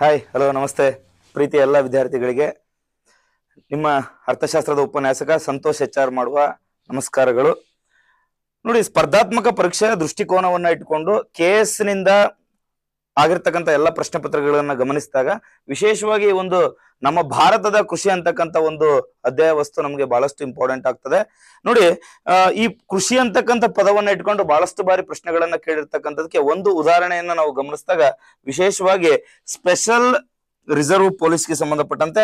hi hello ನಮಸ್ತೆ ಪ್ರೀತಿ ಎಲ್ಲ ವಿದ್ಯಾರ್ಥಿಗಳಿಗೆ ನಿಮ್ಮ ಅರ್ಥಶಾಸ್ತ್ರದ ಉಪನ್ಯಾಸಕ ಸಂತೋಷ್ ಎಚ್ ಆರ್ ಮಾಡುವ ನಮಸ್ಕಾರಗಳು ನೋಡಿ ಸ್ಪರ್ಧಾತ್ಮಕ ಪರೀಕ್ಷೆಯ ದೃಷ್ಟಿಕೋನವನ್ನ ಇಟ್ಟುಕೊಂಡು ಕೆ ಎಸ್ನಿಂದ ಆಗಿರ್ತಕ್ಕಂಥ ಎಲ್ಲ ಪ್ರಶ್ನೆ ಪತ್ರಗಳನ್ನ ಗಮನಿಸಿದಾಗ ವಿಶೇಷವಾಗಿ ಒಂದು ನಮ್ಮ ಭಾರತದ ಕೃಷಿ ಅಂತಕ್ಕಂಥ ಒಂದು ಅಧ್ಯಾಯ ವಸ್ತು ನಮಗೆ ಬಹಳಷ್ಟು ಇಂಪಾರ್ಟೆಂಟ್ ಆಗ್ತದೆ ನೋಡಿ ಈ ಕೃಷಿ ಅಂತಕ್ಕಂಥ ಪದವನ್ನ ಇಟ್ಕೊಂಡು ಬಹಳಷ್ಟು ಬಾರಿ ಪ್ರಶ್ನೆಗಳನ್ನ ಕೇಳಿರ್ತಕ್ಕಂಥದಕ್ಕೆ ಒಂದು ಉದಾಹರಣೆಯನ್ನು ನಾವು ಗಮನಿಸಿದಾಗ ವಿಶೇಷವಾಗಿ ಸ್ಪೆಷಲ್ ರಿಸರ್ವ್ ಪೊಲೀಸ್ಗೆ ಸಂಬಂಧಪಟ್ಟಂತೆ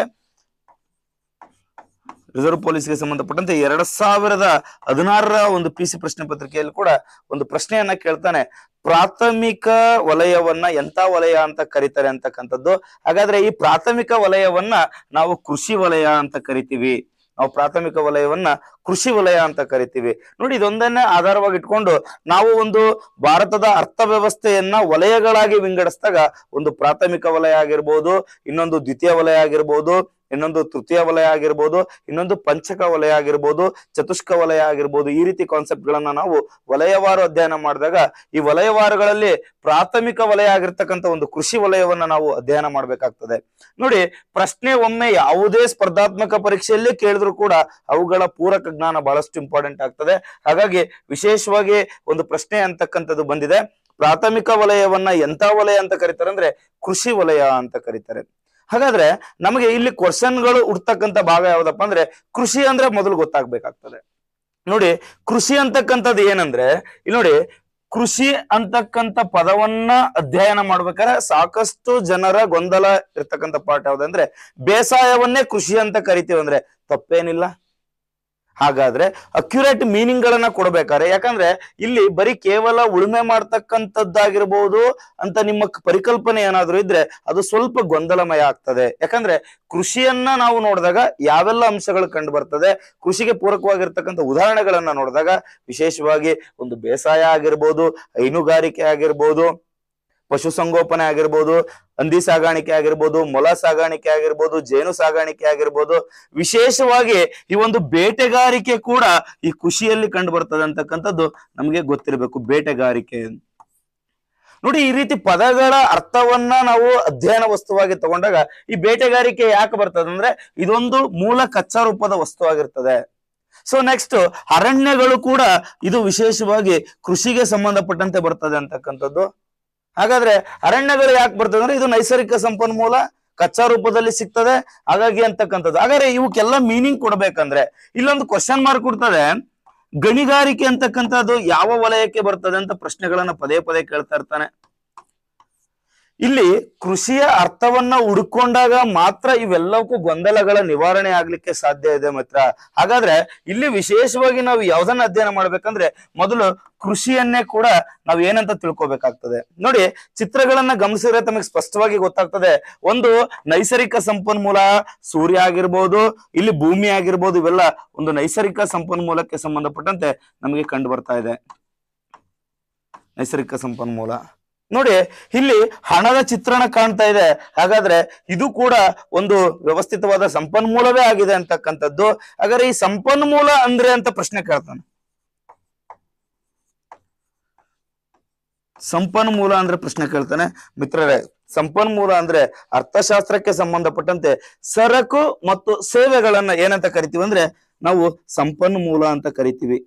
ರಿಸರ್ವ್ ಪೊಲೀಸ್ಗೆ ಸಂಬಂಧಪಟ್ಟಂತೆ ಎರಡ್ ಸಾವಿರದ ಹದಿನಾರರ ಒಂದು ಪಿ ಸಿ ಪ್ರಶ್ನೆ ಪತ್ರಿಕೆಯಲ್ಲಿ ಕೂಡ ಒಂದು ಪ್ರಶ್ನೆಯನ್ನ ಕೇಳ್ತಾನೆ ಪ್ರಾಥಮಿಕ ವಲಯವನ್ನ ಎಂತ ವಲಯ ಅಂತ ಕರೀತಾರೆ ಅಂತಕ್ಕಂಥದ್ದು ಹಾಗಾದ್ರೆ ಈ ಪ್ರಾಥಮಿಕ ವಲಯವನ್ನ ನಾವು ಕೃಷಿ ವಲಯ ಅಂತ ಕರಿತೀವಿ ನಾವು ಪ್ರಾಥಮಿಕ ವಲಯವನ್ನ ಕೃಷಿ ವಲಯ ಅಂತ ಕರಿತೀವಿ ನೋಡಿ ಇದೊಂದನ್ನೇ ಆಧಾರವಾಗಿ ಇಟ್ಕೊಂಡು ನಾವು ಒಂದು ಭಾರತದ ವ್ಯವಸ್ಥೆಯನ್ನ ವಲಯಗಳಾಗಿ ವಿಂಗಡಿಸಿದಾಗ ಒಂದು ಪ್ರಾಥಮಿಕ ವಲಯ ಆಗಿರ್ಬೋದು ಇನ್ನೊಂದು ದ್ವಿತೀಯ ವಲಯ ಆಗಿರ್ಬೋದು ಇನ್ನೊಂದು ತೃತೀಯ ವಲಯ ಆಗಿರ್ಬೋದು ಇನ್ನೊಂದು ಪಂಚಕ ವಲಯ ಆಗಿರ್ಬೋದು ಚತುಷ್ಕ ವಲಯ ಆಗಿರ್ಬೋದು ಈ ರೀತಿ ಕಾನ್ಸೆಪ್ಟ್ ಗಳನ್ನ ನಾವು ವಲಯವಾರು ಅಧ್ಯಯನ ಮಾಡಿದಾಗ ಈ ವಲಯವಾರುಗಳಲ್ಲಿ ಪ್ರಾಥಮಿಕ ವಲಯ ಆಗಿರ್ತಕ್ಕಂಥ ಒಂದು ಕೃಷಿ ವಲಯವನ್ನ ನಾವು ಅಧ್ಯಯನ ಮಾಡ್ಬೇಕಾಗ್ತದೆ ನೋಡಿ ಪ್ರಶ್ನೆ ಒಮ್ಮೆ ಯಾವುದೇ ಸ್ಪರ್ಧಾತ್ಮಕ ಪರೀಕ್ಷೆಯಲ್ಲಿ ಕೇಳಿದ್ರು ಕೂಡ ಅವುಗಳ ಪೂರಕ ಜ್ಞಾನ ಬಹಳಷ್ಟು ಇಂಪಾರ್ಟೆಂಟ್ ಆಗ್ತದೆ ಹಾಗಾಗಿ ವಿಶೇಷವಾಗಿ ಒಂದು ಪ್ರಶ್ನೆ ಅಂತಕ್ಕಂಥದ್ದು ಬಂದಿದೆ ಪ್ರಾಥಮಿಕ ವಲಯವನ್ನ ಎಂತ ವಲಯ ಅಂತ ಕರೀತಾರೆ ಅಂದ್ರೆ ಕೃಷಿ ವಲಯ ಅಂತ ಕರೀತಾರೆ ಹಾಗಾದ್ರೆ ನಮಗೆ ಇಲ್ಲಿ ಕ್ವಶನ್ಗಳು ಉಡ್ತಕ್ಕಂಥ ಭಾಗ ಯಾವ್ದಪ್ಪ ಅಂದ್ರೆ ಕೃಷಿ ಅಂದ್ರೆ ಮೊದಲು ಗೊತ್ತಾಗ್ಬೇಕಾಗ್ತದೆ ನೋಡಿ ಕೃಷಿ ಅಂತಕ್ಕಂಥದ್ದು ಏನಂದ್ರೆ ಇಲ್ಲಿ ನೋಡಿ ಕೃಷಿ ಅಂತಕ್ಕಂಥ ಪದವನ್ನ ಅಧ್ಯಯನ ಮಾಡ್ಬೇಕಾದ್ರೆ ಸಾಕಷ್ಟು ಜನರ ಗೊಂದಲ ಇರ್ತಕ್ಕಂಥ ಪಾಠ ಯಾವ್ದಂದ್ರೆ ಬೇಸಾಯವನ್ನೇ ಕೃಷಿ ಅಂತ ಕರಿತೀವಿ ಅಂದ್ರೆ ತಪ್ಪೇನಿಲ್ಲ ಹಾಗಾದ್ರೆ ಅಕ್ಯುರೇಟ್ ಮೀನಿಂಗ್ ಗಳನ್ನ ಕೊಡ್ಬೇಕಾದ್ರೆ ಯಾಕಂದ್ರೆ ಇಲ್ಲಿ ಬರೀ ಕೇವಲ ಉಳುಮೆ ಮಾಡ್ತಕ್ಕಂಥದ್ದಾಗಿರ್ಬೋದು ಅಂತ ನಿಮ್ಮ ಪರಿಕಲ್ಪನೆ ಏನಾದ್ರೂ ಇದ್ರೆ ಅದು ಸ್ವಲ್ಪ ಗೊಂದಲಮಯ ಆಗ್ತದೆ ಯಾಕಂದ್ರೆ ಕೃಷಿಯನ್ನ ನಾವು ನೋಡಿದಾಗ ಯಾವೆಲ್ಲ ಅಂಶಗಳು ಕಂಡು ಬರ್ತದೆ ಕೃಷಿಗೆ ಪೂರಕವಾಗಿರ್ತಕ್ಕಂಥ ಉದಾಹರಣೆಗಳನ್ನ ನೋಡಿದಾಗ ವಿಶೇಷವಾಗಿ ಒಂದು ಬೇಸಾಯ ಆಗಿರ್ಬೋದು ಹೈನುಗಾರಿಕೆ ಆಗಿರ್ಬೋದು ಪಶುಸಂಗೋಪನೆ ಆಗಿರ್ಬೋದು ಹಂದಿ ಸಾಗಾಣಿಕೆ ಆಗಿರ್ಬೋದು ಮೊಲ ಸಾಗಾಣಿಕೆ ಆಗಿರ್ಬೋದು ಜೇನು ಸಾಗಾಣಿಕೆ ಆಗಿರ್ಬೋದು ವಿಶೇಷವಾಗಿ ಈ ಒಂದು ಬೇಟೆಗಾರಿಕೆ ಕೂಡ ಈ ಖುಷಿಯಲ್ಲಿ ಕಂಡು ಬರ್ತದೆ ಅಂತಕ್ಕಂಥದ್ದು ನಮಗೆ ಗೊತ್ತಿರಬೇಕು ಬೇಟೆಗಾರಿಕೆ ನೋಡಿ ಈ ರೀತಿ ಪದಗಳ ಅರ್ಥವನ್ನ ನಾವು ಅಧ್ಯಯನ ವಸ್ತುವಾಗಿ ತಗೊಂಡಾಗ ಈ ಬೇಟೆಗಾರಿಕೆ ಯಾಕೆ ಬರ್ತದೆ ಅಂದ್ರೆ ಇದೊಂದು ಮೂಲ ಕಚ್ಚಾ ರೂಪದ ವಸ್ತು ಆಗಿರ್ತದೆ ಸೊ ನೆಕ್ಸ್ಟ್ ಅರಣ್ಯಗಳು ಕೂಡ ಇದು ವಿಶೇಷವಾಗಿ ಕೃಷಿಗೆ ಸಂಬಂಧಪಟ್ಟಂತೆ ಬರ್ತದೆ ಅಂತಕ್ಕಂಥದ್ದು ಹಾಗಾದ್ರೆ ಅರಣ್ಯಗಳು ಯಾಕೆ ಬರ್ತದೆ ಅಂದ್ರೆ ಇದು ನೈಸರ್ಗಿಕ ಸಂಪನ್ಮೂಲ ಕಚ್ಚಾ ರೂಪದಲ್ಲಿ ಸಿಗ್ತದೆ ಹಾಗಾಗಿ ಅಂತಕ್ಕಂಥದ್ದು ಹಾಗಾದ್ರೆ ಇವಕ್ಕೆಲ್ಲ ಮೀನಿಂಗ್ ಕೊಡ್ಬೇಕಂದ್ರೆ ಇಲ್ಲೊಂದು ಕ್ವಶನ್ ಮಾರ್ಕ್ ಕೊಡ್ತದೆ ಗಣಿಗಾರಿಕೆ ಅಂತಕ್ಕಂಥದ್ದು ಯಾವ ವಲಯಕ್ಕೆ ಬರ್ತದೆ ಅಂತ ಪ್ರಶ್ನೆಗಳನ್ನ ಪದೇ ಪದೇ ಕೇಳ್ತಾ ಇರ್ತಾನೆ ಇಲ್ಲಿ ಕೃಷಿಯ ಅರ್ಥವನ್ನ ಹುಡುಕೊಂಡಾಗ ಮಾತ್ರ ಇವೆಲ್ಲವಕ್ಕೂ ಗೊಂದಲಗಳ ನಿವಾರಣೆ ಆಗ್ಲಿಕ್ಕೆ ಸಾಧ್ಯ ಇದೆ ಮಾತ್ರ ಹಾಗಾದ್ರೆ ಇಲ್ಲಿ ವಿಶೇಷವಾಗಿ ನಾವು ಯಾವ್ದನ್ನ ಅಧ್ಯಯನ ಮಾಡ್ಬೇಕಂದ್ರೆ ಮೊದಲು ಕೃಷಿಯನ್ನೇ ಕೂಡ ನಾವು ಏನಂತ ತಿಳ್ಕೊಬೇಕಾಗ್ತದೆ ನೋಡಿ ಚಿತ್ರಗಳನ್ನ ಗಮನಿಸಿದ್ರೆ ತಮಗೆ ಸ್ಪಷ್ಟವಾಗಿ ಗೊತ್ತಾಗ್ತದೆ ಒಂದು ನೈಸರ್ಗಿಕ ಸಂಪನ್ಮೂಲ ಸೂರ್ಯ ಆಗಿರ್ಬೋದು ಇಲ್ಲಿ ಭೂಮಿ ಆಗಿರ್ಬೋದು ಇವೆಲ್ಲ ಒಂದು ನೈಸರ್ಗಿಕ ಸಂಪನ್ಮೂಲಕ್ಕೆ ಸಂಬಂಧಪಟ್ಟಂತೆ ನಮಗೆ ಕಂಡು ಬರ್ತಾ ಇದೆ ನೈಸರ್ಗಿಕ ಸಂಪನ್ಮೂಲ ನೋಡಿ ಇಲ್ಲಿ ಹಣದ ಚಿತ್ರಣ ಕಾಣ್ತಾ ಇದೆ ಹಾಗಾದ್ರೆ ಇದು ಕೂಡ ಒಂದು ವ್ಯವಸ್ಥಿತವಾದ ಸಂಪನ್ಮೂಲವೇ ಆಗಿದೆ ಅಂತಕ್ಕಂಥದ್ದು ಹಾಗಾದ್ರೆ ಈ ಸಂಪನ್ಮೂಲ ಅಂದ್ರೆ ಅಂತ ಪ್ರಶ್ನೆ ಕೇಳ್ತಾನೆ ಸಂಪನ್ಮೂಲ ಅಂದ್ರೆ ಪ್ರಶ್ನೆ ಕೇಳ್ತಾನೆ ಮಿತ್ರರೇ ಸಂಪನ್ಮೂಲ ಅಂದ್ರೆ ಅರ್ಥಶಾಸ್ತ್ರಕ್ಕೆ ಸಂಬಂಧಪಟ್ಟಂತೆ ಸರಕು ಮತ್ತು ಸೇವೆಗಳನ್ನ ಏನಂತ ಕರಿತೀವಿ ಅಂದ್ರೆ ನಾವು ಸಂಪನ್ಮೂಲ ಅಂತ ಕರಿತೀವಿ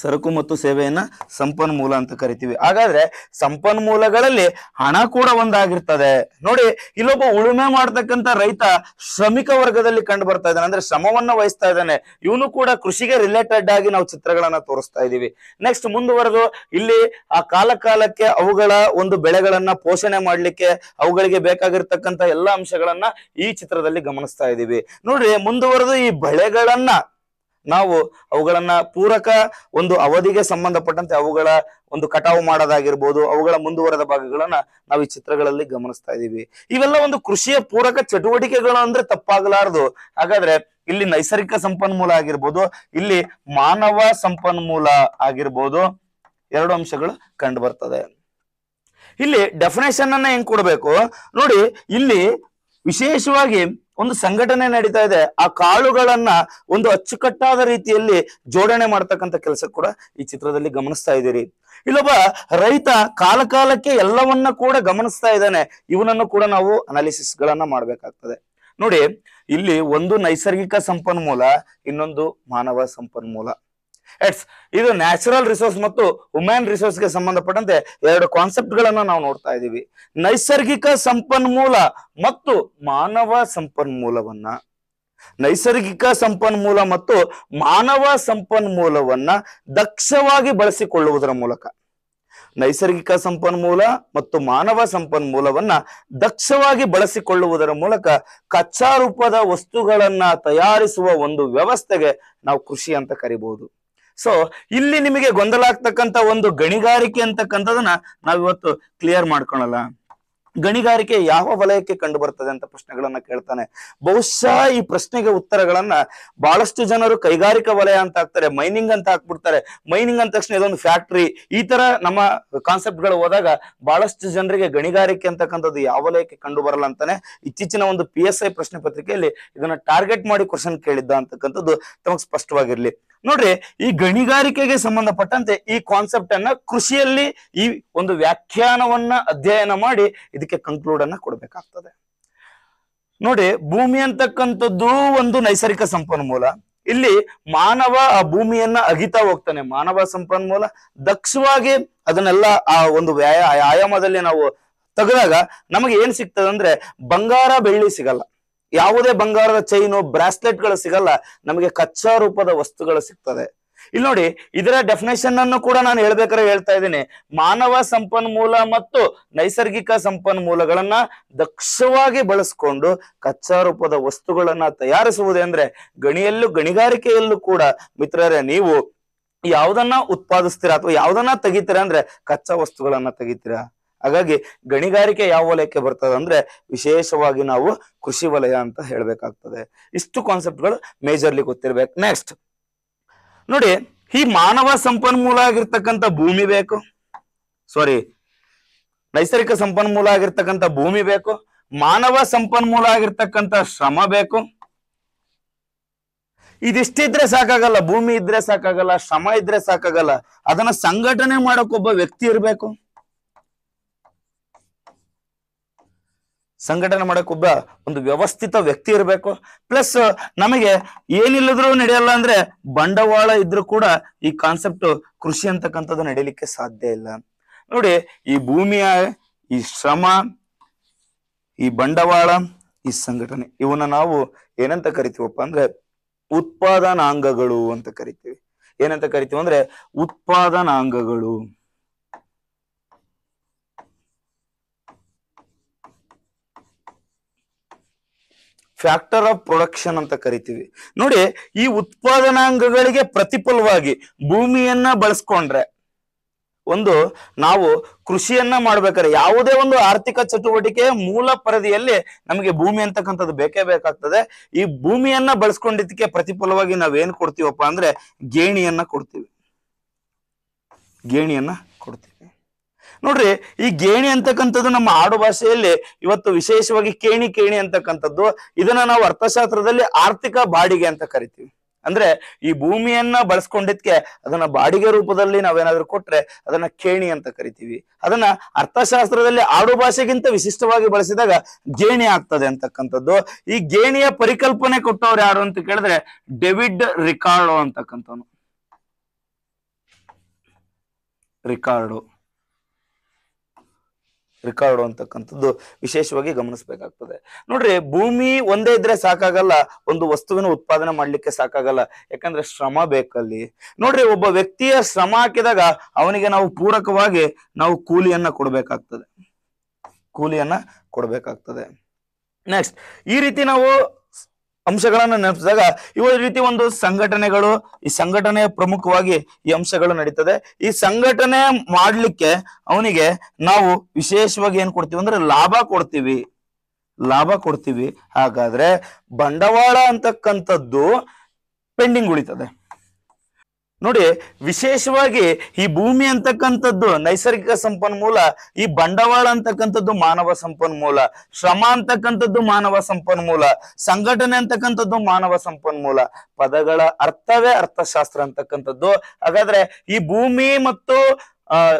ಸರಕು ಮತ್ತು ಸೇವೆಯನ್ನ ಸಂಪನ್ಮೂಲ ಅಂತ ಕರಿತೀವಿ ಹಾಗಾದ್ರೆ ಸಂಪನ್ಮೂಲಗಳಲ್ಲಿ ಹಣ ಕೂಡ ಒಂದಾಗಿರ್ತದೆ ನೋಡಿ ಇಲ್ಲೊಬ್ಬ ಉಳುಮೆ ಮಾಡ್ತಕ್ಕಂಥ ರೈತ ಶ್ರಮಿಕ ವರ್ಗದಲ್ಲಿ ಕಂಡು ಬರ್ತಾ ಇದ್ದಾನೆ ಅಂದ್ರೆ ಶ್ರಮವನ್ನ ವಹಿಸ್ತಾ ಇದ್ದಾನೆ ಇವನು ಕೂಡ ಕೃಷಿಗೆ ರಿಲೇಟೆಡ್ ಆಗಿ ನಾವು ಚಿತ್ರಗಳನ್ನ ತೋರಿಸ್ತಾ ಇದೀವಿ ನೆಕ್ಸ್ಟ್ ಮುಂದುವರೆದು ಇಲ್ಲಿ ಆ ಕಾಲ ಕಾಲಕ್ಕೆ ಅವುಗಳ ಒಂದು ಬೆಳೆಗಳನ್ನ ಪೋಷಣೆ ಮಾಡ್ಲಿಕ್ಕೆ ಅವುಗಳಿಗೆ ಬೇಕಾಗಿರ್ತಕ್ಕಂಥ ಎಲ್ಲಾ ಅಂಶಗಳನ್ನ ಈ ಚಿತ್ರದಲ್ಲಿ ಗಮನಿಸ್ತಾ ಇದೀವಿ ನೋಡ್ರಿ ಮುಂದುವರೆದು ಈ ಬೆಳೆಗಳನ್ನ ನಾವು ಅವುಗಳನ್ನ ಪೂರಕ ಒಂದು ಅವಧಿಗೆ ಸಂಬಂಧಪಟ್ಟಂತೆ ಅವುಗಳ ಒಂದು ಕಟಾವು ಮಾಡೋದಾಗಿರ್ಬೋದು ಅವುಗಳ ಮುಂದುವರೆದ ಭಾಗಗಳನ್ನ ನಾವು ಈ ಚಿತ್ರಗಳಲ್ಲಿ ಗಮನಿಸ್ತಾ ಇದ್ದೀವಿ ಇವೆಲ್ಲ ಒಂದು ಕೃಷಿಯ ಪೂರಕ ಚಟುವಟಿಕೆಗಳು ಅಂದ್ರೆ ತಪ್ಪಾಗಲಾರದು ಹಾಗಾದ್ರೆ ಇಲ್ಲಿ ನೈಸರ್ಗಿಕ ಸಂಪನ್ಮೂಲ ಆಗಿರ್ಬೋದು ಇಲ್ಲಿ ಮಾನವ ಸಂಪನ್ಮೂಲ ಆಗಿರ್ಬೋದು ಎರಡು ಅಂಶಗಳು ಕಂಡು ಬರ್ತದೆ ಇಲ್ಲಿ ಡೆಫಿನೇಷನ್ ಅನ್ನ ಹೆಂಗ್ ಕೊಡ್ಬೇಕು ನೋಡಿ ಇಲ್ಲಿ ವಿಶೇಷವಾಗಿ ಒಂದು ಸಂಘಟನೆ ನಡೀತಾ ಇದೆ ಆ ಕಾಳುಗಳನ್ನ ಒಂದು ಅಚ್ಚುಕಟ್ಟಾದ ರೀತಿಯಲ್ಲಿ ಜೋಡಣೆ ಮಾಡ್ತಕ್ಕಂತ ಕೆಲಸ ಕೂಡ ಈ ಚಿತ್ರದಲ್ಲಿ ಗಮನಿಸ್ತಾ ಇದ್ದೀರಿ ಇಲ್ಲೊಬ್ಬ ರೈತ ಕಾಲಕಾಲಕ್ಕೆ ಎಲ್ಲವನ್ನ ಕೂಡ ಗಮನಿಸ್ತಾ ಇದ್ದಾನೆ ಇವನನ್ನು ಕೂಡ ನಾವು ಅನಾಲಿಸಿಸ್ ಗಳನ್ನ ಮಾಡ್ಬೇಕಾಗ್ತದೆ ನೋಡಿ ಇಲ್ಲಿ ಒಂದು ನೈಸರ್ಗಿಕ ಸಂಪನ್ಮೂಲ ಇನ್ನೊಂದು ಮಾನವ ಸಂಪನ್ಮೂಲ ಎಟ್ಸ್ ಇದು ನ್ಯಾಚುರಲ್ ರಿಸೋರ್ಸ್ ಮತ್ತು ವುಮೆನ್ ರಿಸೋರ್ಸ್ಗೆ ಗೆ ಸಂಬಂಧಪಟ್ಟಂತೆ ಎರಡು ಕಾನ್ಸೆಪ್ಟ್ ನಾವು ನೋಡ್ತಾ ಇದೀವಿ ನೈಸರ್ಗಿಕ ಸಂಪನ್ಮೂಲ ಮತ್ತು ಮಾನವ ಸಂಪನ್ಮೂಲವನ್ನ ನೈಸರ್ಗಿಕ ಸಂಪನ್ಮೂಲ ಮತ್ತು ಮಾನವ ಸಂಪನ್ಮೂಲವನ್ನ ದಕ್ಷವಾಗಿ ಬಳಸಿಕೊಳ್ಳುವುದರ ಮೂಲಕ ನೈಸರ್ಗಿಕ ಸಂಪನ್ಮೂಲ ಮತ್ತು ಮಾನವ ಸಂಪನ್ಮೂಲವನ್ನ ದಕ್ಷವಾಗಿ ಬಳಸಿಕೊಳ್ಳುವುದರ ಮೂಲಕ ಕಚ್ಚಾ ರೂಪದ ವಸ್ತುಗಳನ್ನ ತಯಾರಿಸುವ ಒಂದು ವ್ಯವಸ್ಥೆಗೆ ನಾವು ಕೃಷಿ ಅಂತ ಕರಿಬಹುದು ಸೊ ಇಲ್ಲಿ ನಿಮಗೆ ಗೊಂದಲ ಆಗ್ತಕ್ಕಂಥ ಒಂದು ಗಣಿಗಾರಿಕೆ ಅಂತಕ್ಕಂಥದನ್ನ ನಾವಿವತ್ತು ಕ್ಲಿಯರ್ ಮಾಡ್ಕೊಳಲ್ಲ ಗಣಿಗಾರಿಕೆ ಯಾವ ವಲಯಕ್ಕೆ ಕಂಡು ಬರ್ತದೆ ಅಂತ ಪ್ರಶ್ನೆಗಳನ್ನ ಕೇಳ್ತಾನೆ ಬಹುಶಃ ಈ ಪ್ರಶ್ನೆಗೆ ಉತ್ತರಗಳನ್ನ ಬಹಳಷ್ಟು ಜನರು ಕೈಗಾರಿಕಾ ವಲಯ ಅಂತ ಹಾಕ್ತಾರೆ ಮೈನಿಂಗ್ ಅಂತ ಹಾಕ್ಬಿಡ್ತಾರೆ ಮೈನಿಂಗ್ ಅಂದ ತಕ್ಷಣ ಇದೊಂದು ಫ್ಯಾಕ್ಟ್ರಿ ಈ ತರ ನಮ್ಮ ಕಾನ್ಸೆಪ್ಟ್ ಗಳು ಹೋದಾಗ ಬಹಳಷ್ಟು ಜನರಿಗೆ ಗಣಿಗಾರಿಕೆ ಅಂತಕ್ಕಂಥದ್ದು ಯಾವ ವಲಯಕ್ಕೆ ಕಂಡು ಬರಲ್ಲ ಅಂತಾನೆ ಇತ್ತೀಚಿನ ಒಂದು ಪಿ ಎಸ್ ಐ ಪ್ರಶ್ನೆ ಪತ್ರಿಕೆಯಲ್ಲಿ ಇದನ್ನ ಟಾರ್ಗೆಟ್ ಮಾಡಿ ಕ್ವಶನ್ ಕೇಳಿದ್ದ ಅಂತಕ್ಕಂಥದ್ದು ತಮಗೆ ಸ್ಪಷ್ಟವಾಗಿರ್ಲಿ ನೋಡ್ರಿ ಈ ಗಣಿಗಾರಿಕೆಗೆ ಸಂಬಂಧಪಟ್ಟಂತೆ ಈ ಕಾನ್ಸೆಪ್ಟ್ ಅನ್ನ ಕೃಷಿಯಲ್ಲಿ ಈ ಒಂದು ವ್ಯಾಖ್ಯಾನವನ್ನ ಅಧ್ಯಯನ ಮಾಡಿ ಇದಕ್ಕೆ ಕನ್ಕ್ಲೂಡ್ ಅನ್ನ ಕೊಡ್ಬೇಕಾಗ್ತದೆ ನೋಡಿ ಭೂಮಿ ಅಂತಕ್ಕಂಥದ್ದು ಒಂದು ನೈಸರ್ಗಿಕ ಸಂಪನ್ಮೂಲ ಇಲ್ಲಿ ಮಾನವ ಆ ಭೂಮಿಯನ್ನ ಅಗಿತಾ ಹೋಗ್ತಾನೆ ಮಾನವ ಸಂಪನ್ಮೂಲ ದಕ್ಷವಾಗಿ ಅದನ್ನೆಲ್ಲ ಆ ಒಂದು ವ್ಯಾಯ ಆಯಾಮದಲ್ಲಿ ನಾವು ತೆಗೆದಾಗ ನಮಗೆ ಏನ್ ಸಿಗ್ತದೆ ಅಂದ್ರೆ ಬಂಗಾರ ಬೆಳ್ಳಿ ಸಿಗಲ್ಲ ಯಾವುದೇ ಬಂಗಾರದ ಚೈನು ಬ್ರಾಸ್ಲೆಟ್ ಗಳು ಸಿಗಲ್ಲ ನಮಗೆ ಕಚ್ಚಾ ರೂಪದ ವಸ್ತುಗಳು ಸಿಗ್ತದೆ ಇಲ್ಲಿ ನೋಡಿ ಇದರ ಡೆಫಿನೇಷನ್ ಅನ್ನು ಕೂಡ ನಾನು ಹೇಳ್ಬೇಕಾದ್ರೆ ಹೇಳ್ತಾ ಇದ್ದೀನಿ ಮಾನವ ಸಂಪನ್ಮೂಲ ಮತ್ತು ನೈಸರ್ಗಿಕ ಸಂಪನ್ಮೂಲಗಳನ್ನ ದಕ್ಷವಾಗಿ ಬಳಸ್ಕೊಂಡು ಕಚ್ಚಾ ರೂಪದ ವಸ್ತುಗಳನ್ನ ತಯಾರಿಸುವುದೇ ಅಂದ್ರೆ ಗಣಿಯಲ್ಲೂ ಗಣಿಗಾರಿಕೆಯಲ್ಲೂ ಕೂಡ ಮಿತ್ರರೇ ನೀವು ಯಾವ್ದನ್ನ ಉತ್ಪಾದಿಸ್ತೀರಾ ಅಥವಾ ಯಾವ್ದನ್ನ ತೆಗಿತೀರಾ ಅಂದ್ರೆ ಕಚ್ಚಾ ವಸ್ತುಗಳನ್ನ ತೆಗಿತೀರಾ ಹಾಗಾಗಿ ಗಣಿಗಾರಿಕೆ ಯಾವ ವಲಯಕ್ಕೆ ಬರ್ತದೆ ಅಂದ್ರೆ ವಿಶೇಷವಾಗಿ ನಾವು ಕೃಷಿ ವಲಯ ಅಂತ ಹೇಳ್ಬೇಕಾಗ್ತದೆ ಇಷ್ಟು ಕಾನ್ಸೆಪ್ಟ್ಗಳು ಮೇಜರ್ಲಿ ಗೊತ್ತಿರ್ಬೇಕು ನೆಕ್ಸ್ಟ್ ನೋಡಿ ಈ ಮಾನವ ಸಂಪನ್ಮೂಲ ಆಗಿರ್ತಕ್ಕಂಥ ಭೂಮಿ ಬೇಕು ಸಾರಿ ನೈಸರ್ಗಿಕ ಸಂಪನ್ಮೂಲ ಆಗಿರ್ತಕ್ಕಂಥ ಭೂಮಿ ಬೇಕು ಮಾನವ ಸಂಪನ್ಮೂಲ ಆಗಿರ್ತಕ್ಕಂಥ ಶ್ರಮ ಬೇಕು ಇದಿಷ್ಟಿದ್ರೆ ಸಾಕಾಗಲ್ಲ ಭೂಮಿ ಇದ್ರೆ ಸಾಕಾಗಲ್ಲ ಶ್ರಮ ಇದ್ರೆ ಸಾಕಾಗಲ್ಲ ಅದನ್ನ ಸಂಘಟನೆ ಮಾಡಕ್ಕೊಬ್ಬ ವ್ಯಕ್ತಿ ಇರಬೇಕು ಸಂಘಟನೆ ಮಾಡಕ್ ಒಬ್ಬ ಒಂದು ವ್ಯವಸ್ಥಿತ ವ್ಯಕ್ತಿ ಇರಬೇಕು ಪ್ಲಸ್ ನಮಗೆ ಏನಿಲ್ಲದ್ರೂ ನಡೆಯಲ್ಲ ಅಂದ್ರೆ ಬಂಡವಾಳ ಇದ್ರೂ ಕೂಡ ಈ ಕಾನ್ಸೆಪ್ಟ್ ಕೃಷಿ ಅಂತಕ್ಕಂಥದ್ದು ನಡೀಲಿಕ್ಕೆ ಸಾಧ್ಯ ಇಲ್ಲ ನೋಡಿ ಈ ಭೂಮಿಯ ಈ ಶ್ರಮ ಈ ಬಂಡವಾಳ ಈ ಸಂಘಟನೆ ಇವನ್ನ ನಾವು ಏನಂತ ಕರಿತೀವಪ್ಪ ಅಂದ್ರೆ ಉತ್ಪಾದನಾಂಗಗಳು ಅಂತ ಕರಿತೀವಿ ಏನಂತ ಕರಿತೀವಿ ಅಂದ್ರೆ ಉತ್ಪಾದನಾಂಗಗಳು ಫ್ಯಾಕ್ಟರ್ ಆಫ್ ಪ್ರೊಡಕ್ಷನ್ ಅಂತ ಕರಿತೀವಿ ನೋಡಿ ಈ ಉತ್ಪಾದನಾಂಗಗಳಿಗೆ ಪ್ರತಿಫಲವಾಗಿ ಭೂಮಿಯನ್ನ ಬಳಸ್ಕೊಂಡ್ರೆ ಒಂದು ನಾವು ಕೃಷಿಯನ್ನ ಮಾಡ್ಬೇಕಾದ್ರೆ ಯಾವುದೇ ಒಂದು ಆರ್ಥಿಕ ಚಟುವಟಿಕೆಯ ಮೂಲ ಪರದಿಯಲ್ಲಿ ನಮಗೆ ಭೂಮಿ ಅಂತಕ್ಕಂಥದ್ದು ಬೇಕೇ ಬೇಕಾಗ್ತದೆ ಈ ಭೂಮಿಯನ್ನ ಬಳಸ್ಕೊಂಡಿದ್ದಕ್ಕೆ ಪ್ರತಿಫಲವಾಗಿ ನಾವೇನು ಕೊಡ್ತೀವಪ್ಪ ಅಂದ್ರೆ ಗೇಣಿಯನ್ನ ಕೊಡ್ತೀವಿ ಗೇಣಿಯನ್ನ ಕೊಡ್ತೀವಿ ನೋಡ್ರಿ ಈ ಗೇಣಿ ಅಂತಕ್ಕಂಥದ್ದು ನಮ್ಮ ಆಡು ಭಾಷೆಯಲ್ಲಿ ಇವತ್ತು ವಿಶೇಷವಾಗಿ ಕೇಣಿ ಕೇಣಿ ಅಂತಕ್ಕಂಥದ್ದು ಇದನ್ನ ನಾವು ಅರ್ಥಶಾಸ್ತ್ರದಲ್ಲಿ ಆರ್ಥಿಕ ಬಾಡಿಗೆ ಅಂತ ಕರಿತೀವಿ ಅಂದ್ರೆ ಈ ಭೂಮಿಯನ್ನ ಬಳಸ್ಕೊಂಡಿದ್ಕೆ ಅದನ್ನ ಬಾಡಿಗೆ ರೂಪದಲ್ಲಿ ನಾವೇನಾದ್ರೂ ಕೊಟ್ರೆ ಅದನ್ನ ಕೇಣಿ ಅಂತ ಕರಿತೀವಿ ಅದನ್ನ ಅರ್ಥಶಾಸ್ತ್ರದಲ್ಲಿ ಆಡು ಭಾಷೆಗಿಂತ ವಿಶಿಷ್ಟವಾಗಿ ಬಳಸಿದಾಗ ಗೇಣಿ ಆಗ್ತದೆ ಅಂತಕ್ಕಂಥದ್ದು ಈ ಗೇಣಿಯ ಪರಿಕಲ್ಪನೆ ಕೊಟ್ಟವ್ರು ಯಾರು ಅಂತ ಕೇಳಿದ್ರೆ ಡೆವಿಡ್ ರಿಕಾರ್ಡೋ ಅಂತಕ್ಕಂಥವನು ರಿಕಾರ್ಡೋ ರಿಕಾರ್ಡು ಅಂತಕ್ಕಂಥದ್ದು ವಿಶೇಷವಾಗಿ ಗಮನಿಸಬೇಕಾಗ್ತದೆ ನೋಡ್ರಿ ಭೂಮಿ ಒಂದೇ ಇದ್ರೆ ಸಾಕಾಗಲ್ಲ ಒಂದು ವಸ್ತುವಿನ ಉತ್ಪಾದನೆ ಮಾಡ್ಲಿಕ್ಕೆ ಸಾಕಾಗಲ್ಲ ಯಾಕಂದ್ರೆ ಶ್ರಮ ಬೇಕಲ್ಲಿ ನೋಡ್ರಿ ಒಬ್ಬ ವ್ಯಕ್ತಿಯ ಶ್ರಮ ಹಾಕಿದಾಗ ಅವನಿಗೆ ನಾವು ಪೂರಕವಾಗಿ ನಾವು ಕೂಲಿಯನ್ನ ಕೊಡಬೇಕಾಗ್ತದೆ ಕೂಲಿಯನ್ನ ಕೊಡಬೇಕಾಗ್ತದೆ ನೆಕ್ಸ್ಟ್ ಈ ರೀತಿ ನಾವು ಅಂಶಗಳನ್ನು ನೆನಪಿಸಿದಾಗ ಇವ ರೀತಿ ಒಂದು ಸಂಘಟನೆಗಳು ಈ ಸಂಘಟನೆ ಪ್ರಮುಖವಾಗಿ ಈ ಅಂಶಗಳು ನಡೀತದೆ ಈ ಸಂಘಟನೆ ಮಾಡಲಿಕ್ಕೆ ಅವನಿಗೆ ನಾವು ವಿಶೇಷವಾಗಿ ಏನ್ ಕೊಡ್ತೀವಿ ಅಂದ್ರೆ ಲಾಭ ಕೊಡ್ತೀವಿ ಲಾಭ ಕೊಡ್ತೀವಿ ಹಾಗಾದ್ರೆ ಬಂಡವಾಳ ಅಂತಕ್ಕಂಥದ್ದು ಪೆಂಡಿಂಗ್ ಉಳಿತದೆ ನೋಡಿ ವಿಶೇಷವಾಗಿ ಈ ಭೂಮಿ ಅಂತಕ್ಕಂಥದ್ದು ನೈಸರ್ಗಿಕ ಸಂಪನ್ಮೂಲ ಈ ಬಂಡವಾಳ ಅಂತಕ್ಕಂಥದ್ದು ಮಾನವ ಸಂಪನ್ಮೂಲ ಶ್ರಮ ಅಂತಕ್ಕಂಥದ್ದು ಮಾನವ ಸಂಪನ್ಮೂಲ ಸಂಘಟನೆ ಅಂತಕ್ಕಂಥದ್ದು ಮಾನವ ಸಂಪನ್ಮೂಲ ಪದಗಳ ಅರ್ಥವೇ ಅರ್ಥಶಾಸ್ತ್ರ ಅಂತಕ್ಕಂಥದ್ದು ಹಾಗಾದ್ರೆ ಈ ಭೂಮಿ ಮತ್ತು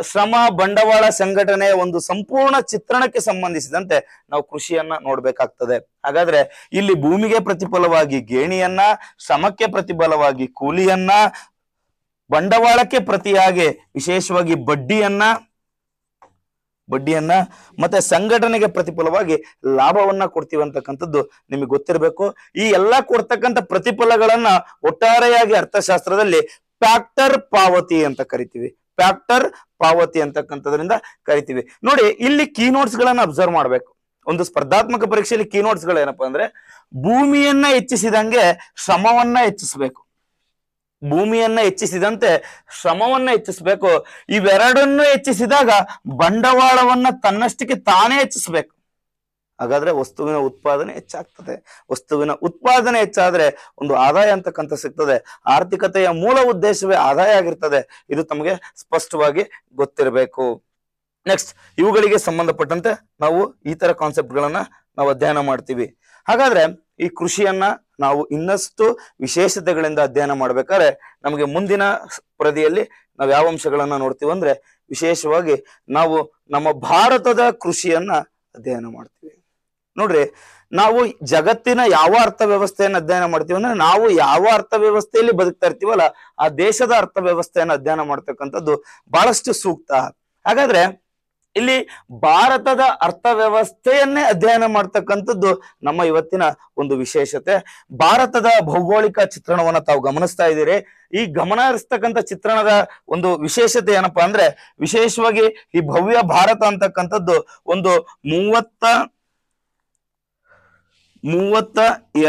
ಶ್ರಮ ಬಂಡವಾಳ ಸಂಘಟನೆ ಒಂದು ಸಂಪೂರ್ಣ ಚಿತ್ರಣಕ್ಕೆ ಸಂಬಂಧಿಸಿದಂತೆ ನಾವು ಕೃಷಿಯನ್ನ ನೋಡ್ಬೇಕಾಗ್ತದೆ ಹಾಗಾದ್ರೆ ಇಲ್ಲಿ ಭೂಮಿಗೆ ಪ್ರತಿಫಲವಾಗಿ ಗೇಣಿಯನ್ನ ಶ್ರಮಕ್ಕೆ ಪ್ರತಿಫಲವಾಗಿ ಕೂಲಿಯನ್ನ ಬಂಡವಾಳಕ್ಕೆ ಪ್ರತಿಯಾಗಿ ವಿಶೇಷವಾಗಿ ಬಡ್ಡಿಯನ್ನ ಬಡ್ಡಿಯನ್ನ ಮತ್ತೆ ಸಂಘಟನೆಗೆ ಪ್ರತಿಫಲವಾಗಿ ಲಾಭವನ್ನ ಕೊಡ್ತೀವಿ ಅಂತಕ್ಕಂಥದ್ದು ನಿಮಗೆ ಗೊತ್ತಿರಬೇಕು ಈ ಎಲ್ಲಾ ಕೊಡ್ತಕ್ಕಂಥ ಪ್ರತಿಫಲಗಳನ್ನ ಒಟ್ಟಾರೆಯಾಗಿ ಅರ್ಥಶಾಸ್ತ್ರದಲ್ಲಿ ಫ್ಯಾಕ್ಟರ್ ಪಾವತಿ ಅಂತ ಕರಿತೀವಿ ಫ್ಯಾಕ್ಟರ್ ಪಾವತಿ ಅಂತಕ್ಕಂಥದ್ರಿಂದ ಕರಿತೀವಿ ನೋಡಿ ಇಲ್ಲಿ ನೋಟ್ಸ್ ಗಳನ್ನ ಅಬ್ಸರ್ವ್ ಮಾಡಬೇಕು ಒಂದು ಸ್ಪರ್ಧಾತ್ಮಕ ಪರೀಕ್ಷೆಯಲ್ಲಿ ನೋಟ್ಸ್ ಗಳು ಏನಪ್ಪಾ ಅಂದ್ರೆ ಭೂಮಿಯನ್ನ ಹೆಚ್ಚಿಸಿದಂಗೆ ಶ್ರಮವನ್ನ ಹೆಚ್ಚಿಸಬೇಕು ಭೂಮಿಯನ್ನ ಹೆಚ್ಚಿಸಿದಂತೆ ಶ್ರಮವನ್ನ ಹೆಚ್ಚಿಸಬೇಕು ಇವೆರಡನ್ನು ಹೆಚ್ಚಿಸಿದಾಗ ಬಂಡವಾಳವನ್ನ ತನ್ನಷ್ಟಕ್ಕೆ ತಾನೇ ಹೆಚ್ಚಿಸಬೇಕು ಹಾಗಾದ್ರೆ ವಸ್ತುವಿನ ಉತ್ಪಾದನೆ ಹೆಚ್ಚಾಗ್ತದೆ ವಸ್ತುವಿನ ಉತ್ಪಾದನೆ ಹೆಚ್ಚಾದ್ರೆ ಒಂದು ಆದಾಯ ಅಂತಕ್ಕಂಥ ಸಿಗ್ತದೆ ಆರ್ಥಿಕತೆಯ ಮೂಲ ಉದ್ದೇಶವೇ ಆದಾಯ ಆಗಿರ್ತದೆ ಇದು ತಮಗೆ ಸ್ಪಷ್ಟವಾಗಿ ಗೊತ್ತಿರಬೇಕು ನೆಕ್ಸ್ಟ್ ಇವುಗಳಿಗೆ ಸಂಬಂಧಪಟ್ಟಂತೆ ನಾವು ಈ ತರ ಕಾನ್ಸೆಪ್ಟ್ ಗಳನ್ನ ನಾವು ಅಧ್ಯಯನ ಮಾಡ್ತೀವಿ ಹಾಗಾದ್ರೆ ಈ ಕೃಷಿಯನ್ನ ನಾವು ಇನ್ನಷ್ಟು ವಿಶೇಷತೆಗಳಿಂದ ಅಧ್ಯಯನ ಮಾಡ್ಬೇಕಾದ್ರೆ ನಮಗೆ ಮುಂದಿನ ಪ್ರದಿಯಲ್ಲಿ ನಾವು ಯಾವ ಅಂಶಗಳನ್ನ ನೋಡ್ತೀವಿ ಅಂದ್ರೆ ವಿಶೇಷವಾಗಿ ನಾವು ನಮ್ಮ ಭಾರತದ ಕೃಷಿಯನ್ನ ಅಧ್ಯಯನ ಮಾಡ್ತೀವಿ ನೋಡ್ರಿ ನಾವು ಜಗತ್ತಿನ ಯಾವ ಅರ್ಥ ವ್ಯವಸ್ಥೆಯನ್ನು ಅಧ್ಯಯನ ಮಾಡ್ತೀವಿ ಅಂದ್ರೆ ನಾವು ಯಾವ ಅರ್ಥ ವ್ಯವಸ್ಥೆಯಲ್ಲಿ ಬದುಕ್ತಾ ಇರ್ತೀವಲ್ಲ ಆ ದೇಶದ ಅರ್ಥ ವ್ಯವಸ್ಥೆಯನ್ನು ಅಧ್ಯಯನ ಮಾಡ್ತಕ್ಕಂಥದ್ದು ಬಹಳಷ್ಟು ಸೂಕ್ತ ಹಾಗಾದ್ರೆ ಇಲ್ಲಿ ಭಾರತದ ಅರ್ಥವ್ಯವಸ್ಥೆಯನ್ನೇ ಅಧ್ಯಯನ ಮಾಡ್ತಕ್ಕಂಥದ್ದು ನಮ್ಮ ಇವತ್ತಿನ ಒಂದು ವಿಶೇಷತೆ ಭಾರತದ ಭೌಗೋಳಿಕ ಚಿತ್ರಣವನ್ನ ತಾವು ಗಮನಿಸ್ತಾ ಇದ್ದೀರಿ ಈ ಗಮನ ಹರಿಸ್ತಕ್ಕಂಥ ಚಿತ್ರಣದ ಒಂದು ವಿಶೇಷತೆ ಏನಪ್ಪಾ ಅಂದ್ರೆ ವಿಶೇಷವಾಗಿ ಈ ಭವ್ಯ ಭಾರತ ಅಂತಕ್ಕಂಥದ್ದು ಒಂದು ಮೂವತ್ತ ಮೂವತ್ತ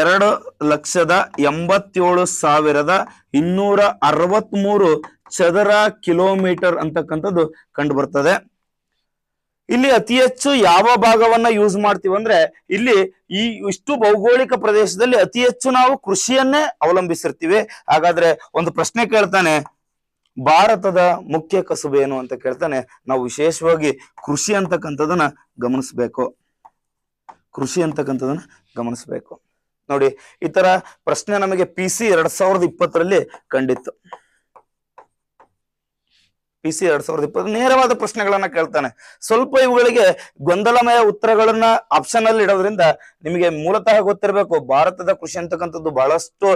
ಎರಡು ಲಕ್ಷದ ಎಂಬತ್ತೇಳು ಸಾವಿರದ ಇನ್ನೂರ ಅರವತ್ಮೂರು ಚದರ ಕಿಲೋಮೀಟರ್ ಅಂತಕ್ಕಂಥದ್ದು ಕಂಡು ಬರ್ತದೆ ಇಲ್ಲಿ ಅತಿ ಹೆಚ್ಚು ಯಾವ ಭಾಗವನ್ನ ಯೂಸ್ ಮಾಡ್ತೀವಿ ಅಂದ್ರೆ ಇಲ್ಲಿ ಈ ಇಷ್ಟು ಭೌಗೋಳಿಕ ಪ್ರದೇಶದಲ್ಲಿ ಅತಿ ಹೆಚ್ಚು ನಾವು ಕೃಷಿಯನ್ನೇ ಅವಲಂಬಿಸಿರ್ತೀವಿ ಹಾಗಾದ್ರೆ ಒಂದು ಪ್ರಶ್ನೆ ಕೇಳ್ತಾನೆ ಭಾರತದ ಮುಖ್ಯ ಏನು ಅಂತ ಕೇಳ್ತಾನೆ ನಾವು ವಿಶೇಷವಾಗಿ ಕೃಷಿ ಅಂತಕ್ಕಂಥದನ್ನ ಗಮನಿಸ್ಬೇಕು ಕೃಷಿ ಅಂತಕ್ಕಂಥದನ್ನ ಗಮನಿಸ್ಬೇಕು ನೋಡಿ ಈ ತರ ಪ್ರಶ್ನೆ ನಮಗೆ ಪಿ ಸಿ ಎರಡ್ ಸಾವಿರದ ಇಪ್ಪತ್ತರಲ್ಲಿ ಕಂಡಿತ್ತು ಪಿ ಸಿ ಎರಡ್ ಸಾವಿರದ ಇಪ್ಪತ್ತು ನೇರವಾದ ಪ್ರಶ್ನೆಗಳನ್ನ ಕೇಳ್ತಾನೆ ಸ್ವಲ್ಪ ಇವುಗಳಿಗೆ ಗೊಂದಲಮಯ ಉತ್ತರಗಳನ್ನ ಆಪ್ಷನ್ ಅಲ್ಲಿ ಇಡೋದ್ರಿಂದ ನಿಮಗೆ ಮೂಲತಃ ಗೊತ್ತಿರಬೇಕು ಭಾರತದ ಕೃಷಿ ಅಂತಕ್ಕಂಥದ್ದು ಬಹಳಷ್ಟು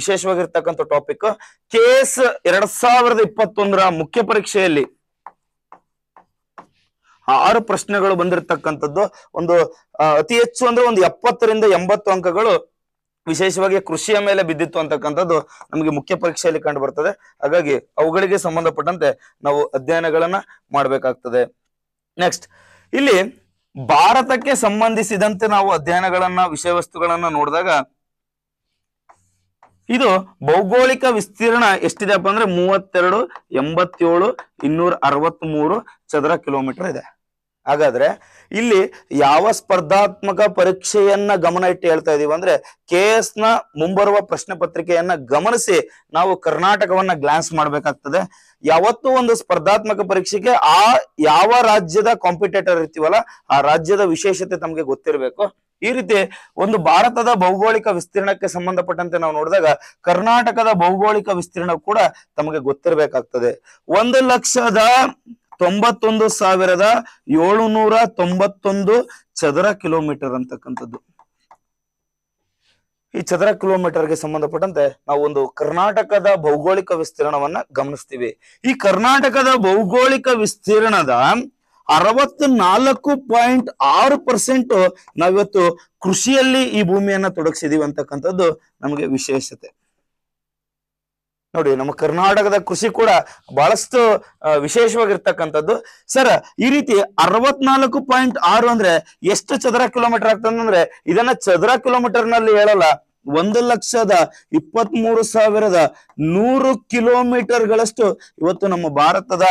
ವಿಶೇಷವಾಗಿರ್ತಕ್ಕಂಥ ಟಾಪಿಕ್ ಕೇಸ್ ಎರಡ್ ಸಾವಿರದ ಇಪ್ಪತ್ತೊಂದರ ಮುಖ್ಯ ಪರೀಕ್ಷೆಯಲ್ಲಿ ಆರು ಪ್ರಶ್ನೆಗಳು ಬಂದಿರತಕ್ಕಂಥದ್ದು ಒಂದು ಅತಿ ಹೆಚ್ಚು ಅಂದ್ರೆ ಒಂದು ಎಪ್ಪತ್ತರಿಂದ ಎಂಬತ್ತು ಅಂಕಗಳು ವಿಶೇಷವಾಗಿ ಕೃಷಿಯ ಮೇಲೆ ಬಿದ್ದಿತ್ತು ಅಂತಕ್ಕಂಥದ್ದು ನಮಗೆ ಮುಖ್ಯ ಪರೀಕ್ಷೆಯಲ್ಲಿ ಕಂಡು ಬರ್ತದೆ ಹಾಗಾಗಿ ಅವುಗಳಿಗೆ ಸಂಬಂಧಪಟ್ಟಂತೆ ನಾವು ಅಧ್ಯಯನಗಳನ್ನ ಮಾಡಬೇಕಾಗ್ತದೆ ನೆಕ್ಸ್ಟ್ ಇಲ್ಲಿ ಭಾರತಕ್ಕೆ ಸಂಬಂಧಿಸಿದಂತೆ ನಾವು ಅಧ್ಯಯನಗಳನ್ನ ವಿಷಯ ವಸ್ತುಗಳನ್ನ ನೋಡಿದಾಗ ಇದು ಭೌಗೋಳಿಕ ವಿಸ್ತೀರ್ಣ ಎಷ್ಟಿದೆ ಅಂದ್ರೆ ಮೂವತ್ತೆರಡು ಎಂಬತ್ತೇಳು ಇನ್ನೂರ ಮೂರು ಚದರ ಕಿಲೋಮೀಟರ್ ಇದೆ ಹಾಗಾದ್ರೆ ಇಲ್ಲಿ ಯಾವ ಸ್ಪರ್ಧಾತ್ಮಕ ಪರೀಕ್ಷೆಯನ್ನ ಗಮನ ಇಟ್ಟು ಹೇಳ್ತಾ ಇದೀವಿ ಅಂದ್ರೆ ಕೆ ಎಸ್ ನ ಮುಂಬರುವ ಪ್ರಶ್ನೆ ಪತ್ರಿಕೆಯನ್ನ ಗಮನಿಸಿ ನಾವು ಕರ್ನಾಟಕವನ್ನ ಗ್ಲಾನ್ಸ್ ಮಾಡ್ಬೇಕಾಗ್ತದೆ ಯಾವತ್ತು ಒಂದು ಸ್ಪರ್ಧಾತ್ಮಕ ಪರೀಕ್ಷೆಗೆ ಆ ಯಾವ ರಾಜ್ಯದ ಕಾಂಪಿಟೇಟರ್ ಇರ್ತೀವಲ್ಲ ಆ ರಾಜ್ಯದ ವಿಶೇಷತೆ ತಮಗೆ ಗೊತ್ತಿರಬೇಕು ಈ ರೀತಿ ಒಂದು ಭಾರತದ ಭೌಗೋಳಿಕ ವಿಸ್ತೀರ್ಣಕ್ಕೆ ಸಂಬಂಧಪಟ್ಟಂತೆ ನಾವು ನೋಡಿದಾಗ ಕರ್ನಾಟಕದ ಭೌಗೋಳಿಕ ವಿಸ್ತೀರ್ಣ ಕೂಡ ತಮಗೆ ಗೊತ್ತಿರಬೇಕಾಗ್ತದೆ ಒಂದು ಲಕ್ಷದ ತೊಂಬತ್ತೊಂದು ಸಾವಿರದ ಏಳುನೂರ ತೊಂಬತ್ತೊಂದು ಚದರ ಕಿಲೋಮೀಟರ್ ಅಂತಕ್ಕಂಥದ್ದು ಈ ಚದರ ಕಿಲೋಮೀಟರ್ಗೆ ಸಂಬಂಧಪಟ್ಟಂತೆ ನಾವು ಒಂದು ಕರ್ನಾಟಕದ ಭೌಗೋಳಿಕ ವಿಸ್ತೀರ್ಣವನ್ನ ಗಮನಿಸ್ತೀವಿ ಈ ಕರ್ನಾಟಕದ ಭೌಗೋಳಿಕ ವಿಸ್ತೀರ್ಣದ ನಾಲ್ಕು ಪಾಯಿಂಟ್ ಆರು ಪರ್ಸೆಂಟ್ ನಾವಿವತ್ತು ಕೃಷಿಯಲ್ಲಿ ಈ ಭೂಮಿಯನ್ನ ತೊಡಗಿಸಿದೀವಿ ಅಂತಕ್ಕಂಥದ್ದು ನಮಗೆ ವಿಶೇಷತೆ ನೋಡಿ ನಮ್ಮ ಕರ್ನಾಟಕದ ಕೃಷಿ ಕೂಡ ಬಹಳಷ್ಟು ವಿಶೇಷವಾಗಿರ್ತಕ್ಕಂಥದ್ದು ಸರ್ ಈ ರೀತಿ ಅರವತ್ನಾಲ್ಕು ಪಾಯಿಂಟ್ ಆರು ಅಂದ್ರೆ ಎಷ್ಟು ಚದರ ಕಿಲೋಮೀಟರ್ ಆಗ್ತದಂದ್ರೆ ಇದನ್ನ ಚದರ ಕಿಲೋಮೀಟರ್ ನಲ್ಲಿ ಹೇಳಲ್ಲ ಒಂದು ಲಕ್ಷದ ಇಪ್ಪತ್ತ್ ಮೂರು ಸಾವಿರದ ನೂರು ಕಿಲೋಮೀಟರ್ ಗಳಷ್ಟು ಇವತ್ತು ನಮ್ಮ ಭಾರತದ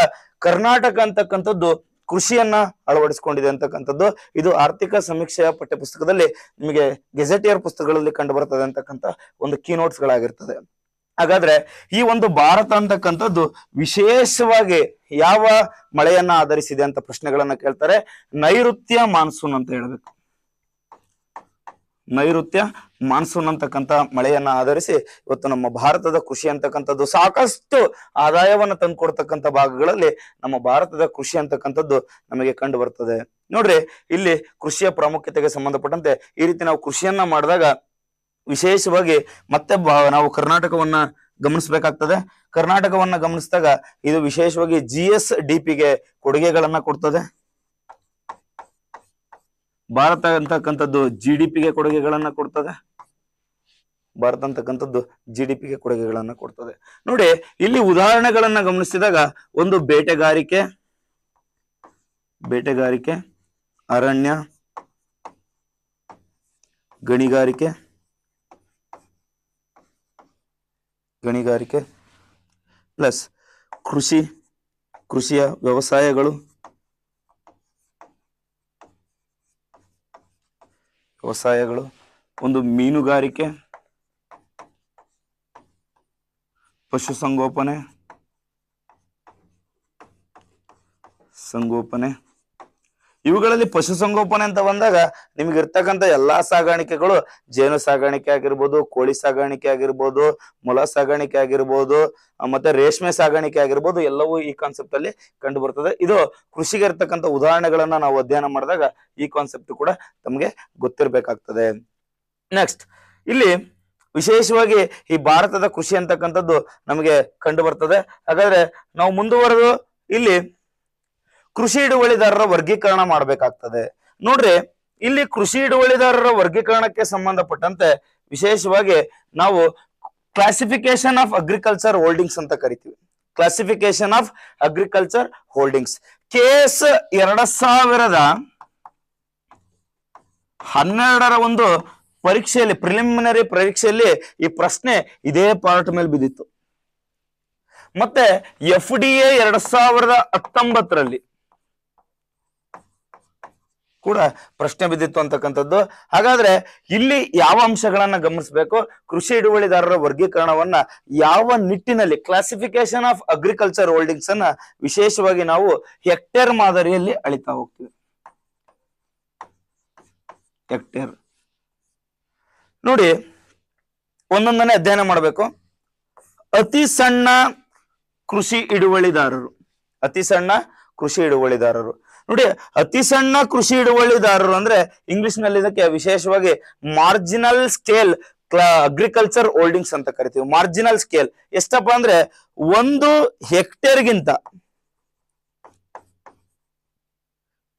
ಕರ್ನಾಟಕ ಅಂತಕ್ಕಂಥದ್ದು ಕೃಷಿಯನ್ನ ಅಳವಡಿಸಿಕೊಂಡಿದೆ ಅಂತಕ್ಕಂಥದ್ದು ಇದು ಆರ್ಥಿಕ ಸಮೀಕ್ಷೆಯ ಪಠ್ಯ ಪುಸ್ತಕದಲ್ಲಿ ನಿಮಗೆ ಗೆಜೆಟಿಯರ್ ಪುಸ್ತಕಗಳಲ್ಲಿ ಕಂಡು ಬರ್ತದೆ ಅಂತಕ್ಕಂಥ ಒಂದು ಕೀ ನೋಟ್ಸ್ ಗಳಾಗಿರ್ತದೆ ಹಾಗಾದ್ರೆ ಈ ಒಂದು ಭಾರತ ಅಂತಕ್ಕಂಥದ್ದು ವಿಶೇಷವಾಗಿ ಯಾವ ಮಳೆಯನ್ನ ಆಧರಿಸಿದೆ ಅಂತ ಪ್ರಶ್ನೆಗಳನ್ನ ಕೇಳ್ತಾರೆ ನೈಋತ್ಯ ಮಾನ್ಸೂನ್ ಅಂತ ಹೇಳ್ಬೇಕು ನೈಋತ್ಯ ಮಾನ್ಸೂನ್ ಅಂತಕ್ಕಂಥ ಮಳೆಯನ್ನ ಆಧರಿಸಿ ಇವತ್ತು ನಮ್ಮ ಭಾರತದ ಕೃಷಿ ಅಂತಕ್ಕಂಥದ್ದು ಸಾಕಷ್ಟು ಆದಾಯವನ್ನು ತಂದುಕೊಡ್ತಕ್ಕಂಥ ಭಾಗಗಳಲ್ಲಿ ನಮ್ಮ ಭಾರತದ ಕೃಷಿ ಅಂತಕ್ಕಂಥದ್ದು ನಮಗೆ ಕಂಡು ಬರ್ತದೆ ನೋಡ್ರಿ ಇಲ್ಲಿ ಕೃಷಿಯ ಪ್ರಾಮುಖ್ಯತೆಗೆ ಸಂಬಂಧಪಟ್ಟಂತೆ ಈ ರೀತಿ ನಾವು ಕೃಷಿಯನ್ನ ಮಾಡಿದಾಗ ವಿಶೇಷವಾಗಿ ಮತ್ತೆ ನಾವು ಕರ್ನಾಟಕವನ್ನ ಗಮನಿಸಬೇಕಾಗ್ತದೆ ಕರ್ನಾಟಕವನ್ನ ಗಮನಿಸಿದಾಗ ಇದು ವಿಶೇಷವಾಗಿ ಜಿ ಎಸ್ ಡಿ ಪಿಗೆ ಕೊಡುಗೆಗಳನ್ನ ಕೊಡ್ತದೆ ಭಾರತ ಅಂತಕ್ಕಂಥದ್ದು ಜಿ ಡಿ ಪಿಗೆ ಕೊಡುಗೆಗಳನ್ನ ಕೊಡ್ತದೆ ಭಾರತ ಅಂತಕ್ಕಂಥದ್ದು ಜಿ ಡಿ ಪಿಗೆ ಕೊಡುಗೆಗಳನ್ನ ಕೊಡ್ತದೆ ನೋಡಿ ಇಲ್ಲಿ ಉದಾಹರಣೆಗಳನ್ನ ಗಮನಿಸಿದಾಗ ಒಂದು ಬೇಟೆಗಾರಿಕೆ ಬೇಟೆಗಾರಿಕೆ ಅರಣ್ಯ ಗಣಿಗಾರಿಕೆ ಗಣಿಗಾರಿಕೆ ಪ್ಲಸ್ ಕೃಷಿ ಕೃಷಿಯ ವ್ಯವಸಾಯಗಳು ವ್ಯವಸಾಯಗಳು ಒಂದು ಮೀನುಗಾರಿಕೆ ಪಶುಸಂಗೋಪನೆ ಸಂಗೋಪನೆ ಇವುಗಳಲ್ಲಿ ಪಶುಸಂಗೋಪನೆ ಅಂತ ಬಂದಾಗ ನಿಮ್ಗೆ ಇರ್ತಕ್ಕಂಥ ಎಲ್ಲಾ ಸಾಗಾಣಿಕೆಗಳು ಜೇನು ಸಾಗಾಣಿಕೆ ಆಗಿರ್ಬೋದು ಕೋಳಿ ಸಾಗಾಣಿಕೆ ಆಗಿರ್ಬೋದು ಮೊಲ ಸಾಗಾಣಿಕೆ ಆಗಿರ್ಬೋದು ಮತ್ತೆ ರೇಷ್ಮೆ ಸಾಗಾಣಿಕೆ ಆಗಿರ್ಬೋದು ಎಲ್ಲವೂ ಈ ಕಾನ್ಸೆಪ್ಟ್ ಅಲ್ಲಿ ಕಂಡು ಬರ್ತದೆ ಇದು ಕೃಷಿಗೆ ಇರ್ತಕ್ಕಂಥ ಉದಾಹರಣೆಗಳನ್ನ ನಾವು ಅಧ್ಯಯನ ಮಾಡಿದಾಗ ಈ ಕಾನ್ಸೆಪ್ಟ್ ಕೂಡ ತಮಗೆ ಗೊತ್ತಿರ್ಬೇಕಾಗ್ತದೆ ನೆಕ್ಸ್ಟ್ ಇಲ್ಲಿ ವಿಶೇಷವಾಗಿ ಈ ಭಾರತದ ಕೃಷಿ ಅಂತಕ್ಕಂಥದ್ದು ನಮಗೆ ಕಂಡು ಬರ್ತದೆ ಹಾಗಾದ್ರೆ ನಾವು ಮುಂದುವರೆದು ಇಲ್ಲಿ ಕೃಷಿ ಹಿಡುವಳಿದಾರರ ವರ್ಗೀಕರಣ ಮಾಡಬೇಕಾಗ್ತದೆ ನೋಡ್ರಿ ಇಲ್ಲಿ ಕೃಷಿ ಹಿಡುವಳಿದಾರರ ವರ್ಗೀಕರಣಕ್ಕೆ ಸಂಬಂಧಪಟ್ಟಂತೆ ವಿಶೇಷವಾಗಿ ನಾವು ಕ್ಲಾಸಿಫಿಕೇಶನ್ ಆಫ್ ಅಗ್ರಿಕಲ್ಚರ್ ಹೋಲ್ಡಿಂಗ್ಸ್ ಅಂತ ಕರಿತೀವಿ classification of agriculture holdings case ಎರಡ ಸಾವಿರದ ಹನ್ನೆರಡರ ಒಂದು ಪರೀಕ್ಷೆಯಲ್ಲಿ ಪ್ರಿಲಿಮಿನರಿ ಪರೀಕ್ಷೆಯಲ್ಲಿ ಈ ಪ್ರಶ್ನೆ ಇದೇ ಪಾರ್ಟ್ ಮೇಲೆ ಬಿದ್ದಿತ್ತು ಮತ್ತೆ ಎಫ್ ಡಿ ಎ ಎರಡ್ ಸಾವಿರದ ಹತ್ತೊಂಬತ್ತರಲ್ಲಿ ಕೂಡ ಪ್ರಶ್ನೆ ಬಿದ್ದಿತ್ತು ಅಂತಕ್ಕಂಥದ್ದು ಹಾಗಾದ್ರೆ ಇಲ್ಲಿ ಯಾವ ಅಂಶಗಳನ್ನ ಗಮನಿಸಬೇಕು ಕೃಷಿ ಹಿಡುವಳಿದಾರರ ವರ್ಗೀಕರಣವನ್ನ ಯಾವ ನಿಟ್ಟಿನಲ್ಲಿ ಕ್ಲಾಸಿಫಿಕೇಶನ್ ಆಫ್ ಅಗ್ರಿಕಲ್ಚರ್ ಹೋಲ್ಡಿಂಗ್ಸ್ ಅನ್ನ ವಿಶೇಷವಾಗಿ ನಾವು ಹೆಕ್ಟೇರ್ ಮಾದರಿಯಲ್ಲಿ ಅಳಿತಾ ಹೋಗ್ತೀವಿ ಹೆಕ್ಟೇರ್ ನೋಡಿ ಒಂದೊಂದನೆ ಅಧ್ಯಯನ ಮಾಡಬೇಕು ಅತಿ ಸಣ್ಣ ಕೃಷಿ ಹಿಡುವಳಿದಾರರು ಅತಿ ಸಣ್ಣ ಕೃಷಿ ಹಿಡುವಳಿದಾರರು ನೋಡಿ ಅತಿ ಸಣ್ಣ ಕೃಷಿ ಹಿಡುವಳಿದಾರರು ಅಂದ್ರೆ ಇಂಗ್ಲಿಷ್ ನಲ್ಲಿ ಇದಕ್ಕೆ ವಿಶೇಷವಾಗಿ ಮಾರ್ಜಿನಲ್ ಸ್ಕೇಲ್ ಅಗ್ರಿಕಲ್ಚರ್ ಹೋಲ್ಡಿಂಗ್ಸ್ ಅಂತ ಕರಿತೀವಿ ಮಾರ್ಜಿನಲ್ ಸ್ಕೇಲ್ ಎಷ್ಟಪ್ಪ ಅಂದ್ರೆ ಒಂದು ಹೆಕ್ಟೇರ್ಗಿಂತ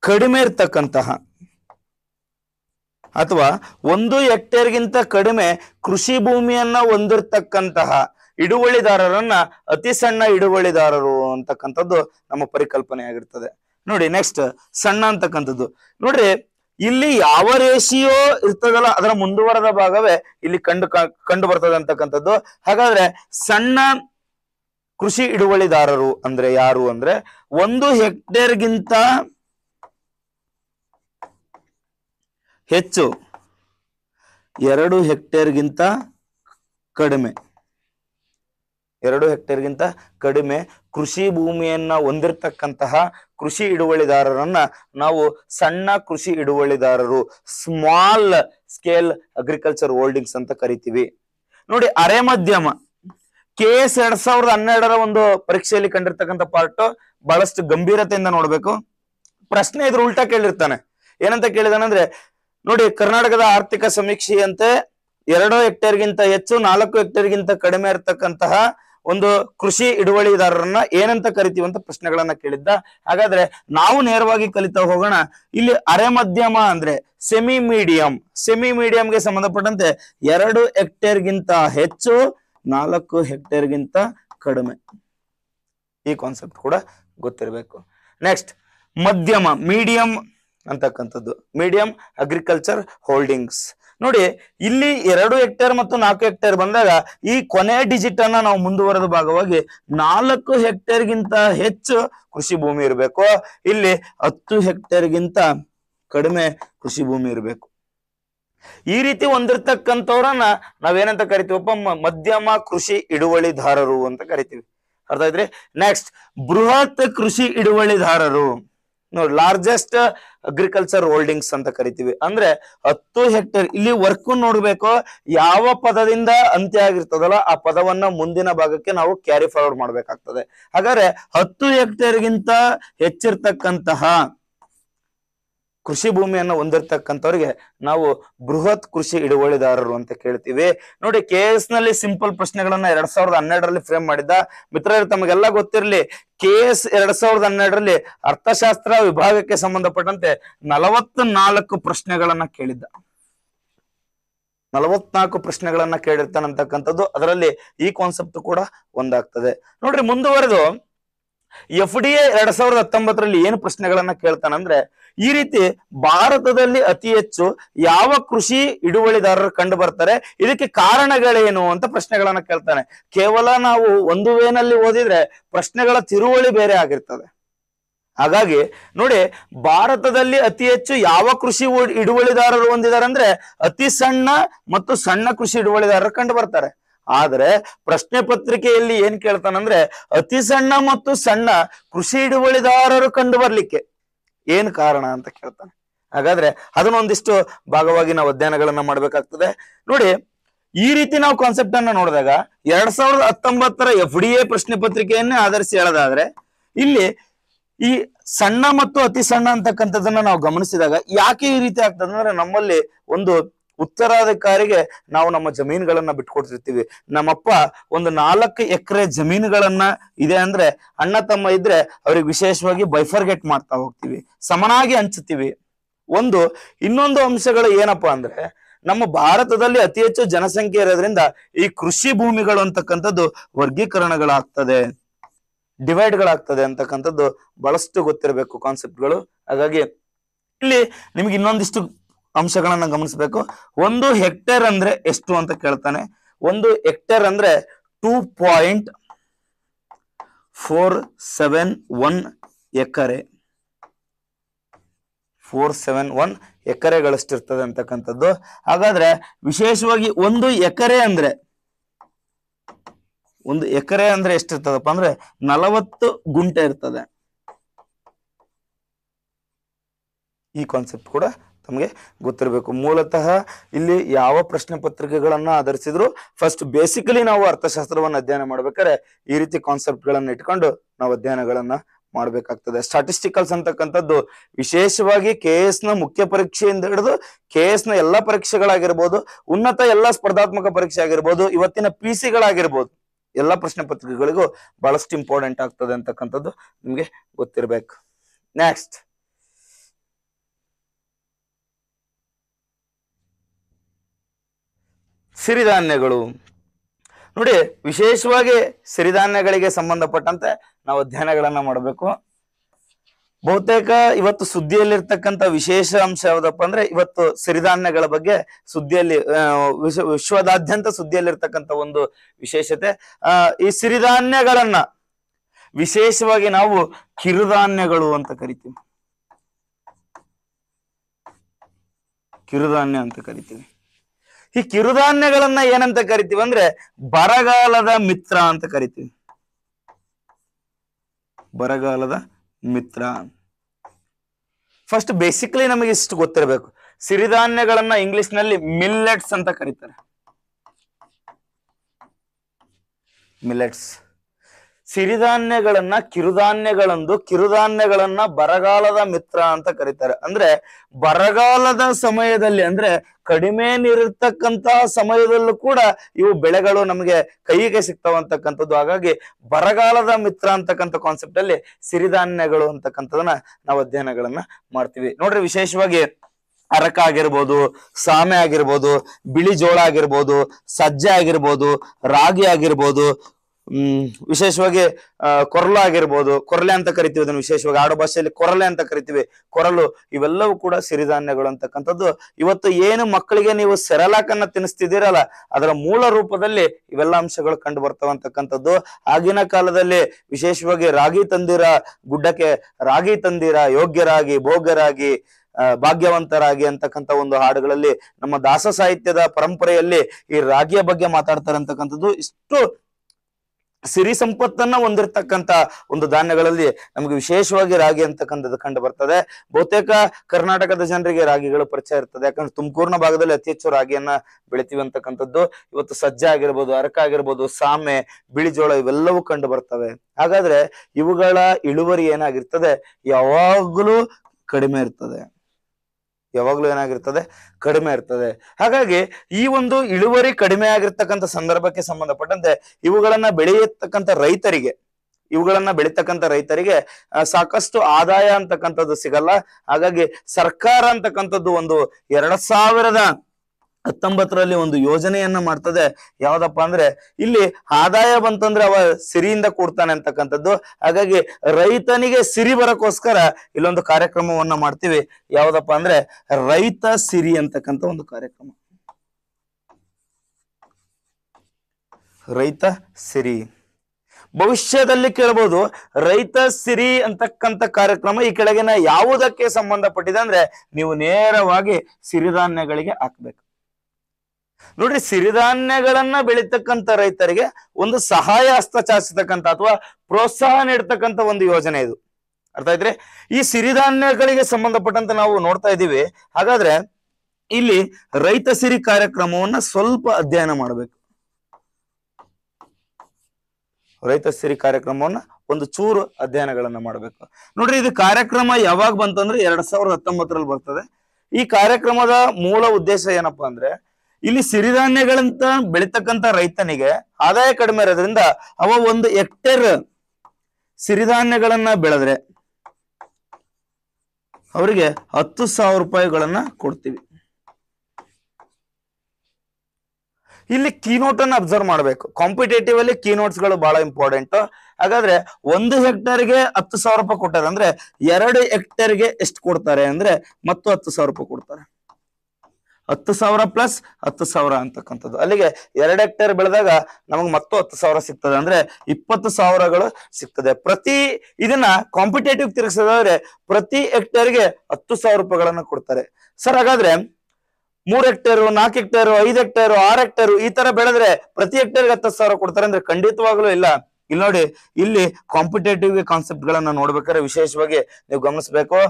ಕಡಿಮೆ ಇರ್ತಕ್ಕಂತಹ ಅಥವಾ ಒಂದು ಹೆಕ್ಟೇರ್ಗಿಂತ ಕಡಿಮೆ ಕೃಷಿ ಭೂಮಿಯನ್ನ ಹೊಂದಿರತಕ್ಕಂತಹ ಹಿಡುವಳಿದಾರರನ್ನ ಅತಿ ಸಣ್ಣ ಹಿಡುವಳಿದಾರರು ಅಂತಕ್ಕಂಥದ್ದು ನಮ್ಮ ಪರಿಕಲ್ಪನೆ ಆಗಿರ್ತದೆ ನೋಡಿ ನೆಕ್ಸ್ಟ್ ಸಣ್ಣ ಅಂತಕ್ಕಂಥದ್ದು ನೋಡ್ರಿ ಇಲ್ಲಿ ಯಾವ ರೇಷಿಯೋ ಇರ್ತದಲ್ಲ ಅದರ ಮುಂದುವರೆದ ಭಾಗವೇ ಇಲ್ಲಿ ಕಂಡು ಕಂಡು ಬರ್ತದೆ ಅಂತಕ್ಕಂಥದ್ದು ಹಾಗಾದ್ರೆ ಸಣ್ಣ ಕೃಷಿ ಹಿಡುವಳಿದಾರರು ಅಂದ್ರೆ ಯಾರು ಅಂದ್ರೆ ಒಂದು ಹೆಕ್ಟೇರ್ಗಿಂತ ಹೆಚ್ಚು ಎರಡು ಹೆಕ್ಟೇರ್ಗಿಂತ ಕಡಿಮೆ ಎರಡು ಹೆಕ್ಟೇರ್ಗಿಂತ ಕಡಿಮೆ ಕೃಷಿ ಭೂಮಿಯನ್ನ ಹೊಂದಿರತಕ್ಕಂತಹ ಕೃಷಿ ಹಿಡುವಳಿದಾರರನ್ನ ನಾವು ಸಣ್ಣ ಕೃಷಿ ಹಿಡುವಳಿದಾರರು ಸ್ಮಾಲ್ ಸ್ಕೇಲ್ ಅಗ್ರಿಕಲ್ಚರ್ ಹೋಲ್ಡಿಂಗ್ಸ್ ಅಂತ ಕರಿತೀವಿ ನೋಡಿ ಅರೆ ಮಧ್ಯಮ ಕೆ ಎಸ್ ಎರಡ್ ಸಾವಿರದ ಹನ್ನೆರಡರ ಒಂದು ಪರೀಕ್ಷೆಯಲ್ಲಿ ಕಂಡಿರ್ತಕ್ಕಂಥ ಪಾರ್ಟ್ ಬಹಳಷ್ಟು ಗಂಭೀರತೆಯಿಂದ ನೋಡ್ಬೇಕು ಪ್ರಶ್ನೆ ಇದ್ರ ಉಲ್ಟಾ ಕೇಳಿರ್ತಾನೆ ಏನಂತ ಅಂದ್ರೆ ನೋಡಿ ಕರ್ನಾಟಕದ ಆರ್ಥಿಕ ಸಮೀಕ್ಷೆಯಂತೆ ಎರಡು ಹೆಕ್ಟೇರ್ಗಿಂತ ಹೆಚ್ಚು ನಾಲ್ಕು ಹೆಕ್ಟೇರ್ಗಿಂತ ಕಡಿಮೆ ಇರತಕ್ಕಂತಹ ಒಂದು ಕೃಷಿ ಹಿಡುವಳಿದಾರರನ್ನ ಏನಂತ ಕರಿತೀವಂತ ಪ್ರಶ್ನೆಗಳನ್ನ ಕೇಳಿದ್ದ ಹಾಗಾದ್ರೆ ನಾವು ನೇರವಾಗಿ ಕಲಿತಾ ಹೋಗೋಣ ಇಲ್ಲಿ ಅರೆ ಮಧ್ಯಮ ಅಂದ್ರೆ ಸೆಮಿ ಮೀಡಿಯಂ ಸೆಮಿ ಮೀಡಿಯಂಗೆ ಸಂಬಂಧಪಟ್ಟಂತೆ ಎರಡು ಹೆಕ್ಟೇರ್ಗಿಂತ ಹೆಚ್ಚು ನಾಲ್ಕು ಹೆಕ್ಟೇರ್ಗಿಂತ ಕಡಿಮೆ ಈ ಕಾನ್ಸೆಪ್ಟ್ ಕೂಡ ಗೊತ್ತಿರಬೇಕು ನೆಕ್ಸ್ಟ್ ಮಧ್ಯಮ ಮೀಡಿಯಂ ಅಂತಕ್ಕಂಥದ್ದು ಮೀಡಿಯಂ ಅಗ್ರಿಕಲ್ಚರ್ ಹೋಲ್ಡಿಂಗ್ಸ್ ನೋಡಿ ಇಲ್ಲಿ ಎರಡು ಹೆಕ್ಟೇರ್ ಮತ್ತು ನಾಲ್ಕು ಹೆಕ್ಟೇರ್ ಬಂದಾಗ ಈ ಕೊನೆ ಡಿಜಿಟ್ ಅನ್ನ ನಾವು ಮುಂದುವರೆದ ಭಾಗವಾಗಿ ನಾಲ್ಕು ಹೆಕ್ಟೇರ್ ಗಿಂತ ಹೆಚ್ಚು ಕೃಷಿ ಭೂಮಿ ಇರಬೇಕು ಇಲ್ಲಿ ಹತ್ತು ಹೆಕ್ಟೇರ್ ಗಿಂತ ಕಡಿಮೆ ಕೃಷಿ ಭೂಮಿ ಇರಬೇಕು ಈ ರೀತಿ ಹೊಂದಿರ್ತಕ್ಕಂಥವ್ರನ್ನ ನಾವೇನಂತ ಕರಿತೀವಪ್ಪ ಮಧ್ಯಮ ಕೃಷಿ ಇಡುವಳಿದಾರರು ಅಂತ ಕರಿತೀವಿ ಅರ್ಥ ಆಯ್ತ್ರಿ ನೆಕ್ಸ್ಟ್ ಬೃಹತ್ ಕೃಷಿ ಇಡುವಳಿದಾರರು ನೋಡಿ ಲಾರ್ಜೆಸ್ಟ್ ಅಗ್ರಿಕಲ್ಚರ್ ಹೋಲ್ಡಿಂಗ್ಸ್ ಅಂತ ಕರಿತೀವಿ ಅಂದ್ರೆ ಹತ್ತು ಹೆಕ್ಟೇರ್ ಇಲ್ಲಿ ವರ್ಕ್ ನೋಡ್ಬೇಕು ಯಾವ ಪದದಿಂದ ಅಂತ್ಯ ಆಗಿರ್ತದಲ್ಲ ಆ ಪದವನ್ನ ಮುಂದಿನ ಭಾಗಕ್ಕೆ ನಾವು ಕ್ಯಾರಿ ಫಾರ್ವರ್ಡ್ ಮಾಡ್ಬೇಕಾಗ್ತದೆ ಹಾಗಾದ್ರೆ ಹತ್ತು ಹೆಕ್ಟೇರ್ಗಿಂತ ಹೆಚ್ಚಿರ್ತಕ್ಕಂತಹ ಕೃಷಿ ಭೂಮಿಯನ್ನು ಹೊಂದಿರತಕ್ಕಂಥವ್ರಿಗೆ ನಾವು ಬೃಹತ್ ಕೃಷಿ ಹಿಡುವಳಿದಾರರು ಅಂತ ಕೇಳ್ತೀವಿ ನೋಡಿ ಕೆ ಎಸ್ ನಲ್ಲಿ ಸಿಂಪಲ್ ಪ್ರಶ್ನೆಗಳನ್ನ ಎರಡ್ ಸಾವಿರದ ಹನ್ನೆರಡರಲ್ಲಿ ಫ್ರೇಮ್ ಮಾಡಿದ್ದ ಮಿತ್ರರು ತಮಗೆಲ್ಲ ಗೊತ್ತಿರಲಿ ಕೆ ಎಸ್ ಎರಡ್ ಸಾವಿರದ ಹನ್ನೆರಡರಲ್ಲಿ ಅರ್ಥಶಾಸ್ತ್ರ ವಿಭಾಗಕ್ಕೆ ಸಂಬಂಧಪಟ್ಟಂತೆ ನಾಲ್ಕು ಪ್ರಶ್ನೆಗಳನ್ನ ಕೇಳಿದ್ದ ನಲವತ್ನಾಲ್ಕು ಪ್ರಶ್ನೆಗಳನ್ನ ಕೇಳಿರ್ತಾನಂತಕ್ಕಂಥದ್ದು ಅದರಲ್ಲಿ ಈ ಕಾನ್ಸೆಪ್ಟ್ ಕೂಡ ಒಂದಾಗ್ತದೆ ನೋಡ್ರಿ ಮುಂದುವರೆದು ಎಫ್ ಡಿ ಎ ಎರಡ್ ಸಾವಿರದ ಹತ್ತೊಂಬತ್ತರಲ್ಲಿ ಏನು ಪ್ರಶ್ನೆಗಳನ್ನ ಕೇಳ್ತಾನಂದ್ರೆ ಈ ರೀತಿ ಭಾರತದಲ್ಲಿ ಅತಿ ಹೆಚ್ಚು ಯಾವ ಕೃಷಿ ಹಿಡುವಳಿದಾರರು ಕಂಡು ಬರ್ತಾರೆ ಇದಕ್ಕೆ ಕಾರಣಗಳೇನು ಅಂತ ಪ್ರಶ್ನೆಗಳನ್ನ ಕೇಳ್ತಾನೆ ಕೇವಲ ನಾವು ಒಂದು ವೇನಲ್ಲಿ ಓದಿದ್ರೆ ಪ್ರಶ್ನೆಗಳ ತಿರುವಳಿ ಬೇರೆ ಆಗಿರ್ತದೆ ಹಾಗಾಗಿ ನೋಡಿ ಭಾರತದಲ್ಲಿ ಅತಿ ಹೆಚ್ಚು ಯಾವ ಕೃಷಿ ಹಿಡುವಳಿದಾರರು ಹೊಂದಿದ್ದಾರೆ ಅಂದ್ರೆ ಅತಿ ಸಣ್ಣ ಮತ್ತು ಸಣ್ಣ ಕೃಷಿ ಹಿಡುವಳಿದಾರರು ಕಂಡು ಬರ್ತಾರೆ ಆದ್ರೆ ಪ್ರಶ್ನೆ ಪತ್ರಿಕೆಯಲ್ಲಿ ಏನ್ ಕೇಳ್ತಾನಂದ್ರೆ ಅತಿ ಸಣ್ಣ ಮತ್ತು ಸಣ್ಣ ಕೃಷಿ ಹಿಡುವಳಿದಾರರು ಕಂಡು ಬರ್ಲಿಕ್ಕೆ ಏನ್ ಕಾರಣ ಅಂತ ಕೇಳ್ತಾನೆ ಹಾಗಾದ್ರೆ ಅದನ್ನೊಂದಿಷ್ಟು ಭಾಗವಾಗಿ ನಾವು ಅಧ್ಯಯನಗಳನ್ನ ಮಾಡ್ಬೇಕಾಗ್ತದೆ ನೋಡಿ ಈ ರೀತಿ ನಾವು ಕಾನ್ಸೆಪ್ಟ್ ಅನ್ನ ನೋಡಿದಾಗ ಎರಡ್ ಸಾವಿರದ ಹತ್ತೊಂಬತ್ತರ ಎಫ್ ಡಿ ಎ ಪ್ರಶ್ನೆ ಪತ್ರಿಕೆಯನ್ನೇ ಆಧರಿಸಿ ಹೇಳೋದಾದ್ರೆ ಇಲ್ಲಿ ಈ ಸಣ್ಣ ಮತ್ತು ಅತಿ ಸಣ್ಣ ಅಂತಕ್ಕಂಥದ್ದನ್ನ ನಾವು ಗಮನಿಸಿದಾಗ ಯಾಕೆ ಈ ರೀತಿ ಆಗ್ತದೆ ಅಂದ್ರೆ ನಮ್ಮಲ್ಲಿ ಒಂದು ಉತ್ತರಾಧಿಕಾರಿಗೆ ನಾವು ನಮ್ಮ ಜಮೀನುಗಳನ್ನ ಬಿಟ್ಕೊಡ್ತಿರ್ತೀವಿ ನಮ್ಮಪ್ಪ ಒಂದು ನಾಲ್ಕು ಎಕರೆ ಜಮೀನುಗಳನ್ನ ಇದೆ ಅಂದ್ರೆ ಅಣ್ಣ ತಮ್ಮ ಇದ್ರೆ ಅವ್ರಿಗೆ ವಿಶೇಷವಾಗಿ ಬೈಫರ್ಗೆಟ್ ಮಾಡ್ತಾ ಹೋಗ್ತೀವಿ ಸಮನಾಗಿ ಹಂಚುತ್ತೀವಿ ಒಂದು ಇನ್ನೊಂದು ಅಂಶಗಳು ಏನಪ್ಪಾ ಅಂದ್ರೆ ನಮ್ಮ ಭಾರತದಲ್ಲಿ ಅತಿ ಹೆಚ್ಚು ಜನಸಂಖ್ಯೆ ಇರೋದ್ರಿಂದ ಈ ಕೃಷಿ ಭೂಮಿಗಳು ಅಂತಕ್ಕಂಥದ್ದು ವರ್ಗೀಕರಣಗಳಾಗ್ತದೆ ಡಿವೈಡ್ಗಳಾಗ್ತದೆ ಅಂತಕ್ಕಂಥದ್ದು ಬಹಳಷ್ಟು ಗೊತ್ತಿರಬೇಕು ಕಾನ್ಸೆಪ್ಟ್ಗಳು ಹಾಗಾಗಿ ಇಲ್ಲಿ ನಿಮ್ಗೆ ಇನ್ನೊಂದಿಷ್ಟು ಅಂಶಗಳನ್ನ ಗಮನಿಸಬೇಕು ಒಂದು ಹೆಕ್ಟೇರ್ ಅಂದ್ರೆ ಎಷ್ಟು ಅಂತ ಕೇಳ್ತಾನೆ ಒಂದು ಹೆಕ್ಟೇರ್ ಅಂದ್ರೆ two point four seven one acre four seven one ಎಕರೆಗಳಷ್ಟಿರ್ತದೆ ಅಂತಕ್ಕಂಥದ್ದು ಹಾಗಾದ್ರೆ ವಿಶೇಷವಾಗಿ ಒಂದು ಎಕರೆ ಅಂದ್ರೆ ಒಂದು ಎಕರೆ ಅಂದ್ರೆ ಎಷ್ಟಿರ್ತದಪ್ಪ ಅಂದ್ರೆ ನಲವತ್ತು ಗುಂಟೆ ಇರ್ತದೆ ಈ ಕಾನ್ಸೆಪ್ಟ್ ಕೂಡ ತಮಗೆ ಗೊತ್ತಿರಬೇಕು ಮೂಲತಃ ಇಲ್ಲಿ ಯಾವ ಪ್ರಶ್ನೆ ಪತ್ರಿಕೆಗಳನ್ನು ಆಧರಿಸಿದ್ರು ಫಸ್ಟ್ ಬೇಸಿಕಲಿ ನಾವು ಅರ್ಥಶಾಸ್ತ್ರವನ್ನು ಅಧ್ಯಯನ ಮಾಡ್ಬೇಕಾದ್ರೆ ಈ ರೀತಿ ಕಾನ್ಸೆಪ್ಟ್ಗಳನ್ನು ಇಟ್ಕೊಂಡು ನಾವು ಅಧ್ಯಯನಗಳನ್ನು ಮಾಡ್ಬೇಕಾಗ್ತದೆ ಸ್ಟಾಟಿಸ್ಟಿಕಲ್ಸ್ ಅಂತಕ್ಕಂಥದ್ದು ವಿಶೇಷವಾಗಿ ಕೆ ಎಸ್ ನ ಮುಖ್ಯ ಪರೀಕ್ಷೆಯಿಂದ ಹಿಡಿದು ಕೆ ಎಸ್ ನ ಎಲ್ಲ ಪರೀಕ್ಷೆಗಳಾಗಿರ್ಬೋದು ಉನ್ನತ ಎಲ್ಲ ಸ್ಪರ್ಧಾತ್ಮಕ ಪರೀಕ್ಷೆ ಆಗಿರ್ಬೋದು ಇವತ್ತಿನ ಪಿ ಸಿಗಳಾಗಿರ್ಬೋದು ಎಲ್ಲ ಪ್ರಶ್ನೆ ಪತ್ರಿಕೆಗಳಿಗೂ ಬಹಳಷ್ಟು ಇಂಪಾರ್ಟೆಂಟ್ ಆಗ್ತದೆ ಅಂತಕ್ಕಂಥದ್ದು ನಿಮಗೆ ಗೊತ್ತಿರಬೇಕು ನೆಕ್ಸ್ಟ್ ಸಿರಿಧಾನ್ಯಗಳು ನೋಡಿ ವಿಶೇಷವಾಗಿ ಸಿರಿಧಾನ್ಯಗಳಿಗೆ ಸಂಬಂಧಪಟ್ಟಂತೆ ನಾವು ಅಧ್ಯಯನಗಳನ್ನು ಮಾಡಬೇಕು ಬಹುತೇಕ ಇವತ್ತು ಸುದ್ದಿಯಲ್ಲಿರ್ತಕ್ಕಂಥ ವಿಶೇಷ ಅಂಶ ಯಾವುದಪ್ಪ ಅಂದ್ರೆ ಇವತ್ತು ಸಿರಿಧಾನ್ಯಗಳ ಬಗ್ಗೆ ಸುದ್ದಿಯಲ್ಲಿ ವಿಶ್ವ ವಿಶ್ವದಾದ್ಯಂತ ಸುದ್ದಿಯಲ್ಲಿರ್ತಕ್ಕಂಥ ಒಂದು ವಿಶೇಷತೆ ಈ ಸಿರಿಧಾನ್ಯಗಳನ್ನ ವಿಶೇಷವಾಗಿ ನಾವು ಕಿರುಧಾನ್ಯಗಳು ಅಂತ ಕರಿತೀವಿ ಕಿರುಧಾನ್ಯ ಅಂತ ಕರಿತೀವಿ ಈ ಕಿರುಧಾನ್ಯಗಳನ್ನ ಏನಂತ ಕರಿತೀವಿ ಅಂದ್ರೆ ಬರಗಾಲದ ಮಿತ್ರ ಅಂತ ಕರಿತೀವಿ ಬರಗಾಲದ ಮಿತ್ರ ಫಸ್ಟ್ ಬೇಸಿಕ್ಲಿ ನಮಗೆ ಇಷ್ಟು ಗೊತ್ತಿರಬೇಕು ಸಿರಿಧಾನ್ಯಗಳನ್ನ ಇಂಗ್ಲಿಷ್ ನಲ್ಲಿ ಮಿಲ್ಲೆಟ್ಸ್ ಅಂತ ಕರೀತಾರೆ ಮಿಲೆಟ್ಸ್ ಸಿರಿಧಾನ್ಯಗಳನ್ನ ಕಿರುಧಾನ್ಯಗಳಂದು ಕಿರುಧಾನ್ಯಗಳನ್ನ ಬರಗಾಲದ ಮಿತ್ರ ಅಂತ ಕರೀತಾರೆ ಅಂದ್ರೆ ಬರಗಾಲದ ಸಮಯದಲ್ಲಿ ಅಂದ್ರೆ ಕಡಿಮೆ ನೀರಿರ್ತಕ್ಕಂತಹ ಸಮಯದಲ್ಲೂ ಕೂಡ ಇವು ಬೆಳೆಗಳು ನಮಗೆ ಕೈಗೆ ಸಿಗ್ತಾವಂತಕ್ಕಂಥದ್ದು ಹಾಗಾಗಿ ಬರಗಾಲದ ಮಿತ್ರ ಅಂತಕ್ಕಂಥ ಕಾನ್ಸೆಪ್ಟ್ ಅಲ್ಲಿ ಸಿರಿಧಾನ್ಯಗಳು ಅಂತಕ್ಕಂಥದನ್ನ ನಾವು ಅಧ್ಯಯನಗಳನ್ನ ಮಾಡ್ತೀವಿ ನೋಡ್ರಿ ವಿಶೇಷವಾಗಿ ಅರಕ ಆಗಿರ್ಬೋದು ಸಾಮೆ ಆಗಿರ್ಬೋದು ಬಿಳಿ ಜೋಳ ಆಗಿರ್ಬೋದು ಸಜ್ಜೆ ಆಗಿರ್ಬೋದು ರಾಗಿ ಆಗಿರ್ಬೋದು ಹ್ಮ್ ವಿಶೇಷವಾಗಿ ಕೊರಲು ಆಗಿರ್ಬೋದು ಕೊರಲೆ ಅಂತ ಕರಿತೀವಿ ಅದನ್ನು ವಿಶೇಷವಾಗಿ ಆಡು ಭಾಷೆಯಲ್ಲಿ ಕೊರಲೆ ಅಂತ ಕರಿತೀವಿ ಕೊರಲು ಇವೆಲ್ಲವೂ ಕೂಡ ಸಿರಿಧಾನ್ಯಗಳು ಅಂತಕ್ಕಂಥದ್ದು ಇವತ್ತು ಏನು ಮಕ್ಕಳಿಗೆ ನೀವು ಸೆರಲಾಕನ್ನ ತಿನ್ನಿಸ್ತಿದ್ದೀರಲ್ಲ ಅದರ ಮೂಲ ರೂಪದಲ್ಲಿ ಇವೆಲ್ಲ ಅಂಶಗಳು ಕಂಡು ಬರ್ತವಂತಕ್ಕಂಥದ್ದು ಆಗಿನ ಕಾಲದಲ್ಲಿ ವಿಶೇಷವಾಗಿ ರಾಗಿ ತಂದಿರ ಗುಡ್ಡಕ್ಕೆ ರಾಗಿ ತಂದಿರ ಯೋಗ್ಯರಾಗಿ ಭೋಗ್ಯರಾಗಿ ಭಾಗ್ಯವಂತರಾಗಿ ಅಂತಕ್ಕಂಥ ಒಂದು ಹಾಡುಗಳಲ್ಲಿ ನಮ್ಮ ದಾಸ ಸಾಹಿತ್ಯದ ಪರಂಪರೆಯಲ್ಲಿ ಈ ರಾಗಿಯ ಬಗ್ಗೆ ಮಾತಾಡ್ತಾರೆ ಅಂತಕ್ಕಂಥದ್ದು ಇಷ್ಟು ಸಿರಿ ಸಂಪತ್ತನ್ನ ಹೊಂದಿರತಕ್ಕಂತ ಒಂದು ಧಾನ್ಯಗಳಲ್ಲಿ ನಮಗೆ ವಿಶೇಷವಾಗಿ ರಾಗಿ ಅಂತಕ್ಕಂಥದ್ದು ಕಂಡು ಬರ್ತದೆ ಬಹುತೇಕ ಕರ್ನಾಟಕದ ಜನರಿಗೆ ರಾಗಿಗಳು ಪರಿಚಯ ಇರ್ತದೆ ಯಾಕಂದ್ರೆ ತುಮಕೂರಿನ ಭಾಗದಲ್ಲಿ ಅತಿ ಹೆಚ್ಚು ರಾಗಿಯನ್ನ ಬೆಳಿತೀವಿ ಅಂತಕ್ಕಂಥದ್ದು ಇವತ್ತು ಸಜ್ಜೆ ಆಗಿರ್ಬೋದು ಅರಕ ಆಗಿರ್ಬೋದು ಸಾಮೆ ಬಿಳಿ ಜೋಳ ಇವೆಲ್ಲವೂ ಕಂಡು ಬರ್ತವೆ ಹಾಗಾದ್ರೆ ಇವುಗಳ ಇಳುವರಿ ಏನಾಗಿರ್ತದೆ ಯಾವಾಗಲೂ ಕಡಿಮೆ ಇರ್ತದೆ ಯಾವಾಗ್ಲೂ ಏನಾಗಿರ್ತದೆ ಕಡಿಮೆ ಇರ್ತದೆ ಹಾಗಾಗಿ ಈ ಒಂದು ಇಳುವರಿ ಕಡಿಮೆ ಆಗಿರ್ತಕ್ಕಂಥ ಸಂದರ್ಭಕ್ಕೆ ಸಂಬಂಧಪಟ್ಟಂತೆ ಇವುಗಳನ್ನ ಬೆಳೆಯತಕ್ಕಂಥ ರೈತರಿಗೆ ಇವುಗಳನ್ನ ಬೆಳೀತಕ್ಕಂಥ ರೈತರಿಗೆ ಸಾಕಷ್ಟು ಆದಾಯ ಅಂತಕ್ಕಂಥದ್ದು ಸಿಗಲ್ಲ ಹಾಗಾಗಿ ಸರ್ಕಾರ ಅಂತಕ್ಕಂಥದ್ದು ಒಂದು ಎರಡ್ ಸಾವಿರದ ಹತ್ತೊಂಬತ್ತರಲ್ಲಿ ಒಂದು ಯೋಜನೆಯನ್ನ ಮಾಡ್ತದೆ ಯಾವ್ದಪ್ಪ ಅಂದ್ರೆ ಇಲ್ಲಿ ಆದಾಯ ಬಂತಂದ್ರೆ ಅವ ಸಿರಿಯಿಂದ ಕೊಡ್ತಾನೆ ಅಂತಕ್ಕಂಥದ್ದು ಹಾಗಾಗಿ ರೈತನಿಗೆ ಸಿರಿ ಬರಕೋಸ್ಕರ ಇಲ್ಲೊಂದು ಕಾರ್ಯಕ್ರಮವನ್ನ ಮಾಡ್ತೀವಿ ಯಾವ್ದಪ್ಪ ಅಂದ್ರೆ ರೈತ ಸಿರಿ ಅಂತಕ್ಕಂಥ ಒಂದು ಕಾರ್ಯಕ್ರಮ ರೈತ ಸಿರಿ ಭವಿಷ್ಯದಲ್ಲಿ ಕೇಳ್ಬೋದು ರೈತ ಸಿರಿ ಅಂತಕ್ಕಂಥ ಕಾರ್ಯಕ್ರಮ ಈ ಕೆಳಗಿನ ಯಾವುದಕ್ಕೆ ಸಂಬಂಧಪಟ್ಟಿದೆ ಅಂದ್ರೆ ನೀವು ನೇರವಾಗಿ ಸಿರಿಧಾನ್ಯಗಳಿಗೆ ಹಾಕ್ಬೇಕು ನೋಡ್ರಿ ಸಿರಿಧಾನ್ಯಗಳನ್ನ ಬೆಳೀತಕ್ಕಂತ ರೈತರಿಗೆ ಒಂದು ಸಹಾಯ ಹಸ್ತ ಚಾಚಿತಕ್ಕಂತ ಅಥವಾ ಪ್ರೋತ್ಸಾಹ ನೀಡತಕ್ಕಂತ ಒಂದು ಯೋಜನೆ ಇದು ಅರ್ಥ ಆಯ್ತ್ರಿ ಈ ಸಿರಿಧಾನ್ಯಗಳಿಗೆ ಸಂಬಂಧಪಟ್ಟಂತ ನಾವು ನೋಡ್ತಾ ಇದ್ದೀವಿ ಹಾಗಾದ್ರೆ ಇಲ್ಲಿ ರೈತ ಸಿರಿ ಕಾರ್ಯಕ್ರಮವನ್ನ ಸ್ವಲ್ಪ ಅಧ್ಯಯನ ಮಾಡಬೇಕು ರೈತ ಸಿರಿ ಕಾರ್ಯಕ್ರಮವನ್ನ ಒಂದು ಚೂರು ಅಧ್ಯಯನಗಳನ್ನ ಮಾಡಬೇಕು ನೋಡ್ರಿ ಇದು ಕಾರ್ಯಕ್ರಮ ಯಾವಾಗ ಬಂತಂದ್ರೆ ಎರಡ್ ಸಾವಿರದ ಹತ್ತೊಂಬತ್ತರಲ್ಲಿ ಬರ್ತದೆ ಈ ಕಾರ್ಯಕ್ರಮದ ಮೂಲ ಉದ್ದೇಶ ಏನಪ್ಪಾ ಅಂದ್ರೆ ಇಲ್ಲಿ ಸಿರಿಧಾನ್ಯಗಳಂತ ಬೆಳಿತಕ್ಕಂತ ರೈತನಿಗೆ ಆದಾಯ ಕಡಿಮೆ ಇರೋದ್ರಿಂದ ಅವ ಒಂದು ಹೆಕ್ಟೇರ್ ಸಿರಿಧಾನ್ಯಗಳನ್ನ ಬೆಳೆದ್ರೆ ಅವರಿಗೆ ಹತ್ತು ಸಾವಿರ ರೂಪಾಯಿಗಳನ್ನ ಕೊಡ್ತೀವಿ ಇಲ್ಲಿ ಕೀನೋಟ್ ಅನ್ನ ಅಬ್ಸರ್ವ್ ಮಾಡಬೇಕು ಕಾಂಪಿಟೇಟಿವ್ ಅಲ್ಲಿ ಕೀನೋಟ್ಸ್ ಗಳು ಬಹಳ ಇಂಪಾರ್ಟೆಂಟ್ ಹಾಗಾದ್ರೆ ಒಂದು ಹೆಕ್ಟೇರ್ಗೆ ಹತ್ತು ಸಾವಿರ ರೂಪಾಯಿ ಕೊಟ್ಟಾರೆ ಅಂದ್ರೆ ಎರಡು ಹೆಕ್ಟೇರ್ಗೆ ಎಷ್ಟು ಕೊಡ್ತಾರೆ ಅಂದ್ರೆ ಮತ್ತು ಹತ್ತು ಸಾವಿರ ರೂಪಾಯಿ ಕೊಡ್ತಾರೆ ಹತ್ತು ಸಾವಿರ ಪ್ಲಸ್ ಹತ್ತು ಸಾವಿರ ಅಂತಕ್ಕಂಥದ್ದು ಅಲ್ಲಿಗೆ ಎರಡು ಹೆಕ್ಟೇರ್ ಬೆಳೆದಾಗ ನಮಗೆ ಮತ್ತೂ ಹತ್ತು ಸಾವಿರ ಸಿಗ್ತದೆ ಅಂದ್ರೆ ಇಪ್ಪತ್ತು ಸಾವಿರಗಳು ಸಿಗ್ತದೆ ಪ್ರತಿ ಇದನ್ನ ಕಾಂಪಿಟೇಟಿವ್ ತಿರುಗಿಸೋದಾದ್ರೆ ಪ್ರತಿ ಹೆಕ್ಟೇರ್ಗೆ ಹತ್ತು ಸಾವಿರ ರೂಪಾಯಿಗಳನ್ನು ಕೊಡ್ತಾರೆ ಸರ್ ಹಾಗಾದ್ರೆ ಮೂರು ಹೆಕ್ಟೇರ್ ನಾಲ್ಕು ಹೆಕ್ಟೇರು ಐದು ಹೆಕ್ಟೇರು ಆರು ಹೆಕ್ಟೇರು ಈ ತರ ಬೆಳೆದ್ರೆ ಪ್ರತಿ ಹೆಕ್ಟೇರ್ಗೆ ಹತ್ತು ಸಾವಿರ ಕೊಡ್ತಾರೆ ಅಂದ್ರೆ ಖಂಡಿತವಾಗ್ಲೂ ಇಲ್ಲ ಇಲ್ಲಿ ನೋಡಿ ಇಲ್ಲಿ ಕಾಂಪಿಟೇಟಿವ್ ಕಾನ್ಸೆಪ್ಟ್ ಗಳನ್ನ ನೋಡ್ಬೇಕಾದ್ರೆ ವಿಶೇಷವಾಗಿ ನೀವು ಗಮನಿಸ್ಬೇಕು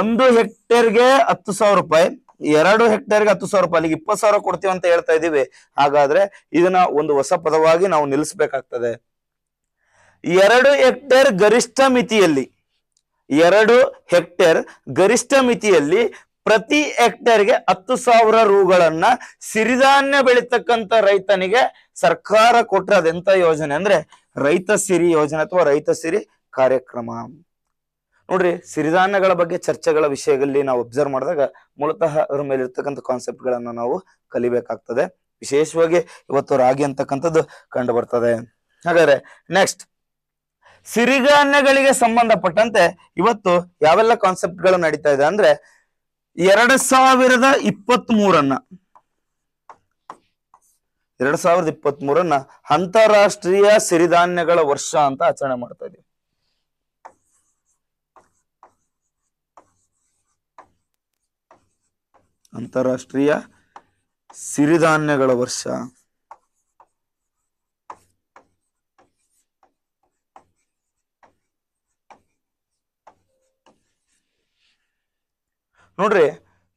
ಒಂದು ಹೆಕ್ಟೇರ್ಗೆ ಹತ್ತು ಸಾವಿರ ರೂಪಾಯಿ ಎರಡು ಹೆಕ್ಟೇರ್ಗೆ ಹತ್ತು ಸಾವಿರ ರೂಪಾಯಿ ಅಲ್ಲಿಗೆ ಇಪ್ಪತ್ತು ಸಾವಿರ ಕೊಡ್ತೀವಿ ಅಂತ ಹೇಳ್ತಾ ಇದೀವಿ ಹಾಗಾದ್ರೆ ಇದನ್ನ ಒಂದು ಹೊಸ ಪದವಾಗಿ ನಾವು ನಿಲ್ಲಿಸಬೇಕಾಗ್ತದೆ ಎರಡು ಹೆಕ್ಟೇರ್ ಗರಿಷ್ಠ ಮಿತಿಯಲ್ಲಿ ಎರಡು ಹೆಕ್ಟೇರ್ ಗರಿಷ್ಠ ಮಿತಿಯಲ್ಲಿ ಪ್ರತಿ ಹೆಕ್ಟೇರ್ಗೆ ಹತ್ತು ಸಾವಿರ ರೂಗಳನ್ನ ಸಿರಿಧಾನ್ಯ ಬೆಳೀತಕ್ಕಂತ ರೈತನಿಗೆ ಸರ್ಕಾರ ಕೊಟ್ಟರೆ ಅದೆಂತ ಯೋಜನೆ ಅಂದ್ರೆ ರೈತ ಸಿರಿ ಯೋಜನೆ ಅಥವಾ ರೈತ ಸಿರಿ ಕಾರ್ಯಕ್ರಮ ನೋಡ್ರಿ ಸಿರಿಧಾನ್ಯಗಳ ಬಗ್ಗೆ ಚರ್ಚೆಗಳ ವಿಷಯದಲ್ಲಿ ನಾವು ಅಬ್ಸರ್ವ್ ಮಾಡಿದಾಗ ಮೂಲತಃ ಅದ್ರ ಮೇಲೆ ಇರ್ತಕ್ಕಂಥ ಕಾನ್ಸೆಪ್ಟ್ ಗಳನ್ನ ನಾವು ಕಲಿಬೇಕಾಗ್ತದೆ ವಿಶೇಷವಾಗಿ ಇವತ್ತು ರಾಗಿ ಅಂತಕ್ಕಂಥದ್ದು ಕಂಡು ಬರ್ತದೆ ಹಾಗಾದ್ರೆ ನೆಕ್ಸ್ಟ್ ಸಿರಿಧಾನ್ಯಗಳಿಗೆ ಸಂಬಂಧಪಟ್ಟಂತೆ ಇವತ್ತು ಯಾವೆಲ್ಲ ಕಾನ್ಸೆಪ್ಟ್ ಗಳು ನಡೀತಾ ಇದೆ ಅಂದ್ರೆ ಎರಡ್ ಸಾವಿರದ ಇಪ್ಪತ್ತ್ ಮೂರನ್ನ ಎರಡ್ ಸಾವಿರದ ಇಪ್ಪತ್ತ್ ಮೂರನ್ನ ಅಂತಾರಾಷ್ಟ್ರೀಯ ಸಿರಿಧಾನ್ಯಗಳ ವರ್ಷ ಅಂತ ಆಚರಣೆ ಮಾಡ್ತಾ ಇದೀವಿ ಅಂತಾರಾಷ್ಟ್ರೀಯ ಸಿರಿಧಾನ್ಯಗಳ ವರ್ಷ ನೋಡ್ರಿ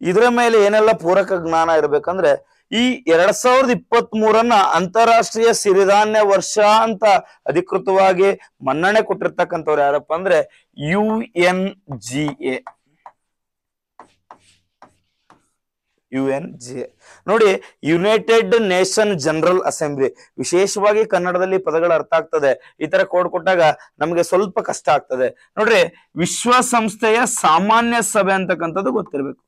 ಇದರ ಮೇಲೆ ಏನೆಲ್ಲ ಪೂರಕ ಜ್ಞಾನ ಇರಬೇಕಂದ್ರೆ ಈ ಎರಡ್ ಸಾವಿರದ ಇಪ್ಪತ್ತ್ ಮೂರನ್ನ ಅಂತಾರಾಷ್ಟ್ರೀಯ ಸಿರಿಧಾನ್ಯ ವರ್ಷ ಅಂತ ಅಧಿಕೃತವಾಗಿ ಮನ್ನಣೆ ಕೊಟ್ಟಿರ್ತಕ್ಕಂಥವ್ರು ಯಾರಪ್ಪ ಅಂದ್ರೆ U N G A U N J ನೋಡಿ ಯುನೈಟೆಡ್ ನೇಷನ್ ಜನರಲ್ ಅಸೆಂಬ್ಲಿ ವಿಶೇಷವಾಗಿ ಕನ್ನಡದಲ್ಲಿ ಪದಗಳ ಅರ್ಥ ಆಗ್ತದೆ ಈ ತರ ಕೋಡ್ ಕೊಟ್ಟಾಗ ನಮಗೆ ಸ್ವಲ್ಪ ಕಷ್ಟ ಆಗ್ತದೆ ನೋಡ್ರಿ ವಿಶ್ವಸಂಸ್ಥೆಯ ಸಾಮಾನ್ಯ ಸಭೆ ಅಂತಕ್ಕಂಥದ್ದು ಗೊತ್ತಿರಬೇಕು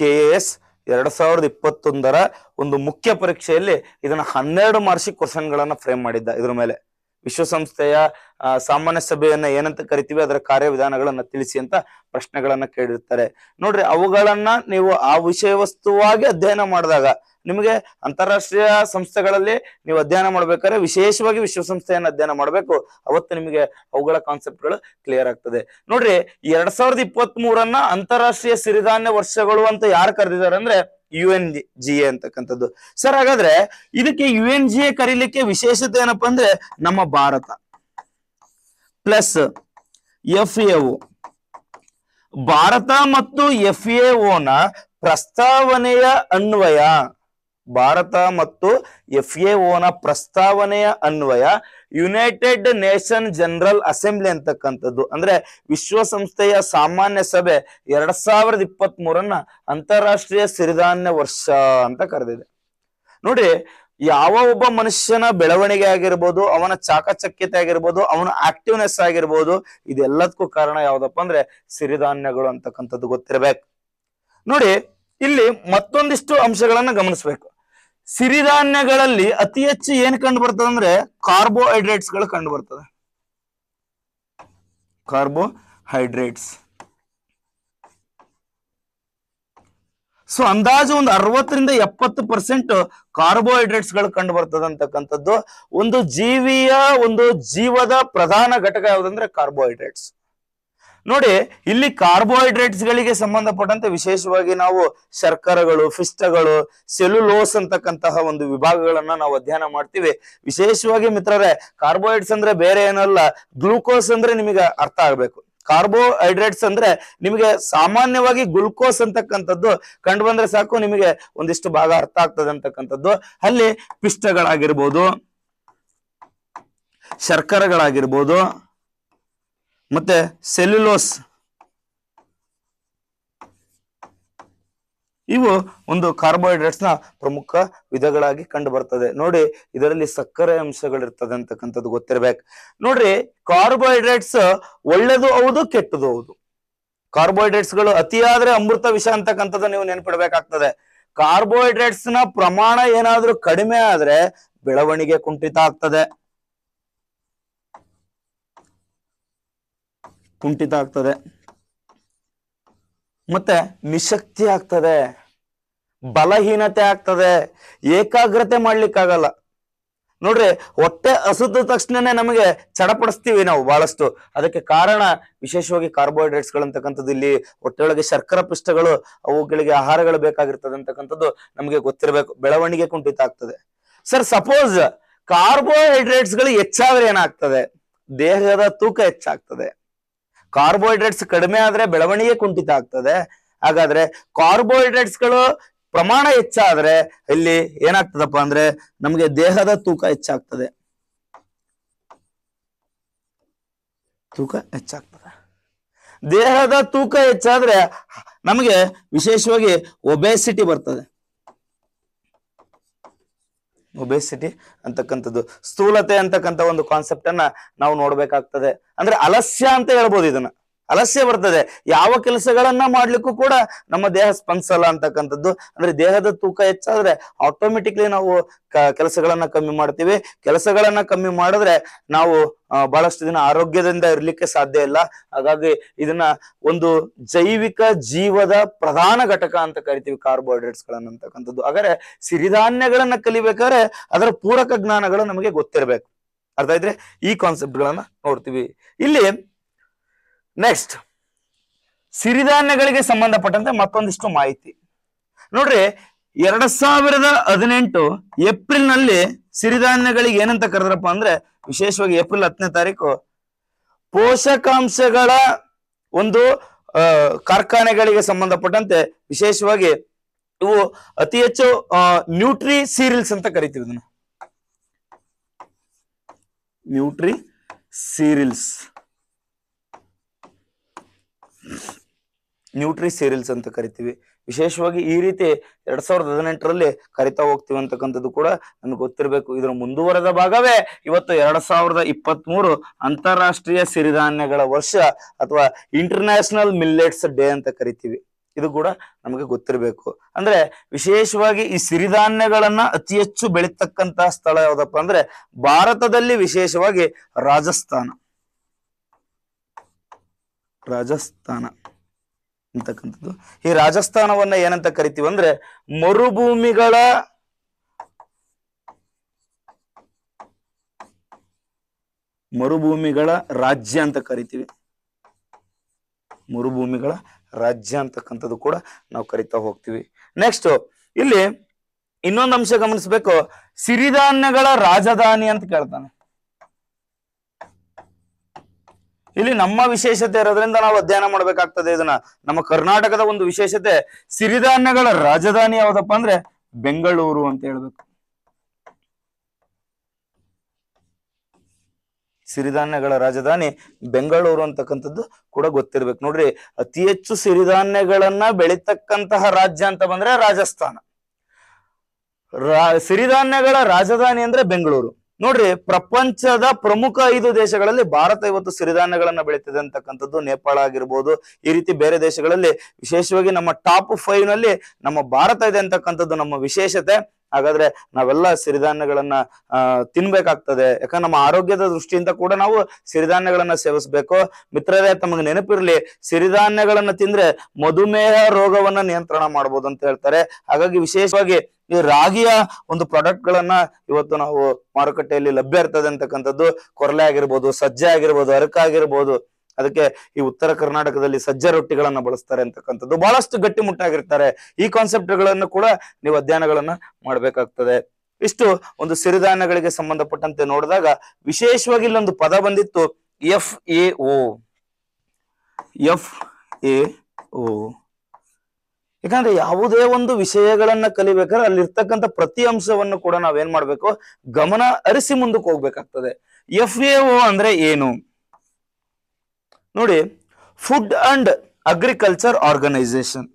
ಕೆ ಎಸ್ ಎರಡ್ ಸಾವಿರದ ಇಪ್ಪತ್ತೊಂದರ ಒಂದು ಮುಖ್ಯ ಪರೀಕ್ಷೆಯಲ್ಲಿ ಇದನ್ನ ಹನ್ನೆರಡು ಮಾರ್ಷಿಕ್ ಕ್ವಶನ್ ಗಳನ್ನ ಫ್ರೇಮ್ ಮಾಡಿದ್ದ ಇದ್ರ ಮೇಲೆ ವಿಶ್ವಸಂಸ್ಥೆಯ ಸಾಮಾನ್ಯ ಸಭೆಯನ್ನ ಏನಂತ ಕರಿತೀವಿ ಅದರ ಕಾರ್ಯವಿಧಾನಗಳನ್ನ ತಿಳಿಸಿ ಅಂತ ಪ್ರಶ್ನೆಗಳನ್ನ ಕೇಳಿರ್ತಾರೆ ನೋಡ್ರಿ ಅವುಗಳನ್ನ ನೀವು ಆ ವಿಷಯ ವಸ್ತುವಾಗಿ ಅಧ್ಯಯನ ಮಾಡಿದಾಗ ನಿಮಗೆ ಅಂತಾರಾಷ್ಟ್ರೀಯ ಸಂಸ್ಥೆಗಳಲ್ಲಿ ನೀವು ಅಧ್ಯಯನ ಮಾಡ್ಬೇಕಾದ್ರೆ ವಿಶೇಷವಾಗಿ ವಿಶ್ವಸಂಸ್ಥೆಯನ್ನು ಅಧ್ಯಯನ ಮಾಡಬೇಕು ಅವತ್ತು ನಿಮಗೆ ಅವುಗಳ ಕಾನ್ಸೆಪ್ಟ್ಗಳು ಕ್ಲಿಯರ್ ಆಗ್ತದೆ ನೋಡ್ರಿ ಎರಡ್ ಸಾವಿರದ ಇಪ್ಪತ್ತ್ ಮೂರನ್ನ ಅಂತಾರಾಷ್ಟ್ರೀಯ ಸಿರಿಧಾನ್ಯ ವರ್ಷಗಳು ಅಂತ ಯಾರು ಕರೆದಿದ್ದಾರೆ ಅಂದ್ರೆ ಯು ಎನ್ ಜಿ ಎ ಅಂತಕ್ಕಂಥದ್ದು ಸರ್ ಹಾಗಾದ್ರೆ ಇದಕ್ಕೆ ಯು ಎನ್ ಜಿ ಎ ಕರೀಲಿಕ್ಕೆ ವಿಶೇಷತೆ ಏನಪ್ಪಾ ಅಂದ್ರೆ ನಮ್ಮ Bharat plus F A Bharat ಮತ್ತು ಎಫ್ ಎ ನ ಪ್ರಸ್ತಾವನೆಯ ಅನ್ವಯ ಭಾರತ ಮತ್ತು ಎಫ್ ಎ ಓನ ಪ್ರಸ್ತಾವನೆಯ ಅನ್ವಯ ಯುನೈಟೆಡ್ ನೇಷನ್ ಜನರಲ್ ಅಸೆಂಬ್ಲಿ ಅಂತಕ್ಕಂಥದ್ದು ಅಂದ್ರೆ ವಿಶ್ವಸಂಸ್ಥೆಯ ಸಾಮಾನ್ಯ ಸಭೆ ಎರಡ್ ಸಾವಿರದ ಇಪ್ಪತ್ತ್ ಮೂರನ್ನ ಅಂತಾರಾಷ್ಟ್ರೀಯ ಸಿರಿಧಾನ್ಯ ವರ್ಷ ಅಂತ ಕರೆದಿದೆ ನೋಡಿ ಯಾವ ಒಬ್ಬ ಮನುಷ್ಯನ ಬೆಳವಣಿಗೆ ಆಗಿರ್ಬೋದು ಅವನ ಚಾಕಚಕ್ಯತೆ ಆಗಿರ್ಬೋದು ಅವನ ಆಕ್ಟಿವ್ನೆಸ್ ಆಗಿರ್ಬೋದು ಇದೆಲ್ಲದಕ್ಕೂ ಕಾರಣ ಯಾವ್ದಪ್ಪ ಅಂದ್ರೆ ಸಿರಿಧಾನ್ಯಗಳು ಅಂತಕ್ಕಂಥದ್ದು ಗೊತ್ತಿರಬೇಕು ನೋಡಿ ಇಲ್ಲಿ ಮತ್ತೊಂದಿಷ್ಟು ಅಂಶಗಳನ್ನ ಗಮನಿಸಬೇಕು ಸಿರಿಧಾನ್ಯಗಳಲ್ಲಿ ಅತಿ ಹೆಚ್ಚು ಏನ್ ಕಂಡು ಬರ್ತದೆ ಅಂದ್ರೆ ಕಾರ್ಬೋಹೈಡ್ರೇಟ್ಸ್ ಗಳು ಕಂಡು ಬರ್ತದೆ ಕಾರ್ಬೋಹೈಡ್ರೇಟ್ಸ್ ಸೊ ಅಂದಾಜು ಒಂದು ಅರವತ್ತರಿಂದ ಎಪ್ಪತ್ತು ಪರ್ಸೆಂಟ್ ಕಾರ್ಬೋಹೈಡ್ರೇಟ್ಸ್ ಗಳು ಕಂಡು ಬರ್ತದೆ ಅಂತಕ್ಕಂಥದ್ದು ಒಂದು ಜೀವಿಯ ಒಂದು ಜೀವದ ಪ್ರಧಾನ ಘಟಕ ಯಾವುದಂದ್ರೆ ಕಾರ್ಬೋಹೈಡ್ರೇಟ್ಸ್ ನೋಡಿ ಇಲ್ಲಿ ಕಾರ್ಬೋಹೈಡ್ರೇಟ್ಸ್ ಗಳಿಗೆ ಸಂಬಂಧಪಟ್ಟಂತೆ ವಿಶೇಷವಾಗಿ ನಾವು ಶರ್ಕರಗಳು ಫಿಸ್ಟಗಳು ಸೆಲ್ಯುಲೋಸ್ ಅಂತಕ್ಕಂತಹ ಒಂದು ವಿಭಾಗಗಳನ್ನ ನಾವು ಅಧ್ಯಯನ ಮಾಡ್ತೀವಿ ವಿಶೇಷವಾಗಿ ಮಿತ್ರರೇ ಕಾರ್ಬೋಹೈಡ್ರೇಟ್ಸ್ ಅಂದ್ರೆ ಬೇರೆ ಏನಲ್ಲ ಗ್ಲೂಕೋಸ್ ಅಂದ್ರೆ ನಿಮಗೆ ಅರ್ಥ ಆಗ್ಬೇಕು ಕಾರ್ಬೋಹೈಡ್ರೇಟ್ಸ್ ಅಂದ್ರೆ ನಿಮಗೆ ಸಾಮಾನ್ಯವಾಗಿ ಗ್ಲುಕೋಸ್ ಅಂತಕ್ಕಂಥದ್ದು ಕಂಡು ಬಂದ್ರೆ ಸಾಕು ನಿಮಗೆ ಒಂದಿಷ್ಟು ಭಾಗ ಅರ್ಥ ಆಗ್ತದೆ ಅಂತಕ್ಕಂಥದ್ದು ಅಲ್ಲಿ ಪಿಷ್ಟಗಳಾಗಿರ್ಬೋದು ಶರ್ಕರಗಳಾಗಿರ್ಬೋದು ಮತ್ತೆ ಸೆಲ್ಯುಲೋಸ್ ಇವು ಒಂದು ಕಾರ್ಬೋಹೈಡ್ರೇಟ್ಸ್ ನ ಪ್ರಮುಖ ವಿಧಗಳಾಗಿ ಕಂಡು ಬರ್ತದೆ ನೋಡಿ ಇದರಲ್ಲಿ ಸಕ್ಕರೆ ಅಂಶಗಳಿರ್ತದೆ ಅಂತಕ್ಕಂಥದ್ದು ಗೊತ್ತಿರ್ಬೇಕು ನೋಡ್ರಿ ಕಾರ್ಬೋಹೈಡ್ರೇಟ್ಸ್ ಒಳ್ಳೇದು ಹೌದು ಕೆಟ್ಟದು ಹೌದು ಕಾರ್ಬೋಹೈಡ್ರೇಟ್ಸ್ಗಳು ಗಳು ಅತಿಯಾದ್ರೆ ಅಮೃತ ವಿಷ ಅಂತಕ್ಕಂಥದ್ದು ನೀವು ನೆನ್ಪಿಡ್ಬೇಕಾಗ್ತದೆ ಕಾರ್ಬೋಹೈಡ್ರೇಟ್ಸ್ ನ ಪ್ರಮಾಣ ಏನಾದ್ರೂ ಕಡಿಮೆ ಆದ್ರೆ ಬೆಳವಣಿಗೆ ಕುಂಠಿತ ಆಗ್ತದೆ ಕುಂಠಿತ ಆಗ್ತದೆ ಮತ್ತೆ ನಿಶಕ್ತಿ ಆಗ್ತದೆ ಬಲಹೀನತೆ ಆಗ್ತದೆ ಏಕಾಗ್ರತೆ ಮಾಡ್ಲಿಕ್ಕಾಗಲ್ಲ ನೋಡ್ರಿ ಹೊಟ್ಟೆ ಹಸುದ ತಕ್ಷಣನೇ ನಮಗೆ ಚಡಪಡಿಸ್ತೀವಿ ನಾವು ಬಹಳಷ್ಟು ಅದಕ್ಕೆ ಕಾರಣ ವಿಶೇಷವಾಗಿ ಕಾರ್ಬೋಹೈಡ್ರೇಟ್ಸ್ ಗಳಂತಕ್ಕಂಥದ್ದು ಇಲ್ಲಿ ಹೊಟ್ಟೆಯೊಳಗೆ ಶರ್ಕರ ಪಿಷ್ಟಗಳು ಅವುಗಳಿಗೆ ಆಹಾರಗಳು ಬೇಕಾಗಿರ್ತದೆ ಅಂತಕ್ಕಂಥದ್ದು ನಮಗೆ ಗೊತ್ತಿರಬೇಕು ಬೆಳವಣಿಗೆ ಕುಂಠಿತ ಆಗ್ತದೆ ಸರ್ ಸಪೋಸ್ ಕಾರ್ಬೋಹೈಡ್ರೇಟ್ಸ್ ಗಳು ಹೆಚ್ಚಾದ್ರೆ ಏನಾಗ್ತದೆ ದೇಹದ ತೂಕ ಹೆಚ್ಚಾಗ್ತದೆ ಕಾರ್ಬೋಹೈಡ್ರೇಟ್ಸ್ ಕಡಿಮೆ ಆದ್ರೆ ಬೆಳವಣಿಗೆ ಕುಂಠಿತ ಆಗ್ತದೆ ಹಾಗಾದ್ರೆ ಕಾರ್ಬೋಹೈಡ್ರೇಟ್ಸ್ಗಳು ಗಳು ಪ್ರಮಾಣ ಹೆಚ್ಚಾದ್ರೆ ಇಲ್ಲಿ ಏನಾಗ್ತದಪ್ಪ ಅಂದ್ರೆ ನಮಗೆ ದೇಹದ ತೂಕ ಹೆಚ್ಚಾಗ್ತದೆ ತೂಕ ಹೆಚ್ಚಾಗ್ತದೆ ದೇಹದ ತೂಕ ಹೆಚ್ಚಾದ್ರೆ ನಮಗೆ ವಿಶೇಷವಾಗಿ ಒಬೆಸಿಟಿ ಬರ್ತದೆ ಒಬೆಸಿಟಿ ಅಂತಕ್ಕಂಥದ್ದು ಸ್ಥೂಲತೆ ಅಂತಕ್ಕಂಥ ಒಂದು ಕಾನ್ಸೆಪ್ಟನ್ನ ನಾವು ನೋಡ್ಬೇಕಾಗ್ತದೆ ಅಂದ್ರೆ ಅಲಸ್ಯ ಅಂತ ಹೇಳ್ಬೋದು ಇದನ್ನ ಅಲಸ್ಯ ಬರ್ತದೆ ಯಾವ ಕೆಲಸಗಳನ್ನ ಮಾಡ್ಲಿಕ್ಕೂ ಕೂಡ ನಮ್ಮ ದೇಹ ಸ್ಪಂದಿಸಲ್ಲ ಅಂತಕ್ಕಂಥದ್ದು ಅಂದ್ರೆ ದೇಹದ ತೂಕ ಹೆಚ್ಚಾದ್ರೆ ಆಟೋಮೆಟಿಕ್ಲಿ ನಾವು ಕೆಲಸಗಳನ್ನ ಕಮ್ಮಿ ಮಾಡ್ತೀವಿ ಕೆಲಸಗಳನ್ನ ಕಮ್ಮಿ ಮಾಡಿದ್ರೆ ನಾವು ಬಹಳಷ್ಟು ದಿನ ಆರೋಗ್ಯದಿಂದ ಇರ್ಲಿಕ್ಕೆ ಸಾಧ್ಯ ಇಲ್ಲ ಹಾಗಾಗಿ ಇದನ್ನ ಒಂದು ಜೈವಿಕ ಜೀವದ ಪ್ರಧಾನ ಘಟಕ ಅಂತ ಕರಿತೀವಿ ಕಾರ್ಬೋಹೈಡ್ರೇಟ್ಸ್ ಗಳನ್ನ ಅಂತಕ್ಕಂಥದ್ದು ಹಾಗಾದ್ರೆ ಸಿರಿಧಾನ್ಯಗಳನ್ನ ಕಲಿಬೇಕಾದ್ರೆ ಅದರ ಪೂರಕ ಜ್ಞಾನಗಳು ನಮಗೆ ಗೊತ್ತಿರಬೇಕು ಅರ್ಥ ಇದ್ರೆ ಈ ಕಾನ್ಸೆಪ್ಟ್ ಗಳನ್ನ ನೋಡ್ತೀವಿ ಇಲ್ಲಿ ನೆಕ್ಸ್ಟ್ ಸಿರಿಧಾನ್ಯಗಳಿಗೆ ಸಂಬಂಧಪಟ್ಟಂತೆ ಮತ್ತೊಂದಿಷ್ಟು ಮಾಹಿತಿ ನೋಡ್ರಿ ಎರಡ್ ಸಾವಿರದ ಹದಿನೆಂಟು ಏಪ್ರಿಲ್ನಲ್ಲಿ ಸಿರಿಧಾನ್ಯಗಳಿಗೆ ಏನಂತ ಕರೆದ್ರಪ್ಪ ಅಂದ್ರೆ ವಿಶೇಷವಾಗಿ ಏಪ್ರಿಲ್ ಹತ್ತನೇ ತಾರೀಕು ಪೋಷಕಾಂಶಗಳ ಒಂದು ಕಾರ್ಖಾನೆಗಳಿಗೆ ಸಂಬಂಧಪಟ್ಟಂತೆ ವಿಶೇಷವಾಗಿ ಇವು ಅತಿ ಹೆಚ್ಚು ನ್ಯೂಟ್ರಿ ಸೀರಿಯಲ್ಸ್ ಅಂತ ಕರಿತೀವಿ ಇದನ್ನ ನ್ಯೂಟ್ರಿ ಸೀರಿಯಲ್ಸ್ ನ್ಯೂಟ್ರಿ ಸೀರಿಯಲ್ಸ್ ಅಂತ ಕರಿತೀವಿ ವಿಶೇಷವಾಗಿ ಈ ರೀತಿ ಎರಡ್ ಸಾವಿರದ ಹದಿನೆಂಟರಲ್ಲಿ ಕರಿತಾ ಹೋಗ್ತೀವಿ ಅಂತಕ್ಕಂಥದ್ದು ಕೂಡ ನಮ್ಗೆ ಗೊತ್ತಿರಬೇಕು ಇದರ ಮುಂದುವರೆದ ಭಾಗವೇ ಇವತ್ತು ಎರಡ್ ಸಾವಿರದ ಇಪ್ಪತ್ತ್ ಮೂರು ಅಂತಾರಾಷ್ಟ್ರೀಯ ಸಿರಿಧಾನ್ಯಗಳ ವರ್ಷ ಅಥವಾ ಇಂಟರ್ನ್ಯಾಷನಲ್ ಮಿಲ್ಲೆಟ್ಸ್ ಡೇ ಅಂತ ಕರಿತೀವಿ ಇದು ಕೂಡ ನಮಗೆ ಗೊತ್ತಿರಬೇಕು ಅಂದ್ರೆ ವಿಶೇಷವಾಗಿ ಈ ಸಿರಿಧಾನ್ಯಗಳನ್ನ ಅತಿ ಹೆಚ್ಚು ಬೆಳೀತಕ್ಕಂತಹ ಸ್ಥಳ ಯಾವ್ದಪ್ಪ ಅಂದ್ರೆ ಭಾರತದಲ್ಲಿ ವಿಶೇಷವಾಗಿ ರಾಜಸ್ಥಾನ ರಾಜಸ್ಥಾನ ಅಂತಕ್ಕಂಥದ್ದು ಈ ರಾಜಸ್ಥಾನವನ್ನ ಏನಂತ ಕರಿತೀವಿ ಅಂದ್ರೆ ಮರುಭೂಮಿಗಳ ಮರುಭೂಮಿಗಳ ರಾಜ್ಯ ಅಂತ ಕರಿತೀವಿ ಮರುಭೂಮಿಗಳ ರಾಜ್ಯ ಅಂತಕ್ಕಂಥದ್ದು ಕೂಡ ನಾವು ಕರಿತಾ ಹೋಗ್ತೀವಿ ನೆಕ್ಸ್ಟ್ ಇಲ್ಲಿ ಇನ್ನೊಂದು ಅಂಶ ಗಮನಿಸ್ಬೇಕು ಸಿರಿಧಾನ್ಯಗಳ ರಾಜಧಾನಿ ಅಂತ ಕೇಳ್ತಾನೆ ಇಲ್ಲಿ ನಮ್ಮ ವಿಶೇಷತೆ ಇರೋದ್ರಿಂದ ನಾವು ಅಧ್ಯಯನ ಮಾಡ್ಬೇಕಾಗ್ತದೆ ಇದನ್ನ ನಮ್ಮ ಕರ್ನಾಟಕದ ಒಂದು ವಿಶೇಷತೆ ಸಿರಿಧಾನ್ಯಗಳ ರಾಜಧಾನಿ ಯಾವ್ದಪ್ಪ ಅಂದ್ರೆ ಬೆಂಗಳೂರು ಅಂತ ಹೇಳ್ಬೇಕು ಸಿರಿಧಾನ್ಯಗಳ ರಾಜಧಾನಿ ಬೆಂಗಳೂರು ಅಂತಕ್ಕಂಥದ್ದು ಕೂಡ ಗೊತ್ತಿರ್ಬೇಕು ನೋಡ್ರಿ ಅತಿ ಹೆಚ್ಚು ಸಿರಿಧಾನ್ಯಗಳನ್ನ ಬೆಳೀತಕ್ಕಂತಹ ರಾಜ್ಯ ಅಂತ ಬಂದ್ರೆ ರಾಜಸ್ಥಾನ ರಾ ಸಿರಿಧಾನ್ಯಗಳ ರಾಜಧಾನಿ ಅಂದ್ರೆ ಬೆಂಗಳೂರು ನೋಡ್ರಿ ಪ್ರಪಂಚದ ಪ್ರಮುಖ ಐದು ದೇಶಗಳಲ್ಲಿ ಭಾರತ ಇವತ್ತು ಸಿರಿಧಾನ್ಯಗಳನ್ನ ಬೆಳೀತಿದೆ ಅಂತಕ್ಕಂಥದ್ದು ನೇಪಾಳ ಆಗಿರ್ಬೋದು ಈ ರೀತಿ ಬೇರೆ ದೇಶಗಳಲ್ಲಿ ವಿಶೇಷವಾಗಿ ನಮ್ಮ ಟಾಪ್ ಫೈವ್ ನಲ್ಲಿ ನಮ್ಮ ಭಾರತ ಇದೆ ಅಂತಕ್ಕಂಥದ್ದು ನಮ್ಮ ವಿಶೇಷತೆ ಹಾಗಾದ್ರೆ ನಾವೆಲ್ಲ ಸಿರಿಧಾನ್ಯಗಳನ್ನ ತಿನ್ಬೇಕಾಗ್ತದೆ ಯಾಕಂದ್ರೆ ನಮ್ಮ ಆರೋಗ್ಯದ ದೃಷ್ಟಿಯಿಂದ ಕೂಡ ನಾವು ಸಿರಿಧಾನ್ಯಗಳನ್ನ ಸೇವಿಸ್ಬೇಕು ಮಿತ್ರರೇ ತಮಗೆ ನೆನಪಿರ್ಲಿ ಸಿರಿಧಾನ್ಯಗಳನ್ನ ತಿಂದ್ರೆ ಮಧುಮೇಹ ರೋಗವನ್ನ ನಿಯಂತ್ರಣ ಮಾಡಬಹುದು ಅಂತ ಹೇಳ್ತಾರೆ ಹಾಗಾಗಿ ವಿಶೇಷವಾಗಿ ಈ ರಾಗಿಯ ಒಂದು ಪ್ರಾಡಕ್ಟ್ ಗಳನ್ನ ಇವತ್ತು ನಾವು ಮಾರುಕಟ್ಟೆಯಲ್ಲಿ ಲಭ್ಯ ಇರ್ತದೆ ಅಂತಕ್ಕಂಥದ್ದು ಕೊರಲೆ ಆಗಿರ್ಬೋದು ಸಜ್ಜೆ ಆಗಿರ್ಬೋದು ಅರಕ ಆಗಿರ್ಬೋದು ಅದಕ್ಕೆ ಈ ಉತ್ತರ ಕರ್ನಾಟಕದಲ್ಲಿ ಸಜ್ಜ ರೊಟ್ಟಿಗಳನ್ನ ಬಳಸ್ತಾರೆ ಅಂತಕ್ಕಂಥದ್ದು ಬಹಳಷ್ಟು ಗಟ್ಟಿಮುಟ್ಟಾಗಿರ್ತಾರೆ ಈ ಕಾನ್ಸೆಪ್ಟ್ ಗಳನ್ನು ಕೂಡ ನೀವು ಅಧ್ಯಯನಗಳನ್ನ ಮಾಡಬೇಕಾಗ್ತದೆ ಇಷ್ಟು ಒಂದು ಸಿರಿಧಾನ್ಯಗಳಿಗೆ ಸಂಬಂಧಪಟ್ಟಂತೆ ನೋಡಿದಾಗ ವಿಶೇಷವಾಗಿ ಇಲ್ಲೊಂದು ಪದ ಬಂದಿತ್ತು F A O F A O ಯಾಕಂದ್ರೆ ಯಾವುದೇ ಒಂದು ವಿಷಯಗಳನ್ನ ಕಲಿಬೇಕಾದ್ರೆ ಅಲ್ಲಿರ್ತಕ್ಕಂಥ ಪ್ರತಿ ಅಂಶವನ್ನು ಕೂಡ ನಾವೇನ್ ಮಾಡ್ಬೇಕು ಗಮನ ಹರಿಸಿ ಮುಂದಕ್ಕೆ ಹೋಗ್ಬೇಕಾಗ್ತದೆ ಎಫ್ ಎ ಓ ಅಂದ್ರೆ ಏನು ನೋಡಿ food and agriculture organisation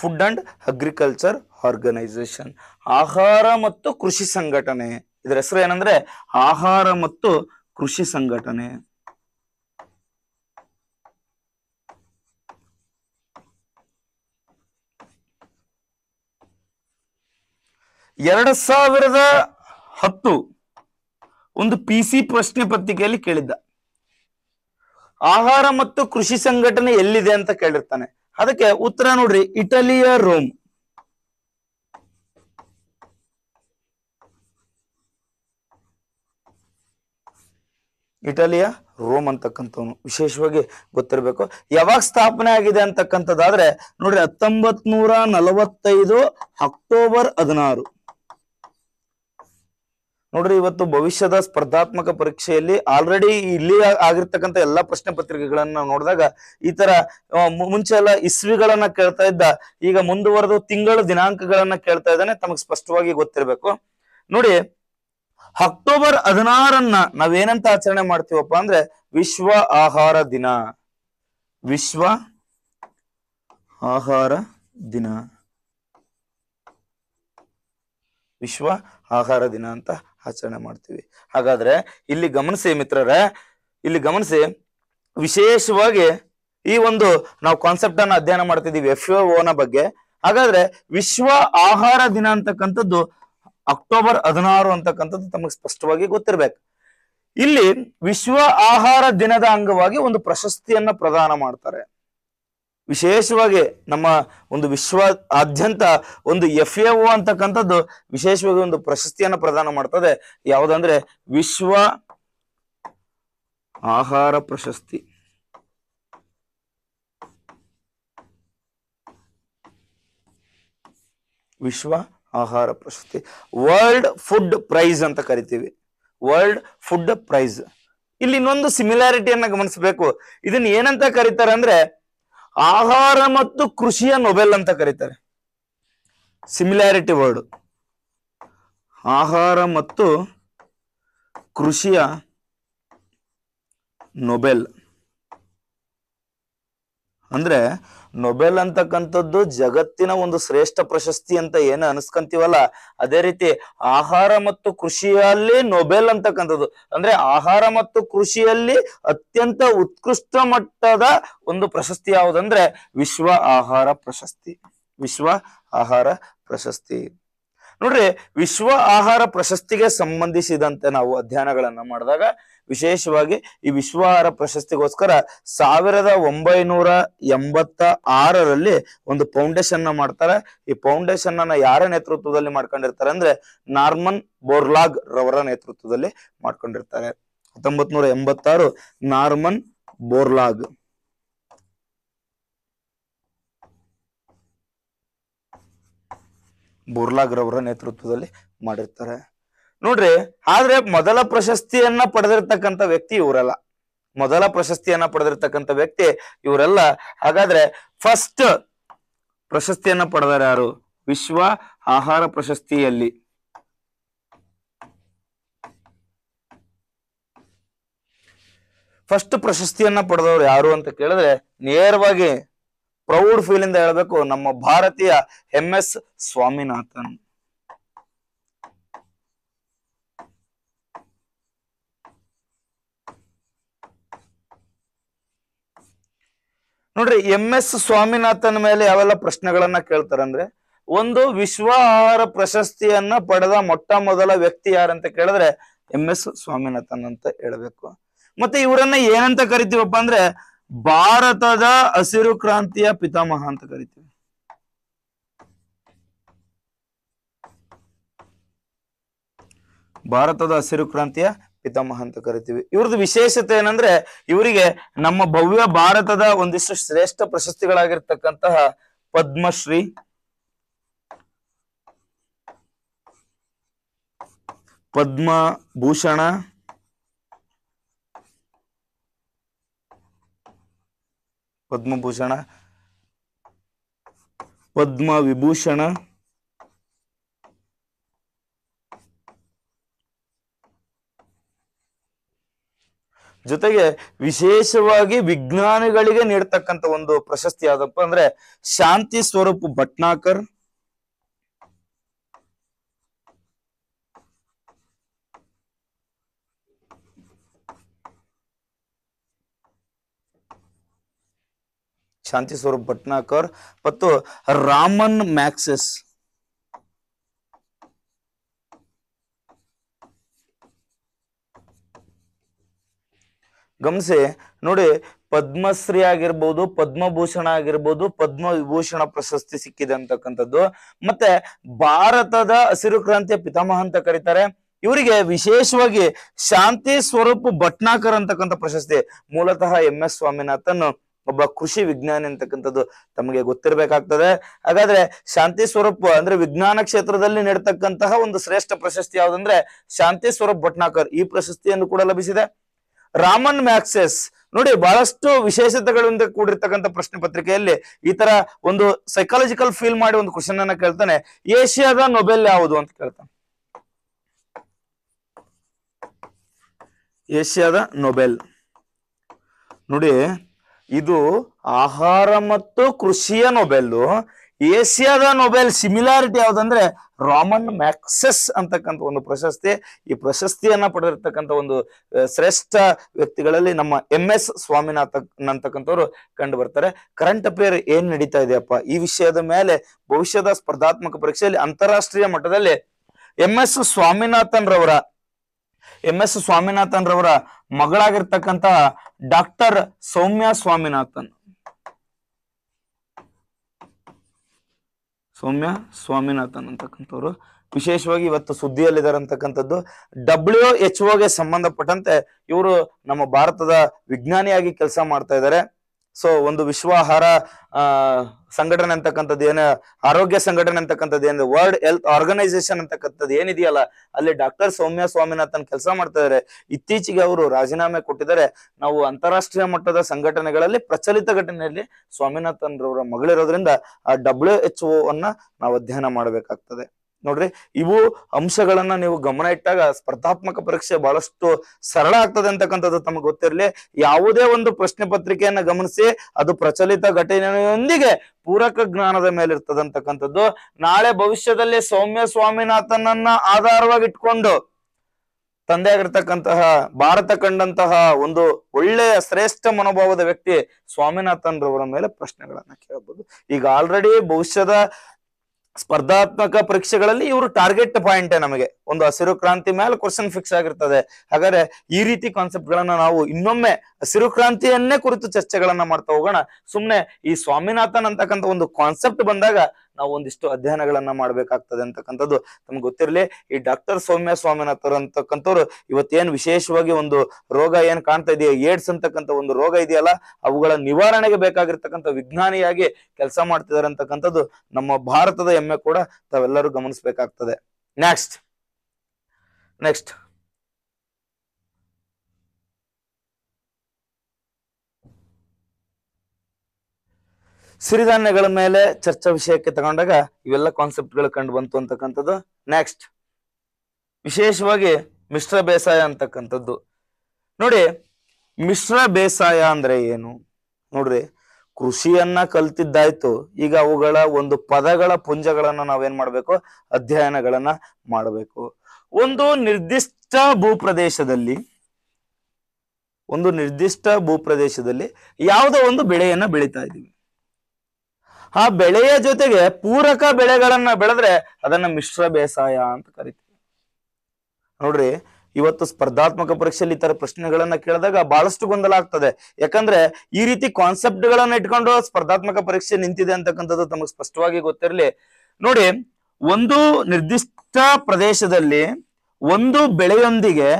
food and agriculture organisation ಆಹಾರ ಮತ್ತು ಕೃಷಿ ಸಂಘಟನೆ ಇದರ ಹೆಸರು ಏನಂದ್ರೆ ಆಹಾರ ಮತ್ತು ಕೃಷಿ ಸಂಘಟನೆ ಎರಡ್ ಸಾವಿರದ ಹತ್ತು ಒಂದು ಪಿ ಸಿ ಪ್ರಶ್ನೆ ಪತ್ರಿಕೆಯಲ್ಲಿ ಕೇಳಿದ್ದ ಆಹಾರ ಮತ್ತು ಕೃಷಿ ಸಂಘಟನೆ ಎಲ್ಲಿದೆ ಅಂತ ಕೇಳಿರ್ತಾನೆ ಅದಕ್ಕೆ ಉತ್ತರ ನೋಡ್ರಿ ಇಟಲಿಯ ರೋಮ್ ಇಟಲಿಯ ರೋಮ್ ಅಂತಕ್ಕಂಥವನು ವಿಶೇಷವಾಗಿ ಗೊತ್ತಿರಬೇಕು ಯಾವಾಗ ಸ್ಥಾಪನೆ ಆಗಿದೆ ಅಂತಕ್ಕಂಥದ್ದಾದ್ರೆ ನೋಡ್ರಿ ಹತ್ತೊಂಬತ್ ನೂರ ನಲವತ್ತೈದು ಅಕ್ಟೋಬರ್ ಹದಿನಾರು ನೋಡ್ರಿ ಇವತ್ತು ಭವಿಷ್ಯದ ಸ್ಪರ್ಧಾತ್ಮಕ ಪರೀಕ್ಷೆಯಲ್ಲಿ ಆಲ್ರೆಡಿ ಇಲ್ಲಿ ಆಗಿರ್ತಕ್ಕಂಥ ಎಲ್ಲಾ ಪ್ರಶ್ನೆ ಪತ್ರಿಕೆಗಳನ್ನ ನೋಡಿದಾಗ ಈ ತರ ಮುಂಚೆ ಎಲ್ಲ ಇಸ್ವಿಗಳನ್ನ ಕೇಳ್ತಾ ಇದ್ದ ಈಗ ಮುಂದುವರೆದು ತಿಂಗಳ ದಿನಾಂಕಗಳನ್ನ ಕೇಳ್ತಾ ಇದ್ದಾನೆ ತಮಗ್ ಸ್ಪಷ್ಟವಾಗಿ ಗೊತ್ತಿರಬೇಕು ನೋಡಿ ಅಕ್ಟೋಬರ್ ಹದಿನಾರನ್ನ ನಾವೇನಂತ ಆಚರಣೆ ಮಾಡ್ತೀವಪ್ಪ ಅಂದ್ರೆ ವಿಶ್ವ ಆಹಾರ ದಿನ ವಿಶ್ವ ಆಹಾರ ದಿನ ವಿಶ್ವ ಆಹಾರ ದಿನ ಅಂತ ಆಚರಣೆ ಮಾಡ್ತೀವಿ ಹಾಗಾದ್ರೆ ಇಲ್ಲಿ ಗಮನಿಸಿ ಮಿತ್ರರೇ ಇಲ್ಲಿ ಗಮನಿಸಿ ವಿಶೇಷವಾಗಿ ಈ ಒಂದು ನಾವು ಕಾನ್ಸೆಪ್ಟ್ ಅನ್ನ ಅಧ್ಯಯನ ಮಾಡ್ತಿದ್ದೀವಿ ಎಫ್ ಓನ ಬಗ್ಗೆ ಹಾಗಾದ್ರೆ ವಿಶ್ವ ಆಹಾರ ದಿನ ಅಂತಕ್ಕಂಥದ್ದು ಅಕ್ಟೋಬರ್ ಹದಿನಾರು ಅಂತಕ್ಕಂಥದ್ದು ತಮಗೆ ಸ್ಪಷ್ಟವಾಗಿ ಗೊತ್ತಿರ್ಬೇಕು ಇಲ್ಲಿ ವಿಶ್ವ ಆಹಾರ ದಿನದ ಅಂಗವಾಗಿ ಒಂದು ಪ್ರಶಸ್ತಿಯನ್ನ ಪ್ರದಾನ ಮಾಡ್ತಾರೆ ವಿಶೇಷವಾಗಿ ನಮ್ಮ ಒಂದು ವಿಶ್ವ ಆದ್ಯಂತ ಒಂದು ಎಫ್ ಎ ಒ ಅಂತಕ್ಕಂಥದ್ದು ವಿಶೇಷವಾಗಿ ಒಂದು ಪ್ರಶಸ್ತಿಯನ್ನು ಪ್ರದಾನ ಮಾಡ್ತದೆ ಯಾವುದಂದ್ರೆ ವಿಶ್ವ ಆಹಾರ ಪ್ರಶಸ್ತಿ ವಿಶ್ವ ಆಹಾರ ಪ್ರಶಸ್ತಿ ವರ್ಲ್ಡ್ ಫುಡ್ ಪ್ರೈಸ್ ಅಂತ ಕರಿತೀವಿ ವರ್ಲ್ಡ್ ಫುಡ್ ಪ್ರೈಸ್ ಇಲ್ಲಿ ಇನ್ನೊಂದು ಸಿಮಿಲಾರಿಟಿಯನ್ನ ಗಮನಿಸಬೇಕು ಇದನ್ನ ಏನಂತ ಕರೀತಾರೆ ಅಂದ್ರೆ ಆಹಾರ ಮತ್ತು ಕೃಷಿಯ ನೊಬೆಲ್ ಅಂತ ಕರೀತಾರೆ ಸಿಮಿಲಾರಿಟಿ ವರ್ಡ್ ಆಹಾರ ಮತ್ತು ಕೃಷಿಯ ನೊಬೆಲ್ ಅಂದ್ರೆ ನೊಬೆಲ್ ಅಂತಕ್ಕಂಥದ್ದು ಜಗತ್ತಿನ ಒಂದು ಶ್ರೇಷ್ಠ ಪ್ರಶಸ್ತಿ ಅಂತ ಏನು ಅನಿಸ್ಕಂತೀವಲ್ಲ ಅದೇ ರೀತಿ ಆಹಾರ ಮತ್ತು ಕೃಷಿಯಲ್ಲಿ ನೊಬೆಲ್ ಅಂತಕ್ಕಂಥದ್ದು ಅಂದ್ರೆ ಆಹಾರ ಮತ್ತು ಕೃಷಿಯಲ್ಲಿ ಅತ್ಯಂತ ಉತ್ಕೃಷ್ಟ ಮಟ್ಟದ ಒಂದು ಪ್ರಶಸ್ತಿ ಯಾವುದಂದ್ರೆ ವಿಶ್ವ ಆಹಾರ ಪ್ರಶಸ್ತಿ ವಿಶ್ವ ಆಹಾರ ಪ್ರಶಸ್ತಿ ನೋಡ್ರಿ ವಿಶ್ವ ಆಹಾರ ಪ್ರಶಸ್ತಿಗೆ ಸಂಬಂಧಿಸಿದಂತೆ ನಾವು ಅಧ್ಯಯನಗಳನ್ನ ಮಾಡಿದಾಗ ವಿಶೇಷವಾಗಿ ಈ ವಿಶ್ವ ಆಹಾರ ಪ್ರಶಸ್ತಿಗೋಸ್ಕರ ಸಾವಿರದ ಒಂಬೈನೂರ ಎಂಬತ್ತ ಆರರಲ್ಲಿ ಒಂದು ಫೌಂಡೇಶನ್ ನ ಮಾಡ್ತಾರೆ ಈ ಫೌಂಡೇಶನ್ ನ ಯಾರ ನೇತೃತ್ವದಲ್ಲಿ ಮಾಡ್ಕೊಂಡಿರ್ತಾರೆ ಅಂದ್ರೆ ನಾರ್ಮನ್ ಬೋರ್ಲಾಗ್ ರವರ ನೇತೃತ್ವದಲ್ಲಿ ಮಾಡ್ಕೊಂಡಿರ್ತಾರೆ ಹತ್ತೊಂಬತ್ ನೂರ ಎಂಬತ್ತಾರು ನಾರ್ಮನ್ ಬೋರ್ಲಾಗ್ ಬುರ್ಲಾಗ್ರವರ ನೇತೃತ್ವದಲ್ಲಿ ಮಾಡಿರ್ತಾರೆ ನೋಡ್ರಿ ಆದ್ರೆ ಮೊದಲ ಪ್ರಶಸ್ತಿಯನ್ನ ಪಡೆದಿರ್ತಕ್ಕಂಥ ವ್ಯಕ್ತಿ ಇವರೆಲ್ಲ ಮೊದಲ ಪ್ರಶಸ್ತಿಯನ್ನ ಪಡೆದಿರ್ತಕ್ಕಂಥ ವ್ಯಕ್ತಿ ಇವರೆಲ್ಲ ಹಾಗಾದ್ರೆ ಫಸ್ಟ್ ಪ್ರಶಸ್ತಿಯನ್ನ ಪಡೆದಾರೆ ಯಾರು ವಿಶ್ವ ಆಹಾರ ಪ್ರಶಸ್ತಿಯಲ್ಲಿ ಫಸ್ಟ್ ಪ್ರಶಸ್ತಿಯನ್ನ ಪಡೆದವ್ರು ಯಾರು ಅಂತ ಕೇಳಿದ್ರೆ ನೇರವಾಗಿ ಪ್ರೌಡ್ ಫೀಲ್ ಇಂದ ಹೇಳಬೇಕು ನಮ್ಮ ಭಾರತೀಯ ಎಂ ಎಸ್ ಸ್ವಾಮಿನಾಥನ್ ನೋಡ್ರಿ ಎಂ ಎಸ್ ಸ್ವಾಮಿನಾಥನ್ ಮೇಲೆ ಯಾವೆಲ್ಲ ಪ್ರಶ್ನೆಗಳನ್ನ ಕೇಳ್ತಾರಂದ್ರೆ ಒಂದು ವಿಶ್ವ ಆಹಾರ ಪ್ರಶಸ್ತಿಯನ್ನ ಪಡೆದ ಮೊಟ್ಟ ಮೊದಲ ವ್ಯಕ್ತಿ ಯಾರಂತ ಕೇಳಿದ್ರೆ ಎಂ ಎಸ್ ಸ್ವಾಮಿನಾಥನ್ ಅಂತ ಹೇಳ್ಬೇಕು ಮತ್ತೆ ಇವರನ್ನ ಏನಂತ ಕರಿತೀವಪ್ಪ ಅಂದ್ರೆ ಭಾರತದ ಹಸಿರು ಕ್ರಾಂತಿಯ ಪಿತಾಮಹ ಅಂತ ಕರಿತೀವಿ ಭಾರತದ ಹಸಿರು ಕ್ರಾಂತಿಯ ಪಿತಾಮಹ ಅಂತ ಕರಿತೀವಿ ಇವ್ರದ್ದು ವಿಶೇಷತೆ ಏನಂದ್ರೆ ಇವರಿಗೆ ನಮ್ಮ ಭವ್ಯ ಭಾರತದ ಒಂದಿಷ್ಟು ಶ್ರೇಷ್ಠ ಪ್ರಶಸ್ತಿಗಳಾಗಿರ್ತಕ್ಕಂತಹ ಪದ್ಮಶ್ರೀ ಪದ್ಮ ಭೂಷಣ ಪದ್ಮಭೂಷಣ ಪದ್ಮ ವಿಭೂಷಣ ಜೊತೆಗೆ ವಿಶೇಷವಾಗಿ ವಿಜ್ಞಾನಿಗಳಿಗೆ ನೀಡ್ತಕ್ಕಂಥ ಒಂದು ಪ್ರಶಸ್ತಿ ಯಾವ್ದಪ್ಪ ಅಂದ್ರೆ ಶಾಂತಿ ಸ್ವರೂಪ್ ಭಟ್ನಾಕರ್ ಶಾಂತಿ ಸ್ವರೂಪ್ ಭಟ್ನಾಕರ್ ಮತ್ತು ರಾಮನ್ ಮ್ಯಾಕ್ಸಸ್ ಗಮನಿಸಿ ನೋಡಿ ಪದ್ಮಶ್ರೀ ಆಗಿರ್ಬೋದು ಪದ್ಮಭೂಷಣ ಆಗಿರ್ಬೋದು ವಿಭೂಷಣ ಪ್ರಶಸ್ತಿ ಸಿಕ್ಕಿದೆ ಅಂತಕ್ಕಂಥದ್ದು ಮತ್ತೆ ಭಾರತದ ಹಸಿರು ಕ್ರಾಂತಿಯ ಪಿತಾಮಹ ಅಂತ ಕರೀತಾರೆ ಇವರಿಗೆ ವಿಶೇಷವಾಗಿ ಶಾಂತಿ ಸ್ವರೂಪ್ ಭಟ್ನಾಕರ್ ಅಂತಕ್ಕಂಥ ಪ್ರಶಸ್ತಿ ಮೂಲತಃ ಎಂ ಎಸ್ ಸ್ವಾಮಿನಾಥನ್ ಒಬ್ಬ ಕೃಷಿ ವಿಜ್ಞಾನಿ ಅಂತಕ್ಕಂಥದ್ದು ತಮಗೆ ಗೊತ್ತಿರಬೇಕಾಗ್ತದೆ ಹಾಗಾದ್ರೆ ಶಾಂತಿ ಸ್ವರೂಪ್ ಅಂದ್ರೆ ವಿಜ್ಞಾನ ಕ್ಷೇತ್ರದಲ್ಲಿ ನೀಡತಕ್ಕಂತಹ ಒಂದು ಶ್ರೇಷ್ಠ ಪ್ರಶಸ್ತಿ ಯಾವುದಂದ್ರೆ ಶಾಂತಿ ಸ್ವರೂಪ್ ಭಟ್ನಾಕರ್ ಈ ಪ್ರಶಸ್ತಿಯನ್ನು ಕೂಡ ಲಭಿಸಿದೆ ರಾಮನ್ ಮ್ಯಾಕ್ಸೆಸ್ ನೋಡಿ ಬಹಳಷ್ಟು ವಿಶೇಷತೆಗಳಿಂದ ಕೂಡಿರ್ತಕ್ಕಂಥ ಪ್ರಶ್ನೆ ಪತ್ರಿಕೆಯಲ್ಲಿ ಈ ತರ ಒಂದು ಸೈಕಾಲಜಿಕಲ್ ಫೀಲ್ ಮಾಡಿ ಒಂದು ಕ್ವಶನ್ ಅನ್ನ ಕೇಳ್ತಾನೆ ಏಷ್ಯಾದ ನೊಬೆಲ್ ಯಾವುದು ಅಂತ ಕೇಳ್ತಾನೆ ಏಷ್ಯಾದ ನೊಬೆಲ್ ನೋಡಿ ಇದು ಆಹಾರ ಮತ್ತು ಕೃಷಿಯ ನೊಬೆಲ್ ಏಷ್ಯಾದ ನೊಬೆಲ್ ಸಿಮಿಲಾರಿಟಿ ಯಾವ್ದಂದ್ರೆ ರಾಮನ್ ಮ್ಯಾಕ್ಸೆಸ್ ಅಂತಕ್ಕಂಥ ಒಂದು ಪ್ರಶಸ್ತಿ ಈ ಪ್ರಶಸ್ತಿಯನ್ನ ಪಡೆದಿರ್ತಕ್ಕಂಥ ಒಂದು ಶ್ರೇಷ್ಠ ವ್ಯಕ್ತಿಗಳಲ್ಲಿ ನಮ್ಮ ಎಂ ಎಸ್ ಸ್ವಾಮಿನಾಥನ್ ಅಂತಕ್ಕಂಥವ್ರು ಕಂಡು ಬರ್ತಾರೆ ಕರೆಂಟ್ ಅಫೇರ್ ಏನ್ ನಡೀತಾ ಇದೆಯಪ್ಪ ಈ ವಿಷಯದ ಮೇಲೆ ಭವಿಷ್ಯದ ಸ್ಪರ್ಧಾತ್ಮಕ ಪರೀಕ್ಷೆಯಲ್ಲಿ ಅಂತಾರಾಷ್ಟ್ರೀಯ ಮಟ್ಟದಲ್ಲಿ ಎಂ ಎಸ್ ಸ್ವಾಮಿನಾಥನ್ ರವರ ಎಂ ಎಸ್ ಸ್ವಾಮಿನಾಥನ್ ರವರ ಮಗಳಾಗಿರ್ತಕ್ಕಂತ ಡಾಕ್ಟರ್ ಸೌಮ್ಯ ಸ್ವಾಮಿನಾಥನ್ ಸೌಮ್ಯ ಸ್ವಾಮಿನಾಥನ್ ಅಂತಕ್ಕಂಥವ್ರು ವಿಶೇಷವಾಗಿ ಇವತ್ತು ಸುದ್ದಿಯಲ್ಲಿದ್ದಾರೆ ಅಂತಕ್ಕಂಥದ್ದು ಡಬ್ಲ್ಯೂ ಎಚ್ ಸಂಬಂಧಪಟ್ಟಂತೆ ಇವರು ನಮ್ಮ ಭಾರತದ ವಿಜ್ಞಾನಿಯಾಗಿ ಕೆಲಸ ಮಾಡ್ತಾ ಇದ್ದಾರೆ ಸೊ ಒಂದು ವಿಶ್ವ ಆಹಾರ ಸಂಘಟನೆ ಅಂತಕ್ಕಂಥದ್ದು ಏನ ಆರೋಗ್ಯ ಸಂಘಟನೆ ಅಂತಕ್ಕಂಥದ್ದು ಏನು ವರ್ಲ್ಡ್ ಹೆಲ್ತ್ ಆರ್ಗನೈಸೇಷನ್ ಅಂತಕ್ಕಂಥದ್ದು ಏನಿದೆಯಲ್ಲ ಅಲ್ಲಿ ಡಾಕ್ಟರ್ ಸೌಮ್ಯ ಸ್ವಾಮಿನಾಥನ್ ಕೆಲಸ ಮಾಡ್ತಿದ್ದಾರೆ ಇತ್ತೀಚೆಗೆ ಅವರು ರಾಜೀನಾಮೆ ಕೊಟ್ಟಿದ್ದಾರೆ ನಾವು ಅಂತಾರಾಷ್ಟ್ರೀಯ ಮಟ್ಟದ ಸಂಘಟನೆಗಳಲ್ಲಿ ಪ್ರಚಲಿತ ಘಟನೆಯಲ್ಲಿ ಸ್ವಾಮಿನಾಥನ್ ರವರ ಮಗಳಿರೋದ್ರಿಂದ ಆ ಡಬ್ಲ್ಯೂ ಎಚ್ ಅನ್ನ ನಾವು ಅಧ್ಯಯನ ಮಾಡಬೇಕಾಗ್ತದೆ ನೋಡ್ರಿ ಇವು ಅಂಶಗಳನ್ನ ನೀವು ಗಮನ ಇಟ್ಟಾಗ ಸ್ಪರ್ಧಾತ್ಮಕ ಪರೀಕ್ಷೆ ಬಹಳಷ್ಟು ಸರಳ ಆಗ್ತದೆ ಅಂತಕ್ಕಂಥದ್ದು ತಮಗೆ ಗೊತ್ತಿರಲಿ ಯಾವುದೇ ಒಂದು ಪ್ರಶ್ನೆ ಪತ್ರಿಕೆಯನ್ನ ಗಮನಿಸಿ ಅದು ಪ್ರಚಲಿತ ಘಟನೆಯೊಂದಿಗೆ ಪೂರಕ ಜ್ಞಾನದ ಮೇಲೆ ಇರ್ತದಂತಕ್ಕಂಥದ್ದು ನಾಳೆ ಭವಿಷ್ಯದಲ್ಲಿ ಸೌಮ್ಯ ಸ್ವಾಮಿನಾಥನನ್ನ ಆಧಾರವಾಗಿ ಇಟ್ಕೊಂಡು ಆಗಿರ್ತಕ್ಕಂತಹ ಭಾರತ ಕಂಡಂತಹ ಒಂದು ಒಳ್ಳೆಯ ಶ್ರೇಷ್ಠ ಮನೋಭಾವದ ವ್ಯಕ್ತಿ ಸ್ವಾಮಿನಾಥನ್ ರವರ ಮೇಲೆ ಪ್ರಶ್ನೆಗಳನ್ನ ಕೇಳಬಹುದು ಈಗ ಆಲ್ರೆಡಿ ಭವಿಷ್ಯದ ಸ್ಪರ್ಧಾತ್ಮಕ ಪರೀಕ್ಷೆಗಳಲ್ಲಿ ಇವರು ಟಾರ್ಗೆಟ್ ಪಾಯಿಂಟ್ ನಮಗೆ ಒಂದು ಹಸಿರು ಕ್ರಾಂತಿ ಮೇಲೆ ಕ್ವಶನ್ ಫಿಕ್ಸ್ ಆಗಿರ್ತದೆ ಹಾಗಾದ್ರೆ ಈ ರೀತಿ ಕಾನ್ಸೆಪ್ಟ್ ಗಳನ್ನ ನಾವು ಇನ್ನೊಮ್ಮೆ ಹಸಿರು ಕ್ರಾಂತಿಯನ್ನೇ ಕುರಿತು ಚರ್ಚೆಗಳನ್ನ ಮಾಡ್ತಾ ಹೋಗೋಣ ಸುಮ್ನೆ ಈ ಸ್ವಾಮಿನಾಥನ್ ಅಂತಕ್ಕಂಥ ಒಂದು ಕಾನ್ಸೆಪ್ಟ್ ಬಂದಾಗ ನಾವು ಒಂದಿಷ್ಟು ಅಧ್ಯಯನಗಳನ್ನ ಮಾಡ್ಬೇಕಾಗ್ತದೆ ಅಂತಕ್ಕಂಥದ್ದು ನಮ್ಗೆ ಗೊತ್ತಿರಲಿ ಈ ಡಾಕ್ಟರ್ ಸೌಮ್ಯ ಸ್ವಾಮಿನಾಥರ್ ಅಂತಕ್ಕಂಥವ್ರು ಇವತ್ತೇನು ವಿಶೇಷವಾಗಿ ಒಂದು ರೋಗ ಏನ್ ಕಾಣ್ತಾ ಇದೆಯಾ ಏಡ್ಸ್ ಅಂತಕ್ಕಂಥ ಒಂದು ರೋಗ ಇದೆಯಲ್ಲ ಅವುಗಳ ನಿವಾರಣೆಗೆ ಬೇಕಾಗಿರ್ತಕ್ಕಂಥ ವಿಜ್ಞಾನಿಯಾಗಿ ಕೆಲಸ ಮಾಡ್ತಿದ್ದಾರೆ ಅಂತಕ್ಕಂಥದ್ದು ನಮ್ಮ ಭಾರತದ ಹೆಮ್ಮೆ ಕೂಡ ತಾವೆಲ್ಲರೂ ಗಮನಿಸ್ಬೇಕಾಗ್ತದೆ ನೆಕ್ಸ್ಟ್ ನೆಕ್ಸ್ಟ್ ಸಿರಿಧಾನ್ಯಗಳ ಮೇಲೆ ಚರ್ಚಾ ವಿಷಯಕ್ಕೆ ತಗೊಂಡಾಗ ಇವೆಲ್ಲ ಕಾನ್ಸೆಪ್ಟ್ಗಳು ಕಂಡು ಬಂತು ಅಂತಕ್ಕಂಥದ್ದು ನೆಕ್ಸ್ಟ್ ವಿಶೇಷವಾಗಿ ಮಿಶ್ರ ಬೇಸಾಯ ಅಂತಕ್ಕಂಥದ್ದು ನೋಡಿ ಮಿಶ್ರ ಬೇಸಾಯ ಅಂದ್ರೆ ಏನು ನೋಡ್ರಿ ಕೃಷಿಯನ್ನ ಕಲ್ತಿದ್ದಾಯ್ತು ಈಗ ಅವುಗಳ ಒಂದು ಪದಗಳ ಪುಂಜಗಳನ್ನ ನಾವೇನ್ ಮಾಡ್ಬೇಕು ಅಧ್ಯಯನಗಳನ್ನ ಮಾಡಬೇಕು ಒಂದು ನಿರ್ದಿಷ್ಟ ಭೂಪ್ರದೇಶದಲ್ಲಿ ಒಂದು ನಿರ್ದಿಷ್ಟ ಭೂಪ್ರದೇಶದಲ್ಲಿ ಯಾವುದೋ ಒಂದು ಬೆಳೆಯನ್ನ ಬೆಳೀತಾ ಇದೀವಿ ಆ ಬೆಳೆಯ ಜೊತೆಗೆ ಪೂರಕ ಬೆಳೆಗಳನ್ನ ಬೆಳೆದ್ರೆ ಅದನ್ನ ಮಿಶ್ರ ಬೇಸಾಯ ಅಂತ ಕರಿತೀವಿ ನೋಡ್ರಿ ಇವತ್ತು ಸ್ಪರ್ಧಾತ್ಮಕ ಪರೀಕ್ಷೆಯಲ್ಲಿ ಈ ತರ ಪ್ರಶ್ನೆಗಳನ್ನ ಕೇಳಿದಾಗ ಬಹಳಷ್ಟು ಗೊಂದಲ ಆಗ್ತದೆ ಯಾಕಂದ್ರೆ ಈ ರೀತಿ ಕಾನ್ಸೆಪ್ಟ್ ಗಳನ್ನ ಇಟ್ಕೊಂಡು ಸ್ಪರ್ಧಾತ್ಮಕ ಪರೀಕ್ಷೆ ನಿಂತಿದೆ ಅಂತಕ್ಕಂಥದ್ದು ತಮಗೆ ಸ್ಪಷ್ಟವಾಗಿ ಗೊತ್ತಿರಲಿ ನೋಡಿ ಒಂದು ನಿರ್ದಿಷ್ಟ ಪ್ರದೇಶದಲ್ಲಿ ಒಂದು ಬೆಳೆಯೊಂದಿಗೆ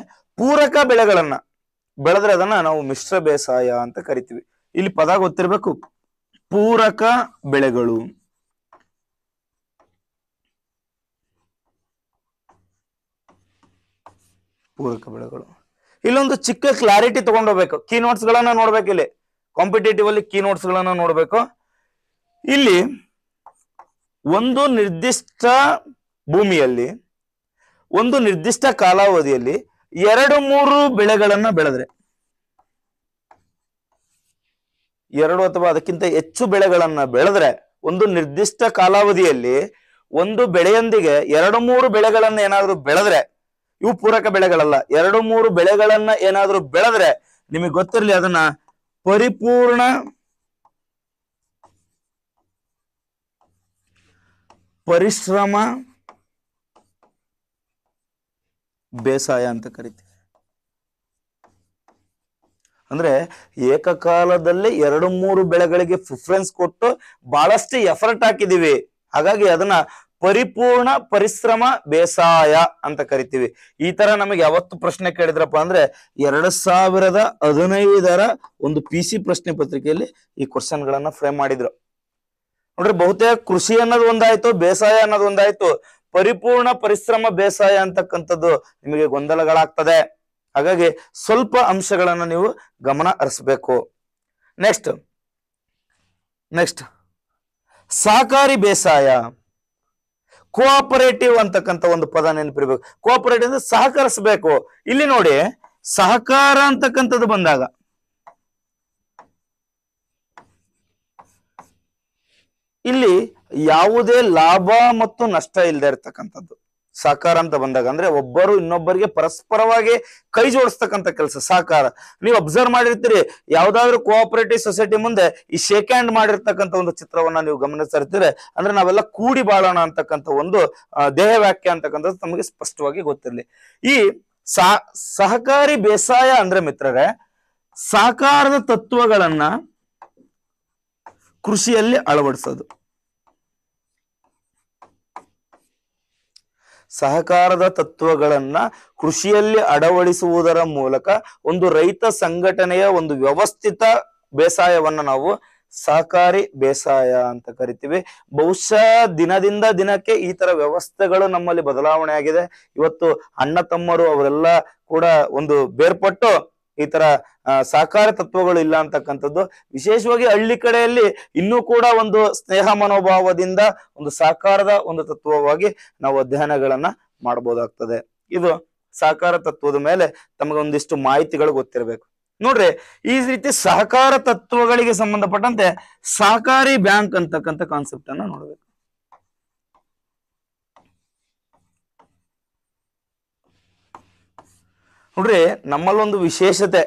ಪೂರಕ ಬೆಳೆಗಳನ್ನ ಬೆಳೆದ್ರೆ ಅದನ್ನ ನಾವು ಮಿಶ್ರ ಬೇಸಾಯ ಅಂತ ಕರಿತೀವಿ ಇಲ್ಲಿ ಪದ ಗೊತ್ತಿರಬೇಕು ಪೂರಕ ಬೆಳೆಗಳು ಪೂರಕ ಬೆಳೆಗಳು ಇಲ್ಲೊಂದು ಚಿಕ್ಕ ಕ್ಲಾರಿಟಿ ತಗೊಂಡೋಗ್ಬೇಕು ಕೀ ನೋಟ್ಸ್ ಗಳನ್ನ ನೋಡ್ಬೇಕು ಇಲ್ಲಿ ಕಾಂಪಿಟೇಟಿವ್ ಅಲ್ಲಿ ಕೀ ನೋಟ್ಸ್ ಗಳನ್ನ ನೋಡ್ಬೇಕು ಇಲ್ಲಿ ಒಂದು ನಿರ್ದಿಷ್ಟ ಭೂಮಿಯಲ್ಲಿ ಒಂದು ನಿರ್ದಿಷ್ಟ ಕಾಲಾವಧಿಯಲ್ಲಿ ಎರಡು ಮೂರು ಬೆಳೆಗಳನ್ನ ಬೆಳೆದ್ರೆ ಎರಡು ಅಥವಾ ಅದಕ್ಕಿಂತ ಹೆಚ್ಚು ಬೆಳೆಗಳನ್ನ ಬೆಳೆದ್ರೆ ಒಂದು ನಿರ್ದಿಷ್ಟ ಕಾಲಾವಧಿಯಲ್ಲಿ ಒಂದು ಬೆಳೆಯೊಂದಿಗೆ ಎರಡು ಮೂರು ಬೆಳೆಗಳನ್ನ ಏನಾದ್ರೂ ಬೆಳೆದ್ರೆ ಇವು ಪೂರಕ ಬೆಳೆಗಳಲ್ಲ ಎರಡು ಮೂರು ಬೆಳೆಗಳನ್ನ ಏನಾದ್ರೂ ಬೆಳೆದ್ರೆ ನಿಮಗೆ ಗೊತ್ತಿರಲಿ ಅದನ್ನ ಪರಿಪೂರ್ಣ ಪರಿಶ್ರಮ ಬೇಸಾಯ ಅಂತ ಕರಿತೀವಿ ಅಂದ್ರೆ ಏಕಕಾಲದಲ್ಲಿ ಎರಡು ಮೂರು ಬೆಳೆಗಳಿಗೆ ಪ್ರಿಫರೆನ್ಸ್ ಕೊಟ್ಟು ಬಹಳಷ್ಟು ಎಫರ್ಟ್ ಹಾಕಿದೀವಿ ಹಾಗಾಗಿ ಅದನ್ನ ಪರಿಪೂರ್ಣ ಪರಿಶ್ರಮ ಬೇಸಾಯ ಅಂತ ಕರಿತೀವಿ ಈ ತರ ನಮಗೆ ಯಾವತ್ತು ಪ್ರಶ್ನೆ ಕೇಳಿದ್ರಪ್ಪ ಅಂದ್ರೆ ಎರಡ್ ಸಾವಿರದ ಹದಿನೈದರ ಒಂದು ಪಿ ಸಿ ಪ್ರಶ್ನೆ ಪತ್ರಿಕೆಯಲ್ಲಿ ಈ ಕ್ವಶನ್ ಗಳನ್ನ ಫ್ರೇಮ್ ಮಾಡಿದ್ರು ನೋಡ್ರಿ ಬಹುತೇಕ ಕೃಷಿ ಅನ್ನೋದು ಒಂದಾಯ್ತು ಬೇಸಾಯ ಅನ್ನೋದು ಒಂದಾಯ್ತು ಪರಿಪೂರ್ಣ ಪರಿಶ್ರಮ ಬೇಸಾಯ ಅಂತಕ್ಕಂಥದ್ದು ನಿಮಗೆ ಗೊಂದಲಗಳಾಗ್ತದೆ ಹಾಗಾಗಿ ಸ್ವಲ್ಪ ಅಂಶಗಳನ್ನು ನೀವು ಗಮನ ಹರಿಸ್ಬೇಕು ನೆಕ್ಸ್ಟ್ ನೆಕ್ಸ್ಟ್ ಸಹಕಾರಿ ಬೇಸಾಯ ಕೋಆಪರೇಟಿವ್ ಅಂತಕ್ಕಂಥ ಒಂದು ಪದ ನೆನಪಿರ್ಬೇಕು ಕೋಆಪರೇಟಿವ್ ಅಂದ್ರೆ ಸಹಕರಿಸಬೇಕು ಇಲ್ಲಿ ನೋಡಿ ಸಹಕಾರ ಅಂತಕ್ಕಂಥದ್ದು ಬಂದಾಗ ಇಲ್ಲಿ ಯಾವುದೇ ಲಾಭ ಮತ್ತು ನಷ್ಟ ಇಲ್ಲದೆ ಇರ್ತಕ್ಕಂಥದ್ದು ಸಾಕಾರ ಅಂತ ಬಂದಾಗ ಅಂದ್ರೆ ಒಬ್ಬರು ಇನ್ನೊಬ್ಬರಿಗೆ ಪರಸ್ಪರವಾಗಿ ಕೈ ಜೋಡಿಸ್ತಕ್ಕಂಥ ಕೆಲಸ ಸಾಕಾರ ನೀವು ಅಬ್ಸರ್ವ್ ಮಾಡಿರ್ತೀರಿ ಯಾವ್ದಾದ್ರು ಕೋಆಪರೇಟಿವ್ ಸೊಸೈಟಿ ಮುಂದೆ ಈ ಶೇಕ್ ಹ್ಯಾಂಡ್ ಮಾಡಿರ್ತಕ್ಕಂಥ ಒಂದು ಚಿತ್ರವನ್ನ ನೀವು ಗಮನಿಸಿರ್ತೀರಿ ಅಂದ್ರೆ ನಾವೆಲ್ಲ ಕೂಡಿ ಬಾಳೋಣ ಅಂತಕ್ಕಂಥ ಒಂದು ದೇಹ ವ್ಯಾಖ್ಯ ಅಂತಕ್ಕಂಥದ್ದು ನಮಗೆ ಸ್ಪಷ್ಟವಾಗಿ ಗೊತ್ತಿರಲಿ ಈ ಸಹಕಾರಿ ಬೇಸಾಯ ಅಂದ್ರೆ ಮಿತ್ರರೇ ಸಹಕಾರದ ತತ್ವಗಳನ್ನ ಕೃಷಿಯಲ್ಲಿ ಅಳವಡಿಸೋದು ಸಹಕಾರದ ತತ್ವಗಳನ್ನ ಕೃಷಿಯಲ್ಲಿ ಅಳವಡಿಸುವುದರ ಮೂಲಕ ಒಂದು ರೈತ ಸಂಘಟನೆಯ ಒಂದು ವ್ಯವಸ್ಥಿತ ಬೇಸಾಯವನ್ನ ನಾವು ಸಹಕಾರಿ ಬೇಸಾಯ ಅಂತ ಕರಿತೀವಿ ಬಹುಶಃ ದಿನದಿಂದ ದಿನಕ್ಕೆ ಈ ತರ ವ್ಯವಸ್ಥೆಗಳು ನಮ್ಮಲ್ಲಿ ಬದಲಾವಣೆ ಆಗಿದೆ ಇವತ್ತು ಅಣ್ಣ ತಮ್ಮರು ಅವರೆಲ್ಲ ಕೂಡ ಒಂದು ಬೇರ್ಪಟ್ಟು ಈ ತರ ಸಹಕಾರ ತತ್ವಗಳು ಇಲ್ಲ ಅಂತಕ್ಕಂಥದ್ದು ವಿಶೇಷವಾಗಿ ಹಳ್ಳಿ ಕಡೆಯಲ್ಲಿ ಇನ್ನೂ ಕೂಡ ಒಂದು ಸ್ನೇಹ ಮನೋಭಾವದಿಂದ ಒಂದು ಸಹಕಾರದ ಒಂದು ತತ್ವವಾಗಿ ನಾವು ಅಧ್ಯಯನಗಳನ್ನ ಮಾಡಬಹುದಾಗ್ತದೆ ಇದು ಸಹಕಾರ ತತ್ವದ ಮೇಲೆ ಒಂದಿಷ್ಟು ಮಾಹಿತಿಗಳು ಗೊತ್ತಿರಬೇಕು ನೋಡ್ರಿ ಈ ರೀತಿ ಸಹಕಾರ ತತ್ವಗಳಿಗೆ ಸಂಬಂಧಪಟ್ಟಂತೆ ಸಹಕಾರಿ ಬ್ಯಾಂಕ್ ಅಂತಕ್ಕಂಥ ಕಾನ್ಸೆಪ್ಟ್ ಅನ್ನ ನೋಡ್ಬೇಕು ನೋಡ್ರಿ ನಮ್ಮಲ್ಲೊಂದು ವಿಶೇಷತೆ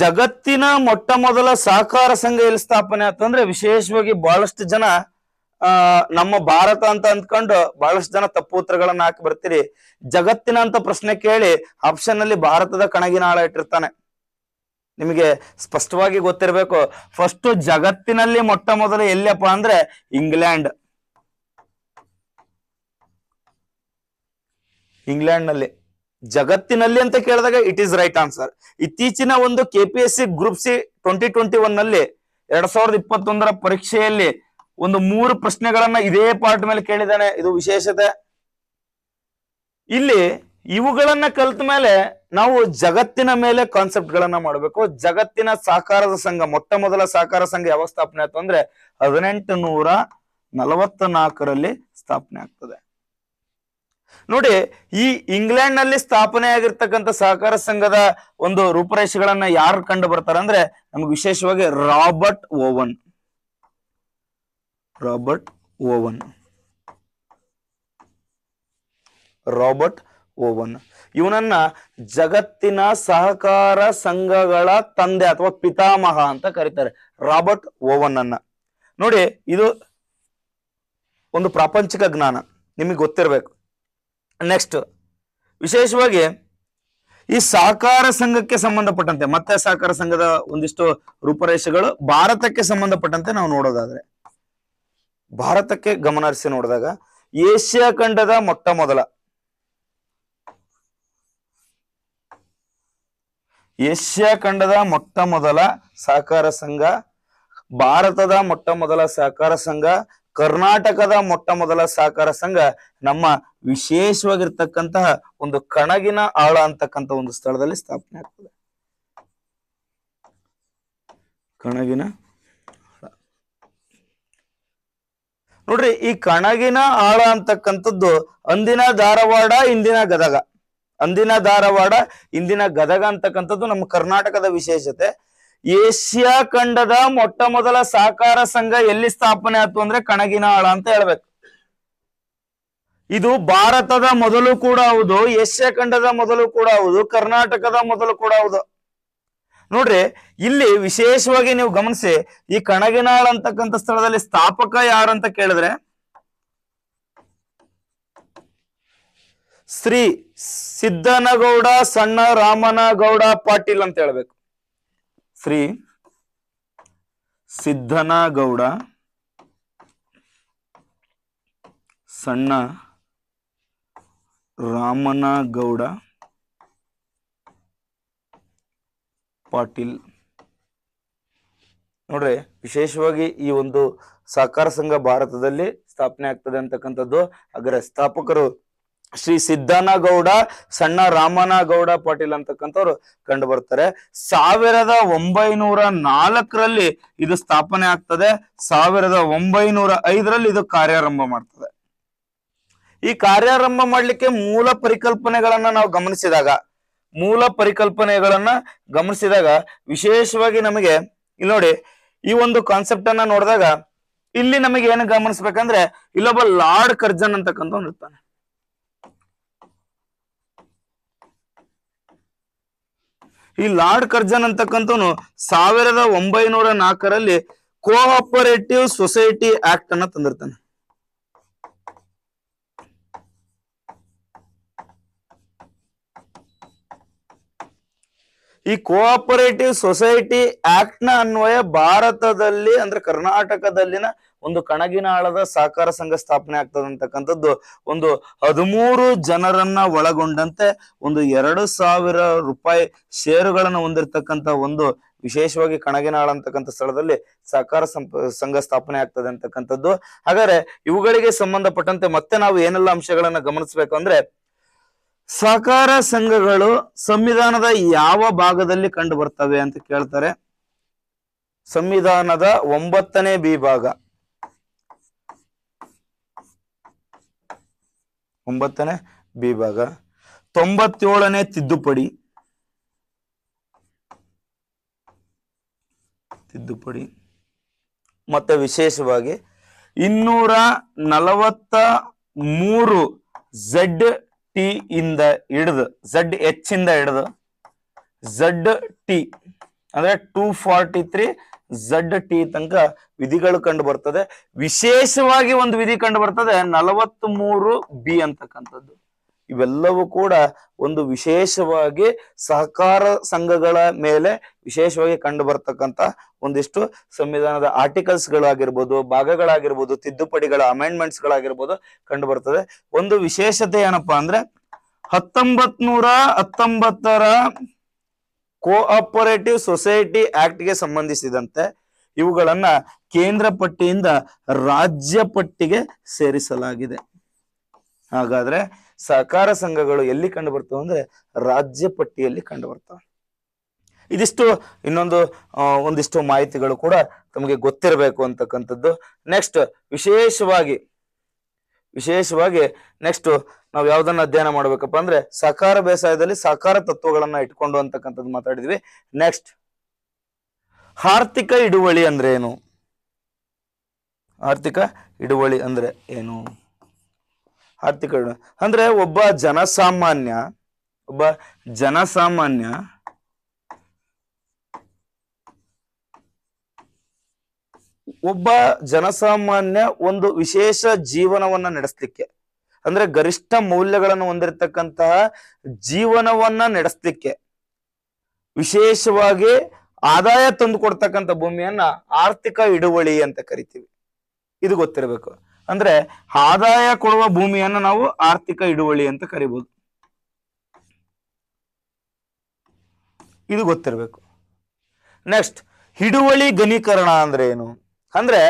ಜಗತ್ತಿನ ಮೊಟ್ಟ ಮೊದಲ ಸಹಕಾರ ಸಂಘ ಎಲ್ಲಿ ಸ್ಥಾಪನೆ ಆತಂದ್ರೆ ವಿಶೇಷವಾಗಿ ಬಹಳಷ್ಟು ಜನ ಆ ನಮ್ಮ ಭಾರತ ಅಂತ ಅಂದ್ಕೊಂಡು ಬಹಳಷ್ಟು ಜನ ತಪ್ಪು ಉತ್ತರಗಳನ್ನ ಹಾಕಿ ಬರ್ತೀರಿ ಜಗತ್ತಿನ ಅಂತ ಪ್ರಶ್ನೆ ಕೇಳಿ ಆಪ್ಷನ್ ಅಲ್ಲಿ ಭಾರತದ ಕಣಗಿನ ಆಳ ಇಟ್ಟಿರ್ತಾನೆ ನಿಮಗೆ ಸ್ಪಷ್ಟವಾಗಿ ಗೊತ್ತಿರಬೇಕು ಫಸ್ಟ್ ಜಗತ್ತಿನಲ್ಲಿ ಮೊಟ್ಟ ಮೊದಲು ಎಲ್ಲಪ್ಪ ಅಂದ್ರೆ ಇಂಗ್ಲೆಂಡ್ ಇಂಗ್ಲೆಂಡ್ ನಲ್ಲಿ ಜಗತ್ತಿನಲ್ಲಿ ಅಂತ ಕೇಳಿದಾಗ ಇಟ್ ಈಸ್ ರೈಟ್ ಆನ್ಸರ್ ಇತ್ತೀಚಿನ ಒಂದು C group C twenty twenty one ನಲ್ಲಿ ಎರಡ್ ಸಾವಿರದ ಇಪ್ಪತ್ತೊಂದರ ಪರೀಕ್ಷೆಯಲ್ಲಿ ಒಂದು ಮೂರು ಪ್ರಶ್ನೆಗಳನ್ನ ಇದೇ ಪಾರ್ಟ್ ಮೇಲೆ ಕೇಳಿದ್ದಾನೆ ಇದು ವಿಶೇಷತೆ ಇಲ್ಲಿ ಇವುಗಳನ್ನ ಕಲ್ತ ಮೇಲೆ ನಾವು ಜಗತ್ತಿನ ಮೇಲೆ ಕಾನ್ಸೆಪ್ಟ್ ಗಳನ್ನ ಮಾಡಬೇಕು ಜಗತ್ತಿನ ಸಹಕಾರದ ಸಂಘ ಮೊಟ್ಟ ಮೊದಲ ಸಹಕಾರ ಸಂಘ ಯಾವ ಸ್ಥಾಪನೆ ಆಯ್ತು ಅಂದ್ರೆ ಹದಿನೆಂಟು ನೂರ ನಲವತ್ತ ನಾಲ್ಕರಲ್ಲಿ ಸ್ಥಾಪನೆ ಆಗ್ತದೆ ನೋಡಿ ಈ ಇಂಗ್ಲೆಂಡ್ನಲ್ಲಿ ಸ್ಥಾಪನೆ ಆಗಿರ್ತಕ್ಕಂಥ ಸಹಕಾರ ಸಂಘದ ಒಂದು ರೂಪರೇಷೆಗಳನ್ನ ಯಾರು ಕಂಡು ಅಂದ್ರೆ ನಮ್ಗೆ ವಿಶೇಷವಾಗಿ Robert Owen Robert Owen Robert Owen ಇವನನ್ನ ಜಗತ್ತಿನ ಸಹಕಾರ ಸಂಘಗಳ ತಂದೆ ಅಥವಾ ಪಿತಾಮಹ ಅಂತ ಕರೀತಾರೆ ರಾಬರ್ಟ್ ಓವನ್ ಅನ್ನ ನೋಡಿ ಇದು ಒಂದು ಪ್ರಾಪಂಚಿಕ ಜ್ಞಾನ ನಿಮಗೆ ಗೊತ್ತಿರಬೇಕು ನೆಕ್ಸ್ಟ್ ವಿಶೇಷವಾಗಿ ಈ ಸಹಕಾರ ಸಂಘಕ್ಕೆ ಸಂಬಂಧಪಟ್ಟಂತೆ ಮತ್ತೆ ಸಹಕಾರ ಸಂಘದ ಒಂದಿಷ್ಟು ರೂಪರೇಷೆಗಳು ಭಾರತಕ್ಕೆ ಸಂಬಂಧಪಟ್ಟಂತೆ ನಾವು ನೋಡೋದಾದ್ರೆ ಭಾರತಕ್ಕೆ ಗಮನ ನೋಡಿದಾಗ ಏಷ್ಯಾ ಖಂಡದ ಮೊಟ್ಟ ಮೊದಲ ಏಷ್ಯಾ ಖಂಡದ ಮೊಟ್ಟ ಮೊದಲ ಸಹಕಾರ ಸಂಘ ಭಾರತದ ಮೊಟ್ಟ ಮೊದಲ ಸಹಕಾರ ಸಂಘ ಕರ್ನಾಟಕದ ಮೊಟ್ಟ ಮೊದಲ ಸಹಕಾರ ಸಂಘ ನಮ್ಮ ವಿಶೇಷವಾಗಿರ್ತಕ್ಕಂತಹ ಒಂದು ಕಣಗಿನ ಆಳ ಅಂತಕ್ಕಂಥ ಒಂದು ಸ್ಥಳದಲ್ಲಿ ಸ್ಥಾಪನೆ ಆಗ್ತದೆ ಕಣಗಿನ ನೋಡ್ರಿ ಈ ಕಣಗಿನ ಆಳ ಅಂತಕ್ಕಂಥದ್ದು ಅಂದಿನ ಧಾರವಾಡ ಇಂದಿನ ಗದಗ ಅಂದಿನ ಧಾರವಾಡ ಇಂದಿನ ಗದಗ ಅಂತಕ್ಕಂಥದ್ದು ನಮ್ಮ ಕರ್ನಾಟಕದ ವಿಶೇಷತೆ ಏಷ್ಯಾ ಖಂಡದ ಮೊಟ್ಟ ಮೊದಲ ಸಹಕಾರ ಸಂಘ ಎಲ್ಲಿ ಸ್ಥಾಪನೆ ಆಯ್ತು ಅಂದ್ರೆ ಕಣಗಿನಾಳ ಅಂತ ಹೇಳ್ಬೇಕು ಇದು ಭಾರತದ ಮೊದಲು ಕೂಡ ಹೌದು ಏಷ್ಯಾ ಖಂಡದ ಮೊದಲು ಕೂಡ ಹೌದು ಕರ್ನಾಟಕದ ಮೊದಲು ಕೂಡ ಹೌದು ನೋಡ್ರಿ ಇಲ್ಲಿ ವಿಶೇಷವಾಗಿ ನೀವು ಗಮನಿಸಿ ಈ ಕಣಗಿನಾಳ ಅಂತಕ್ಕಂಥ ಸ್ಥಳದಲ್ಲಿ ಸ್ಥಾಪಕ ಯಾರಂತ ಕೇಳಿದ್ರೆ ಶ್ರೀ ಸಿದ್ದನಗೌಡ ಸಣ್ಣ ರಾಮನಗೌಡ ಪಾಟೀಲ್ ಅಂತ ಹೇಳ್ಬೇಕು ಶ್ರೀ ಸಿದ್ಧನಗೌಡ ಸಣ್ಣ ರಾಮನಗೌಡ ಪಾಟೀಲ್ ನೋಡ್ರಿ ವಿಶೇಷವಾಗಿ ಈ ಒಂದು ಸಹಕಾರ ಸಂಘ ಭಾರತದಲ್ಲಿ ಸ್ಥಾಪನೆ ಆಗ್ತದೆ ಅಂತಕ್ಕಂಥದ್ದು ಅದರ ಸ್ಥಾಪಕರು ಶ್ರೀ ಗೌಡ ಸಣ್ಣ ಗೌಡ ಪಾಟೀಲ್ ಅಂತಕ್ಕಂಥವ್ರು ಕಂಡು ಬರ್ತಾರೆ ಸಾವಿರದ ಒಂಬೈನೂರ ನಾಲ್ಕರಲ್ಲಿ ಇದು ಸ್ಥಾಪನೆ ಆಗ್ತದೆ ಸಾವಿರದ ಒಂಬೈನೂರ ಐದರಲ್ಲಿ ಇದು ಕಾರ್ಯಾರಂಭ ಮಾಡ್ತದೆ ಈ ಕಾರ್ಯಾರಂಭ ಮಾಡ್ಲಿಕ್ಕೆ ಮೂಲ ಪರಿಕಲ್ಪನೆಗಳನ್ನ ನಾವು ಗಮನಿಸಿದಾಗ ಮೂಲ ಪರಿಕಲ್ಪನೆಗಳನ್ನ ಗಮನಿಸಿದಾಗ ವಿಶೇಷವಾಗಿ ನಮಗೆ ಇಲ್ಲಿ ನೋಡಿ ಈ ಒಂದು ಕಾನ್ಸೆಪ್ಟ್ ಅನ್ನ ನೋಡಿದಾಗ ಇಲ್ಲಿ ನಮಗೆ ಏನು ಗಮನಿಸ್ಬೇಕಂದ್ರೆ ಇಲ್ಲೊಬ್ಬ ಲಾರ್ಡ್ ಕರ್ಜನ್ ಒಂದು ಇರ್ತಾನೆ ಈ ಲಾರ್ಡ್ ಕರ್ಜನ್ ಅಂತಕ್ಕಂಥವನು ಸಾವಿರದ ಒಂಬೈನೂರ ನಾಲ್ಕರಲ್ಲಿ ಕೋಆಪರೇಟಿವ್ ಸೊಸೈಟಿ ಆಕ್ಟ್ ಅನ್ನ ತಂದಿರ್ತಾನೆ ಈ ಕೋಆಪರೇಟಿವ್ ಸೊಸೈಟಿ ಆಕ್ಟ್ ನ ಅನ್ವಯ ಭಾರತದಲ್ಲಿ ಅಂದ್ರೆ ಕರ್ನಾಟಕದಲ್ಲಿನ ಒಂದು ಕಣಗಿನಾಳದ ಸಹಕಾರ ಸಂಘ ಸ್ಥಾಪನೆ ಅಂತಕ್ಕಂಥದ್ದು ಒಂದು ಹದಿಮೂರು ಜನರನ್ನ ಒಳಗೊಂಡಂತೆ ಒಂದು ಎರಡು ಸಾವಿರ ರೂಪಾಯಿ ಷೇರುಗಳನ್ನು ಹೊಂದಿರತಕ್ಕಂತ ಒಂದು ವಿಶೇಷವಾಗಿ ಕಣಗಿನಾಳ ಅಂತಕ್ಕಂಥ ಸ್ಥಳದಲ್ಲಿ ಸಹಕಾರ ಸಂಘ ಸ್ಥಾಪನೆ ಆಗ್ತದೆ ಅಂತಕ್ಕಂಥದ್ದು ಹಾಗಾದ್ರೆ ಇವುಗಳಿಗೆ ಸಂಬಂಧಪಟ್ಟಂತೆ ಮತ್ತೆ ನಾವು ಏನೆಲ್ಲ ಅಂಶಗಳನ್ನ ಗಮನಿಸಬೇಕು ಅಂದ್ರೆ ಸಹಕಾರ ಸಂಘಗಳು ಸಂವಿಧಾನದ ಯಾವ ಭಾಗದಲ್ಲಿ ಕಂಡು ಬರ್ತವೆ ಅಂತ ಕೇಳ್ತಾರೆ ಸಂವಿಧಾನದ ಒಂಬತ್ತನೇ ಬಿ ಭಾಗ ಒಂಬತ್ತನೇ ಬಿ ಭಾಗ ತೊಂಬತ್ತೇಳನೇ ತಿದ್ದುಪಡಿ ತಿದ್ದುಪಡಿ ಮತ್ತೆ ವಿಶೇಷವಾಗಿ ಇನ್ನೂರ ನಲವತ್ತ ಮೂರು ಝಡ್ ಟಿ ಇಂದ ಹಿಡಿದು ಝಡ್ ಎಚ್ ಇಂದ ಹಿಡಿದು ಝಡ್ ಟಿ ಅಂದ್ರೆ two forty three Z T ತನಕ ವಿಧಿಗಳು ಕಂಡು ಬರ್ತದೆ ವಿಶೇಷವಾಗಿ ಒಂದು ವಿಧಿ ಕಂಡು ಬರ್ತದೆ ಬಿ ಅಂತಕ್ಕಂಥದ್ದು ಇವೆಲ್ಲವೂ ಕೂಡ ಒಂದು ವಿಶೇಷವಾಗಿ ಸಹಕಾರ ಸಂಘಗಳ ಮೇಲೆ ವಿಶೇಷವಾಗಿ ಕಂಡು ಬರ್ತಕ್ಕಂತ ಒಂದಿಷ್ಟು ಸಂವಿಧಾನದ ಆರ್ಟಿಕಲ್ಸ್ ಗಳಾಗಿರ್ಬೋದು ಭಾಗಗಳಾಗಿರ್ಬೋದು ತಿದ್ದುಪಡಿಗಳ ಅಮೆಂಡ್ಮೆಂಟ್ಸ್ ಗಳಾಗಿರ್ಬೋದು ಕಂಡು ಬರ್ತದೆ ಒಂದು ವಿಶೇಷತೆ ಏನಪ್ಪಾ ಅಂದ್ರೆ ಹತ್ತೊಂಬತ್ ನೂರ ಹತ್ತೊಂಬತ್ತರ ಕೋಆಪರೇಟಿವ್ ಸೊಸೈಟಿ ಆಕ್ಟ್ಗೆ ಸಂಬಂಧಿಸಿದಂತೆ ಇವುಗಳನ್ನ ಕೇಂದ್ರ ಪಟ್ಟಿಯಿಂದ ರಾಜ್ಯ ಪಟ್ಟಿಗೆ ಸೇರಿಸಲಾಗಿದೆ ಹಾಗಾದ್ರೆ ಸಹಕಾರ ಸಂಘಗಳು ಎಲ್ಲಿ ಕಂಡು ಬರ್ತವೆ ಅಂದ್ರೆ ರಾಜ್ಯ ಪಟ್ಟಿಯಲ್ಲಿ ಕಂಡು ಬರ್ತವೆ ಇದಿಷ್ಟು ಇನ್ನೊಂದು ಒಂದಿಷ್ಟು ಮಾಹಿತಿಗಳು ಕೂಡ ತಮಗೆ ಗೊತ್ತಿರಬೇಕು ಅಂತಕ್ಕಂಥದ್ದು ನೆಕ್ಸ್ಟ್ ವಿಶೇಷವಾಗಿ ವಿಶೇಷವಾಗಿ ನೆಕ್ಸ್ಟ್ ನಾವು ಯಾವ್ದನ್ನ ಅಧ್ಯಯನ ಮಾಡ್ಬೇಕಪ್ಪ ಅಂದ್ರೆ ಸಾಕಾರ ಬೇಸಾಯದಲ್ಲಿ ಸಹಕಾರ ತತ್ವಗಳನ್ನ ಇಟ್ಕೊಂಡು ಅಂತಕ್ಕಂಥದ್ದು ಮಾತಾಡಿದ್ವಿ ನೆಕ್ಸ್ಟ್ ಆರ್ಥಿಕ ಇಡುವಳಿ ಅಂದ್ರೆ ಏನು ಆರ್ಥಿಕ ಇಡುವಳಿ ಅಂದ್ರೆ ಏನು ಆರ್ಥಿಕ ಅಂದ್ರೆ ಒಬ್ಬ ಜನಸಾಮಾನ್ಯ ಒಬ್ಬ ಜನಸಾಮಾನ್ಯ ಒಬ್ಬ ಜನಸಾಮಾನ್ಯ ಒಂದು ವಿಶೇಷ ಜೀವನವನ್ನ ನಡೆಸ್ಲಿಕ್ಕೆ ಅಂದ್ರೆ ಗರಿಷ್ಠ ಮೌಲ್ಯಗಳನ್ನು ಹೊಂದಿರತಕ್ಕಂತಹ ಜೀವನವನ್ನ ನಡೆಸ್ಲಿಕ್ಕೆ ವಿಶೇಷವಾಗಿ ಆದಾಯ ತಂದು ಕೊಡ್ತಕ್ಕಂಥ ಭೂಮಿಯನ್ನ ಆರ್ಥಿಕ ಹಿಡುವಳಿ ಅಂತ ಕರಿತೀವಿ ಇದು ಗೊತ್ತಿರಬೇಕು ಅಂದ್ರೆ ಆದಾಯ ಕೊಡುವ ಭೂಮಿಯನ್ನ ನಾವು ಆರ್ಥಿಕ ಹಿಡುವಳಿ ಅಂತ ಕರಿಬಹುದು ಇದು ಗೊತ್ತಿರಬೇಕು ನೆಕ್ಸ್ಟ್ ಹಿಡುವಳಿ ಘನೀಕರಣ ಅಂದ್ರೆ ಏನು ಅಂದ್ರೆ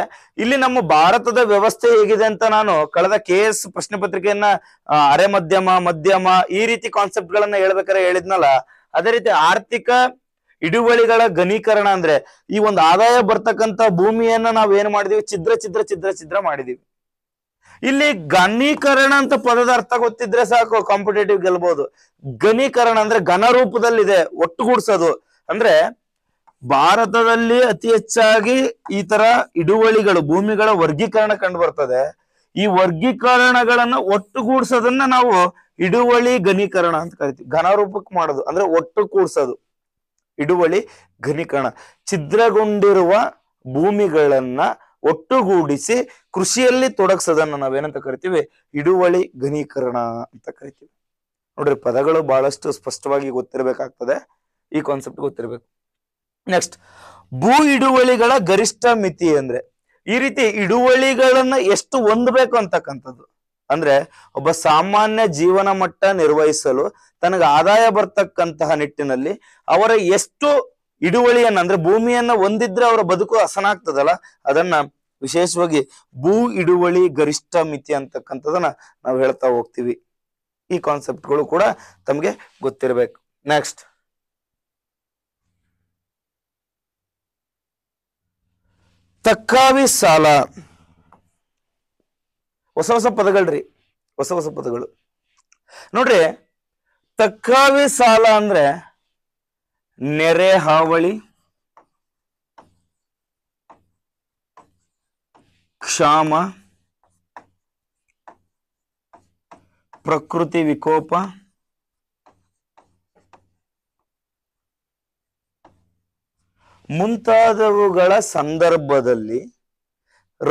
ಇಲ್ಲಿ ನಮ್ಮ ಭಾರತದ ವ್ಯವಸ್ಥೆ ಹೇಗಿದೆ ಅಂತ ನಾನು ಕಳೆದ ಕೆ ಎಸ್ ಪ್ರಶ್ನೆ ಪತ್ರಿಕೆಯನ್ನ ಅರೆ ಮಧ್ಯಮ ಮಧ್ಯಮ ಈ ರೀತಿ ಕಾನ್ಸೆಪ್ಟ್ ಗಳನ್ನ ಹೇಳ್ಬೇಕಾರೆ ಹೇಳಿದ್ನಲ್ಲ ಅದೇ ರೀತಿ ಆರ್ಥಿಕ ಹಿಡುವಳಿಗಳ ಘನೀಕರಣ ಅಂದ್ರೆ ಈ ಒಂದು ಆದಾಯ ಬರ್ತಕ್ಕಂತ ಭೂಮಿಯನ್ನ ನಾವ್ ಏನ್ ಮಾಡಿದೀವಿ ಛಿದ್ರ ಛಿದ್ರ ಚಿದ್ರ ಚಿದ್ರ ಮಾಡಿದೀವಿ ಇಲ್ಲಿ ಘನೀಕರಣ ಅಂತ ಪದದ ಅರ್ಥ ಗೊತ್ತಿದ್ರೆ ಸಾಕು ಕಾಂಪಿಟೇಟಿವ್ ಗೆಲ್ಬಹುದು ಘನೀಕರಣ ಅಂದ್ರೆ ಘನ ರೂಪದಲ್ಲಿದೆ ಒಟ್ಟುಗೂಡ್ಸೋದು ಅಂದ್ರೆ ಭಾರತದಲ್ಲಿ ಅತಿ ಹೆಚ್ಚಾಗಿ ಈ ತರ ಇಡುವಳಿಗಳು ಭೂಮಿಗಳ ವರ್ಗೀಕರಣ ಕಂಡು ಬರ್ತದೆ ಈ ವರ್ಗೀಕರಣಗಳನ್ನ ಒಟ್ಟುಗೂಡಿಸೋದನ್ನ ನಾವು ಇಡುವಳಿ ಘನೀಕರಣ ಅಂತ ಕರಿತೀವಿ ಘನರೂಪಕ್ಕೆ ಮಾಡೋದು ಅಂದ್ರೆ ಒಟ್ಟು ಕೂಡ್ಸೋದು ಇಡುವಳಿ ಘನೀಕರಣ ಛಿದ್ರಗೊಂಡಿರುವ ಭೂಮಿಗಳನ್ನ ಒಟ್ಟುಗೂಡಿಸಿ ಕೃಷಿಯಲ್ಲಿ ತೊಡಗಿಸೋದನ್ನ ನಾವೇನಂತ ಕರಿತೀವಿ ಇಡುವಳಿ ಘನೀಕರಣ ಅಂತ ಕರಿತೀವಿ ನೋಡ್ರಿ ಪದಗಳು ಬಹಳಷ್ಟು ಸ್ಪಷ್ಟವಾಗಿ ಗೊತ್ತಿರಬೇಕಾಗ್ತದೆ ಈ ಕಾನ್ಸೆಪ್ಟ್ ಗೊತ್ತಿರಬೇಕು ನೆಕ್ಸ್ಟ್ ಭೂ ಹಿಡುವಳಿಗಳ ಗರಿಷ್ಠ ಮಿತಿ ಅಂದ್ರೆ ಈ ರೀತಿ ಹಿಡುವಳಿಗಳನ್ನ ಎಷ್ಟು ಹೊಂದಬೇಕು ಅಂತಕ್ಕಂಥದ್ದು ಅಂದ್ರೆ ಒಬ್ಬ ಸಾಮಾನ್ಯ ಜೀವನ ಮಟ್ಟ ನಿರ್ವಹಿಸಲು ತನಗ ಆದಾಯ ಬರ್ತಕ್ಕಂತಹ ನಿಟ್ಟಿನಲ್ಲಿ ಅವರ ಎಷ್ಟು ಹಿಡುವಳಿಯನ್ನ ಅಂದ್ರೆ ಭೂಮಿಯನ್ನ ಹೊಂದಿದ್ರೆ ಅವರ ಬದುಕು ಹಸನಾಗ್ತದಲ್ಲ ಅದನ್ನ ವಿಶೇಷವಾಗಿ ಭೂ ಹಿಡುವಳಿ ಗರಿಷ್ಠ ಮಿತಿ ಅಂತಕ್ಕಂಥದನ್ನ ನಾವು ಹೇಳ್ತಾ ಹೋಗ್ತೀವಿ ಈ ಕಾನ್ಸೆಪ್ಟ್ಗಳು ಕೂಡ ತಮಗೆ ಗೊತ್ತಿರಬೇಕು ನೆಕ್ಸ್ಟ್ ತಕ್ಕಾವಿ ಸಾಲ ಹೊಸ ಹೊಸ ಪದಗಳ್ರಿ ಹೊಸ ಹೊಸ ಪದಗಳು ನೋಡ್ರಿ ತಕ್ಕಾವಿ ಸಾಲ ಅಂದ್ರೆ ನೆರೆ ಹಾವಳಿ ಕ್ಷಾಮ ಪ್ರಕೃತಿ ವಿಕೋಪ ಮುಂತಾದವುಗಳ ಸಂದರ್ಭದಲ್ಲಿ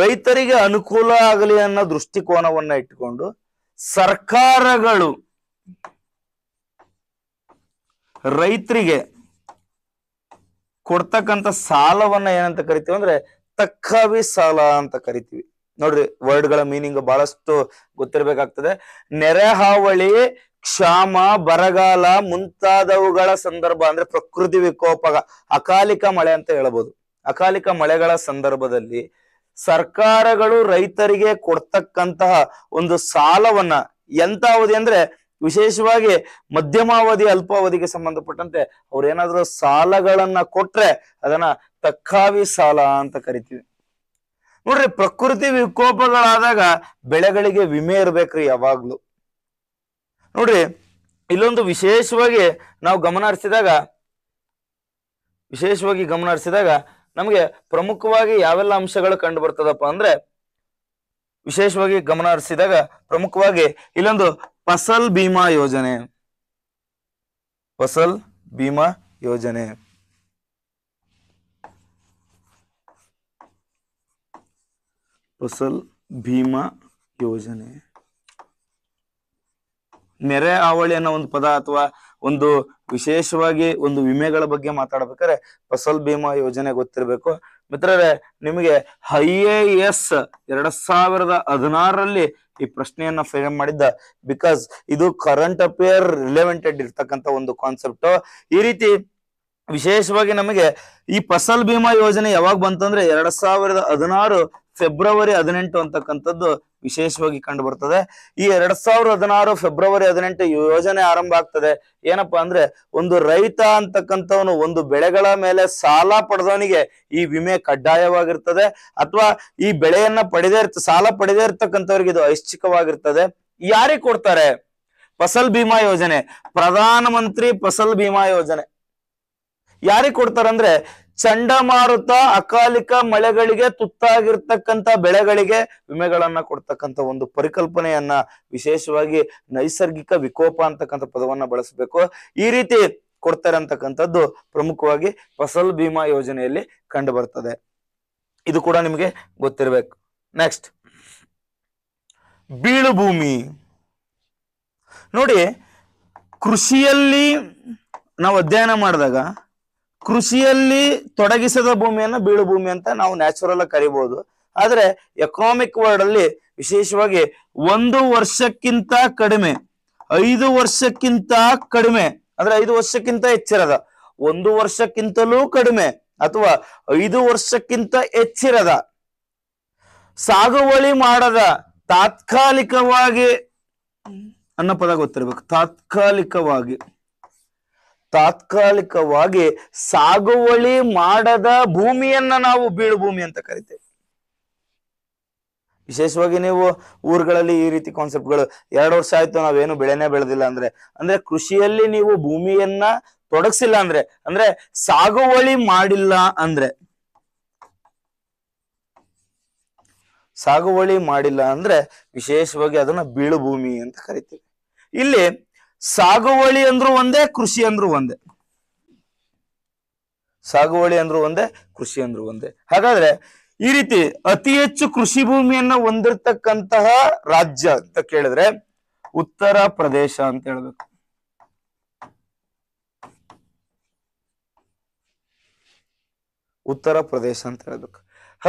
ರೈತರಿಗೆ ಅನುಕೂಲ ಆಗಲಿ ಅನ್ನೋ ದೃಷ್ಟಿಕೋನವನ್ನ ಇಟ್ಕೊಂಡು ಸರ್ಕಾರಗಳು ರೈತರಿಗೆ ಕೊಡ್ತಕ್ಕಂತ ಸಾಲವನ್ನ ಏನಂತ ಕರಿತೀವಿ ಅಂದ್ರೆ ತಕ್ಕವಿ ಸಾಲ ಅಂತ ಕರಿತೀವಿ ನೋಡ್ರಿ ವರ್ಡ್ಗಳ ಮೀನಿಂಗ್ ಬಹಳಷ್ಟು ಗೊತ್ತಿರಬೇಕಾಗ್ತದೆ ನೆರೆ ಹಾವಳಿ ಕ್ಷಾಮ ಬರಗಾಲ ಮುಂತಾದವುಗಳ ಸಂದರ್ಭ ಅಂದ್ರೆ ಪ್ರಕೃತಿ ವಿಕೋಪ ಅಕಾಲಿಕ ಮಳೆ ಅಂತ ಹೇಳಬಹುದು ಅಕಾಲಿಕ ಮಳೆಗಳ ಸಂದರ್ಭದಲ್ಲಿ ಸರ್ಕಾರಗಳು ರೈತರಿಗೆ ಕೊಡ್ತಕ್ಕಂತಹ ಒಂದು ಸಾಲವನ್ನ ಎಂತ ಅವಧಿ ಅಂದ್ರೆ ವಿಶೇಷವಾಗಿ ಮಧ್ಯಮಾವಧಿ ಅಲ್ಪಾವಧಿಗೆ ಸಂಬಂಧಪಟ್ಟಂತೆ ಅವ್ರೇನಾದ್ರೂ ಸಾಲಗಳನ್ನ ಕೊಟ್ರೆ ಅದನ್ನ ತಕ್ಕಾವಿ ಸಾಲ ಅಂತ ಕರಿತೀವಿ ನೋಡ್ರಿ ಪ್ರಕೃತಿ ವಿಕೋಪಗಳಾದಾಗ ಬೆಳೆಗಳಿಗೆ ವಿಮೆ ಇರ್ಬೇಕ್ರಿ ಯಾವಾಗ್ಲೂ ನೋಡ್ರಿ ಇಲ್ಲೊಂದು ವಿಶೇಷವಾಗಿ ನಾವು ಗಮನ ಹರಿಸಿದಾಗ ವಿಶೇಷವಾಗಿ ಗಮನ ಹರಿಸಿದಾಗ ನಮಗೆ ಪ್ರಮುಖವಾಗಿ ಯಾವೆಲ್ಲ ಅಂಶಗಳು ಕಂಡು ಬರ್ತದಪ್ಪ ಅಂದ್ರೆ ವಿಶೇಷವಾಗಿ ಗಮನ ಹರಿಸಿದಾಗ ಪ್ರಮುಖವಾಗಿ ಇಲ್ಲೊಂದು ಫಸಲ್ ಭೀಮಾ ಯೋಜನೆ ಫಸಲ್ ಭೀಮಾ ಯೋಜನೆ ಫಸಲ್ ಭೀಮಾ ಯೋಜನೆ ನೆರೆ ಹಾವಳಿ ಅನ್ನೋ ಒಂದು ಪದ ಅಥವಾ ಒಂದು ವಿಶೇಷವಾಗಿ ಒಂದು ವಿಮೆಗಳ ಬಗ್ಗೆ ಮಾತಾಡ್ಬೇಕಾದ್ರೆ ಫಸಲ್ ಭೀಮಾ ಯೋಜನೆ ಗೊತ್ತಿರಬೇಕು ಮಿತ್ರರೇ ನಿಮಗೆ ಐ ಎ ಎಸ್ ಎರಡ್ ಸಾವಿರದ ಹದಿನಾರರಲ್ಲಿ ಈ ಪ್ರಶ್ನೆಯನ್ನ ಫ್ರೇಮ್ ಮಾಡಿದ್ದ ಬಿಕಾಸ್ ಇದು ಕರೆಂಟ್ ಅಫೇರ್ ರಿಲೆವೆಂಟೆಡ್ ಇರ್ತಕ್ಕಂತ ಒಂದು ಕಾನ್ಸೆಪ್ಟ್ ಈ ರೀತಿ ವಿಶೇಷವಾಗಿ ನಮಗೆ ಈ ಫಸಲ್ ಭೀಮಾ ಯೋಜನೆ ಯಾವಾಗ ಬಂತಂದ್ರೆ ಎರಡ್ ಸಾವಿರದ ಹದಿನಾರು ಫೆಬ್ರವರಿ ಹದಿನೆಂಟು ಅಂತಕ್ಕಂಥದ್ದು ವಿಶೇಷವಾಗಿ ಕಂಡು ಬರ್ತದೆ ಈ ಎರಡ್ ಸಾವಿರದ ಹದಿನಾರು ಫೆಬ್ರವರಿ ಹದಿನೆಂಟು ಯೋಜನೆ ಆರಂಭ ಆಗ್ತದೆ ಏನಪ್ಪಾ ಅಂದ್ರೆ ಒಂದು ರೈತ ಅಂತಕ್ಕಂಥವನು ಒಂದು ಬೆಳೆಗಳ ಮೇಲೆ ಸಾಲ ಪಡೆದವನಿಗೆ ಈ ವಿಮೆ ಕಡ್ಡಾಯವಾಗಿರ್ತದೆ ಅಥವಾ ಈ ಬೆಳೆಯನ್ನ ಪಡೆದೇ ಇರ್ತ ಸಾಲ ಪಡೆದೇ ಇರ್ತಕ್ಕಂಥವ್ರಿಗೆ ಇದು ಐಚ್ಛಿಕವಾಗಿರ್ತದೆ ಯಾರಿಗೆ ಕೊಡ್ತಾರೆ ಫಸಲ್ ಬಿಮಾ ಯೋಜನೆ ಪ್ರಧಾನ ಮಂತ್ರಿ ಫಸಲ್ ಬಿಮಾ ಯೋಜನೆ ಯಾರಿಗೆ ಕೊಡ್ತಾರಂದ್ರೆ ಚಂಡಮಾರುತ ಅಕಾಲಿಕ ಮಳೆಗಳಿಗೆ ತುತ್ತಾಗಿರ್ತಕ್ಕಂಥ ಬೆಳೆಗಳಿಗೆ ವಿಮೆಗಳನ್ನ ಕೊಡ್ತಕ್ಕಂಥ ಒಂದು ಪರಿಕಲ್ಪನೆಯನ್ನ ವಿಶೇಷವಾಗಿ ನೈಸರ್ಗಿಕ ವಿಕೋಪ ಅಂತಕ್ಕಂಥ ಪದವನ್ನ ಬಳಸಬೇಕು ಈ ರೀತಿ ಕೊಡ್ತಾರೆ ಅಂತಕ್ಕಂಥದ್ದು ಪ್ರಮುಖವಾಗಿ ಫಸಲ್ ಬಿಮಾ ಯೋಜನೆಯಲ್ಲಿ ಕಂಡು ಬರ್ತದೆ ಇದು ಕೂಡ ನಿಮಗೆ ಗೊತ್ತಿರಬೇಕು ನೆಕ್ಸ್ಟ್ ಬೀಳು ಭೂಮಿ ನೋಡಿ ಕೃಷಿಯಲ್ಲಿ ನಾವು ಅಧ್ಯಯನ ಮಾಡಿದಾಗ ಕೃಷಿಯಲ್ಲಿ ತೊಡಗಿಸದ ಭೂಮಿಯನ್ನು ಬೀಳು ಭೂಮಿ ಅಂತ ನಾವು ನ್ಯಾಚುರಲ್ ಆಗಿ ಕರಿಬಹುದು ಆದ್ರೆ ಎಕನಾಮಿಕ್ ವರ್ಡ್ ಅಲ್ಲಿ ವಿಶೇಷವಾಗಿ ಒಂದು ವರ್ಷಕ್ಕಿಂತ ಕಡಿಮೆ ಐದು ವರ್ಷಕ್ಕಿಂತ ಕಡಿಮೆ ಅಂದ್ರೆ ಐದು ವರ್ಷಕ್ಕಿಂತ ಹೆಚ್ಚಿರದ ಒಂದು ವರ್ಷಕ್ಕಿಂತಲೂ ಕಡಿಮೆ ಅಥವಾ ಐದು ವರ್ಷಕ್ಕಿಂತ ಹೆಚ್ಚಿರದ ಸಾಗುವಳಿ ಮಾಡದ ತಾತ್ಕಾಲಿಕವಾಗಿ ಅನ್ನ ಪದ ಗೊತ್ತಿರ್ಬೇಕು ತಾತ್ಕಾಲಿಕವಾಗಿ ತಾತ್ಕಾಲಿಕವಾಗಿ ಸಾಗುವಳಿ ಮಾಡದ ಭೂಮಿಯನ್ನ ನಾವು ಬೀಳುಭೂಮಿ ಭೂಮಿ ಅಂತ ಕರಿತೇವೆ ವಿಶೇಷವಾಗಿ ನೀವು ಊರುಗಳಲ್ಲಿ ಈ ರೀತಿ ಕಾನ್ಸೆಪ್ಟ್ಗಳು ಎರಡು ವರ್ಷ ಆಯ್ತು ನಾವೇನು ಬೆಳೆನೇ ಬೆಳೆದಿಲ್ಲ ಅಂದ್ರೆ ಅಂದ್ರೆ ಕೃಷಿಯಲ್ಲಿ ನೀವು ಭೂಮಿಯನ್ನ ತೊಡಗಿಸಿಲ್ಲ ಅಂದ್ರೆ ಅಂದ್ರೆ ಸಾಗುವಳಿ ಮಾಡಿಲ್ಲ ಅಂದ್ರೆ ಸಾಗುವಳಿ ಮಾಡಿಲ್ಲ ಅಂದ್ರೆ ವಿಶೇಷವಾಗಿ ಅದನ್ನ ಬೀಳುಭೂಮಿ ಭೂಮಿ ಅಂತ ಕರಿತೀವಿ ಇಲ್ಲಿ ಸಾಗುವಳಿ ಅಂದ್ರೂ ಒಂದೇ ಕೃಷಿ ಅಂದ್ರೂ ಒಂದೇ ಸಾಗುವಳಿ ಅಂದ್ರೂ ಒಂದೇ ಕೃಷಿ ಅಂದ್ರೂ ಒಂದೇ ಹಾಗಾದ್ರೆ ಈ ರೀತಿ ಅತಿ ಹೆಚ್ಚು ಕೃಷಿ ಭೂಮಿಯನ್ನ ಹೊಂದಿರತಕ್ಕಂತಹ ರಾಜ್ಯ ಅಂತ ಕೇಳಿದ್ರೆ ಉತ್ತರ ಪ್ರದೇಶ ಅಂತ ಹೇಳ್ಬೇಕು ಉತ್ತರ ಪ್ರದೇಶ ಅಂತ ಹೇಳ್ಬೇಕು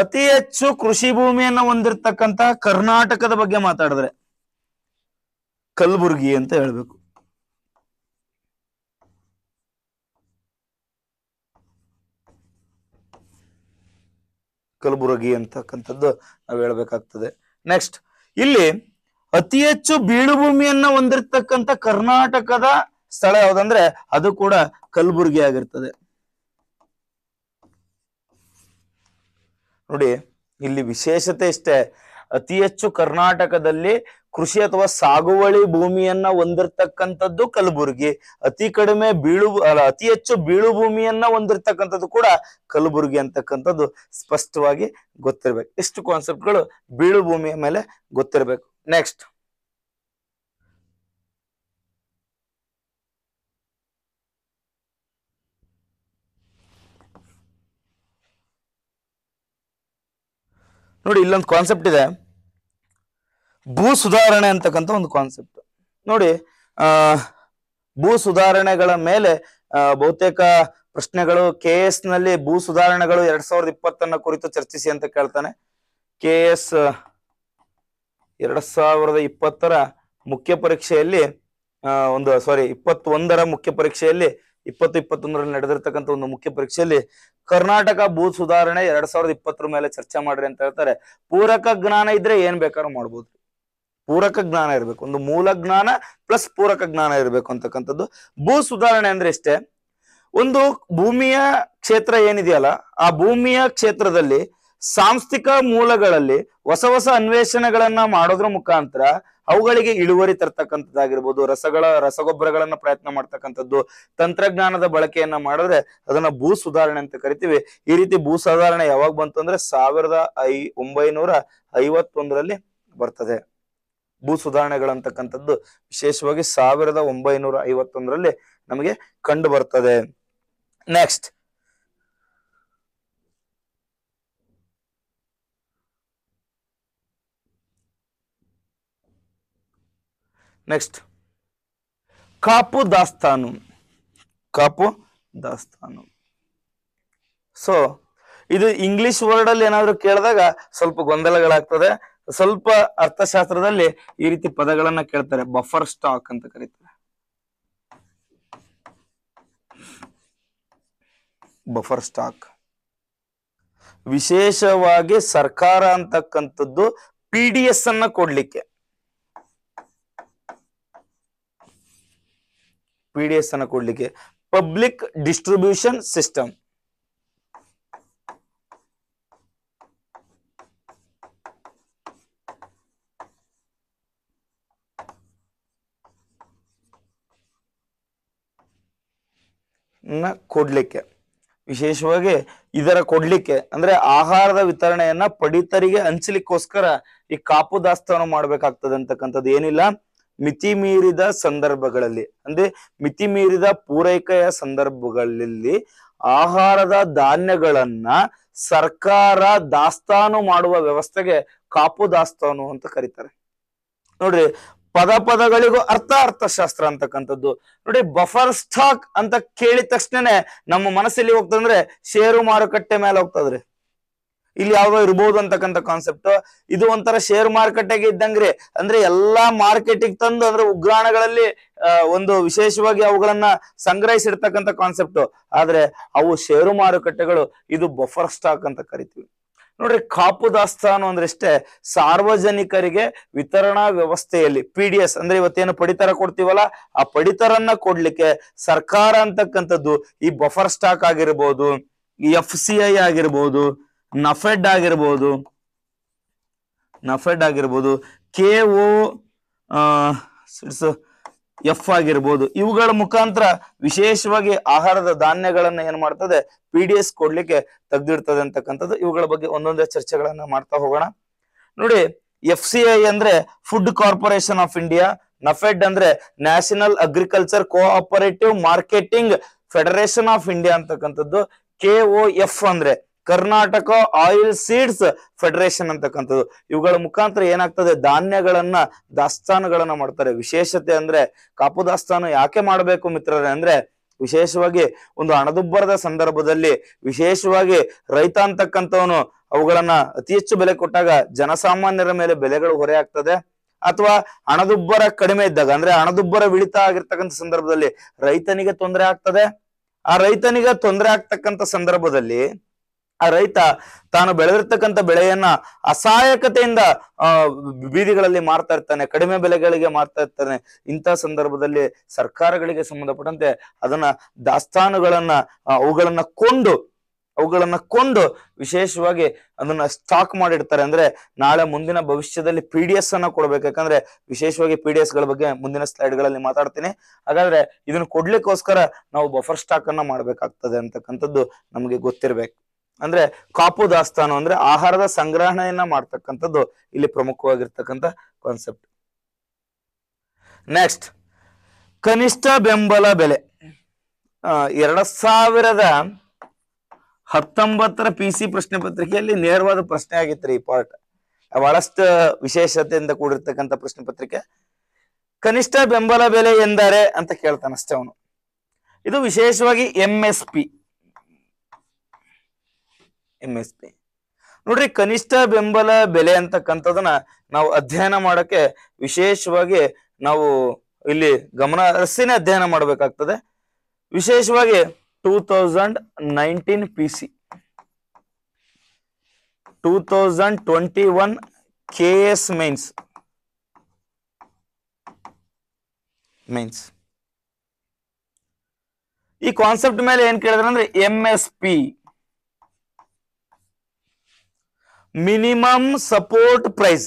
ಅತಿ ಹೆಚ್ಚು ಕೃಷಿ ಭೂಮಿಯನ್ನ ಹೊಂದಿರತಕ್ಕಂತಹ ಕರ್ನಾಟಕದ ಬಗ್ಗೆ ಮಾತಾಡಿದ್ರೆ ಕಲಬುರ್ಗಿ ಅಂತ ಹೇಳ್ಬೇಕು ಕಲಬುರಗಿ ಅಂತಕ್ಕಂಥದ್ದು ನಾವು ಹೇಳ್ಬೇಕಾಗ್ತದೆ ನೆಕ್ಸ್ಟ್ ಇಲ್ಲಿ ಅತಿ ಹೆಚ್ಚು ಬೀಳುಭೂಮಿಯನ್ನ ಹೊಂದಿರತಕ್ಕಂಥ ಕರ್ನಾಟಕದ ಸ್ಥಳ ಯಾವುದಂದ್ರೆ ಅದು ಕೂಡ ಕಲಬುರಗಿ ಆಗಿರ್ತದೆ ನೋಡಿ ಇಲ್ಲಿ ವಿಶೇಷತೆ ಇಷ್ಟೇ ಅತಿ ಹೆಚ್ಚು ಕರ್ನಾಟಕದಲ್ಲಿ ಕೃಷಿ ಅಥವಾ ಸಾಗುವಳಿ ಭೂಮಿಯನ್ನ ಹೊಂದಿರತಕ್ಕಂಥದ್ದು ಕಲಬುರಗಿ ಅತಿ ಕಡಿಮೆ ಬೀಳು ಅತಿ ಹೆಚ್ಚು ಬೀಳು ಭೂಮಿಯನ್ನ ಹೊಂದಿರತಕ್ಕಂಥದ್ದು ಕೂಡ ಕಲಬುರಗಿ ಅಂತಕ್ಕಂಥದ್ದು ಸ್ಪಷ್ಟವಾಗಿ ಗೊತ್ತಿರಬೇಕು ಇಷ್ಟು ಕಾನ್ಸೆಪ್ಟ್ಗಳು ಬೀಳು ಭೂಮಿಯ ಮೇಲೆ ಗೊತ್ತಿರಬೇಕು ನೆಕ್ಸ್ಟ್ ನೋಡಿ ಇಲ್ಲೊಂದು ಕಾನ್ಸೆಪ್ಟ್ ಇದೆ ಭೂ ಸುಧಾರಣೆ ಅಂತಕ್ಕಂಥ ಒಂದು ಕಾನ್ಸೆಪ್ಟ್ ನೋಡಿ ಆ ಭೂ ಸುಧಾರಣೆಗಳ ಮೇಲೆ ಬಹುತೇಕ ಪ್ರಶ್ನೆಗಳು ಕೆ ಎಸ್ ನಲ್ಲಿ ಭೂ ಸುಧಾರಣೆಗಳು ಎರಡ್ ಸಾವಿರದ ಇಪ್ಪತ್ತನ್ನ ಕುರಿತು ಚರ್ಚಿಸಿ ಅಂತ ಕೇಳ್ತಾನೆ ಕೆ ಎಸ್ ಎರಡ್ ಸಾವಿರದ ಇಪ್ಪತ್ತರ ಮುಖ್ಯ ಪರೀಕ್ಷೆಯಲ್ಲಿ ಒಂದು ಸಾರಿ ಇಪ್ಪತ್ತೊಂದರ ಮುಖ್ಯ ಪರೀಕ್ಷೆಯಲ್ಲಿ ಇಪ್ಪತ್ತು ಇಪ್ಪತ್ತೊಂದರಲ್ಲಿ ನಡೆದಿರ್ತಕ್ಕಂಥ ಒಂದು ಮುಖ್ಯ ಪರೀಕ್ಷೆಯಲ್ಲಿ ಕರ್ನಾಟಕ ಭೂ ಸುಧಾರಣೆ ಎರಡ್ ಸಾವಿರದ ಇಪ್ಪತ್ತರ ಮೇಲೆ ಚರ್ಚೆ ಮಾಡ್ರಿ ಅಂತ ಹೇಳ್ತಾರೆ ಪೂರಕ ಜ್ಞಾನ ಇದ್ರೆ ಏನ್ ಬೇಕಾದ್ರೂ ಮಾಡ್ಬೋದು ಪೂರಕ ಜ್ಞಾನ ಇರಬೇಕು ಒಂದು ಮೂಲ ಜ್ಞಾನ ಪ್ಲಸ್ ಪೂರಕ ಜ್ಞಾನ ಇರಬೇಕು ಅಂತಕ್ಕಂಥದ್ದು ಭೂ ಸುಧಾರಣೆ ಅಂದ್ರೆ ಇಷ್ಟೇ ಒಂದು ಭೂಮಿಯ ಕ್ಷೇತ್ರ ಏನಿದೆಯಲ್ಲ ಆ ಭೂಮಿಯ ಕ್ಷೇತ್ರದಲ್ಲಿ ಸಾಂಸ್ಥಿಕ ಮೂಲಗಳಲ್ಲಿ ಹೊಸ ಹೊಸ ಅನ್ವೇಷಣೆಗಳನ್ನ ಮಾಡೋದ್ರ ಮುಖಾಂತರ ಅವುಗಳಿಗೆ ಇಳುವರಿ ತರ್ತಕ್ಕಂಥದ್ದಾಗಿರ್ಬೋದು ರಸಗಳ ರಸಗೊಬ್ಬರಗಳನ್ನ ಪ್ರಯತ್ನ ಮಾಡ್ತಕ್ಕಂಥದ್ದು ತಂತ್ರಜ್ಞಾನದ ಬಳಕೆಯನ್ನ ಮಾಡಿದ್ರೆ ಅದನ್ನ ಭೂ ಸುಧಾರಣೆ ಅಂತ ಕರಿತೀವಿ ಈ ರೀತಿ ಭೂ ಸುಧಾರಣೆ ಯಾವಾಗ ಬಂತು ಅಂದ್ರೆ ಸಾವಿರದ ಐ ಒಂಬೈನೂರ ಐವತ್ತೊಂದರಲ್ಲಿ ಬರ್ತದೆ ಭೂ ಸುಧಾರಣೆಗಳಂತಕ್ಕಂಥದ್ದು ವಿಶೇಷವಾಗಿ ಸಾವಿರದ ಒಂಬೈನೂರ ಐವತ್ತೊಂದರಲ್ಲಿ ನಮಗೆ ಕಂಡು ಬರ್ತದೆ ನೆಕ್ಸ್ಟ್ ನೆಕ್ಸ್ಟ್ ಕಾಪು ದಾಸ್ತಾನು ಕಾಪು ದಾಸ್ತಾನು ಸೊ ಇದು ಇಂಗ್ಲಿಷ್ ವರ್ಡ್ ಅಲ್ಲಿ ಏನಾದ್ರು ಕೇಳಿದಾಗ ಸ್ವಲ್ಪ ಗೊಂದಲಗಳಾಗ್ತದೆ ಸ್ವಲ್ಪ ಅರ್ಥಶಾಸ್ತ್ರದಲ್ಲಿ ಈ ರೀತಿ ಪದಗಳನ್ನ ಕೇಳ್ತಾರೆ ಬಫರ್ ಸ್ಟಾಕ್ ಅಂತ ಕರೀತಾರೆ ಬಫರ್ ಸ್ಟಾಕ್ ವಿಶೇಷವಾಗಿ ಸರ್ಕಾರ ಅಂತಕ್ಕಂಥದ್ದು ಪಿ ಡಿ ಎಸ್ ಅನ್ನ ಕೊಡ್ಲಿಕ್ಕೆ ಪಿ ಡಿ ಎಸ್ ಅನ್ನ ಕೊಡ್ಲಿಕ್ಕೆ ಪಬ್ಲಿಕ್ ಡಿಸ್ಟ್ರಿಬ್ಯೂಷನ್ ಸಿಸ್ಟಮ್ ಕೊಡ್ಲಿಕ್ಕೆ ವಿಶೇಷವಾಗಿ ಇದರ ಕೊಡ್ಲಿಕ್ಕೆ ಅಂದ್ರೆ ಆಹಾರದ ವಿತರಣೆಯನ್ನ ಪಡಿತರಿಗೆ ಹಂಚಲಿಕ್ಕೋಸ್ಕರ ಈ ಕಾಪು ದಾಸ್ತಾನು ಮಾಡ್ಬೇಕಾಗ್ತದೆ ಅಂತಕ್ಕಂಥದ್ದು ಏನಿಲ್ಲ ಮಿತಿ ಮೀರಿದ ಸಂದರ್ಭಗಳಲ್ಲಿ ಅಂದ್ರೆ ಮಿತಿ ಮೀರಿದ ಪೂರೈಕೆಯ ಸಂದರ್ಭಗಳಲ್ಲಿ ಆಹಾರದ ಧಾನ್ಯಗಳನ್ನ ಸರ್ಕಾರ ದಾಸ್ತಾನು ಮಾಡುವ ವ್ಯವಸ್ಥೆಗೆ ಕಾಪು ದಾಸ್ತಾನು ಅಂತ ಕರೀತಾರೆ ನೋಡ್ರಿ ಪದ ಪದಗಳಿಗೂ ಅರ್ಥ ಅರ್ಥಶಾಸ್ತ್ರ ಅಂತಕ್ಕಂಥದ್ದು ನೋಡಿ ಬಫರ್ ಸ್ಟಾಕ್ ಅಂತ ಕೇಳಿದ ತಕ್ಷಣನೆ ನಮ್ಮ ಮನಸ್ಸಲ್ಲಿ ಹೋಗ್ತಂದ್ರೆ ಷೇರು ಮಾರುಕಟ್ಟೆ ಮೇಲೆ ಹೋಗ್ತದ್ರಿ ಇಲ್ಲಿ ಯಾವ್ದೋ ಇರ್ಬೋದು ಅಂತಕ್ಕಂಥ ಕಾನ್ಸೆಪ್ಟ್ ಇದು ಒಂಥರ ಶೇರ್ ಮಾರುಕಟ್ಟೆಗೆ ಇದ್ದಂಗ್ರಿ ಅಂದ್ರೆ ಎಲ್ಲಾ ಮಾರ್ಕೆಟಿಗೆ ತಂದು ಅಂದ್ರೆ ಉಗ್ರಾಣಗಳಲ್ಲಿ ಒಂದು ವಿಶೇಷವಾಗಿ ಅವುಗಳನ್ನ ಸಂಗ್ರಹಿಸಿರ್ತಕ್ಕಂಥ ಕಾನ್ಸೆಪ್ಟ್ ಆದ್ರೆ ಅವು ಶೇರು ಮಾರುಕಟ್ಟೆಗಳು ಇದು ಬಫರ್ ಸ್ಟಾಕ್ ಅಂತ ಕರಿತೀವಿ ನೋಡ್ರಿ ಕಾಪು ದಾಸ್ತಾನು ಅಂದ್ರೆ ಇಷ್ಟೇ ಸಾರ್ವಜನಿಕರಿಗೆ ವಿತರಣಾ ವ್ಯವಸ್ಥೆಯಲ್ಲಿ ಪಿ ಡಿ ಎಸ್ ಅಂದ್ರೆ ಇವತ್ತೇನು ಪಡಿತರ ಕೊಡ್ತೀವಲ್ಲ ಆ ಪಡಿತರನ್ನ ಕೊಡ್ಲಿಕ್ಕೆ ಸರ್ಕಾರ ಅಂತಕ್ಕಂಥದ್ದು ಈ ಬಫರ್ ಸ್ಟಾಕ್ ಆಗಿರ್ಬೋದು ಎಫ್ ಸಿ ಐ ಆಗಿರ್ಬೋದು ನಫೆಡ್ ಆಗಿರ್ಬೋದು ನಫೆಡ್ ಆಗಿರ್ಬೋದು ಕೆ ಓ ಎಫ್ ಆಗಿರ್ಬೋದು ಇವುಗಳ ಮುಖಾಂತರ ವಿಶೇಷವಾಗಿ ಆಹಾರದ ಧಾನ್ಯಗಳನ್ನ ಏನ್ ಮಾಡ್ತದೆ ಪಿ ಡಿ ಎಸ್ ಕೊಡ್ಲಿಕ್ಕೆ ತೆಗ್ದಿಡ್ತದೆ ಅಂತಕ್ಕಂಥದ್ದು ಇವುಗಳ ಬಗ್ಗೆ ಒಂದೊಂದೇ ಚರ್ಚೆಗಳನ್ನ ಮಾಡ್ತಾ ಹೋಗೋಣ ನೋಡಿ ಎಫ್ ಸಿ ಐ ಅಂದ್ರೆ food corporation of India NAFED ಅಂದ್ರೆ national agriculture cooperative marketing federation of India ಅಂತಕ್ಕಂಥದ್ದು ಕೆ ಒ ಎಫ್ ಅಂದ್ರೆ ಕರ್ನಾಟಕ ಆಯಿಲ್ ಸೀಡ್ಸ್ ಫೆಡರೇಷನ್ ಅಂತಕ್ಕಂಥದ್ದು ಇವುಗಳ ಮುಖಾಂತರ ಏನಾಗ್ತದೆ ಧಾನ್ಯಗಳನ್ನ ದಾಸ್ತಾನುಗಳನ್ನ ಮಾಡ್ತಾರೆ ವಿಶೇಷತೆ ಅಂದ್ರೆ ಕಾಪು ದಾಸ್ತಾನು ಯಾಕೆ ಮಾಡಬೇಕು ಮಿತ್ರರೇ ಅಂದ್ರೆ ವಿಶೇಷವಾಗಿ ಒಂದು ಹಣದುಬ್ಬರದ ಸಂದರ್ಭದಲ್ಲಿ ವಿಶೇಷವಾಗಿ ರೈತ ಅಂತಕ್ಕಂಥವನು ಅವುಗಳನ್ನ ಅತಿ ಹೆಚ್ಚು ಬೆಲೆ ಕೊಟ್ಟಾಗ ಜನಸಾಮಾನ್ಯರ ಮೇಲೆ ಬೆಲೆಗಳು ಹೊರೆ ಆಗ್ತದೆ ಅಥವಾ ಹಣದುಬ್ಬರ ಕಡಿಮೆ ಇದ್ದಾಗ ಅಂದ್ರೆ ಹಣದುಬ್ಬರ ವಿಳಿತ ಆಗಿರ್ತಕ್ಕಂಥ ಸಂದರ್ಭದಲ್ಲಿ ರೈತನಿಗೆ ತೊಂದರೆ ಆಗ್ತದೆ ಆ ರೈತನಿಗೆ ತೊಂದರೆ ಆಗ್ತಕ್ಕಂಥ ಸಂದರ್ಭದಲ್ಲಿ ಆ ರೈತ ತಾನು ಬೆಳೆದಿರ್ತಕ್ಕಂಥ ಬೆಳೆಯನ್ನ ಅಸಹಾಯಕತೆಯಿಂದ ಬೀದಿಗಳಲ್ಲಿ ಮಾರ್ತಾ ಇರ್ತಾನೆ ಕಡಿಮೆ ಬೆಲೆಗಳಿಗೆ ಮಾರ್ತಾ ಇರ್ತಾನೆ ಇಂಥ ಸಂದರ್ಭದಲ್ಲಿ ಸರ್ಕಾರಗಳಿಗೆ ಸಂಬಂಧಪಟ್ಟಂತೆ ಅದನ್ನ ದಾಸ್ತಾನುಗಳನ್ನ ಅವುಗಳನ್ನ ಕೊಂಡು ಅವುಗಳನ್ನ ಕೊಂಡು ವಿಶೇಷವಾಗಿ ಅದನ್ನ ಸ್ಟಾಕ್ ಮಾಡಿಡ್ತಾರೆ ಅಂದ್ರೆ ನಾಳೆ ಮುಂದಿನ ಭವಿಷ್ಯದಲ್ಲಿ ಪಿ ಡಿ ಎಸ್ ಅನ್ನ ಕೊಡ್ಬೇಕು ಯಾಕಂದ್ರೆ ವಿಶೇಷವಾಗಿ ಪಿ ಡಿ ಎಸ್ ಗಳ ಬಗ್ಗೆ ಮುಂದಿನ ಸ್ಲೈಡ್ಗಳಲ್ಲಿ ಮಾತಾಡ್ತೀನಿ ಹಾಗಾದ್ರೆ ಇದನ್ನ ಕೊಡ್ಲಿಕ್ಕೋಸ್ಕರ ನಾವು ಬಫರ್ ಸ್ಟಾಕ್ ಅನ್ನ ಮಾಡ್ಬೇಕಾಗ್ತದೆ ಅಂತಕ್ಕಂಥದ್ದು ನಮಗೆ ಗೊತ್ತಿರ್ಬೇಕು ಅಂದ್ರೆ ಕಾಪು ದಾಸ್ತಾನು ಅಂದ್ರೆ ಆಹಾರದ ಸಂಗ್ರಹಣೆಯನ್ನ ಮಾಡ್ತಕ್ಕಂಥದ್ದು ಇಲ್ಲಿ ಪ್ರಮುಖವಾಗಿರ್ತಕ್ಕಂಥ ಕಾನ್ಸೆಪ್ಟ್ ನೆಕ್ಸ್ಟ್ ಕನಿಷ್ಠ ಬೆಂಬಲ ಬೆಲೆ ಎರಡ್ ಸಾವಿರದ ಹತ್ತೊಂಬತ್ತರ ಪಿ ಸಿ ಪ್ರಶ್ನೆ ಪತ್ರಿಕೆಯಲ್ಲಿ ನೇರವಾದ ಪ್ರಶ್ನೆ ಆಗಿತ್ತು ಈ ಪಾರ್ಟ್ ಬಹಳಷ್ಟು ವಿಶೇಷತೆಯಿಂದ ಕೂಡಿರ್ತಕ್ಕಂಥ ಪ್ರಶ್ನೆ ಪತ್ರಿಕೆ ಕನಿಷ್ಠ ಬೆಂಬಲ ಬೆಲೆ ಎಂದರೆ ಅಂತ ಕೇಳ್ತಾನಷ್ಟೇ ಅವನು ಇದು ವಿಶೇಷವಾಗಿ M S P M S P ನೋಡ್ರಿ ಕನಿಷ್ಠ ಬೆಂಬಲ ಬೆಲೆ ಅಂತಕ್ಕಂಥದನ್ನ ನಾವು ಅಧ್ಯಯನ ಮಾಡಕ್ಕೆ ವಿಶೇಷವಾಗಿ ನಾವು ಇಲ್ಲಿ ಗಮನ ಹರಿಸಿನ ಅಧ್ಯಯನ ಮಾಡಬೇಕಾಗ್ತದೆ ವಿಶೇಷವಾಗಿ two thousand nineteen P C two thousand twenty one K S mains mains ಈ ಕಾನ್ಸೆಪ್ಟ್ ಮೇಲೆ ಏನ್ ಕೇಳಿದ್ರೆ ಅಂದ್ರೆ M S P minimum support price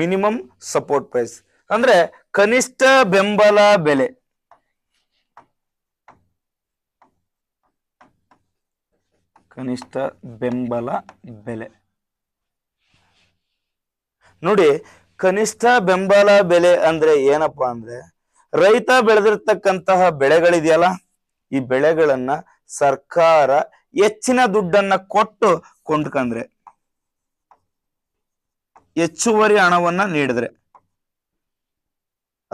minimum support price ಅಂದ್ರೆ ಕನಿಷ್ಠ ಬೆಂಬಲ ಬೆಲೆ ಕನಿಷ್ಠ ಬೆಂಬಲ ಬೆಲೆ ನೋಡಿ ಕನಿಷ್ಠ ಬೆಂಬಲ ಬೆಲೆ ಅಂದ್ರೆ ಏನಪ್ಪಾ ಅಂದ್ರೆ ರೈತ ಬೆಳೆದಿರ್ತಕ್ಕಂತಹ ಬೆಳೆಗಳಿದೆಯಲ್ಲ ಈ ಬೆಳೆಗಳನ್ನ ಸರ್ಕಾರ ಹೆಚ್ಚಿನ ದುಡ್ಡನ್ನ ಕೊಟ್ಟು ಕೊಂಡ್ಕಂದ್ರೆ ಹೆಚ್ಚುವರಿ ಹಣವನ್ನ ನೀಡಿದ್ರೆ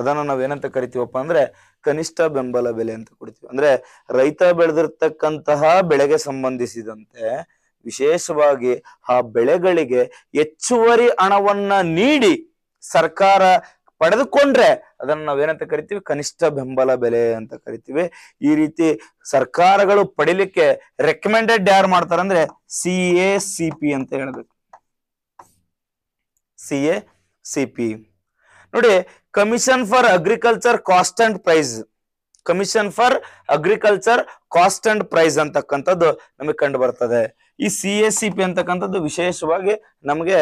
ಅದನ್ನ ನಾವೇನಂತ ಕರಿತೀವಪ್ಪ ಅಂದ್ರೆ ಕನಿಷ್ಠ ಬೆಂಬಲ ಬೆಲೆ ಅಂತ ಕೊಡ್ತೀವಿ ಅಂದ್ರೆ ರೈತ ಬೆಳೆದಿರ್ತಕ್ಕಂತಹ ಬೆಳೆಗೆ ಸಂಬಂಧಿಸಿದಂತೆ ವಿಶೇಷವಾಗಿ ಆ ಬೆಳೆಗಳಿಗೆ ಹೆಚ್ಚುವರಿ ಹಣವನ್ನ ನೀಡಿ ಸರ್ಕಾರ ಪಡೆದುಕೊಂಡ್ರೆ ಅದನ್ನ ನಾವೇನಂತ ಕರಿತೀವಿ ಕನಿಷ್ಠ ಬೆಂಬಲ ಬೆಲೆ ಅಂತ ಕರಿತೀವಿ ಈ ರೀತಿ ಸರ್ಕಾರಗಳು ಪಡಿಲಿಕ್ಕೆ ರೆಕಮೆಂಡೆಡ್ ಯಾರು ಮಾಡ್ತಾರಂದ್ರೆ ಸಿ ಎ ಸಿ ಪಿ ಅಂತ ಹೇಳ್ಬೇಕು ಸಿ ಎ ಸಿ ಪಿ ನೋಡಿ commission for agriculture cost and price commission for agriculture cost and price ಅಂತಕ್ಕಂಥದ್ದು ನಮಗೆ ಕಂಡು ಬರ್ತದೆ ಈ ಸಿ ಎಸ್ ಸಿ ಪಿ ಅಂತಕ್ಕಂಥದ್ದು ವಿಶೇಷವಾಗಿ ನಮಗೆ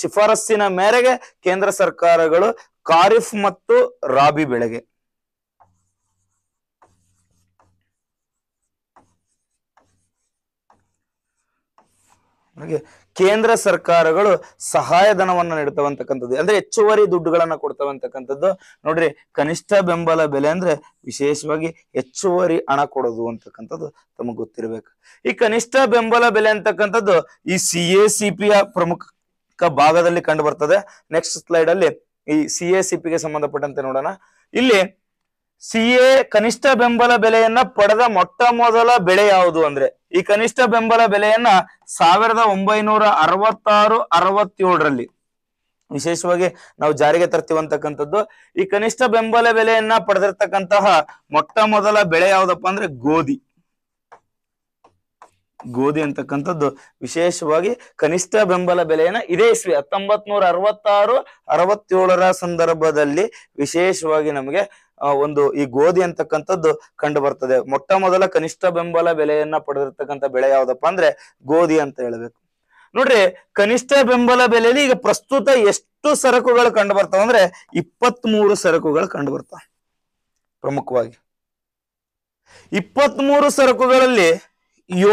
ಶಿಫಾರಸ್ಸಿನ ಮೇರೆಗೆ ಕೇಂದ್ರ ಸರ್ಕಾರಗಳು ಖಾರಿಫ್ ಮತ್ತು ರಾಬಿ ಬೆಳೆಗೆ ಹಾಗೆ ಕೇಂದ್ರ ಸರ್ಕಾರಗಳು ಸಹಾಯಧನವನ್ನು ನೀಡ್ತವಂತಕ್ಕಂಥದ್ದು ಅಂದ್ರೆ ಹೆಚ್ಚುವರಿ ದುಡ್ಡುಗಳನ್ನ ಕೊಡ್ತವಂತಕ್ಕಂಥದ್ದು ನೋಡ್ರಿ ಕನಿಷ್ಠ ಬೆಂಬಲ ಬೆಲೆ ಅಂದ್ರೆ ವಿಶೇಷವಾಗಿ ಹೆಚ್ಚುವರಿ ಹಣ ಕೊಡೋದು ಅಂತಕ್ಕಂಥದ್ದು ತಮಗೆ ಗೊತ್ತಿರಬೇಕು ಈ ಕನಿಷ್ಠ ಬೆಂಬಲ ಬೆಲೆ ಅಂತಕ್ಕಂಥದ್ದು ಈ ಸಿ ಎ ಸಿ ಪಿಯ ಪ್ರಮುಖ ಭಾಗದಲ್ಲಿ ಕಂಡು ಬರ್ತದೆ ನೆಕ್ಸ್ಟ್ ಸ್ಲೈಡ್ ಅಲ್ಲಿ ಈ ಸಿ ಎ ಸಿ ಪಿಗೆ ಸಂಬಂಧಪಟ್ಟಂತೆ ನೋಡೋಣ ಇಲ್ಲಿ ಸಿಎ ಕನಿಷ್ಠ ಬೆಂಬಲ ಬೆಲೆಯನ್ನ ಪಡೆದ ಮೊಟ್ಟ ಮೊದಲ ಬೆಳೆ ಯಾವುದು ಅಂದ್ರೆ ಈ ಕನಿಷ್ಠ ಬೆಂಬಲ ಬೆಲೆಯನ್ನ ಸಾವಿರದ ಒಂಬೈನೂರ ಅರವತ್ತಾರು ಅರವತ್ತೇಳರಲ್ಲಿ ವಿಶೇಷವಾಗಿ ನಾವು ಜಾರಿಗೆ ತರ್ತಿವಂತಕ್ಕಂಥದ್ದು ಈ ಕನಿಷ್ಠ ಬೆಂಬಲ ಬೆಲೆಯನ್ನ ಪಡೆದಿರ್ತಕ್ಕಂತಹ ಮೊಟ್ಟ ಮೊದಲ ಬೆಳೆ ಯಾವ್ದಪ್ಪ ಅಂದ್ರೆ ಗೋಧಿ ಗೋಧಿ ಅಂತಕ್ಕಂಥದ್ದು ವಿಶೇಷವಾಗಿ ಕನಿಷ್ಠ ಬೆಂಬಲ ಬೆಲೆಯನ್ನ ಇದೇ ಇಸ್ವಿ ಹತ್ತೊಂಬತ್ ನೂರ ಅರವತ್ತಾರು ಅರವತ್ತೇಳರ ಸಂದರ್ಭದಲ್ಲಿ ವಿಶೇಷವಾಗಿ ನಮಗೆ ಒಂದು ಈ ಗೋಧಿ ಅಂತಕ್ಕಂಥದ್ದು ಕಂಡು ಬರ್ತದೆ ಮೊಟ್ಟ ಮೊದಲ ಕನಿಷ್ಠ ಬೆಂಬಲ ಬೆಲೆಯನ್ನ ಪಡೆದಿರ್ತಕ್ಕಂಥ ಬೆಳೆ ಯಾವ್ದಪ್ಪ ಅಂದ್ರೆ ಗೋಧಿ ಅಂತ ಹೇಳ್ಬೇಕು ನೋಡ್ರಿ ಕನಿಷ್ಠ ಬೆಂಬಲ ಬೆಲೆಯಲ್ಲಿ ಈಗ ಪ್ರಸ್ತುತ ಎಷ್ಟು ಸರಕುಗಳು ಕಂಡು ಬರ್ತಾವ ಅಂದ್ರೆ ಇಪ್ಪತ್ತ್ ಮೂರು ಸರಕುಗಳು ಕಂಡು ಬರ್ತಾವ ಪ್ರಮುಖವಾಗಿ ಇಪ್ಪತ್ತ್ ಸರಕುಗಳಲ್ಲಿ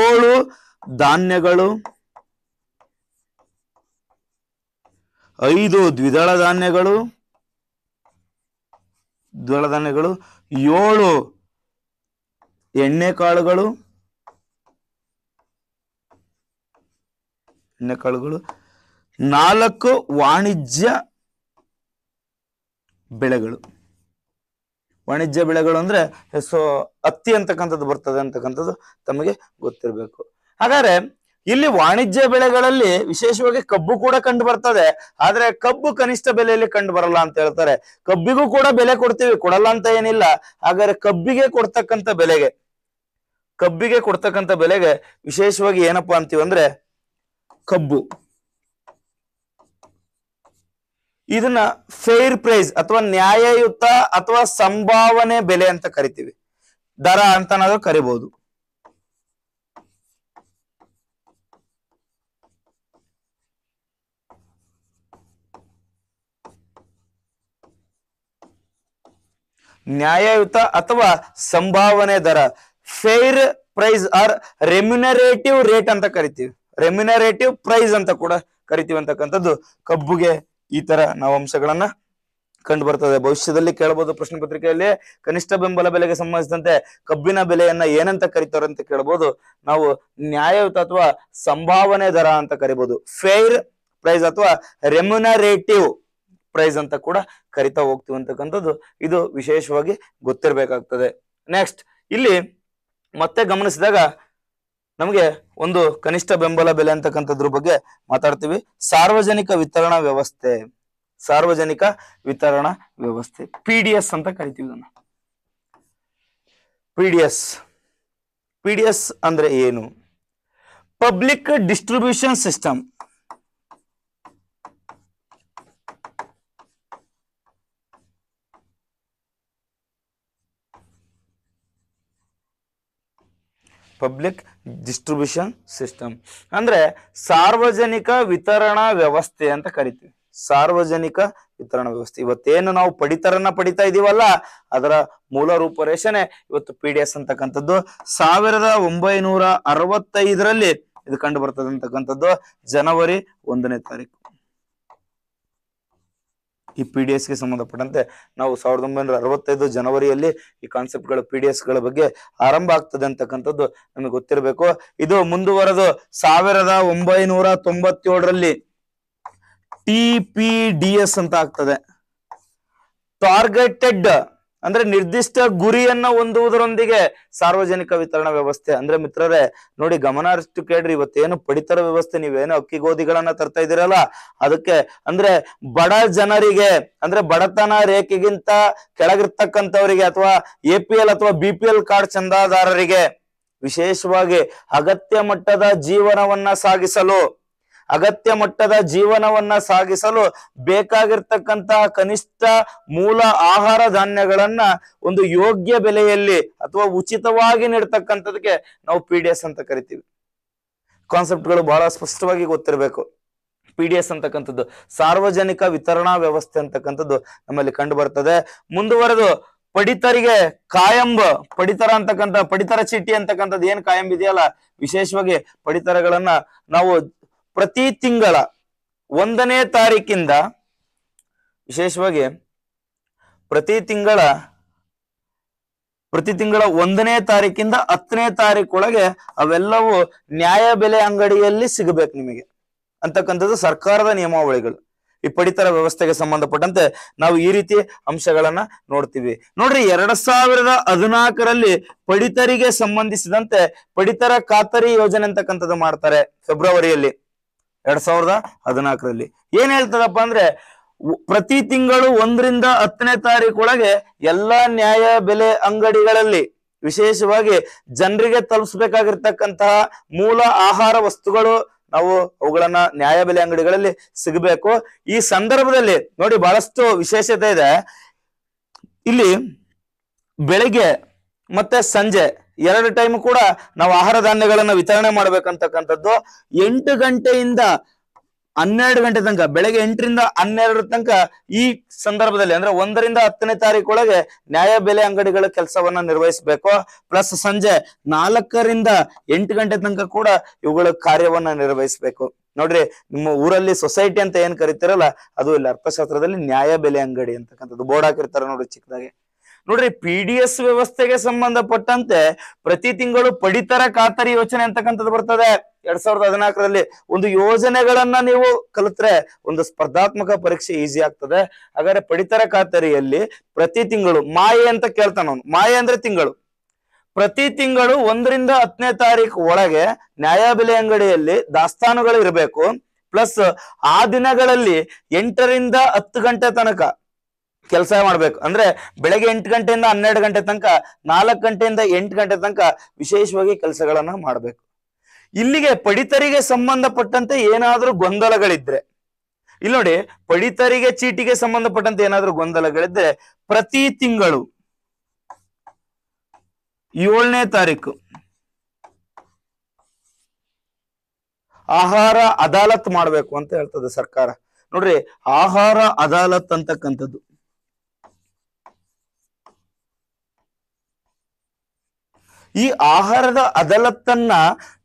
ಏಳು ಧಾನ್ಯಗಳು ಐದು ದ್ವಿದಳ ಧಾನ್ಯಗಳು ದ್ವಿದಳ ಧಾನ್ಯಗಳು ಏಳು ಎಣ್ಣೆ ಕಾಳುಗಳು ಎಣ್ಣೆ ಕಾಳುಗಳು ನಾಲ್ಕು ವಾಣಿಜ್ಯ ಬೆಳೆಗಳು ವಾಣಿಜ್ಯ ಬೆಳೆಗಳು ಅಂದ್ರೆ ಸೊ ಹತ್ತಿ ಅಂತಕ್ಕಂಥದ್ದು ಬರ್ತದೆ ಅಂತಕ್ಕಂಥದ್ದು ತಮಗೆ ಗೊತ್ತಿರಬೇಕು ಹಾಗಾದ್ರೆ ಇಲ್ಲಿ ವಾಣಿಜ್ಯ ಬೆಳೆಗಳಲ್ಲಿ ವಿಶೇಷವಾಗಿ ಕಬ್ಬು ಕೂಡ ಕಂಡು ಬರ್ತದೆ ಆದ್ರೆ ಕಬ್ಬು ಕನಿಷ್ಠ ಬೆಲೆಯಲ್ಲಿ ಕಂಡು ಬರಲ್ಲ ಅಂತ ಹೇಳ್ತಾರೆ ಕಬ್ಬಿಗೂ ಕೂಡ ಬೆಲೆ ಕೊಡ್ತೀವಿ ಕೊಡಲ್ಲ ಅಂತ ಏನಿಲ್ಲ ಹಾಗಾದ್ರೆ ಕಬ್ಬಿಗೆ ಕೊಡ್ತಕ್ಕಂತ ಬೆಲೆಗೆ ಕಬ್ಬಿಗೆ ಕೊಡ್ತಕ್ಕಂಥ ಬೆಲೆಗೆ ವಿಶೇಷವಾಗಿ ಏನಪ್ಪಾ ಅಂತೀವಂದ್ರೆ ಕಬ್ಬು ಇದನ್ನ ಫೇರ್ ಪ್ರೈಸ್ ಅಥವಾ ನ್ಯಾಯಯುತ ಅಥವಾ ಸಂಭಾವನೆ ಬೆಲೆ ಅಂತ ಕರಿತೀವಿ ದರ ಅಂತ ನಾವು ಕರಿಬಹುದು ನ್ಯಾಯಯುತ ಅಥವಾ ಸಂಭಾವನೆ ದರ fair price or remunerative rate ಅಂತ ಕರಿತೀವಿ ರೆಮ್ಯುನರೇಟಿವ್ ಪ್ರೈಸ್ ಅಂತ ಕೂಡ ಕರಿತೀವಿ ಅಂತಕ್ಕಂಥದ್ದು ಕಬ್ಬುಗೆ ಈ ತರ ನಾವು ಅಂಶಗಳನ್ನ ಕಂಡು ಬರ್ತದೆ ಭವಿಷ್ಯದಲ್ಲಿ ಕೇಳಬಹುದು ಪ್ರಶ್ನೆ ಪತ್ರಿಕೆಯಲ್ಲಿ ಕನಿಷ್ಠ ಬೆಂಬಲ ಬೆಲೆಗೆ ಸಂಬಂಧಿಸಿದಂತೆ ಕಬ್ಬಿನ ಬೆಲೆಯನ್ನ ಏನಂತ ಕರಿತಾರೆ ಅಂತ ಕೇಳಬಹುದು ನಾವು ನ್ಯಾಯಯುತ ಅಥವಾ ಸಂಭಾವನೆ ದರ ಅಂತ ಕರಿಬಹುದು ಫೇರ್ ಪ್ರೈಸ್ ಅಥವಾ ರೆಮ್ಯುನರೇಟಿವ್ ಪ್ರೈಸ್ ಅಂತ ಕೂಡ ಕರಿತಾ ಹೋಗ್ತೀವಿ ಅಂತಕ್ಕಂಥದ್ದು ಇದು ವಿಶೇಷವಾಗಿ ಗೊತ್ತಿರಬೇಕಾಗ್ತದೆ ನೆಕ್ಸ್ಟ್ ಇಲ್ಲಿ ಮತ್ತೆ ಗಮನಿಸಿದಾಗ ನಮಗೆ ಒಂದು ಕನಿಷ್ಠ ಬೆಂಬಲ ಬೆಲೆ ಅಂತಕ್ಕಂಥದ್ರ ಬಗ್ಗೆ ಮಾತಾಡ್ತೀವಿ ಸಾರ್ವಜನಿಕ ವಿತರಣಾ ವ್ಯವಸ್ಥೆ ಸಾರ್ವಜನಿಕ ವಿತರಣಾ ವ್ಯವಸ್ಥೆ ಪಿ ಡಿ ಎಸ್ ಅಂತ ಕರಿತೀವಿ ಇದನ್ನ P D S P D S ಅಂದ್ರೆ ಏನು public distribution system public distribution system ಅಂದರೆ ಸಾರ್ವಜನಿಕ ವಿತರಣಾ ವ್ಯವಸ್ಥೆ ಅಂತ ಕರಿತೀವಿ ಸಾರ್ವಜನಿಕ ವಿತರಣಾ ವ್ಯವಸ್ಥೆ ಇವತ್ತೇನು ನಾವು ಪಡಿತರನ್ನ ಪಡಿತಾ ಇದೀವಲ್ಲ ಅದರ ಮೂಲ ರೂಪರೇಷನೆ ಇವತ್ತು ಪಿ ಡಿ ಎಸ್ ಅಂತಕ್ಕಂಥದ್ದು ಸಾವಿರದ ಒಂಬೈನೂರ ಅರವತ್ತೈದರಲ್ಲಿ ಇದು ಕಂಡು ಬರ್ತದೆ ಅಂತಕ್ಕಂಥದ್ದು ಜನವರಿ ಒಂದನೇ ತಾರೀಕು ಈ ಪಿ ಡಿ ಎಸ್ಗೆ ಸಂಬಂಧಪಟ್ಟಂತೆ ನಾವು ಸಾವಿರದ ಒಂಬೈನೂರ ಅರವತ್ತೈದು ಜನವರಿಯಲ್ಲಿ ಈ ಕಾನ್ಸೆಪ್ಟ್ಗಳ ಪಿ ಡಿ ಎಸ್ಗಳ ಬಗ್ಗೆ ಆರಂಭ ಆಗ್ತದೆ ಅಂತಕ್ಕಂಥದ್ದು ನಮಗೆ ಗೊತ್ತಿರಬೇಕು ಇದು ಮುಂದುವರೆದು ಸಾವಿರದ ಒಂಬೈನೂರ ತೊಂಬತ್ತೇಳರಲ್ಲಿ ಟಿ ಪಿ ಡಿ ಎಸ್ ಅಂತ ಆಗ್ತದೆ ಟಾರ್ಗೆಟೆಡ್ ಅಂದ್ರೆ ನಿರ್ದಿಷ್ಟ ಗುರಿಯನ್ನ ಹೊಂದುವುದರೊಂದಿಗೆ ಸಾರ್ವಜನಿಕ ವಿತರಣಾ ವ್ಯವಸ್ಥೆ ಅಂದ್ರೆ ಮಿತ್ರರೇ ನೋಡಿ ಗಮನ ಅಷ್ಟು ಕೇಳ್ರಿ ಇವತ್ತೇನು ಪಡಿತರ ವ್ಯವಸ್ಥೆ ನೀವೇನು ಅಕ್ಕಿ ಗೋಧಿಗಳನ್ನ ತರ್ತಾ ಇದ್ದೀರಲ್ಲ ಅದಕ್ಕೆ ಅಂದ್ರೆ ಬಡ ಜನರಿಗೆ ಅಂದ್ರೆ ಬಡತನ ರೇಖೆಗಿಂತ ಕೆಳಗಿರ್ತಕ್ಕಂಥವರಿಗೆ ಅಥವಾ ಎ ಪಿ ಎಲ್ ಅಥವಾ ಬಿ ಪಿ ಎಲ್ ಕಾರ್ಡ್ ಚಂದಾದಾರರಿಗೆ ವಿಶೇಷವಾಗಿ ಅಗತ್ಯ ಮಟ್ಟದ ಜೀವನವನ್ನ ಸಾಗಿಸಲು ಅಗತ್ಯ ಮಟ್ಟದ ಜೀವನವನ್ನ ಸಾಗಿಸಲು ಬೇಕಾಗಿರ್ತಕ್ಕಂತಹ ಕನಿಷ್ಠ ಮೂಲ ಆಹಾರ ಧಾನ್ಯಗಳನ್ನ ಒಂದು ಯೋಗ್ಯ ಬೆಲೆಯಲ್ಲಿ ಅಥವಾ ಉಚಿತವಾಗಿ ನೀಡ್ತಕ್ಕಂಥದಕ್ಕೆ ನಾವು ಪಿ ಡಿ ಎಸ್ ಅಂತ ಕರಿತೀವಿ ಕಾನ್ಸೆಪ್ಟ್ಗಳು ಬಹಳ ಸ್ಪಷ್ಟವಾಗಿ ಗೊತ್ತಿರಬೇಕು ಪಿ ಡಿ ಎಸ್ ಅಂತಕ್ಕಂಥದ್ದು ಸಾರ್ವಜನಿಕ ವಿತರಣಾ ವ್ಯವಸ್ಥೆ ಅಂತಕ್ಕಂಥದ್ದು ನಮ್ಮಲ್ಲಿ ಕಂಡು ಬರ್ತದೆ ಮುಂದುವರೆದು ಪಡಿತರಿಗೆ ಕಾಯಂಬ ಪಡಿತರ ಅಂತಕ್ಕಂಥ ಪಡಿತರ ಚೀಟಿ ಅಂತಕ್ಕಂಥದ್ದು ಏನ್ ಕಾಯಂ ಇದೆಯಲ್ಲ ವಿಶೇಷವಾಗಿ ಪಡಿತರಗಳನ್ನ ನಾವು ಪ್ರತಿ ತಿಂಗಳ ಒಂದನೇ ತಾರೀಕಿಂದ ವಿಶೇಷವಾಗಿ ಪ್ರತಿ ತಿಂಗಳ ಪ್ರತಿ ತಿಂಗಳ ಒಂದನೇ ತಾರೀಕಿಂದ ಹತ್ತನೇ ತಾರೀಕೊಳಗೆ ಅವೆಲ್ಲವೂ ನ್ಯಾಯ ಬೆಲೆ ಅಂಗಡಿಯಲ್ಲಿ ಸಿಗಬೇಕು ನಿಮಗೆ ಅಂತಕ್ಕಂಥದ್ದು ಸರ್ಕಾರದ ನಿಯಮಾವಳಿಗಳು ಈ ಪಡಿತರ ವ್ಯವಸ್ಥೆಗೆ ಸಂಬಂಧಪಟ್ಟಂತೆ ನಾವು ಈ ರೀತಿ ಅಂಶಗಳನ್ನ ನೋಡ್ತೀವಿ ನೋಡ್ರಿ ಎರಡ್ ಸಾವಿರದ ಹದಿನಾಲ್ಕರಲ್ಲಿ ಪಡಿತರಿಗೆ ಸಂಬಂಧಿಸಿದಂತೆ ಪಡಿತರ ಖಾತರಿ ಯೋಜನೆ ಅಂತಕ್ಕಂಥದ್ದು ಮಾಡ್ತಾರೆ ಫೆಬ್ರವರಿಯಲ್ಲಿ ಎರಡ್ ಸಾವಿರದ ಹದಿನಾಲ್ಕರಲ್ಲಿ ಏನ್ ಹೇಳ್ತದಪ್ಪ ಅಂದ್ರೆ ಪ್ರತಿ ತಿಂಗಳು ಒಂದರಿಂದ ಹತ್ತನೇ ತಾರೀಕು ಒಳಗೆ ಎಲ್ಲಾ ನ್ಯಾಯ ಬೆಲೆ ಅಂಗಡಿಗಳಲ್ಲಿ ವಿಶೇಷವಾಗಿ ಜನರಿಗೆ ತಲುಪಿಸ್ಬೇಕಾಗಿರ್ತಕ್ಕಂತಹ ಮೂಲ ಆಹಾರ ವಸ್ತುಗಳು ನಾವು ಅವುಗಳನ್ನ ನ್ಯಾಯ ಬೆಲೆ ಅಂಗಡಿಗಳಲ್ಲಿ ಸಿಗಬೇಕು ಈ ಸಂದರ್ಭದಲ್ಲಿ ನೋಡಿ ಬಹಳಷ್ಟು ವಿಶೇಷತೆ ಇದೆ ಇಲ್ಲಿ ಬೆಳಿಗ್ಗೆ ಮತ್ತೆ ಸಂಜೆ ಎರಡು ಟೈಮ್ ಕೂಡ ನಾವು ಆಹಾರ ಧಾನ್ಯಗಳನ್ನ ವಿತರಣೆ ಮಾಡ್ಬೇಕಂತಕ್ಕಂಥದ್ದು ಎಂಟು ಗಂಟೆಯಿಂದ ಹನ್ನೆರಡು ಗಂಟೆ ತನಕ ಬೆಳಗ್ಗೆ ಎಂಟರಿಂದ ಹನ್ನೆರಡು ತನಕ ಈ ಸಂದರ್ಭದಲ್ಲಿ ಅಂದ್ರೆ ಒಂದರಿಂದ ಹತ್ತನೇ ತಾರೀಕು ಒಳಗೆ ನ್ಯಾಯ ಬೆಲೆ ಅಂಗಡಿಗಳ ಕೆಲಸವನ್ನ ನಿರ್ವಹಿಸಬೇಕು ಪ್ಲಸ್ ಸಂಜೆ ನಾಲ್ಕರಿಂದ ಎಂಟು ಗಂಟೆ ತನಕ ಕೂಡ ಇವುಗಳ ಕಾರ್ಯವನ್ನ ನಿರ್ವಹಿಸಬೇಕು ನೋಡ್ರಿ ನಿಮ್ಮ ಊರಲ್ಲಿ ಸೊಸೈಟಿ ಅಂತ ಏನ್ ಕರಿತಿರಲ್ಲ ಅದು ಇಲ್ಲಿ ಅರ್ಥಶಾಸ್ತ್ರದಲ್ಲಿ ನ್ಯಾಯ ಬೆಲೆ ಅಂಗಡಿ ಅಂತಕ್ಕಂಥದ್ದು ಬೋರ್ಡ್ ಹಾಕಿರ್ತಾರೆ ನೋಡ್ರಿ ಚಿಕ್ಕದಾಗಿ ನೋಡ್ರಿ ಪಿ ಡಿ ಎಸ್ ವ್ಯವಸ್ಥೆಗೆ ಸಂಬಂಧಪಟ್ಟಂತೆ ಪ್ರತಿ ತಿಂಗಳು ಪಡಿತರ ಖಾತರಿ ಯೋಜನೆ ಅಂತಕ್ಕಂಥದ್ದು ಬರ್ತದೆ ಎರಡ್ ಸಾವಿರದ ಹದಿನಾಲ್ಕರಲ್ಲಿ ಒಂದು ಯೋಜನೆಗಳನ್ನ ನೀವು ಕಲಿತ್ರೆ ಒಂದು ಸ್ಪರ್ಧಾತ್ಮಕ ಪರೀಕ್ಷೆ ಈಸಿ ಆಗ್ತದೆ ಹಾಗಾದ್ರೆ ಪಡಿತರ ಖಾತರಿಯಲ್ಲಿ ಪ್ರತಿ ತಿಂಗಳು ಮಾಯೆ ಅಂತ ಕೇಳ್ತಾನ ಮಾಯೆ ಅಂದ್ರೆ ತಿಂಗಳು ಪ್ರತಿ ತಿಂಗಳು ಒಂದರಿಂದ ಹತ್ತನೇ ತಾರೀಕು ಒಳಗೆ ನ್ಯಾಯಬೆಲೆ ಅಂಗಡಿಯಲ್ಲಿ ದಾಸ್ತಾನುಗಳು ಇರಬೇಕು ಪ್ಲಸ್ ಆ ದಿನಗಳಲ್ಲಿ ಎಂಟರಿಂದ ಹತ್ತು ಗಂಟೆ ತನಕ ಕೆಲಸ ಮಾಡಬೇಕು ಅಂದ್ರೆ ಬೆಳಗ್ಗೆ ಎಂಟು ಗಂಟೆಯಿಂದ ಹನ್ನೆರಡು ಗಂಟೆ ತನಕ ನಾಲ್ಕು ಗಂಟೆಯಿಂದ ಎಂಟು ಗಂಟೆ ತನಕ ವಿಶೇಷವಾಗಿ ಕೆಲಸಗಳನ್ನ ಮಾಡಬೇಕು ಇಲ್ಲಿಗೆ ಪಡಿತರಿಗೆ ಸಂಬಂಧಪಟ್ಟಂತೆ ಏನಾದರೂ ಗೊಂದಲಗಳಿದ್ರೆ ಇಲ್ಲಿ ನೋಡಿ ಪಡಿತರಿಗೆ ಚೀಟಿಗೆ ಸಂಬಂಧಪಟ್ಟಂತೆ ಏನಾದರೂ ಗೊಂದಲಗಳಿದ್ರೆ ಪ್ರತಿ ತಿಂಗಳು ಏಳನೇ ತಾರೀಕು ಆಹಾರ ಅದಾಲತ್ ಮಾಡಬೇಕು ಅಂತ ಹೇಳ್ತದೆ ಸರ್ಕಾರ ನೋಡ್ರಿ ಆಹಾರ ಅದಾಲತ್ ಅಂತಕ್ಕಂಥದ್ದು ಈ ಆಹಾರದ ಅದಲತ್ತನ್ನ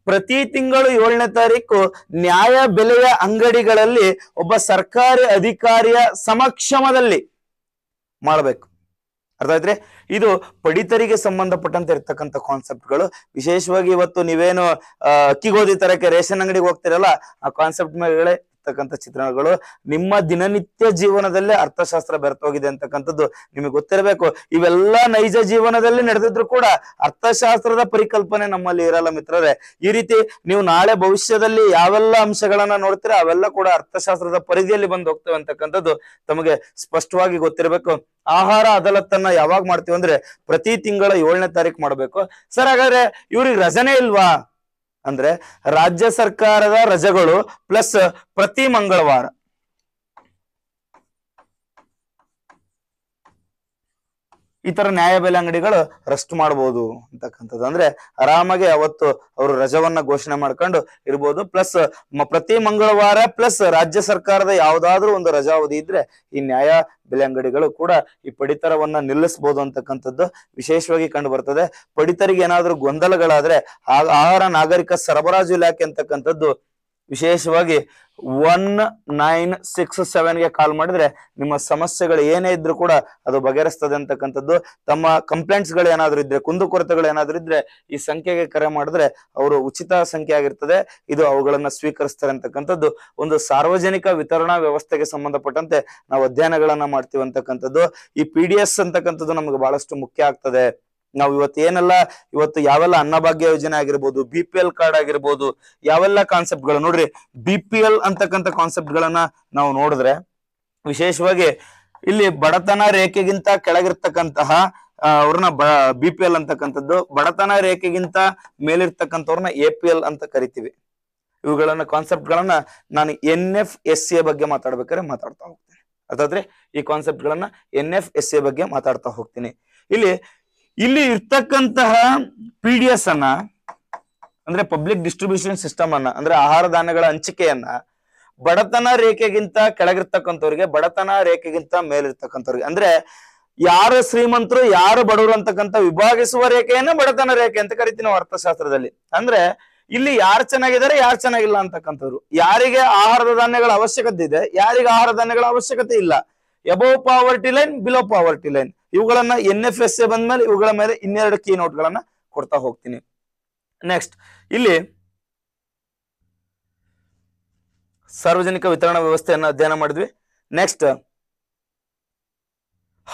ಪ್ರತಿ ತಿಂಗಳು ಏಳನೇ ತಾರೀಕು ನ್ಯಾಯ ಬೆಲೆಯ ಅಂಗಡಿಗಳಲ್ಲಿ ಒಬ್ಬ ಸರ್ಕಾರಿ ಅಧಿಕಾರಿಯ ಸಮಕ್ಷಮದಲ್ಲಿ ಮಾಡಬೇಕು ಅರ್ಥ ಆಯ್ತ್ರಿ ಇದು ಪಡಿತರಿಗೆ ಸಂಬಂಧಪಟ್ಟಂತೆ ಇರ್ತಕ್ಕಂಥ ಕಾನ್ಸೆಪ್ಟ್ಗಳು ವಿಶೇಷವಾಗಿ ಇವತ್ತು ನೀವೇನು ಅಕ್ಕಿಗೋಧಿ ತರಕ್ಕೆ ರೇಷನ್ ಅಂಗಡಿಗೆ ಹೋಗ್ತಿರಲ್ಲ ಆ ಕಾನ್ಸೆಪ್ಟ್ ಮೇಲೆ ತಕ್ಕಂತ ಚಿತ್ರಣಗಳು ನಿಮ್ಮ ದಿನನಿತ್ಯ ಜೀವನದಲ್ಲೇ ಅರ್ಥಶಾಸ್ತ್ರ ಬೆರೆತೋಗಿದೆ ಅಂತಕ್ಕಂಥದ್ದು ನಿಮಗೆ ಗೊತ್ತಿರಬೇಕು ಇವೆಲ್ಲ ನೈಜ ಜೀವನದಲ್ಲಿ ನಡೆದಿದ್ರು ಕೂಡ ಅರ್ಥಶಾಸ್ತ್ರದ ಪರಿಕಲ್ಪನೆ ನಮ್ಮಲ್ಲಿ ಇರಲ್ಲ ಮಿತ್ರರೇ ಈ ರೀತಿ ನೀವು ನಾಳೆ ಭವಿಷ್ಯದಲ್ಲಿ ಯಾವೆಲ್ಲ ಅಂಶಗಳನ್ನ ನೋಡ್ತೀರಾ ಅವೆಲ್ಲ ಕೂಡ ಅರ್ಥಶಾಸ್ತ್ರದ ಪರಿಧಿಯಲ್ಲಿ ಬಂದು ಹೋಗ್ತವೆ ಅಂತಕ್ಕಂಥದ್ದು ತಮಗೆ ಸ್ಪಷ್ಟವಾಗಿ ಗೊತ್ತಿರಬೇಕು ಆಹಾರ ಅದಲತ್ತನ್ನ ಯಾವಾಗ ಮಾಡ್ತೀವಿ ಅಂದ್ರೆ ಪ್ರತಿ ತಿಂಗಳ ಏಳನೇ ತಾರೀಕು ಮಾಡಬೇಕು ಸರ್ ಹಾಗಾದ್ರೆ ಇವ್ರಿಗೆ ರಜನೆ ಇಲ್ವಾ ಅಂದ್ರೆ ರಾಜ್ಯ ಸರ್ಕಾರದ ರಜೆಗಳು ಪ್ಲಸ್ ಪ್ರತಿ ಮಂಗಳವಾರ ಈ ತರ ನ್ಯಾಯಬೆಲೆ ಅಂಗಡಿಗಳು ರೆಸ್ಟ್ ಮಾಡಬಹುದು ಅಂತಕ್ಕಂಥದ್ದು ಅಂದ್ರೆ ಆರಾಮಾಗಿ ಅವತ್ತು ಅವರು ರಜವನ್ನ ಘೋಷಣೆ ಮಾಡ್ಕೊಂಡು ಇರ್ಬೋದು ಪ್ಲಸ್ ಪ್ರತಿ ಮಂಗಳವಾರ ಪ್ಲಸ್ ರಾಜ್ಯ ಸರ್ಕಾರದ ಯಾವ್ದಾದ್ರು ಒಂದು ರಜಾವಧಿ ಇದ್ರೆ ಈ ನ್ಯಾಯ ಬೆಲೆ ಅಂಗಡಿಗಳು ಕೂಡ ಈ ಪಡಿತರವನ್ನ ನಿಲ್ಲಿಸಬಹುದು ಅಂತಕ್ಕಂಥದ್ದು ವಿಶೇಷವಾಗಿ ಕಂಡು ಬರ್ತದೆ ಪಡಿತರಿಗೆ ಏನಾದ್ರೂ ಗೊಂದಲಗಳಾದ್ರೆ ಆಹಾರ ನಾಗರಿಕ ಸರಬರಾಜು ಇಲಾಖೆ ಅಂತಕ್ಕಂಥದ್ದು ವಿಶೇಷವಾಗಿ ಒನ್ ನೈನ್ ಸಿಕ್ಸ್ ಸೆವೆನ್ಗೆ ಕಾಲ್ ಮಾಡಿದ್ರೆ ನಿಮ್ಮ ಸಮಸ್ಯೆಗಳು ಏನೇ ಇದ್ರೂ ಕೂಡ ಅದು ಬಗೆಹರಿಸ್ತದೆ ಅಂತಕ್ಕಂಥದ್ದು ತಮ್ಮ ಗಳು ಏನಾದರೂ ಇದ್ರೆ ಕುಂದುಕೊರತೆಗಳು ಏನಾದರೂ ಇದ್ರೆ ಈ ಸಂಖ್ಯೆಗೆ ಕರೆ ಮಾಡಿದ್ರೆ ಅವರು ಉಚಿತ ಸಂಖ್ಯೆ ಆಗಿರ್ತದೆ ಇದು ಅವುಗಳನ್ನು ಸ್ವೀಕರಿಸ್ತಾರೆ ಅಂತಕ್ಕಂಥದ್ದು ಒಂದು ಸಾರ್ವಜನಿಕ ವಿತರಣಾ ವ್ಯವಸ್ಥೆಗೆ ಸಂಬಂಧಪಟ್ಟಂತೆ ನಾವು ಅಧ್ಯಯನಗಳನ್ನ ಮಾಡ್ತೀವಿ ಅಂತಕ್ಕಂಥದ್ದು ಈ ಪಿ ಡಿ ಎಸ್ ಅಂತಕ್ಕಂಥದ್ದು ನಮ್ಗೆ ಬಹಳಷ್ಟು ಮುಖ್ಯ ಆಗ್ತದೆ ನಾವ್ ಇವತ್ತು ಏನೆಲ್ಲ ಇವತ್ತು ಯಾವೆಲ್ಲ ಅನ್ನಭಾಗ್ಯ ಯೋಜನೆ ಆಗಿರ್ಬೋದು ಬಿ ಪಿ ಎಲ್ ಕಾರ್ಡ್ ಆಗಿರ್ಬೋದು ಯಾವೆಲ್ಲ ಕಾನ್ಸೆಪ್ಟ್ ಗಳು ನೋಡ್ರಿ ಬಿ ಪಿ ಎಲ್ ಅಂತಕ್ಕಂಥ ಕಾನ್ಸೆಪ್ಟ್ ಗಳನ್ನ ನಾವು ನೋಡಿದ್ರೆ ವಿಶೇಷವಾಗಿ ಇಲ್ಲಿ ಬಡತನ ರೇಖೆಗಿಂತ ಕೆಳಗಿರ್ತಕ್ಕಂತಹ ಅವ್ರನ್ನ ಬ ಬಿ ಪಿ ಎಲ್ ಅಂತಕ್ಕಂಥದ್ದು ಬಡತನ ರೇಖೆಗಿಂತ ಮೇಲಿರ್ತಕ್ಕಂಥವ್ರನ್ನ ಎ ಪಿ ಎಲ್ ಅಂತ ಕರಿತೀವಿ ಇವುಗಳನ್ನ ಕಾನ್ಸೆಪ್ಟ್ ಗಳನ್ನ ನಾನು ಎನ್ ಎಫ್ ಎಸ್ ಎ ಬಗ್ಗೆ ಮಾತಾಡ್ಬೇಕಾದ್ರೆ ಮಾತಾಡ್ತಾ ಹೋಗ್ತೀನಿ ಅದಾದ್ರೆ ಈ ಕಾನ್ಸೆಪ್ಟ್ ಗಳನ್ನ ಎನ್ ಎಫ್ ಎಸ್ ಎ ಬಗ್ಗೆ ಮಾತಾಡ್ತಾ ಹೋಗ್ತೀನಿ ಇಲ್ಲಿ ಇಲ್ಲಿ ಇರ್ತಕ್ಕಂತಹ ಪಿ ಡಿ ಎಸ್ ಅನ್ನ ಅಂದ್ರೆ ಪಬ್ಲಿಕ್ ಡಿಸ್ಟ್ರಿಬ್ಯೂಷನ್ ಸಿಸ್ಟಮ್ ಅನ್ನ ಅಂದ್ರೆ ಆಹಾರ ಧಾನ್ಯಗಳ ಹಂಚಿಕೆಯನ್ನ ಬಡತನ ರೇಖೆಗಿಂತ ಕೆಳಗಿರ್ತಕ್ಕಂಥವ್ರಿಗೆ ಬಡತನ ರೇಖೆಗಿಂತ ಮೇಲಿರ್ತಕ್ಕಂಥವ್ರಿಗೆ ಅಂದ್ರೆ ಯಾರು ಶ್ರೀಮಂತರು ಯಾರು ಬಡವರು ಅಂತಕ್ಕಂಥ ವಿಭಾಗಿಸುವ ರೇಖೆಯನ್ನ ಬಡತನ ರೇಖೆ ಅಂತ ಕರಿತೀವಿ ಅರ್ಥಶಾಸ್ತ್ರದಲ್ಲಿ ಅಂದ್ರೆ ಇಲ್ಲಿ ಯಾರು ಚೆನ್ನಾಗಿದ್ದಾರೆ ಯಾರು ಚೆನ್ನಾಗಿಲ್ಲ ಅಂತಕ್ಕಂಥವ್ರು ಯಾರಿಗೆ ಆಹಾರ ಧಾನ್ಯಗಳ ಅವಶ್ಯಕತೆ ಇದೆ ಯಾರಿಗೆ ಆಹಾರ ಧಾನ್ಯಗಳ ಅವಶ್ಯಕತೆ ಇಲ್ಲ above poverty line below poverty line ಇವುಗಳನ್ನ ಎನ್ ಎಫ್ ಎಸ್ ಎ ಬಂದ್ಮೇಲೆ ಇವುಗಳ ಮೇಲೆ ಇನ್ನೆರಡು ಕೀ ನೋಟ್ಗಳನ್ನ ಕೊಡ್ತಾ ಹೋಗ್ತೀನಿ ನೆಕ್ಸ್ಟ್ ಇಲ್ಲಿ ಸಾರ್ವಜನಿಕ ವಿತರಣಾ ವ್ಯವಸ್ಥೆಯನ್ನು ಅಧ್ಯಯನ ಮಾಡಿದ್ವಿ ನೆಕ್ಸ್ಟ್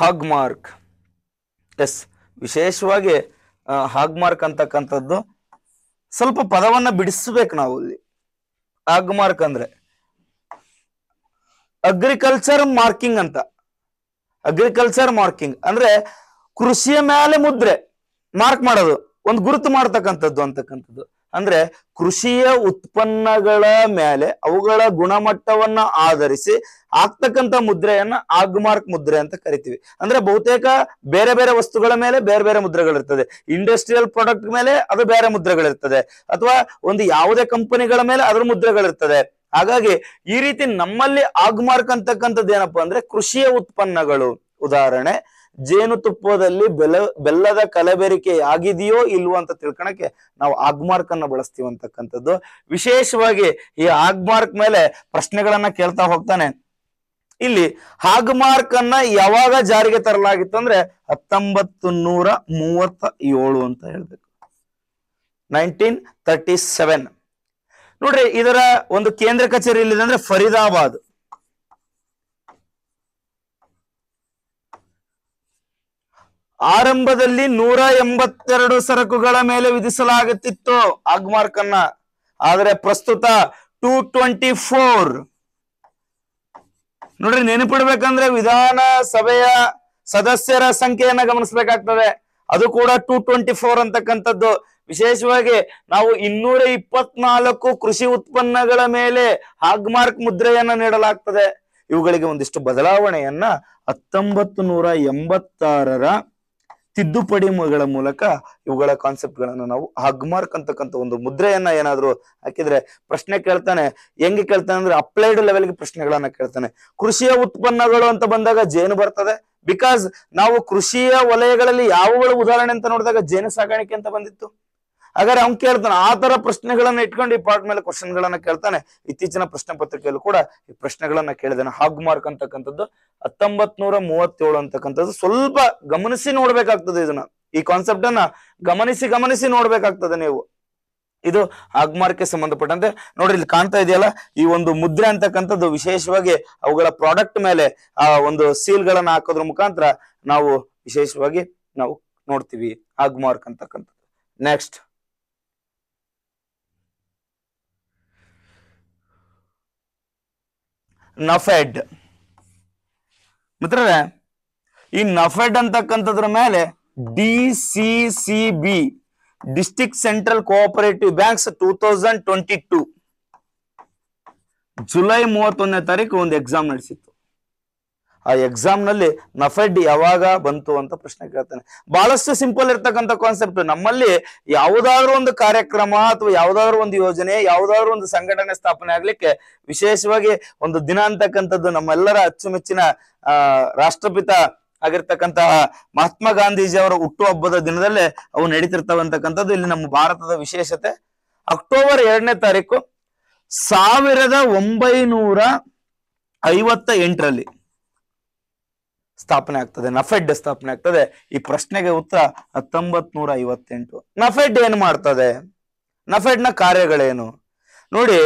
ಹಾಗ್ ಮಾರ್ಕ್ ಎಸ್ ವಿಶೇಷವಾಗಿ ಹಾಗ್ ಮಾರ್ಕ್ ಅಂತಕ್ಕಂಥದ್ದು ಸ್ವಲ್ಪ ಪದವನ್ನ ಬಿಡಿಸ್ಬೇಕು ನಾವು ಇಲ್ಲಿ ಹಾಗ್ ಮಾರ್ಕ್ ಅಂದ್ರೆ ಅಗ್ರಿಕಲ್ಚರ್ ಮಾರ್ಕಿಂಗ್ ಅಂತ ಅಗ್ರಿಕಲ್ಚರ್ ಮಾರ್ಕಿಂಗ್ ಅಂದ್ರೆ ಕೃಷಿಯ ಮೇಲೆ ಮುದ್ರೆ ಮಾರ್ಕ್ ಮಾಡೋದು ಒಂದು ಗುರುತು ಮಾಡ್ತಕ್ಕಂಥದ್ದು ಅಂತಕ್ಕಂಥದ್ದು ಅಂದ್ರೆ ಕೃಷಿಯ ಉತ್ಪನ್ನಗಳ ಮೇಲೆ ಅವುಗಳ ಗುಣಮಟ್ಟವನ್ನ ಆಧರಿಸಿ ಆಗ್ತಕ್ಕಂಥ ಮುದ್ರೆಯನ್ನ ಆಗ್ಮಾರ್ಕ್ ಮುದ್ರೆ ಅಂತ ಕರಿತೀವಿ ಅಂದ್ರೆ ಬಹುತೇಕ ಬೇರೆ ಬೇರೆ ವಸ್ತುಗಳ ಮೇಲೆ ಬೇರೆ ಬೇರೆ ಮುದ್ರೆಗಳಿರ್ತದೆ ಇಂಡಸ್ಟ್ರಿಯಲ್ ಪ್ರಾಡಕ್ಟ್ ಮೇಲೆ ಅದು ಬೇರೆ ಮುದ್ರೆಗಳಿರ್ತದೆ ಅಥವಾ ಒಂದು ಯಾವುದೇ ಕಂಪನಿಗಳ ಮೇಲೆ ಅದ್ರ ಮುದ್ರೆಗಳಿರ್ತದೆ ಹಾಗಾಗಿ ಈ ರೀತಿ ನಮ್ಮಲ್ಲಿ ಆಗ್ಮಾರ್ಕ್ ಅಂತಕ್ಕಂಥದ್ದು ಏನಪ್ಪಾ ಅಂದ್ರೆ ಕೃಷಿಯ ಉತ್ಪನ್ನಗಳು ಉದಾಹರಣೆ ಜೇನುತುಪ್ಪದಲ್ಲಿ ಬೆಲ ಬೆಲ್ಲದ ಕಲಬೆರಿಕೆ ಆಗಿದೆಯೋ ಇಲ್ವೋ ಅಂತ ತಿಳ್ಕೊಳಕ್ಕೆ ನಾವು ಆಗ್ಮಾರ್ಕ್ ಅನ್ನ ಬಳಸ್ತೀವಂತಕ್ಕಂಥದ್ದು ವಿಶೇಷವಾಗಿ ಈ ಆಗ್ಮಾರ್ಕ್ ಮೇಲೆ ಪ್ರಶ್ನೆಗಳನ್ನ ಕೇಳ್ತಾ ಹೋಗ್ತಾನೆ ಇಲ್ಲಿ ಹಾಗ್ಮಾರ್ಕ್ ಅನ್ನ ಯಾವಾಗ ಜಾರಿಗೆ ತರಲಾಗಿತ್ತು ಅಂದ್ರೆ ಹತ್ತೊಂಬತ್ತು ನೂರ ಮೂವತ್ತ ಏಳು ಅಂತ ಹೇಳ್ಬೇಕು ನೈನ್ಟೀನ್ ತರ್ಟಿ ಸೆವೆನ್ ನೋಡ್ರಿ ಇದರ ಒಂದು ಕೇಂದ್ರ ಕಚೇರಿ ಎಲ್ಲಿದೆ ಅಂದ್ರೆ ಫರೀದಾಬಾದ್ ಆರಂಭದಲ್ಲಿ ನೂರ ಎಂಬತ್ತೆರಡು ಸರಕುಗಳ ಮೇಲೆ ವಿಧಿಸಲಾಗುತ್ತಿತ್ತು ಆಗ್ಮಾರ್ಕ್ ಅನ್ನ ಆದರೆ ಪ್ರಸ್ತುತ ಟೂ ಟ್ವೆಂಟಿ ಫೋರ್ ನೋಡ್ರಿ ನೆನಪಿಡ್ಬೇಕಂದ್ರೆ ವಿಧಾನಸಭೆಯ ಸದಸ್ಯರ ಸಂಖ್ಯೆಯನ್ನ ಗಮನಿಸಬೇಕಾಗ್ತದೆ ಅದು ಕೂಡ ಟೂ ಟ್ವೆಂಟಿ ಫೋರ್ ಅಂತಕ್ಕಂಥದ್ದು ವಿಶೇಷವಾಗಿ ನಾವು ಇನ್ನೂರ ಇಪ್ಪತ್ನಾಲ್ಕು ಕೃಷಿ ಉತ್ಪನ್ನಗಳ ಮೇಲೆ ಹಾಗ್ಮಾರ್ಕ್ ಮುದ್ರೆಯನ್ನ ನೀಡಲಾಗ್ತದೆ ಇವುಗಳಿಗೆ ಒಂದಿಷ್ಟು ಬದಲಾವಣೆಯನ್ನ ಹತ್ತೊಂಬತ್ತು ನೂರ ಎಂಬತ್ತಾರರ ತಿದ್ದುಪಡಿಗಳ ಮೂಲಕ ಇವುಗಳ ಕಾನ್ಸೆಪ್ಟ್ ನಾವು ಹಗ್ಮಾರ್ಕ್ ಅಂತಕ್ಕಂಥ ಒಂದು ಮುದ್ರೆಯನ್ನ ಏನಾದ್ರು ಹಾಕಿದ್ರೆ ಪ್ರಶ್ನೆ ಕೇಳ್ತಾನೆ ಹೆಂಗೆ ಕೇಳ್ತಾನೆ ಅಂದ್ರೆ ಅಪ್ಲೈಡ್ ಲೆವೆಲ್ಗೆ ಪ್ರಶ್ನೆಗಳನ್ನ ಕೇಳ್ತಾನೆ ಕೃಷಿಯ ಉತ್ಪನ್ನಗಳು ಅಂತ ಬಂದಾಗ ಜೇನು ಬರ್ತದೆ ಬಿಕಾಸ್ ನಾವು ಕೃಷಿಯ ವಲಯಗಳಲ್ಲಿ ಯಾವಗಳು ಉದಾಹರಣೆ ಅಂತ ನೋಡಿದಾಗ ಜೇನು ಸಾಗಾಣಿಕೆ ಅಂತ ಬಂದಿತ್ತು ಹಾಗಾದ್ರೆ ಅವ್ನು ಕೇಳ್ತಾನೆ ಆ ತರ ಪ್ರಶ್ನೆಗಳನ್ನ ಇಟ್ಕೊಂಡು ಈ ಪಾರ್ಟ್ ಮೇಲೆ ಕ್ವಶನ್ ಗಳನ್ನ ಕೇಳ್ತಾನೆ ಇತ್ತೀಚಿನ ಪ್ರಶ್ನೆ ಪತ್ರಿಕೆಯಲ್ಲೂ ಕೂಡ ಈ ಪ್ರಶ್ನೆಗಳನ್ನ ಕೇಳಿದಾನೆ ಹಾಗ್ ಮಾರ್ಕ್ ಅಂತಕ್ಕಂಥದ್ದು ಹತ್ತೊಂಬತ್ ನೂರ ಮೂವತ್ತೇಳು ಅಂತಕ್ಕಂಥದ್ದು ಸ್ವಲ್ಪ ಗಮನಿಸಿ ನೋಡ್ಬೇಕಾಗ್ತದೆ ಇದನ್ನ ಈ ಕಾನ್ಸೆಪ್ಟ್ ಅನ್ನ ಗಮನಿಸಿ ಗಮನಿಸಿ ನೋಡ್ಬೇಕಾಗ್ತದೆ ನೀವು ಇದು ಗೆ ಸಂಬಂಧಪಟ್ಟಂತೆ ನೋಡ್ರಿ ಇಲ್ಲಿ ಕಾಣ್ತಾ ಇದೆಯಲ್ಲ ಈ ಒಂದು ಮುದ್ರೆ ಅಂತಕ್ಕಂಥದ್ದು ವಿಶೇಷವಾಗಿ ಅವುಗಳ ಪ್ರಾಡಕ್ಟ್ ಮೇಲೆ ಆ ಒಂದು ಸೀಲ್ ಗಳನ್ನ ಹಾಕೋದ್ರ ಮುಖಾಂತರ ನಾವು ವಿಶೇಷವಾಗಿ ನಾವು ನೋಡ್ತೀವಿ ಆಗ್ಮಾರ್ಕ್ ಅಂತಕ್ಕಂಥದ್ದು ನೆಕ್ಸ್ಟ್ ನಫೆಡ್ ಮಿತ್ರ ಈ ನಫೆಡ್ ಅಂತಕ್ಕಂಥದ್ರ ಮೇಲೆ D C C B district central cooperative banks two thousand twenty two July ಮೂವತ್ತೊಂದನೇ ತಾರೀಕು ಒಂದು ಎಕ್ಸಾಮ್ ನಡೆಸಿತ್ತು ಆ ನಲ್ಲಿ ನಫೆಡ್ ಯಾವಾಗ ಬಂತು ಅಂತ ಪ್ರಶ್ನೆ ಕೇಳ್ತಾನೆ ಬಹಳಷ್ಟು ಸಿಂಪಲ್ ಇರ್ತಕ್ಕಂಥ ಕಾನ್ಸೆಪ್ಟ್ ನಮ್ಮಲ್ಲಿ ಯಾವುದಾದ್ರು ಒಂದು ಕಾರ್ಯಕ್ರಮ ಅಥವಾ ಯಾವ್ದಾದ್ರು ಒಂದು ಯೋಜನೆ ಯಾವುದಾದ್ರೂ ಒಂದು ಸಂಘಟನೆ ಸ್ಥಾಪನೆ ಆಗ್ಲಿಕ್ಕೆ ವಿಶೇಷವಾಗಿ ಒಂದು ದಿನ ಅಂತಕ್ಕಂಥದ್ದು ನಮ್ಮೆಲ್ಲರ ಅಚ್ಚುಮೆಚ್ಚಿನ ರಾಷ್ಟ್ರಪಿತ ಆಗಿರ್ತಕ್ಕಂತಹ ಮಹಾತ್ಮ ಗಾಂಧೀಜಿ ಅವರ ಹುಟ್ಟುಹಬ್ಬದ ದಿನದಲ್ಲೇ ಅವು ನಡೀತಿರ್ತಾವಂತಕ್ಕಂಥದ್ದು ಇಲ್ಲಿ ನಮ್ಮ ಭಾರತದ ವಿಶೇಷತೆ ಅಕ್ಟೋಬರ್ ಎರಡನೇ ತಾರೀಕು ಸಾವಿರದ ಒಂಬೈನೂರ ಐವತ್ತ ಎಂಟರಲ್ಲಿ ಸ್ಥಾಪನೆ ಆಗ್ತದೆ ನಫೆಡ್ ಸ್ಥಾಪನೆ ಆಗ್ತದೆ ಈ ಪ್ರಶ್ನೆಗೆ ಉತ್ತರ ಹತ್ತೊಂಬತ್ ನೂರ ಐವತ್ತೆಂಟು ನಫೆಡ್ ಏನ್ ಮಾಡ್ತದೆ ನಫೆಡ್ ನ ಕಾರ್ಯಗಳೇನು ನೋಡಿ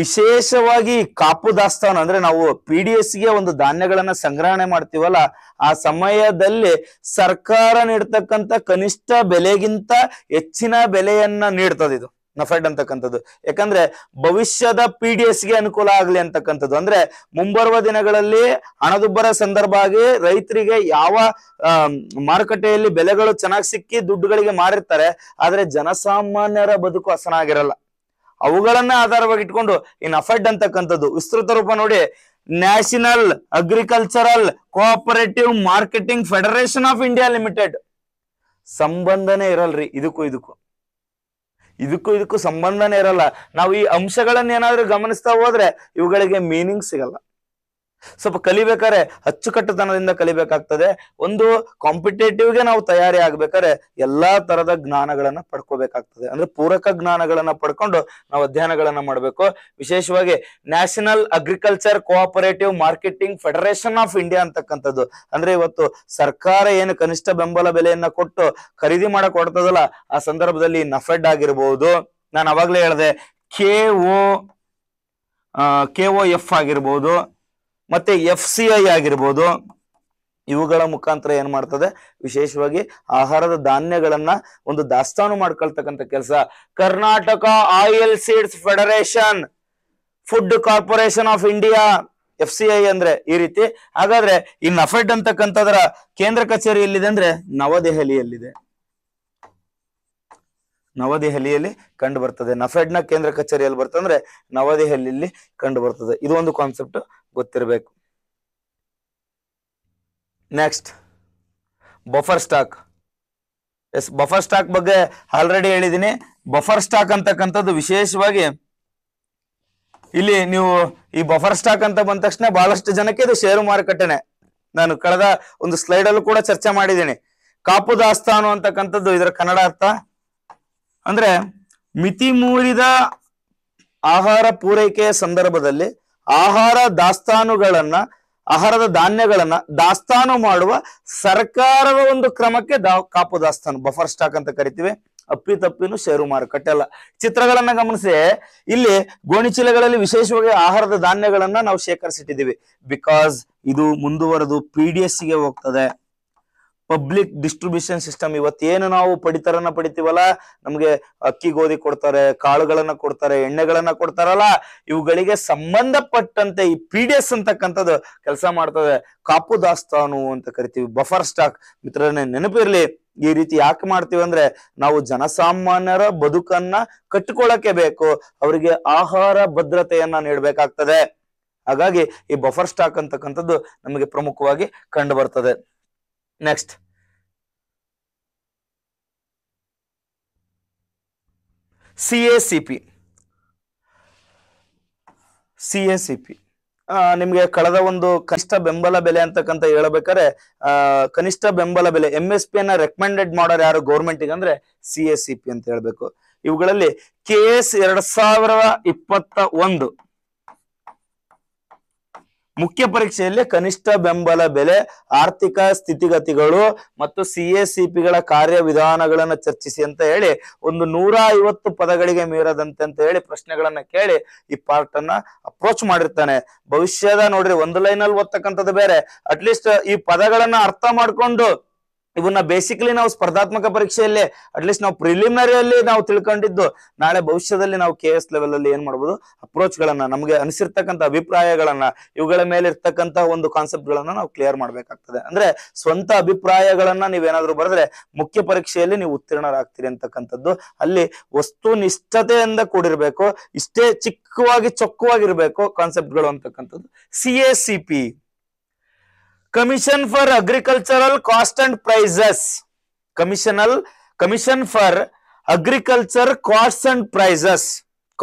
ವಿಶೇಷವಾಗಿ ಕಾಪು ದಾಸ್ತಾನು ಅಂದ್ರೆ ನಾವು ಪಿ ಡಿ ಗೆ ಒಂದು ಧಾನ್ಯಗಳನ್ನ ಸಂಗ್ರಹಣೆ ಮಾಡ್ತೀವಲ್ಲ ಆ ಸಮಯದಲ್ಲಿ ಸರ್ಕಾರ ನೀಡ್ತಕ್ಕಂಥ ಕನಿಷ್ಠ ಬೆಲೆಗಿಂತ ಹೆಚ್ಚಿನ ಬೆಲೆಯನ್ನ ನೀಡ್ತದಿದು ಇದು ನಫೆಡ್ ಅಂತಕ್ಕಂಥದ್ದು ಯಾಕಂದ್ರೆ ಭವಿಷ್ಯದ ಪಿ ಡಿ ಗೆ ಅನುಕೂಲ ಆಗಲಿ ಅಂತಕ್ಕಂಥದ್ದು ಅಂದ್ರೆ ಮುಂಬರುವ ದಿನಗಳಲ್ಲಿ ಹಣದುಬ್ಬರ ಸಂದರ್ಭ ಆಗಿ ರೈತರಿಗೆ ಯಾವ ಮಾರುಕಟ್ಟೆಯಲ್ಲಿ ಬೆಲೆಗಳು ಚೆನ್ನಾಗಿ ಸಿಕ್ಕಿ ದುಡ್ಡುಗಳಿಗೆ ಮಾರಿರ್ತಾರೆ ಆದ್ರೆ ಜನಸಾಮಾನ್ಯರ ಬದುಕು ಹಸನಾಗಿರಲ್ಲ ಅವುಗಳನ್ನ ಆಧಾರವಾಗಿ ಇಟ್ಕೊಂಡು ಈ ನಫೆಡ್ ಅಂತಕ್ಕಂಥದ್ದು ವಿಸ್ತೃತ ರೂಪ ನೋಡಿ national agricultural cooperative marketing federation of India limited ಸಂಬಂಧನೇ ಇರಲ್ರಿ ಇದಕ್ಕೂ ಇದಕ್ಕೂ ಇದಕ್ಕೂ ಇದಕ್ಕೂ ಸಂಬಂಧನೇ ಇರಲ್ಲ ನಾವು ಈ ಅಂಶಗಳನ್ನ ಏನಾದ್ರೂ ಗಮನಿಸ್ತಾ ಹೋದ್ರೆ ಇವುಗಳಿಗೆ ಮೀನಿಂಗ್ ಸಿಗಲ್ಲ ಸ್ವಲ್ಪ ಕಲಿಬೇಕಾರೆ ಅಚ್ಚುಕಟ್ಟುತನದಿಂದ ಕಲಿಬೇಕಾಗ್ತದೆ ಒಂದು ಕಾಂಪಿಟೇಟಿವ್ಗೆ ನಾವು ತಯಾರಿ ಆಗ್ಬೇಕಾದ್ರೆ ಎಲ್ಲಾ ತರದ ಜ್ಞಾನಗಳನ್ನ ಪಡ್ಕೋಬೇಕಾಗ್ತದೆ ಅಂದ್ರೆ ಪೂರಕ ಜ್ಞಾನಗಳನ್ನ ಪಡ್ಕೊಂಡು ನಾವು ಅಧ್ಯಯನಗಳನ್ನ ಮಾಡಬೇಕು ವಿಶೇಷವಾಗಿ national agriculture cooperative marketing federation of India ಅಂತಕ್ಕಂಥದ್ದು ಅಂದ್ರೆ ಇವತ್ತು ಸರ್ಕಾರ ಏನು ಕನಿಷ್ಠ ಬೆಂಬಲ ಬೆಲೆಯನ್ನ ಕೊಟ್ಟು ಖರೀದಿ ಮಾಡಕ್ ಹೊಡ್ತದಲ್ಲ ಆ ಸಂದರ್ಭದಲ್ಲಿ ನಫೆಡ್ ಆಗಿರಬಹುದು ನಾನು ಅವಾಗ್ಲೇ ಹೇಳಿದೆ K O K O F ಆಗಿರ್ಬೋದು ಮತ್ತೆ ಎಫ್ ಸಿ ಐ ಆಗಿರ್ಬೋದು ಇವುಗಳ ಮುಖಾಂತರ ಏನ್ ಮಾಡ್ತದೆ ವಿಶೇಷವಾಗಿ ಆಹಾರದ ಧಾನ್ಯಗಳನ್ನ ಒಂದು ದಾಸ್ತಾನು ಮಾಡ್ಕೊಳ್ತಕ್ಕಂಥ ಕೆಲಸ Karnataka oil seeds federation food corporation of India F C I ಅಂದ್ರೆ ಈ ರೀತಿ ಹಾಗಾದ್ರೆ ಈ ನಫೆಡ್ ಅಂತಕ್ಕಂಥದ್ರ ಕೇಂದ್ರ ಕಚೇರಿ ಎಲ್ಲಿದೆ ಅಂದ್ರೆ ನವದೆಹಲಿಯಲ್ಲಿದೆ ನವದೆಹಲಿಯಲ್ಲಿ ಕಂಡು ಬರ್ತದೆ ನಫೆಡ್ ನ ಕೇಂದ್ರ ಕಚೇರಿಯಲ್ಲಿ ಬರ್ತಂದ್ರೆ ನವದೆಹಲಿಯಲ್ಲಿ ಕಂಡು ಬರ್ತದೆ ಇದು ಒಂದು ಕಾನ್ಸೆಪ್ಟ್ ಗೊತ್ತಿರಬೇಕು next buffer stock S buffer stock ಬಗ್ಗೆ ಆಲ್ರೆಡಿ ಹೇಳಿದ್ದೀನಿ ಬಫರ್ ಸ್ಟಾಕ್ ಅಂತಕ್ಕಂಥದ್ದು ವಿಶೇಷವಾಗಿ ಇಲ್ಲಿ ನೀವು ಈ ಬಫರ್ ಸ್ಟಾಕ್ ಅಂತ ಬಂದ ತಕ್ಷಣ ಬಹಳಷ್ಟು ಜನಕ್ಕೆ ಇದು ಷೇರು ಮಾರುಕಟ್ಟೆನೆ ನಾನು ಕಳೆದ ಒಂದು ಸ್ಲೈಡ್ ಅಲ್ಲೂ ಕೂಡ ಚರ್ಚೆ ಮಾಡಿದ್ದೀನಿ ಕಾಪು ದಾಸ್ತಾನು ಅಂತಕ್ಕಂಥದ್ದು ಇದರ ಕನ್ನಡ ಅರ್ಥ ಅಂದ್ರೆ ಮಿತಿ ಮೂರಿದ ಆಹಾರ ಪೂರೈಕೆಯ ಸಂದರ್ಭದಲ್ಲಿ ಆಹಾರ ದಾಸ್ತಾನುಗಳನ್ನ ಆಹಾರದ ಧಾನ್ಯಗಳನ್ನ ದಾಸ್ತಾನು ಮಾಡುವ ಸರ್ಕಾರದ ಒಂದು ಕ್ರಮಕ್ಕೆ ದಾ ಕಾಪು ದಾಸ್ತಾನು ಬಫರ್ ಸ್ಟಾಕ್ ಅಂತ ಕರಿತೀವಿ ತಪ್ಪಿನೂ ಷೇರು ಮಾರುಕಟ್ಟೆ ಅಲ್ಲ ಚಿತ್ರಗಳನ್ನ ಗಮನಿಸಿ ಇಲ್ಲಿ ಗೋಣಿಚೀಲಗಳಲ್ಲಿ ವಿಶೇಷವಾಗಿ ಆಹಾರದ ಧಾನ್ಯಗಳನ್ನ ನಾವು ಶೇಖರಿಸಿಟ್ಟಿದ್ದೀವಿ ಬಿಕಾಸ್ ಇದು ಮುಂದುವರೆದು ಪಿ ಡಿ ಎಸ್ಗೆ ಹೋಗ್ತದೆ ಪಬ್ಲಿಕ್ ಡಿಸ್ಟ್ರಿಬ್ಯೂಷನ್ ಸಿಸ್ಟಮ್ ಇವತ್ತೇನು ನಾವು ಪಡಿತರನ್ನ ಪಡಿತೀವಲ್ಲ ನಮಗೆ ಅಕ್ಕಿ ಗೋಧಿ ಕೊಡ್ತಾರೆ ಕಾಳುಗಳನ್ನ ಕೊಡ್ತಾರೆ ಎಣ್ಣೆಗಳನ್ನ ಕೊಡ್ತಾರಲ್ಲ ಇವುಗಳಿಗೆ ಸಂಬಂಧಪಟ್ಟಂತೆ ಈ ಪಿ ಡಿ ಎಸ್ ಅಂತಕ್ಕಂಥದ್ದು ಕೆಲಸ ಮಾಡ್ತದೆ ಕಾಪು ದಾಸ್ತಾನು ಅಂತ ಕರಿತೀವಿ ಬಫರ್ ಸ್ಟಾಕ್ ಮಿತ್ರನೇ ನೆನಪಿರ್ಲಿ ಈ ರೀತಿ ಯಾಕೆ ಮಾಡ್ತೀವಿ ಅಂದ್ರೆ ನಾವು ಜನಸಾಮಾನ್ಯರ ಬದುಕನ್ನ ಕಟ್ಟಿಕೊಳ್ಳಕ್ಕೆ ಬೇಕು ಅವರಿಗೆ ಆಹಾರ ಭದ್ರತೆಯನ್ನ ನೀಡಬೇಕಾಗ್ತದೆ ಹಾಗಾಗಿ ಈ ಬಫರ್ ಸ್ಟಾಕ್ ಅಂತಕ್ಕಂಥದ್ದು ನಮಗೆ ಪ್ರಮುಖವಾಗಿ ಕಂಡು ಬರ್ತದೆ next C A C P C A C P ನಿಮಗೆ ಕಳೆದ ಒಂದು ಕನಿಷ್ಠ ಬೆಂಬಲ ಬೆಲೆ ಅಂತಕ್ಕಂತ ಹೇಳಬೇಕಾದ್ರೆ ಕನಿಷ್ಠ ಬೆಂಬಲ ಬೆಲೆ ಎಂ ಎಸ್ ಪಿ ಅನ್ನ ರೆಕಮೆಂಡೆಡ್ ಮಾಡೋರು ಯಾರು ಗೌರ್ಮೆಂಟಿಗೆ ಅಂದ್ರೆ ಸಿ ಎ ಸಿ ಪಿ ಅಂತ ಹೇಳ್ಬೇಕು ಇವುಗಳಲ್ಲಿ ಕೆ ಎಸ್ ಎರಡ್ ಸಾವಿರದ ಇಪ್ಪತ್ತ ಒಂದು ಮುಖ್ಯ ಪರೀಕ್ಷೆಯಲ್ಲಿ ಕನಿಷ್ಠ ಬೆಂಬಲ ಬೆಲೆ ಆರ್ಥಿಕ ಸ್ಥಿತಿಗತಿಗಳು ಮತ್ತು ಸಿ ಎ ಸಿ ಪಿಗಳ ಕಾರ್ಯವಿಧಾನಗಳನ್ನು ಚರ್ಚಿಸಿ ಅಂತ ಹೇಳಿ ಒಂದು ನೂರ ಐವತ್ತು ಪದಗಳಿಗೆ ಮೀರದಂತೆ ಅಂತ ಹೇಳಿ ಪ್ರಶ್ನೆಗಳನ್ನ ಕೇಳಿ ಈ ಪಾರ್ಟ್ ಅನ್ನ ಅಪ್ರೋಚ್ ಮಾಡಿರ್ತಾನೆ ಭವಿಷ್ಯದ ನೋಡ್ರಿ ಒಂದು ಲೈನ್ ಅಲ್ಲಿ ಓದ್ತಕ್ಕಂಥದ್ದು ಬೇರೆ ಅಟ್ಲೀಸ್ಟ್ ಈ ಪದಗಳನ್ನ ಅರ್ಥ ಮಾಡ್ಕೊಂಡು ಇವನ್ನ ಬೇಸಿಕಲಿ ನಾವು ಸ್ಪರ್ಧಾತ್ಮಕ ಪರೀಕ್ಷೆಯಲ್ಲಿ ಅಟ್ಲೀಸ್ಟ್ ನಾವು ಪ್ರಿಲಿಮಿನರಿಯಲ್ಲಿ ನಾವು ತಿಳ್ಕೊಂಡಿದ್ದು ನಾಳೆ ಭವಿಷ್ಯದಲ್ಲಿ ನಾವು ಕೆ ಎಸ್ ಲೆವೆಲ್ ಅಲ್ಲಿ ಏನ್ ಮಾಡಬಹುದು ಅಪ್ರೋಚ್ ಗಳನ್ನ ನಮಗೆ ಅನಿಸಿರ್ತಕ್ಕಂಥ ಅಭಿಪ್ರಾಯಗಳನ್ನ ಇವುಗಳ ಮೇಲೆ ಇರ್ತಕ್ಕಂತ ಒಂದು ಕಾನ್ಸೆಪ್ಟ್ ಗಳನ್ನ ನಾವು ಕ್ಲಿಯರ್ ಮಾಡ್ಬೇಕಾಗ್ತದೆ ಅಂದ್ರೆ ಸ್ವಂತ ಅಭಿಪ್ರಾಯಗಳನ್ನ ನೀವೇನಾದ್ರೂ ಬರೆದ್ರೆ ಮುಖ್ಯ ಪರೀಕ್ಷೆಯಲ್ಲಿ ನೀವು ಉತ್ತೀರ್ಣರಾಗ್ತೀರಿ ಅಂತಕ್ಕಂಥದ್ದು ಅಲ್ಲಿ ನಿಷ್ಠತೆಯಿಂದ ಕೂಡಿರ್ಬೇಕು ಇಷ್ಟೇ ಚಿಕ್ಕವಾಗಿ ಚೊಕ್ಕವಾಗಿರ್ಬೇಕು ಕಾನ್ಸೆಪ್ಟ್ ಗಳು ಅಂತಕ್ಕಂಥದ್ದು C A C P commission for agricultural cost and prices commissional commission for agriculture cost and prices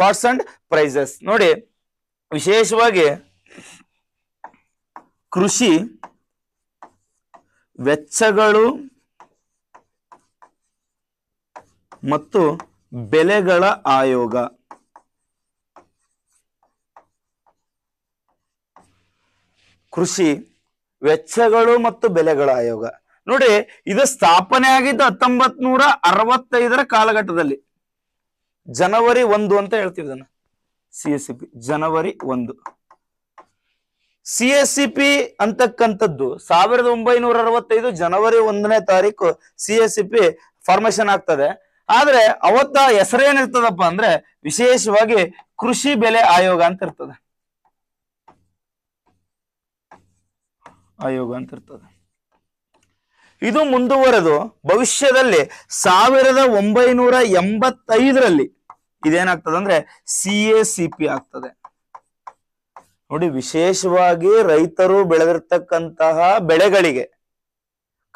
cost and prices ನೋಡಿ ವಿಶೇಷವಾಗಿ ಕೃಷಿ ವೆಚ್ಚಗಳು ಮತ್ತು ಬೆಲೆಗಳ ಆಯೋಗ ಕೃಷಿ ವೆಚ್ಚಗಳು ಮತ್ತು ಬೆಲೆಗಳ ಆಯೋಗ ನೋಡಿ ಇದು ಸ್ಥಾಪನೆ ಆಗಿದ್ದು ಹತ್ತೊಂಬತ್ ನೂರ ಅರವತ್ತೈದರ ಕಾಲಘಟ್ಟದಲ್ಲಿ ಜನವರಿ ಒಂದು ಅಂತ ಹೇಳ್ತೀವಿ ಇದನ್ನ C S C e P ಜನವರಿ ಒಂದು ಸಿ ಎಸ್ ಸಿ ಪಿ ಅಂತಕ್ಕಂಥದ್ದು ಸಾವಿರದ ಒಂಬೈನೂರ ಅರವತ್ತೈದು ಜನವರಿ ಒಂದನೇ ತಾರೀಕು C S C P formation ಆಗ್ತದೆ ಆದ್ರೆ ಅವತ್ತ ಹೆಸರೇನಿರ್ತದಪ್ಪ ಅಂದ್ರೆ ವಿಶೇಷವಾಗಿ ಕೃಷಿ ಬೆಲೆ ಆಯೋಗ ಅಂತ ಇರ್ತದೆ ಆಯೋಗ ಅಂತ ಇರ್ತದೆ ಇದು ಮುಂದುವರೆದು ಭವಿಷ್ಯದಲ್ಲಿ ಸಾವಿರದ ಒಂಬೈನೂರ ಎಂಬತ್ತೈದರಲ್ಲಿ ಇದೇನಾಗ್ತದೆ ಅಂದ್ರೆ ಸಿ ಎ ಸಿ ಪಿ ಆಗ್ತದೆ ನೋಡಿ ವಿಶೇಷವಾಗಿ ರೈತರು ಬೆಳೆದಿರ್ತಕ್ಕಂತಹ ಬೆಳೆಗಳಿಗೆ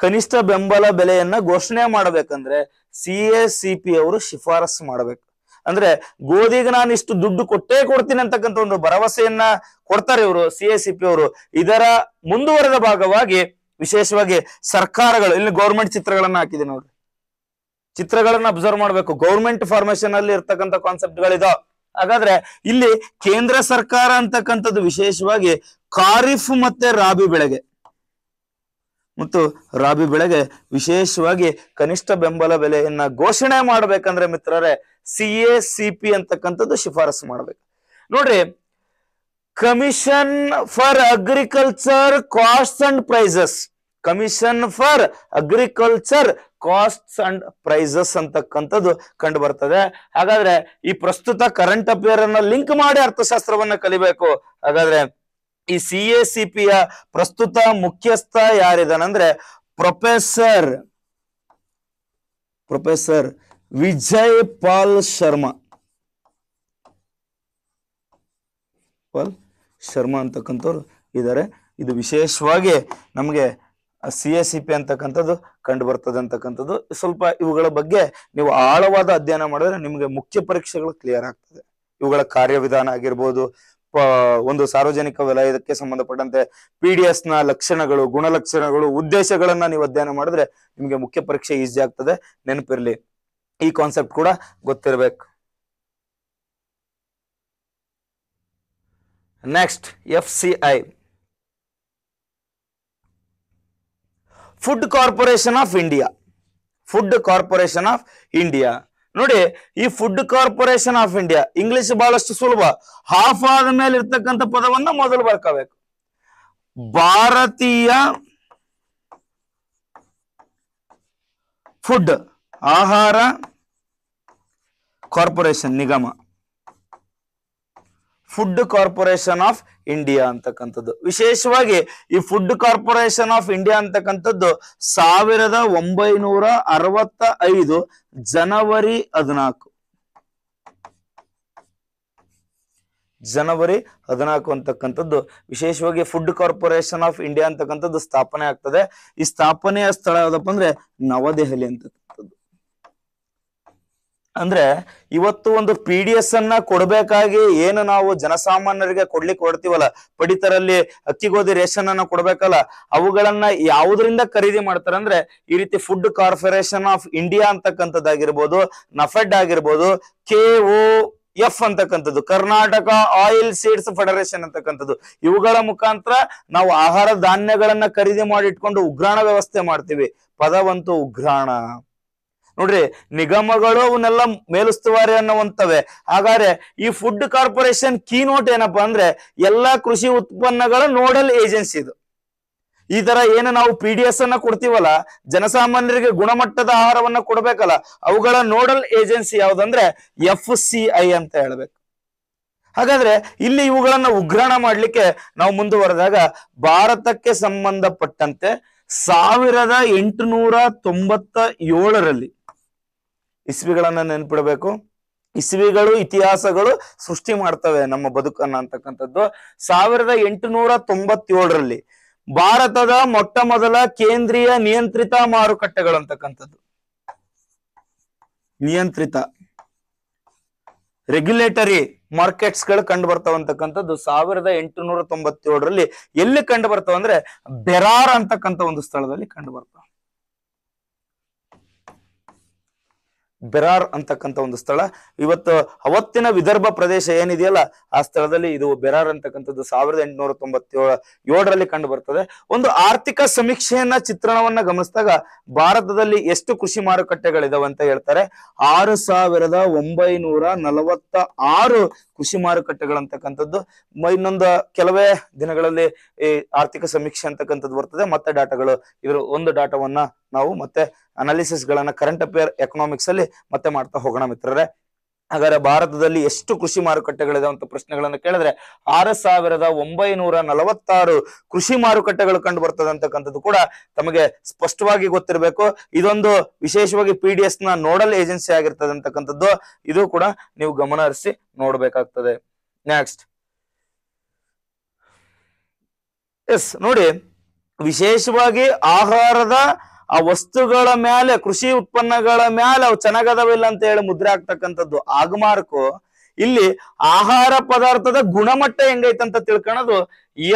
ಕನಿಷ್ಠ ಬೆಂಬಲ ಬೆಲೆಯನ್ನ ಘೋಷಣೆ ಮಾಡಬೇಕಂದ್ರೆ ಸಿ ಎ ಸಿ ಪಿ ಅವರು ಶಿಫಾರಸ್ ಮಾಡಬೇಕು ಅಂದ್ರೆ ಗೋಧಿಗೆ ನಾನು ಇಷ್ಟು ದುಡ್ಡು ಕೊಟ್ಟೇ ಕೊಡ್ತೀನಿ ಅಂತಕ್ಕಂಥ ಒಂದು ಭರವಸೆಯನ್ನ ಕೊಡ್ತಾರೆ ಇವರು ಸಿ ಎ ಸಿ ಪಿ ಅವರು ಇದರ ಮುಂದುವರೆದ ಭಾಗವಾಗಿ ವಿಶೇಷವಾಗಿ ಸರ್ಕಾರಗಳು ಇಲ್ಲಿ ಗೌರ್ಮೆಂಟ್ ಚಿತ್ರಗಳನ್ನ ಹಾಕಿದೆ ನೋಡ್ರಿ ಚಿತ್ರಗಳನ್ನ ಅಬ್ಸರ್ವ್ ಮಾಡ್ಬೇಕು ಗೌರ್ಮೆಂಟ್ ಫಾರ್ಮೇಶನ್ ಅಲ್ಲಿ ಇರ್ತಕ್ಕಂಥ ಕಾನ್ಸೆಪ್ಟ್ಗಳಿದಾವ ಹಾಗಾದ್ರೆ ಇಲ್ಲಿ ಕೇಂದ್ರ ಸರ್ಕಾರ ಅಂತಕ್ಕಂಥದ್ದು ವಿಶೇಷವಾಗಿ ಖಾರಿಫ್ ಮತ್ತೆ ರಾಬಿ ಬೆಳೆಗೆ ಮತ್ತು ರಾಬಿ ಬೆಳೆಗೆ ವಿಶೇಷವಾಗಿ ಕನಿಷ್ಠ ಬೆಂಬಲ ಬೆಲೆಯನ್ನ ಘೋಷಣೆ ಮಾಡ್ಬೇಕಂದ್ರೆ ಮಿತ್ರರೇ ಸಿ ಎ ಸಿ ಪಿ ಅಂತಕ್ಕಂಥದ್ದು ಶಿಫಾರಸು ಮಾಡ್ಬೇಕು ನೋಡ್ರಿ commission for agriculture cost and prices commission for agriculture costs and prices ಅಂತಕ್ಕಂಥದ್ದು ಕಂಡು ಬರ್ತದೆ ಹಾಗಾದ್ರೆ ಈ ಪ್ರಸ್ತುತ ಕರೆಂಟ್ ಅಫೇರ್ ಅನ್ನ ಲಿಂಕ್ ಮಾಡಿ ಅರ್ಥಶಾಸ್ತ್ರವನ್ನ ಕಲಿಬೇಕು ಹಾಗಾದ್ರೆ ಈ ಸಿ ಎ ಸಿ ಪ್ರಸ್ತುತ ಮುಖ್ಯಸ್ಥ ಯಾರಿದಾನಂದ್ರೆ ಪ್ರೊಫೆಸರ್ ಪ್ರೊಫೆಸರ್ ವಿಜಯ್ ಪಾಲ್ ಶರ್ಮಾ ಪಾಲ್ ಶರ್ಮಾ ಅಂತಕ್ಕಂಥವ್ರು ಇದ್ದಾರೆ ಇದು ವಿಶೇಷವಾಗಿ ನಮಗೆ ಸಿ ಎ ಸಿ ಪಿ ಅಂತಕ್ಕಂಥದ್ದು ಕಂಡು ಬರ್ತದೆ ಅಂತಕ್ಕಂಥದ್ದು ಸ್ವಲ್ಪ ಇವುಗಳ ಬಗ್ಗೆ ನೀವು ಆಳವಾದ ಅಧ್ಯಯನ ಮಾಡಿದ್ರೆ ನಿಮಗೆ ಮುಖ್ಯ ಪರೀಕ್ಷೆಗಳು ಕ್ಲಿಯರ್ ಆಗ್ತದೆ ಇವುಗಳ ಕಾರ್ಯವಿಧಾನ ಆಗಿರ್ಬೋದು ಒಂದು ಸಾರ್ವಜನಿಕ ವಲಯಕ್ಕೆ ಸಂಬಂಧಪಟ್ಟಂತೆ ಪಿ ಡಿ ಎಸ್ ನ ಲಕ್ಷಣಗಳು ಗುಣಲಕ್ಷಣಗಳು ಉದ್ದೇಶಗಳನ್ನ ನೀವು ಅಧ್ಯಯನ ಮಾಡಿದ್ರೆ ನಿಮಗೆ ಮುಖ್ಯ ಪರೀಕ್ಷೆ ಈಸಿ ಆಗ್ತದೆ ನೆನಪಿರ್ಲಿ ಈ ಕಾನ್ಸೆಪ್ಟ್ ಕೂಡ ಗೊತ್ತಿರಬೇಕು next F C I food corporation of India food corporation of India ನೋಡಿ ಈ food corporation of India English ಬಹಳಷ್ಟು ಸುಲಭ ಹಾಫ್ ಆದ ಮೇಲೆ ಇರ್ತಕ್ಕಂಥ ಪದವನ್ನ ಮೊದಲು ಬರ್ಕೋಬೇಕು ಭಾರತೀಯ ಫುಡ್ ಆಹಾರ ಕಾರ್ಪೊರೇಷನ್ ನಿಗಮ ಫುಡ್ ಕಾರ್ಪೊರೇಷನ್ ಆಫ್ ಇಂಡಿಯಾ ಅಂತಕ್ಕಂಥದ್ದು ವಿಶೇಷವಾಗಿ ಈ ಫುಡ್ ಕಾರ್ಪೊರೇಷನ್ ಆಫ್ ಇಂಡಿಯಾ ಅಂತಕ್ಕಂಥದ್ದು ಸಾವಿರದ ಒಂಬೈನೂರ ಅರವತ್ತ ಐದು ಜನವರಿ ಹದಿನಾಲ್ಕು ಜನವರಿ ಹದಿನಾಲ್ಕು ಅಂತಕ್ಕಂಥದ್ದು ವಿಶೇಷವಾಗಿ ಫುಡ್ ಕಾರ್ಪೊರೇಷನ್ ಆಫ್ ಇಂಡಿಯಾ ಅಂತಕ್ಕಂಥದ್ದು ಸ್ಥಾಪನೆ ಆಗ್ತದೆ ಈ ಸ್ಥಾಪನೆಯ ಸ್ಥಳ ಯಾವ್ದಪ್ಪ ಅಂದ್ರೆ ನವದೆಹಲಿ ಅಂತ ಅಂದ್ರೆ ಇವತ್ತು ಒಂದು ಪಿ ಡಿ ಎಸ್ ಅನ್ನ ಕೊಡ್ಬೇಕಾಗಿ ಏನು ನಾವು ಜನಸಾಮಾನ್ಯರಿಗೆ ಕೊಡ್ಲಿಕ್ಕೆ ಕೊಡ್ತೀವಲ್ಲ ಪಡಿತರಲ್ಲಿ ಅಕ್ಕಿ ಗೋಧಿ ರೇಷನ್ ಅನ್ನ ಕೊಡ್ಬೇಕಲ್ಲ ಅವುಗಳನ್ನ ಯಾವುದರಿಂದ ಖರೀದಿ ಅಂದ್ರೆ ಈ ರೀತಿ ಫುಡ್ ಕಾರ್ಪೊರೇಷನ್ ಆಫ್ ಇಂಡಿಯಾ ಅಂತಕ್ಕಂಥದ್ದಾಗಿರ್ಬೋದು ನಫೆಡ್ ಆಗಿರ್ಬೋದು ಕೆ ಓ ಎಫ್ ಅಂತಕ್ಕಂಥದ್ದು ಕರ್ನಾಟಕ ಆಯಿಲ್ ಸೀಡ್ಸ್ ಫೆಡರೇಷನ್ ಅಂತಕ್ಕಂಥದ್ದು ಇವುಗಳ ಮುಖಾಂತರ ನಾವು ಆಹಾರ ಧಾನ್ಯಗಳನ್ನ ಖರೀದಿ ಮಾಡಿಟ್ಕೊಂಡು ಉಗ್ರಾಣ ವ್ಯವಸ್ಥೆ ಮಾಡ್ತೀವಿ ಪದವಂತೂ ಉಗ್ರಾಣ ನೋಡ್ರಿ ನಿಗಮಗಳು ಅವನ್ನೆಲ್ಲ ಮೇಲುಸ್ತುವಾರಿ ಅನ್ನುವಂತವೆ ಹಾಗಾದ್ರೆ ಈ ಫುಡ್ ಕಾರ್ಪೊರೇಷನ್ ಕೀ ನೋಟ್ ಏನಪ್ಪಾ ಅಂದ್ರೆ ಎಲ್ಲಾ ಕೃಷಿ ಉತ್ಪನ್ನಗಳ ನೋಡಲ್ ಏಜೆನ್ಸಿ ಇದು ಈ ತರ ಏನು ನಾವು ಪಿ ಡಿ ಎಸ್ ಅನ್ನ ಕೊಡ್ತೀವಲ್ಲ ಜನಸಾಮಾನ್ಯರಿಗೆ ಗುಣಮಟ್ಟದ ಆಹಾರವನ್ನ ಕೊಡ್ಬೇಕಲ್ಲ ಅವುಗಳ ನೋಡಲ್ ಏಜೆನ್ಸಿ ಯಾವ್ದಂದ್ರೆ ಎಫ್ ಸಿ ಐ ಅಂತ ಹೇಳ್ಬೇಕು ಹಾಗಾದ್ರೆ ಇಲ್ಲಿ ಇವುಗಳನ್ನ ಉಗ್ರಾಣ ಮಾಡ್ಲಿಕ್ಕೆ ನಾವು ಮುಂದುವರೆದಾಗ ಭಾರತಕ್ಕೆ ಸಂಬಂಧಪಟ್ಟಂತೆ ಸಾವಿರದ ಎಂಟುನೂರ ತೊಂಬತ್ತ ಏಳರಲ್ಲಿ ಇಸ್ವಿಗಳನ್ನ ನೆನ್ಪಿಡ್ಬೇಕು ಇಸ್ವಿಗಳು ಇತಿಹಾಸಗಳು ಸೃಷ್ಟಿ ಮಾಡ್ತವೆ ನಮ್ಮ ಬದುಕನ್ನ ಅಂತಕ್ಕಂಥದ್ದು ಸಾವಿರದ ಎಂಟುನೂರ ತೊಂಬತ್ತೇಳರಲ್ಲಿ ಭಾರತದ ಮೊಟ್ಟ ಮೊದಲ ಕೇಂದ್ರೀಯ ನಿಯಂತ್ರಿತ ಮಾರುಕಟ್ಟೆಗಳು ನಿಯಂತ್ರಿತ ರೆಗ್ಯುಲೇಟರಿ ಮಾರ್ಕೆಟ್ಸ್ ಗಳು ಕಂಡು ಬರ್ತಾವಂತಕ್ಕಂಥದ್ದು ಸಾವಿರದ ಎಂಟುನೂರ ತೊಂಬತ್ತೇಳರಲ್ಲಿ ಎಲ್ಲಿ ಕಂಡು ಬರ್ತಾವ ಅಂದ್ರೆ ಬೆರಾರ್ ಅಂತಕ್ಕಂಥ ಒಂದು ಸ್ಥಳದಲ್ಲಿ ಕಂಡು ಬರ್ತಾವ ಬೆರಾರ್ ಅಂತಕ್ಕಂಥ ಒಂದು ಸ್ಥಳ ಇವತ್ತು ಅವತ್ತಿನ ವಿದರ್ಭ ಪ್ರದೇಶ ಏನಿದೆಯಲ್ಲ ಆ ಸ್ಥಳದಲ್ಲಿ ಇದು ಬೆರಾರ್ ಅಂತಕ್ಕಂಥದ್ದು ಸಾವಿರದ ಎಂಟುನೂರ ತೊಂಬತ್ತೇಳ ಏಳರಲ್ಲಿ ಕಂಡು ಬರ್ತದೆ ಒಂದು ಆರ್ಥಿಕ ಸಮೀಕ್ಷೆಯನ್ನ ಚಿತ್ರಣವನ್ನ ಗಮನಿಸಿದಾಗ ಭಾರತದಲ್ಲಿ ಎಷ್ಟು ಕೃಷಿ ಮಾರುಕಟ್ಟೆಗಳಿದಾವೆ ಅಂತ ಹೇಳ್ತಾರೆ ಆರು ಸಾವಿರದ ಒಂಬೈನೂರ ನಲವತ್ತ ಆರು ಕೃಷಿ ಮಾರುಕಟ್ಟೆಗಳಂತಕ್ಕಂಥದ್ದು ಇನ್ನೊಂದು ಕೆಲವೇ ದಿನಗಳಲ್ಲಿ ಈ ಆರ್ಥಿಕ ಸಮೀಕ್ಷೆ ಅಂತಕ್ಕಂಥದ್ದು ಬರ್ತದೆ ಮತ್ತೆ ಡಾಟಾಗಳು ಇದ್ರ ಒಂದು ಡಾಟಾವನ್ನ ನಾವು ಮತ್ತೆ ಅನಾಲಿಸಿಸ್ ಗಳನ್ನ ಕರೆಂಟ್ ಅಫೇರ್ ಎಕನಾಮಿಕ್ಸ್ ಅಲ್ಲಿ ಮತ್ತೆ ಮಾಡ್ತಾ ಹೋಗೋಣ ಮಿತ್ರರೇ ಹಾಗಾದ್ರೆ ಭಾರತದಲ್ಲಿ ಎಷ್ಟು ಕೃಷಿ ಮಾರುಕಟ್ಟೆಗಳಿದೆ ಅಂತ ಪ್ರಶ್ನೆಗಳನ್ನು ಕೇಳಿದ್ರೆ ಆರು ಸಾವಿರದ ಒಂಬೈನೂರ ನಲವತ್ತಾರು ಕೃಷಿ ಮಾರುಕಟ್ಟೆಗಳು ಕಂಡು ಬರ್ತದೆ ಅಂತಕ್ಕಂಥದ್ದು ಕೂಡ ತಮಗೆ ಸ್ಪಷ್ಟವಾಗಿ ಗೊತ್ತಿರಬೇಕು ಇದೊಂದು ವಿಶೇಷವಾಗಿ ಪಿ ಡಿ ಎಸ್ ನ ನೋಡಲ್ ಏಜೆನ್ಸಿ ಆಗಿರ್ತದೆ ಅಂತಕ್ಕಂಥದ್ದು ಇದು ಕೂಡ ನೀವು ಗಮನ ಹರಿಸಿ ನೋಡ್ಬೇಕಾಗ್ತದೆ ನೆಕ್ಸ್ಟ್ ಎಸ್ ನೋಡಿ ವಿಶೇಷವಾಗಿ ಆಹಾರದ ಆ ವಸ್ತುಗಳ ಮೇಲೆ ಕೃಷಿ ಉತ್ಪನ್ನಗಳ ಮೇಲೆ ಅವು ಚೆನ್ನಾಗದವಿಲ್ಲ ಅಂತ ಹೇಳಿ ಮುದ್ರೆ ಆಗ್ತಕ್ಕಂಥದ್ದು ಆಗಮಾರ್ಕು ಇಲ್ಲಿ ಆಹಾರ ಪದಾರ್ಥದ ಗುಣಮಟ್ಟ ಹೆಂಗೈತೆ ಅಂತ ತಿಳ್ಕೊಳೋದು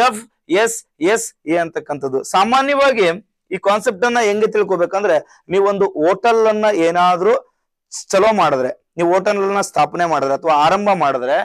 ಎಫ್ ಎಸ್ ಎಸ್ ಎ ಅಂತಕ್ಕಂಥದ್ದು ಸಾಮಾನ್ಯವಾಗಿ ಈ ಕಾನ್ಸೆಪ್ಟ್ ಅನ್ನ ಹೆಂಗೆ ತಿಳ್ಕೊಬೇಕಂದ್ರೆ ನೀವೊಂದು ಹೋಟೆಲ್ ಅನ್ನ ಏನಾದ್ರೂ ಚಲೋ ಮಾಡಿದ್ರೆ ನೀವು ಹೋಟೆಲ್ ಅನ್ನ ಸ್ಥಾಪನೆ ಮಾಡಿದ್ರೆ ಅಥವಾ ಆರಂಭ ಮಾಡಿದ್ರೆ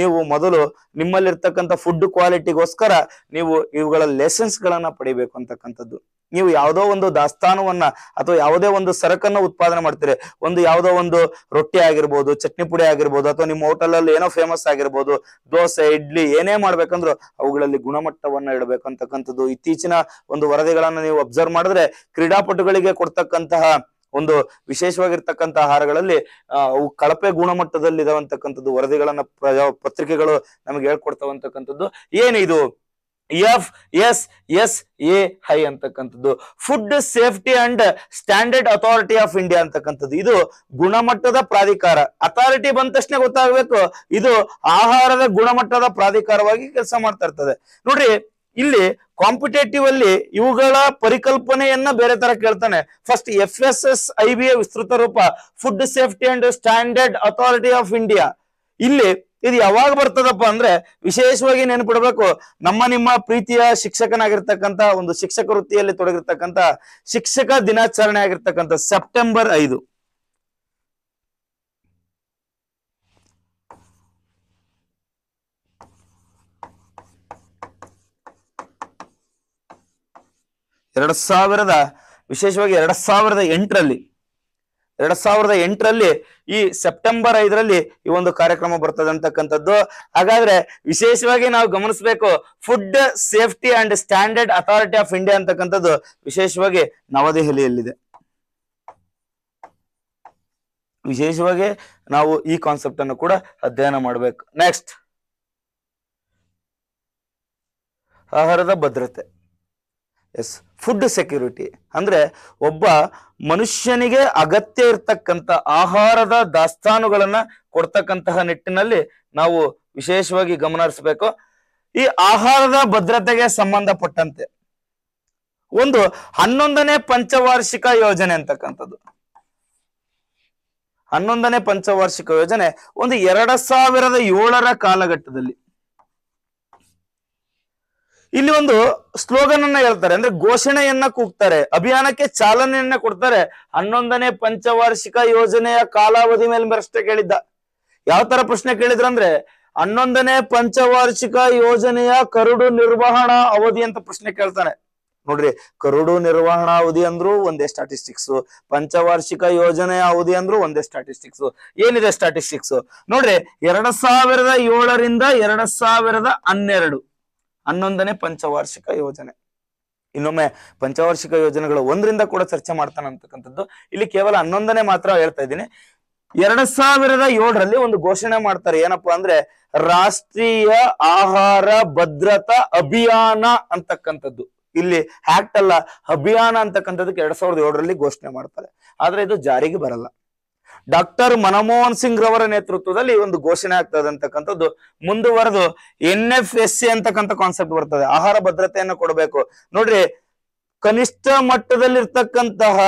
ನೀವು ಮೊದಲು ನಿಮ್ಮಲ್ಲಿರ್ತಕ್ಕಂಥ ಫುಡ್ ಕ್ವಾಲಿಟಿಗೋಸ್ಕರ ನೀವು ಇವುಗಳ ಲೆಸನ್ಸ್ ಗಳನ್ನ ಪಡಿಬೇಕು ಅಂತಕ್ಕಂಥದ್ದು ನೀವು ಯಾವುದೋ ಒಂದು ದಾಸ್ತಾನವನ್ನ ಅಥವಾ ಯಾವುದೇ ಒಂದು ಸರಕನ್ನ ಉತ್ಪಾದನೆ ಮಾಡ್ತೀರಿ ಒಂದು ಯಾವುದೋ ಒಂದು ರೊಟ್ಟಿ ಆಗಿರ್ಬೋದು ಚಟ್ನಿ ಪುಡಿ ಆಗಿರ್ಬೋದು ಅಥವಾ ನಿಮ್ಮ ಹೋಟೆಲ್ ಅಲ್ಲಿ ಏನೋ ಫೇಮಸ್ ಆಗಿರ್ಬೋದು ದೋಸೆ ಇಡ್ಲಿ ಏನೇ ಮಾಡ್ಬೇಕಂದ್ರು ಅವುಗಳಲ್ಲಿ ಗುಣಮಟ್ಟವನ್ನ ಇಡಬೇಕಂತಕ್ಕಂಥದ್ದು ಇತ್ತೀಚಿನ ಒಂದು ವರದಿಗಳನ್ನ ನೀವು ಅಬ್ಸರ್ವ್ ಮಾಡಿದ್ರೆ ಕ್ರೀಡಾಪಟುಗಳಿಗೆ ಕೊಡ್ತಕ್ಕಂತಹ ಒಂದು ವಿಶೇಷವಾಗಿರ್ತಕ್ಕಂಥ ಆಹಾರಗಳಲ್ಲಿ ಅವು ಕಳಪೆ ಗುಣಮಟ್ಟದಲ್ಲಿ ಇದಾವಂತಕ್ಕಂಥದ್ದು ವರದಿಗಳನ್ನ ಪತ್ರಿಕೆಗಳು ನಮ್ಗೆ ಹೇಳ್ಕೊಡ್ತಾವಂತಕ್ಕಂಥದ್ದು ಏನಿದು F S S A I ಅಂತಕ್ಕಂಥದ್ದು food safety and standard authority of India ಅಂತಕ್ಕಂಥದ್ದು ಇದು ಗುಣಮಟ್ಟದ ಪ್ರಾಧಿಕಾರ ಅಥಾರಿಟಿ ಬಂದ ತಕ್ಷಣ ಗೊತ್ತಾಗಬೇಕು ಇದು ಆಹಾರದ ಗುಣಮಟ್ಟದ ಪ್ರಾಧಿಕಾರವಾಗಿ ಕೆಲಸ ಮಾಡ್ತಾ ಇರ್ತದೆ ನೋಡ್ರಿ ಇಲ್ಲಿ ಕಾಂಪಿಟೇಟಿವ್ ಅಲ್ಲಿ ಇವುಗಳ ಪರಿಕಲ್ಪನೆಯನ್ನ ಬೇರೆ ತರ ಕೇಳ್ತಾನೆ first F S S I B ವಿಸ್ತೃತ ರೂಪ food safety and standard authority of India ಇಲ್ಲಿ ಇದು ಯಾವಾಗ ಬರ್ತದಪ್ಪ ಅಂದ್ರೆ ವಿಶೇಷವಾಗಿ ನೆನ್ಪಿಡ್ಬೇಕು ನಮ್ಮ ನಿಮ್ಮ ಪ್ರೀತಿಯ ಶಿಕ್ಷಕನಾಗಿರ್ತಕ್ಕಂತ ಒಂದು ಶಿಕ್ಷಕ ವೃತ್ತಿಯಲ್ಲಿ ತೊಡಗಿರ್ತಕ್ಕಂತ ಶಿಕ್ಷಕ ದಿನಾಚರಣೆ ಆಗಿರ್ತಕ್ಕಂಥ ಸೆಪ್ಟೆಂಬರ್ ಐದು ಎರಡ್ ಸಾವಿರದ ವಿಶೇಷವಾಗಿ ಎರಡ್ ಸಾವಿರದ ಎಂಟರಲ್ಲಿ ಎರಡ್ ಸಾವಿರದ ಎಂಟರಲ್ಲಿ ಈ ಸೆಪ್ಟೆಂಬರ್ ಐದರಲ್ಲಿ ಈ ಒಂದು ಕಾರ್ಯಕ್ರಮ ಬರ್ತದೆ ಅಂತಕ್ಕಂಥದ್ದು ಹಾಗಾದ್ರೆ ವಿಶೇಷವಾಗಿ ನಾವು ಗಮನಿಸಬೇಕು food safety and standard authority of India ಅಂತಕ್ಕಂಥದ್ದು ವಿಶೇಷವಾಗಿ ನವದೆಹಲಿಯಲ್ಲಿದೆ ವಿಶೇಷವಾಗಿ ನಾವು ಈ ಕಾನ್ಸೆಪ್ಟ್ ಅನ್ನು ಕೂಡ ಅಧ್ಯಯನ ಮಾಡಬೇಕು ನೆಕ್ಸ್ಟ್ ಆಹಾರದ ಭದ್ರತೆ ಎಸ್ ಫುಡ್ ಸೆಕ್ಯೂರಿಟಿ ಅಂದ್ರೆ ಒಬ್ಬ ಮನುಷ್ಯನಿಗೆ ಅಗತ್ಯ ಇರತಕ್ಕಂತ ಆಹಾರದ ದಾಸ್ತಾನುಗಳನ್ನ ಕೊಡ್ತಕ್ಕಂತಹ ನಿಟ್ಟಿನಲ್ಲಿ ನಾವು ವಿಶೇಷವಾಗಿ ಗಮನ ಹರಿಸಬೇಕು ಈ ಆಹಾರದ ಭದ್ರತೆಗೆ ಸಂಬಂಧಪಟ್ಟಂತೆ ಒಂದು ಹನ್ನೊಂದನೇ ಪಂಚವಾರ್ಷಿಕ ಯೋಜನೆ ಅಂತಕ್ಕಂಥದ್ದು ಹನ್ನೊಂದನೇ ಪಂಚವಾರ್ಷಿಕ ಯೋಜನೆ ಒಂದು ಎರಡ ಸಾವಿರದ ಏಳರ ಕಾಲಘಟ್ಟದಲ್ಲಿ ಇಲ್ಲಿ ಒಂದು ಸ್ಲೋಗನ್ ಅನ್ನ ಹೇಳ್ತಾರೆ ಅಂದ್ರೆ ಘೋಷಣೆಯನ್ನ ಕೂಗ್ತಾರೆ ಅಭಿಯಾನಕ್ಕೆ ಚಾಲನೆಯನ್ನ ಕೊಡ್ತಾರೆ ಹನ್ನೊಂದನೇ ಪಂಚವಾರ್ಷಿಕ ಯೋಜನೆಯ ಕಾಲಾವಧಿ ಮೇಲೆ ಪ್ರಶ್ನೆ ಕೇಳಿದ್ದ ಯಾವ ತರ ಪ್ರಶ್ನೆ ಅಂದ್ರೆ ಹನ್ನೊಂದನೇ ಪಂಚವಾರ್ಷಿಕ ಯೋಜನೆಯ ಕರಡು ನಿರ್ವಹಣಾ ಅವಧಿ ಅಂತ ಪ್ರಶ್ನೆ ಕೇಳ್ತಾನೆ ನೋಡ್ರಿ ಕರಡು ನಿರ್ವಹಣಾ ಅವಧಿ ಅಂದ್ರು ಒಂದೇ ಸ್ಟಾಟಿಸ್ಟಿಕ್ಸ್ ಪಂಚವಾರ್ಷಿಕ ಯೋಜನೆಯ ಅವಧಿ ಅಂದ್ರು ಒಂದೇ ಸ್ಟಾಟಿಸ್ಟಿಕ್ಸ್ ಏನಿದೆ ಸ್ಟಾಟಿಸ್ಟಿಕ್ಸ್ ನೋಡ್ರಿ ಎರಡ್ ಸಾವಿರದ ಏಳರಿಂದ ಎರಡ್ ಸಾವಿರದ ಹನ್ನೆರಡು ಹನ್ನೊಂದನೇ ಪಂಚವಾರ್ಷಿಕ ಯೋಜನೆ ಇನ್ನೊಮ್ಮೆ ಪಂಚವಾರ್ಷಿಕ ಯೋಜನೆಗಳು ಒಂದರಿಂದ ಕೂಡ ಚರ್ಚೆ ಮಾಡ್ತಾನೆ ಅಂತಕ್ಕಂಥದ್ದು ಇಲ್ಲಿ ಕೇವಲ ಹನ್ನೊಂದನೇ ಮಾತ್ರ ಹೇಳ್ತಾ ಇದ್ದೀನಿ ಎರಡ್ ಸಾವಿರದ ಏಳರಲ್ಲಿ ಒಂದು ಘೋಷಣೆ ಮಾಡ್ತಾರೆ ಏನಪ್ಪಾ ಅಂದ್ರೆ ರಾಷ್ಟ್ರೀಯ ಆಹಾರ ಭದ್ರತಾ ಅಭಿಯಾನ ಅಂತಕ್ಕಂಥದ್ದು ಇಲ್ಲಿ ಆಕ್ಟ್ ಅಲ್ಲ ಅಭಿಯಾನ ಅಂತಕ್ಕಂಥದ್ದು ಎರಡ್ ಸಾವಿರದ ಏಳರಲ್ಲಿ ಘೋಷಣೆ ಮಾಡ್ತಾರೆ ಆದ್ರೆ ಇದು ಜಾರಿಗೆ ಬರಲ್ಲ ಡಾಕ್ಟರ್ ಮನಮೋಹನ್ ಸಿಂಗ್ ರವರ ನೇತೃತ್ವದಲ್ಲಿ ಒಂದು ಘೋಷಣೆ ಆಗ್ತದೆ ಅಂತಕ್ಕಂಥದ್ದು ಮುಂದುವರೆದು ಎನ್ ಎಫ್ ಎಸ್ ಸಿ ಅಂತಕ್ಕಂಥ ಕಾನ್ಸೆಪ್ಟ್ ಬರ್ತದೆ ಆಹಾರ ಭದ್ರತೆಯನ್ನು ಕೊಡಬೇಕು ನೋಡ್ರಿ ಕನಿಷ್ಠ ಮಟ್ಟದಲ್ಲಿರ್ತಕ್ಕಂತಹ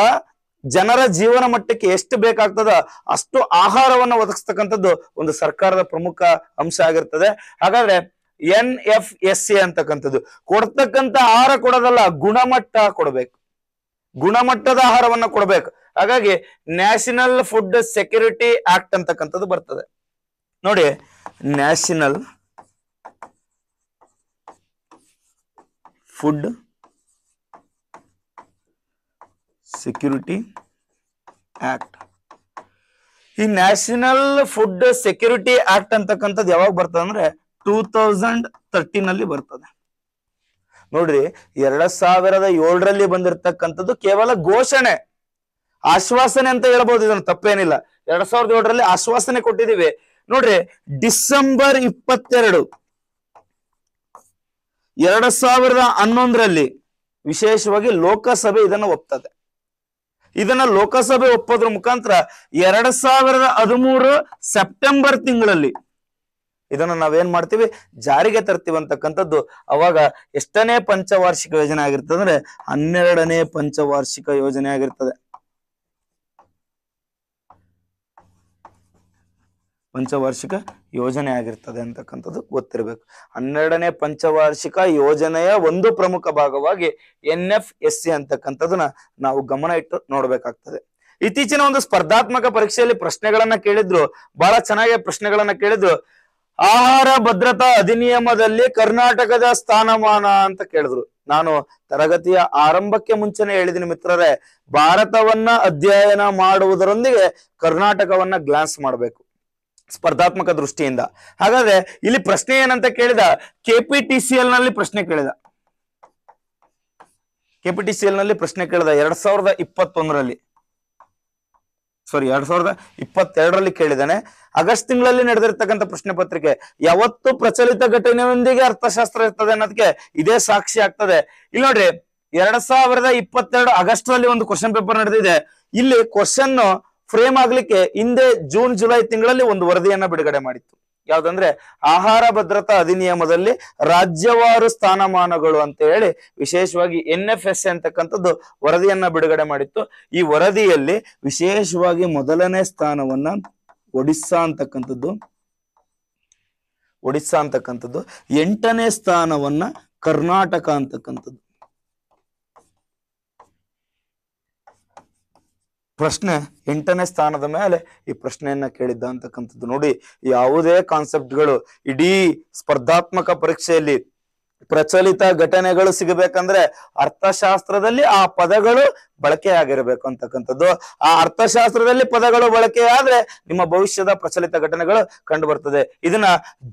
ಜನರ ಜೀವನ ಮಟ್ಟಕ್ಕೆ ಎಷ್ಟು ಬೇಕಾಗ್ತದ ಅಷ್ಟು ಆಹಾರವನ್ನು ಒದಗಿಸ್ತಕ್ಕಂಥದ್ದು ಒಂದು ಸರ್ಕಾರದ ಪ್ರಮುಖ ಅಂಶ ಆಗಿರ್ತದೆ ಹಾಗಾದ್ರೆ ಎನ್ ಎಫ್ ಎಸ್ ಸಿ ಅಂತಕ್ಕಂಥದ್ದು ಕೊಡ್ತಕ್ಕಂಥ ಆಹಾರ ಕೊಡೋದಲ್ಲ ಗುಣಮಟ್ಟ ಕೊಡಬೇಕು ಗುಣಮಟ್ಟದ ಆಹಾರವನ್ನ ಕೊಡಬೇಕು ಹಾಗಾಗಿ ನ್ಯಾಷನಲ್ ಫುಡ್ ಸೆಕ್ಯೂರಿಟಿ ಆಕ್ಟ್ ಅಂತಕ್ಕಂಥದ್ದು ಬರ್ತದೆ ನೋಡಿ ನ್ಯಾಷನಲ್ ಫುಡ್ ಸೆಕ್ಯೂರಿಟಿ ಆಕ್ಟ್ ಈ ನ್ಯಾಷನಲ್ ಫುಡ್ ಸೆಕ್ಯೂರಿಟಿ ಆಕ್ಟ್ ಅಂತಕ್ಕಂಥದ್ದು ಯಾವಾಗ ಬರ್ತದೆ ಅಂದ್ರೆ ಟೂ ತೌಸಂಡ್ ಬರ್ತದೆ ನೋಡ್ರಿ ಎರಡ್ ಸಾವಿರದ ಏಳರಲ್ಲಿ ಬಂದಿರತಕ್ಕಂಥದ್ದು ಕೇವಲ ಘೋಷಣೆ ಆಶ್ವಾಸನೆ ಅಂತ ಹೇಳ್ಬೋದು ಇದನ್ನ ತಪ್ಪೇನಿಲ್ಲ ಎರಡ್ ಸಾವಿರದ ಏಳರಲ್ಲಿ ಆಶ್ವಾಸನೆ ಕೊಟ್ಟಿದ್ದೀವಿ ನೋಡ್ರಿ ಡಿಸೆಂಬರ್ ಇಪ್ಪತ್ತೆರಡು ಎರಡ್ ಸಾವಿರದ ಹನ್ನೊಂದರಲ್ಲಿ ವಿಶೇಷವಾಗಿ ಲೋಕಸಭೆ ಇದನ್ನ ಒಪ್ತದೆ ಇದನ್ನ ಲೋಕಸಭೆ ಒಪ್ಪೋದ್ರ ಮುಖಾಂತರ ಎರಡ್ ಸಾವಿರದ ಹದಿಮೂರು ಸೆಪ್ಟೆಂಬರ್ ತಿಂಗಳಲ್ಲಿ ಇದನ್ನ ನಾವೇನ್ ಮಾಡ್ತೀವಿ ಜಾರಿಗೆ ತರ್ತೀವಿ ಅಂತಕ್ಕಂಥದ್ದು ಅವಾಗ ಎಷ್ಟನೇ ಪಂಚವಾರ್ಷಿಕ ಯೋಜನೆ ಆಗಿರ್ತದಂದ್ರೆ ಅಂದ್ರೆ ಹನ್ನೆರಡನೇ ಪಂಚವಾರ್ಷಿಕ ಯೋಜನೆ ಆಗಿರ್ತದೆ ಪಂಚವಾರ್ಷಿಕ ಯೋಜನೆ ಆಗಿರ್ತದೆ ಅಂತಕ್ಕಂಥದ್ದು ಗೊತ್ತಿರಬೇಕು ಹನ್ನೆರಡನೇ ಪಂಚವಾರ್ಷಿಕ ಯೋಜನೆಯ ಒಂದು ಪ್ರಮುಖ ಭಾಗವಾಗಿ ಎನ್ ಎಫ್ ಎಸ್ ಸಿ ಅಂತಕ್ಕಂಥದ್ದನ್ನ ನಾವು ಗಮನ ಇಟ್ಟು ನೋಡ್ಬೇಕಾಗ್ತದೆ ಇತ್ತೀಚಿನ ಒಂದು ಸ್ಪರ್ಧಾತ್ಮಕ ಪರೀಕ್ಷೆಯಲ್ಲಿ ಪ್ರಶ್ನೆಗಳನ್ನ ಕೇಳಿದ್ರು ಬಹಳ ಚೆನ್ನಾಗಿ ಪ್ರಶ್ನೆಗಳನ್ನ ಕೇಳಿದ್ರು ಆಹಾರ ಭದ್ರತಾ ಅಧಿನಿಯಮದಲ್ಲಿ ಕರ್ನಾಟಕದ ಸ್ಥಾನಮಾನ ಅಂತ ಕೇಳಿದ್ರು ನಾನು ತರಗತಿಯ ಆರಂಭಕ್ಕೆ ಮುಂಚೆನೆ ಹೇಳಿದಿನಿ ಮಿತ್ರರೇ ಭಾರತವನ್ನ ಅಧ್ಯಯನ ಮಾಡುವುದರೊಂದಿಗೆ ಕರ್ನಾಟಕವನ್ನ ಗ್ಲಾನ್ಸ್ ಮಾಡಬೇಕು ಸ್ಪರ್ಧಾತ್ಮಕ ದೃಷ್ಟಿಯಿಂದ ಹಾಗಾದ್ರೆ ಇಲ್ಲಿ ಪ್ರಶ್ನೆ ಏನಂತ ಕೇಳಿದ ಎಲ್ ನಲ್ಲಿ ಪ್ರಶ್ನೆ ಕೇಳಿದ ಕೆಪಿಟಿಸಿಎಲ್ ನಲ್ಲಿ ಪ್ರಶ್ನೆ ಕೇಳಿದ ಎರಡ್ ಸಾವಿರದ ಇಪ್ಪತ್ತೊಂದರಲ್ಲಿ ಸಾರಿ ಎರಡ್ ಸಾವಿರದ ಇಪ್ಪತ್ತೆರಡರಲ್ಲಿ ಕೇಳಿದ್ದಾನೆ ಆಗಸ್ಟ್ ತಿಂಗಳಲ್ಲಿ ನಡೆದಿರ್ತಕ್ಕಂಥ ಪ್ರಶ್ನೆ ಪತ್ರಿಕೆ ಯಾವತ್ತು ಪ್ರಚಲಿತ ಘಟನೆಯೊಂದಿಗೆ ಅರ್ಥಶಾಸ್ತ್ರ ಇರ್ತದೆ ಅನ್ನೋದಕ್ಕೆ ಇದೇ ಸಾಕ್ಷಿ ಆಗ್ತದೆ ಇಲ್ಲಿ ನೋಡ್ರಿ ಎರಡ್ ಸಾವಿರದ ಇಪ್ಪತ್ತೆರಡು ಆಗಸ್ಟ್ ನಲ್ಲಿ ಒಂದು ಕ್ವಶನ್ ಪೇಪರ್ ನಡೆದಿದೆ ಇಲ್ಲಿ ಕ್ವಶನ್ ಫ್ರೇಮ್ ಆಗ್ಲಿಕ್ಕೆ ಹಿಂದೆ ಜೂನ್ ಜುಲೈ ತಿಂಗಳಲ್ಲಿ ಒಂದು ವರದಿಯನ್ನ ಬಿಡುಗಡೆ ಮಾಡಿತ್ತು ಯಾವ್ದಂದ್ರೆ ಆಹಾರ ಭದ್ರತಾ ಅಧಿನಿಯಮದಲ್ಲಿ ರಾಜ್ಯವಾರು ಸ್ಥಾನಮಾನಗಳು ಅಂತ ಹೇಳಿ ವಿಶೇಷವಾಗಿ ಎನ್ ಎಫ್ ಎಸ್ ಅಂತಕ್ಕಂಥದ್ದು ವರದಿಯನ್ನ ಬಿಡುಗಡೆ ಮಾಡಿತ್ತು ಈ ವರದಿಯಲ್ಲಿ ವಿಶೇಷವಾಗಿ ಮೊದಲನೇ ಸ್ಥಾನವನ್ನ ಒಡಿಸ್ಸಾ ಅಂತಕ್ಕಂಥದ್ದು ಒಡಿಸ್ಸಾ ಅಂತಕ್ಕಂಥದ್ದು ಎಂಟನೇ ಸ್ಥಾನವನ್ನ ಕರ್ನಾಟಕ ಅಂತಕ್ಕಂಥದ್ದು ಪ್ರಶ್ನೆ ಎಂಟನೇ ಸ್ಥಾನದ ಮೇಲೆ ಈ ಪ್ರಶ್ನೆಯನ್ನ ಕೇಳಿದ್ದ ಅಂತಕ್ಕಂಥದ್ದು ನೋಡಿ ಯಾವುದೇ ಕಾನ್ಸೆಪ್ಟ್ಗಳು ಇಡೀ ಸ್ಪರ್ಧಾತ್ಮಕ ಪರೀಕ್ಷೆಯಲ್ಲಿ ಪ್ರಚಲಿತ ಘಟನೆಗಳು ಸಿಗಬೇಕಂದ್ರೆ ಅರ್ಥಶಾಸ್ತ್ರದಲ್ಲಿ ಆ ಪದಗಳು ಬಳಕೆಯಾಗಿರಬೇಕು ಅಂತಕ್ಕಂಥದ್ದು ಆ ಅರ್ಥಶಾಸ್ತ್ರದಲ್ಲಿ ಪದಗಳು ಬಳಕೆಯಾದ್ರೆ ನಿಮ್ಮ ಭವಿಷ್ಯದ ಪ್ರಚಲಿತ ಘಟನೆಗಳು ಕಂಡು ಬರ್ತದೆ ಇದನ್ನ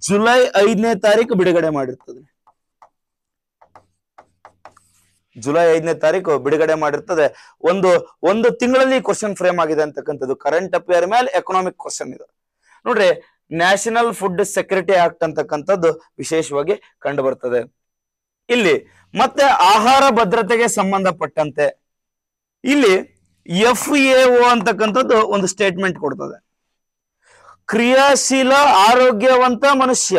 ಜುಲೈ ಐದನೇ ತಾರೀಕು ಬಿಡುಗಡೆ ಮಾಡಿರ್ತದೆ ಜುಲೈ ಐದನೇ ತಾರೀಕು ಬಿಡುಗಡೆ ಮಾಡಿರ್ತದೆ ಒಂದು ಒಂದು ತಿಂಗಳಲ್ಲಿ ಕ್ವಶನ್ ಫ್ರೇಮ್ ಆಗಿದೆ ಅಂತಕ್ಕಂಥದ್ದು ಕರೆಂಟ್ ಅಫೇರ್ ಮೇಲೆ ಎಕನಾಮಿಕ್ ಕ್ವಶನ್ ಇದು ನೋಡ್ರಿ ನ್ಯಾಷನಲ್ ಫುಡ್ ಸೆಕ್ಯೂರಿಟಿ ಆಕ್ಟ್ ಅಂತಕ್ಕಂಥದ್ದು ವಿಶೇಷವಾಗಿ ಕಂಡು ಬರ್ತದೆ ಇಲ್ಲಿ ಮತ್ತೆ ಆಹಾರ ಭದ್ರತೆಗೆ ಸಂಬಂಧಪಟ್ಟಂತೆ ಇಲ್ಲಿ ಎಫ್ ಎ ಅಂತಕ್ಕಂಥದ್ದು ಒಂದು ಸ್ಟೇಟ್ಮೆಂಟ್ ಕೊಡ್ತದೆ ಕ್ರಿಯಾಶೀಲ ಆರೋಗ್ಯವಂತ ಮನುಷ್ಯ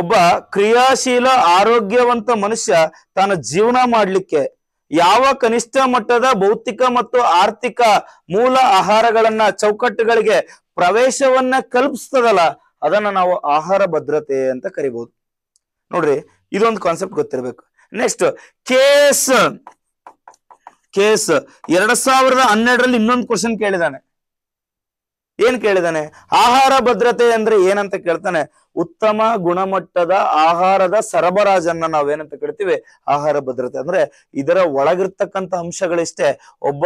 ಒಬ್ಬ ಕ್ರಿಯಾಶೀಲ ಆರೋಗ್ಯವಂತ ಮನುಷ್ಯ ತನ್ನ ಜೀವನ ಮಾಡಲಿಕ್ಕೆ ಯಾವ ಕನಿಷ್ಠ ಮಟ್ಟದ ಭೌತಿಕ ಮತ್ತು ಆರ್ಥಿಕ ಮೂಲ ಆಹಾರಗಳನ್ನ ಚೌಕಟ್ಟುಗಳಿಗೆ ಪ್ರವೇಶವನ್ನ ಕಲ್ಪಿಸ್ತದಲ್ಲ ಅದನ್ನ ನಾವು ಆಹಾರ ಭದ್ರತೆ ಅಂತ ಕರಿಬಹುದು ನೋಡ್ರಿ ಇದೊಂದು ಕಾನ್ಸೆಪ್ಟ್ ಗೊತ್ತಿರಬೇಕು ನೆಕ್ಸ್ಟ್ ಕೇಸ್ ಕೇಸ್ ಎರಡ್ ಸಾವಿರದ ಹನ್ನೆರಡರಲ್ಲಿ ಇನ್ನೊಂದು ಕ್ವಶನ್ ಕೇಳಿದಾನೆ ಏನ್ ಕೇಳಿದಾನೆ ಆಹಾರ ಭದ್ರತೆ ಅಂದ್ರೆ ಏನಂತ ಕೇಳ್ತಾನೆ ಉತ್ತಮ ಗುಣಮಟ್ಟದ ಆಹಾರದ ಸರಬರಾಜನ್ನ ನಾವೇನಂತ ಕೇಳ್ತೀವಿ ಆಹಾರ ಭದ್ರತೆ ಅಂದ್ರೆ ಇದರ ಒಳಗಿರ್ತಕ್ಕಂಥ ಅಂಶಗಳಿಷ್ಟೇ ಒಬ್ಬ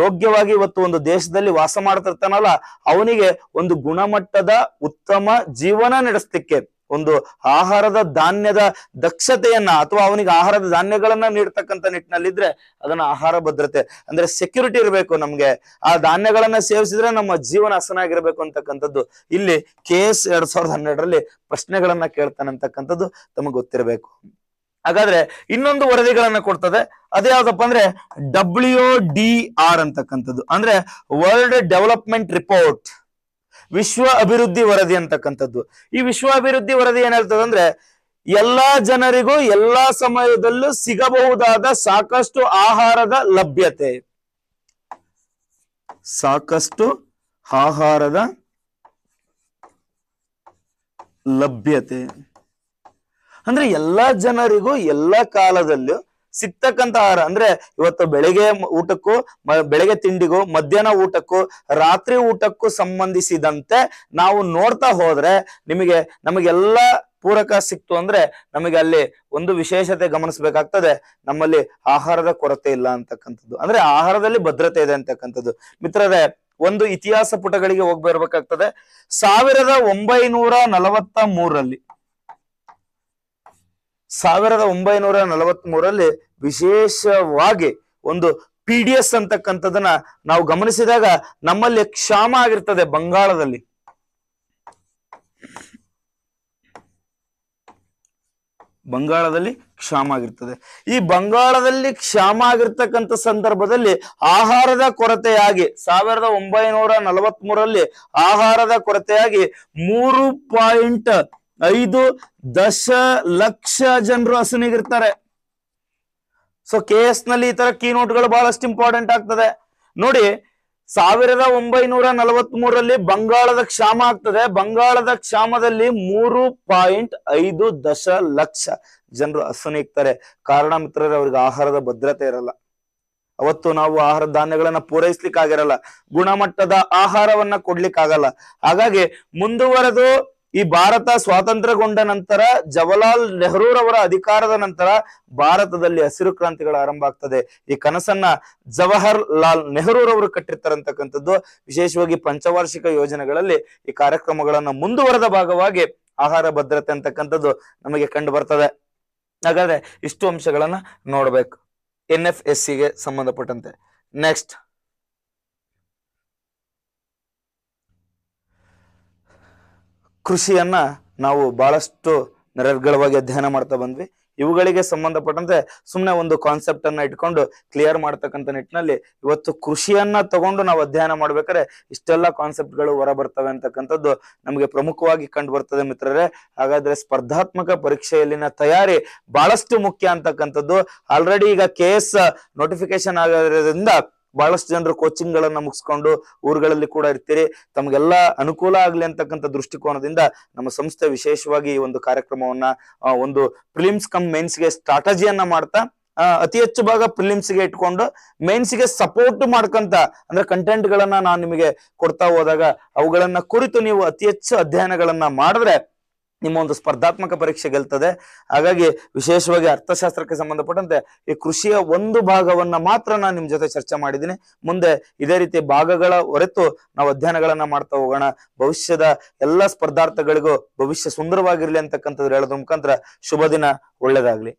ಯೋಗ್ಯವಾಗಿ ಇವತ್ತು ಒಂದು ದೇಶದಲ್ಲಿ ವಾಸ ಮಾಡ್ತಿರ್ತಾನಲ್ಲ ಅವನಿಗೆ ಒಂದು ಗುಣಮಟ್ಟದ ಉತ್ತಮ ಜೀವನ ನಡೆಸ್ತಿಕ್ಕೆ ಒಂದು ಆಹಾರದ ಧಾನ್ಯದ ದಕ್ಷತೆಯನ್ನ ಅಥವಾ ಅವನಿಗೆ ಆಹಾರದ ಧಾನ್ಯಗಳನ್ನ ನೀಡ್ತಕ್ಕಂಥ ಇದ್ರೆ ಅದನ್ನ ಆಹಾರ ಭದ್ರತೆ ಅಂದ್ರೆ ಸೆಕ್ಯೂರಿಟಿ ಇರಬೇಕು ನಮ್ಗೆ ಆ ಧಾನ್ಯಗಳನ್ನ ಸೇವಿಸಿದ್ರೆ ನಮ್ಮ ಜೀವನ ಹಸನಾಗಿರ್ಬೇಕು ಅಂತಕ್ಕಂಥದ್ದು ಇಲ್ಲಿ ಕೆ ಎಸ್ ಎರಡ್ ಸಾವಿರದ ಹನ್ನೆರಡರಲ್ಲಿ ಪ್ರಶ್ನೆಗಳನ್ನ ಕೇಳ್ತಾನಂತಕ್ಕಂಥದ್ದು ಅಂತಕ್ಕಂಥದ್ದು ತಮಗೆ ಗೊತ್ತಿರಬೇಕು ಹಾಗಾದ್ರೆ ಇನ್ನೊಂದು ವರದಿಗಳನ್ನ ಕೊಡ್ತದೆ ಅದ್ಯಾವ್ದಪ್ಪ ಅಂದ್ರೆ ಡಬ್ಲ್ಯೂ ಡಿ ಆರ್ ಅಂತಕ್ಕಂಥದ್ದು ಅಂದ್ರೆ ವರ್ಲ್ಡ್ ಡೆವಲಪ್ಮೆಂಟ್ ರಿಪೋರ್ಟ್ ವಿಶ್ವ ಅಭಿವೃದ್ಧಿ ವರದಿ ಅಂತಕ್ಕಂಥದ್ದು ಈ ವಿಶ್ವ ಅಭಿವೃದ್ಧಿ ವರದಿ ಏನ್ ಅಂದ್ರೆ ಎಲ್ಲಾ ಜನರಿಗೂ ಎಲ್ಲಾ ಸಮಯದಲ್ಲೂ ಸಿಗಬಹುದಾದ ಸಾಕಷ್ಟು ಆಹಾರದ ಲಭ್ಯತೆ ಸಾಕಷ್ಟು ಆಹಾರದ ಲಭ್ಯತೆ ಅಂದ್ರೆ ಎಲ್ಲಾ ಜನರಿಗೂ ಎಲ್ಲಾ ಕಾಲದಲ್ಲೂ ಸಿಕ್ತಕ್ಕಂಥ ಆಹಾರ ಅಂದ್ರೆ ಇವತ್ತು ಬೆಳಿಗ್ಗೆ ಊಟಕ್ಕೂ ಬೆಳಗ್ಗೆ ತಿಂಡಿಗೂ ಮಧ್ಯಾಹ್ನ ಊಟಕ್ಕೂ ರಾತ್ರಿ ಊಟಕ್ಕೂ ಸಂಬಂಧಿಸಿದಂತೆ ನಾವು ನೋಡ್ತಾ ಹೋದ್ರೆ ನಿಮಗೆ ನಮಗೆಲ್ಲ ಪೂರಕ ಸಿಕ್ತು ಅಂದ್ರೆ ನಮಗೆ ಅಲ್ಲಿ ಒಂದು ವಿಶೇಷತೆ ಗಮನಿಸಬೇಕಾಗ್ತದೆ ನಮ್ಮಲ್ಲಿ ಆಹಾರದ ಕೊರತೆ ಇಲ್ಲ ಅಂತಕ್ಕಂಥದ್ದು ಅಂದ್ರೆ ಆಹಾರದಲ್ಲಿ ಭದ್ರತೆ ಇದೆ ಅಂತಕ್ಕಂಥದ್ದು ಮಿತ್ರರೇ ಒಂದು ಇತಿಹಾಸ ಪುಟಗಳಿಗೆ ಹೋಗ್ಬಿರ್ಬೇಕಾಗ್ತದೆ ಸಾವಿರದ ಒಂಬೈನೂರ ನಲವತ್ತ ಮೂರಲ್ಲಿ ಸಾವಿರದ ಒಂಬೈನೂರ ನಲವತ್ತ್ ಮೂರಲ್ಲಿ ವಿಶೇಷವಾಗಿ ಒಂದು ಪಿ ಡಿ ಎಸ್ ಅಂತಕ್ಕಂಥದನ್ನ ನಾವು ಗಮನಿಸಿದಾಗ ನಮ್ಮಲ್ಲಿ ಕ್ಷಾಮ ಆಗಿರ್ತದೆ ಬಂಗಾಳದಲ್ಲಿ ಬಂಗಾಳದಲ್ಲಿ ಕ್ಷಾಮ ಆಗಿರ್ತದೆ ಈ ಬಂಗಾಳದಲ್ಲಿ ಕ್ಷಾಮ ಆಗಿರ್ತಕ್ಕಂಥ ಸಂದರ್ಭದಲ್ಲಿ ಆಹಾರದ ಕೊರತೆಯಾಗಿ ಸಾವಿರದ ಒಂಬೈನೂರ ನಲವತ್ ಮೂರಲ್ಲಿ ಆಹಾರದ ಕೊರತೆಯಾಗಿ ಮೂರು ಪಾಯಿಂಟ್ ಐದು ದಶ ಲಕ್ಷ ಜನರು ಹಸನಿಗಿರ್ತಾರೆ ಸೊ ಕೆ ಎಸ್ ನಲ್ಲಿ ಈ ತರ ಕೀ ನೋಟ್ಗಳು ಬಹಳಷ್ಟು ಇಂಪಾರ್ಟೆಂಟ್ ಆಗ್ತದೆ ನೋಡಿ ಸಾವಿರದ ಒಂಬೈನೂರ ನಲವತ್ ಬಂಗಾಳದ ಕ್ಷಾಮ ಆಗ್ತದೆ ಬಂಗಾಳದ ಕ್ಷಾಮದಲ್ಲಿ ಮೂರು ಪಾಯಿಂಟ್ ಐದು ದಶ ಲಕ್ಷ ಜನರು ಹಸುನೀಗ್ತಾರೆ ಕಾರಣ ಮಿತ್ರರೇ ಅವ್ರಿಗೆ ಆಹಾರದ ಭದ್ರತೆ ಇರಲ್ಲ ಅವತ್ತು ನಾವು ಆಹಾರ ಧಾನ್ಯಗಳನ್ನ ಪೂರೈಸ್ಲಿಕ್ಕಾಗಿರಲ್ಲ ಗುಣಮಟ್ಟದ ಆಹಾರವನ್ನ ಕೊಡ್ಲಿಕ್ಕಾಗಲ್ಲ ಹಾಗಾಗಿ ಮುಂದುವರೆದು ಈ ಭಾರತ ಸ್ವಾತಂತ್ರ್ಯಗೊಂಡ ನಂತರ ಜವಹರ್ಲಾಲ್ ನೆಹರೂರವರ ಅಧಿಕಾರದ ನಂತರ ಭಾರತದಲ್ಲಿ ಹಸಿರು ಕ್ರಾಂತಿಗಳು ಆರಂಭ ಆಗ್ತದೆ ಈ ಕನಸನ್ನ ಜವಹರ್ ಲಾಲ್ ನೆಹರೂರವರು ಕಟ್ಟಿರ್ತಾರಂತಕ್ಕಂಥದ್ದು ವಿಶೇಷವಾಗಿ ಪಂಚವಾರ್ಷಿಕ ಯೋಜನೆಗಳಲ್ಲಿ ಈ ಕಾರ್ಯಕ್ರಮಗಳನ್ನ ಮುಂದುವರೆದ ಭಾಗವಾಗಿ ಆಹಾರ ಭದ್ರತೆ ಅಂತಕ್ಕಂಥದ್ದು ನಮಗೆ ಕಂಡು ಬರ್ತದೆ ಹಾಗಾದ್ರೆ ಇಷ್ಟು ಅಂಶಗಳನ್ನ ನೋಡ್ಬೇಕು ಎನ್ ಎಫ್ ಎಸ್ ಸಿಗೆ ಸಂಬಂಧಪಟ್ಟಂತೆ ನೆಕ್ಸ್ಟ್ ಕೃಷಿಯನ್ನ ನಾವು ಬಹಳಷ್ಟು ನಿರರ್ಗಳವಾಗಿ ಅಧ್ಯಯನ ಮಾಡ್ತಾ ಬಂದ್ವಿ ಇವುಗಳಿಗೆ ಸಂಬಂಧಪಟ್ಟಂತೆ ಸುಮ್ಮನೆ ಒಂದು ಕಾನ್ಸೆಪ್ಟ್ ಅನ್ನ ಇಟ್ಕೊಂಡು ಕ್ಲಿಯರ್ ಮಾಡ್ತಕ್ಕಂಥ ನಿಟ್ಟಿನಲ್ಲಿ ಇವತ್ತು ಕೃಷಿಯನ್ನ ತಗೊಂಡು ನಾವು ಅಧ್ಯಯನ ಮಾಡ್ಬೇಕಾದ್ರೆ ಇಷ್ಟೆಲ್ಲ ಕಾನ್ಸೆಪ್ಟ್ಗಳು ಹೊರ ಬರ್ತವೆ ಅಂತಕ್ಕಂಥದ್ದು ನಮಗೆ ಪ್ರಮುಖವಾಗಿ ಕಂಡು ಬರ್ತದೆ ಮಿತ್ರರೇ ಹಾಗಾದ್ರೆ ಸ್ಪರ್ಧಾತ್ಮಕ ಪರೀಕ್ಷೆಯಲ್ಲಿನ ತಯಾರಿ ಬಹಳಷ್ಟು ಮುಖ್ಯ ಅಂತಕ್ಕಂಥದ್ದು ಆಲ್ರೆಡಿ ಈಗ ಕೆ ಎಸ್ ನೋಟಿಫಿಕೇಶನ್ ಆಗಿರೋದ್ರಿಂದ ಬಹಳಷ್ಟು ಜನರು ಕೋಚಿಂಗ್ ಗಳನ್ನ ಮುಗಿಸ್ಕೊಂಡು ಊರುಗಳಲ್ಲಿ ಕೂಡ ಇರ್ತೀರಿ ತಮಗೆಲ್ಲ ಅನುಕೂಲ ಆಗ್ಲಿ ಅಂತಕ್ಕಂಥ ದೃಷ್ಟಿಕೋನದಿಂದ ನಮ್ಮ ಸಂಸ್ಥೆ ವಿಶೇಷವಾಗಿ ಈ ಒಂದು ಕಾರ್ಯಕ್ರಮವನ್ನ ಒಂದು ಪ್ರಿಲಿಮ್ಸ್ ಕಮ್ ಮೇನ್ಸ್ ಗೆ ಸ್ಟ್ರಾಟಜಿಯನ್ನ ಮಾಡ್ತಾ ಅತಿ ಹೆಚ್ಚು ಭಾಗ ಪ್ರಿಲಿಮ್ಸ್ ಗೆ ಇಟ್ಕೊಂಡು ಮೇನ್ಸ್ ಗೆ ಸಪೋರ್ಟ್ ಮಾಡ್ಕಂತ ಅಂದ್ರೆ ಕಂಟೆಂಟ್ ಗಳನ್ನ ನಾನು ನಿಮಗೆ ಕೊಡ್ತಾ ಹೋದಾಗ ಅವುಗಳನ್ನ ಕುರಿತು ನೀವು ಅತಿ ಹೆಚ್ಚು ಅಧ್ಯಯನಗಳನ್ನ ಮಾಡಿದ್ರೆ ನಿಮ್ಮ ಒಂದು ಸ್ಪರ್ಧಾತ್ಮಕ ಪರೀಕ್ಷೆ ಗೆಲ್ತದೆ ಹಾಗಾಗಿ ವಿಶೇಷವಾಗಿ ಅರ್ಥಶಾಸ್ತ್ರಕ್ಕೆ ಸಂಬಂಧಪಟ್ಟಂತೆ ಈ ಕೃಷಿಯ ಒಂದು ಭಾಗವನ್ನ ಮಾತ್ರ ನಾನು ನಿಮ್ ಜೊತೆ ಚರ್ಚೆ ಮಾಡಿದ್ದೀನಿ ಮುಂದೆ ಇದೇ ರೀತಿ ಭಾಗಗಳ ಹೊರತು ನಾವು ಅಧ್ಯಯನಗಳನ್ನ ಮಾಡ್ತಾ ಹೋಗೋಣ ಭವಿಷ್ಯದ ಎಲ್ಲಾ ಸ್ಪರ್ಧಾರ್ಥಗಳಿಗೂ ಭವಿಷ್ಯ ಸುಂದರವಾಗಿರ್ಲಿ ಅಂತಕ್ಕಂಥದ್ರು ಹೇಳೋದ್ರ ಮುಖಾಂತರ ಶುಭ ದಿನ ಒಳ್ಳೇದಾಗ್ಲಿ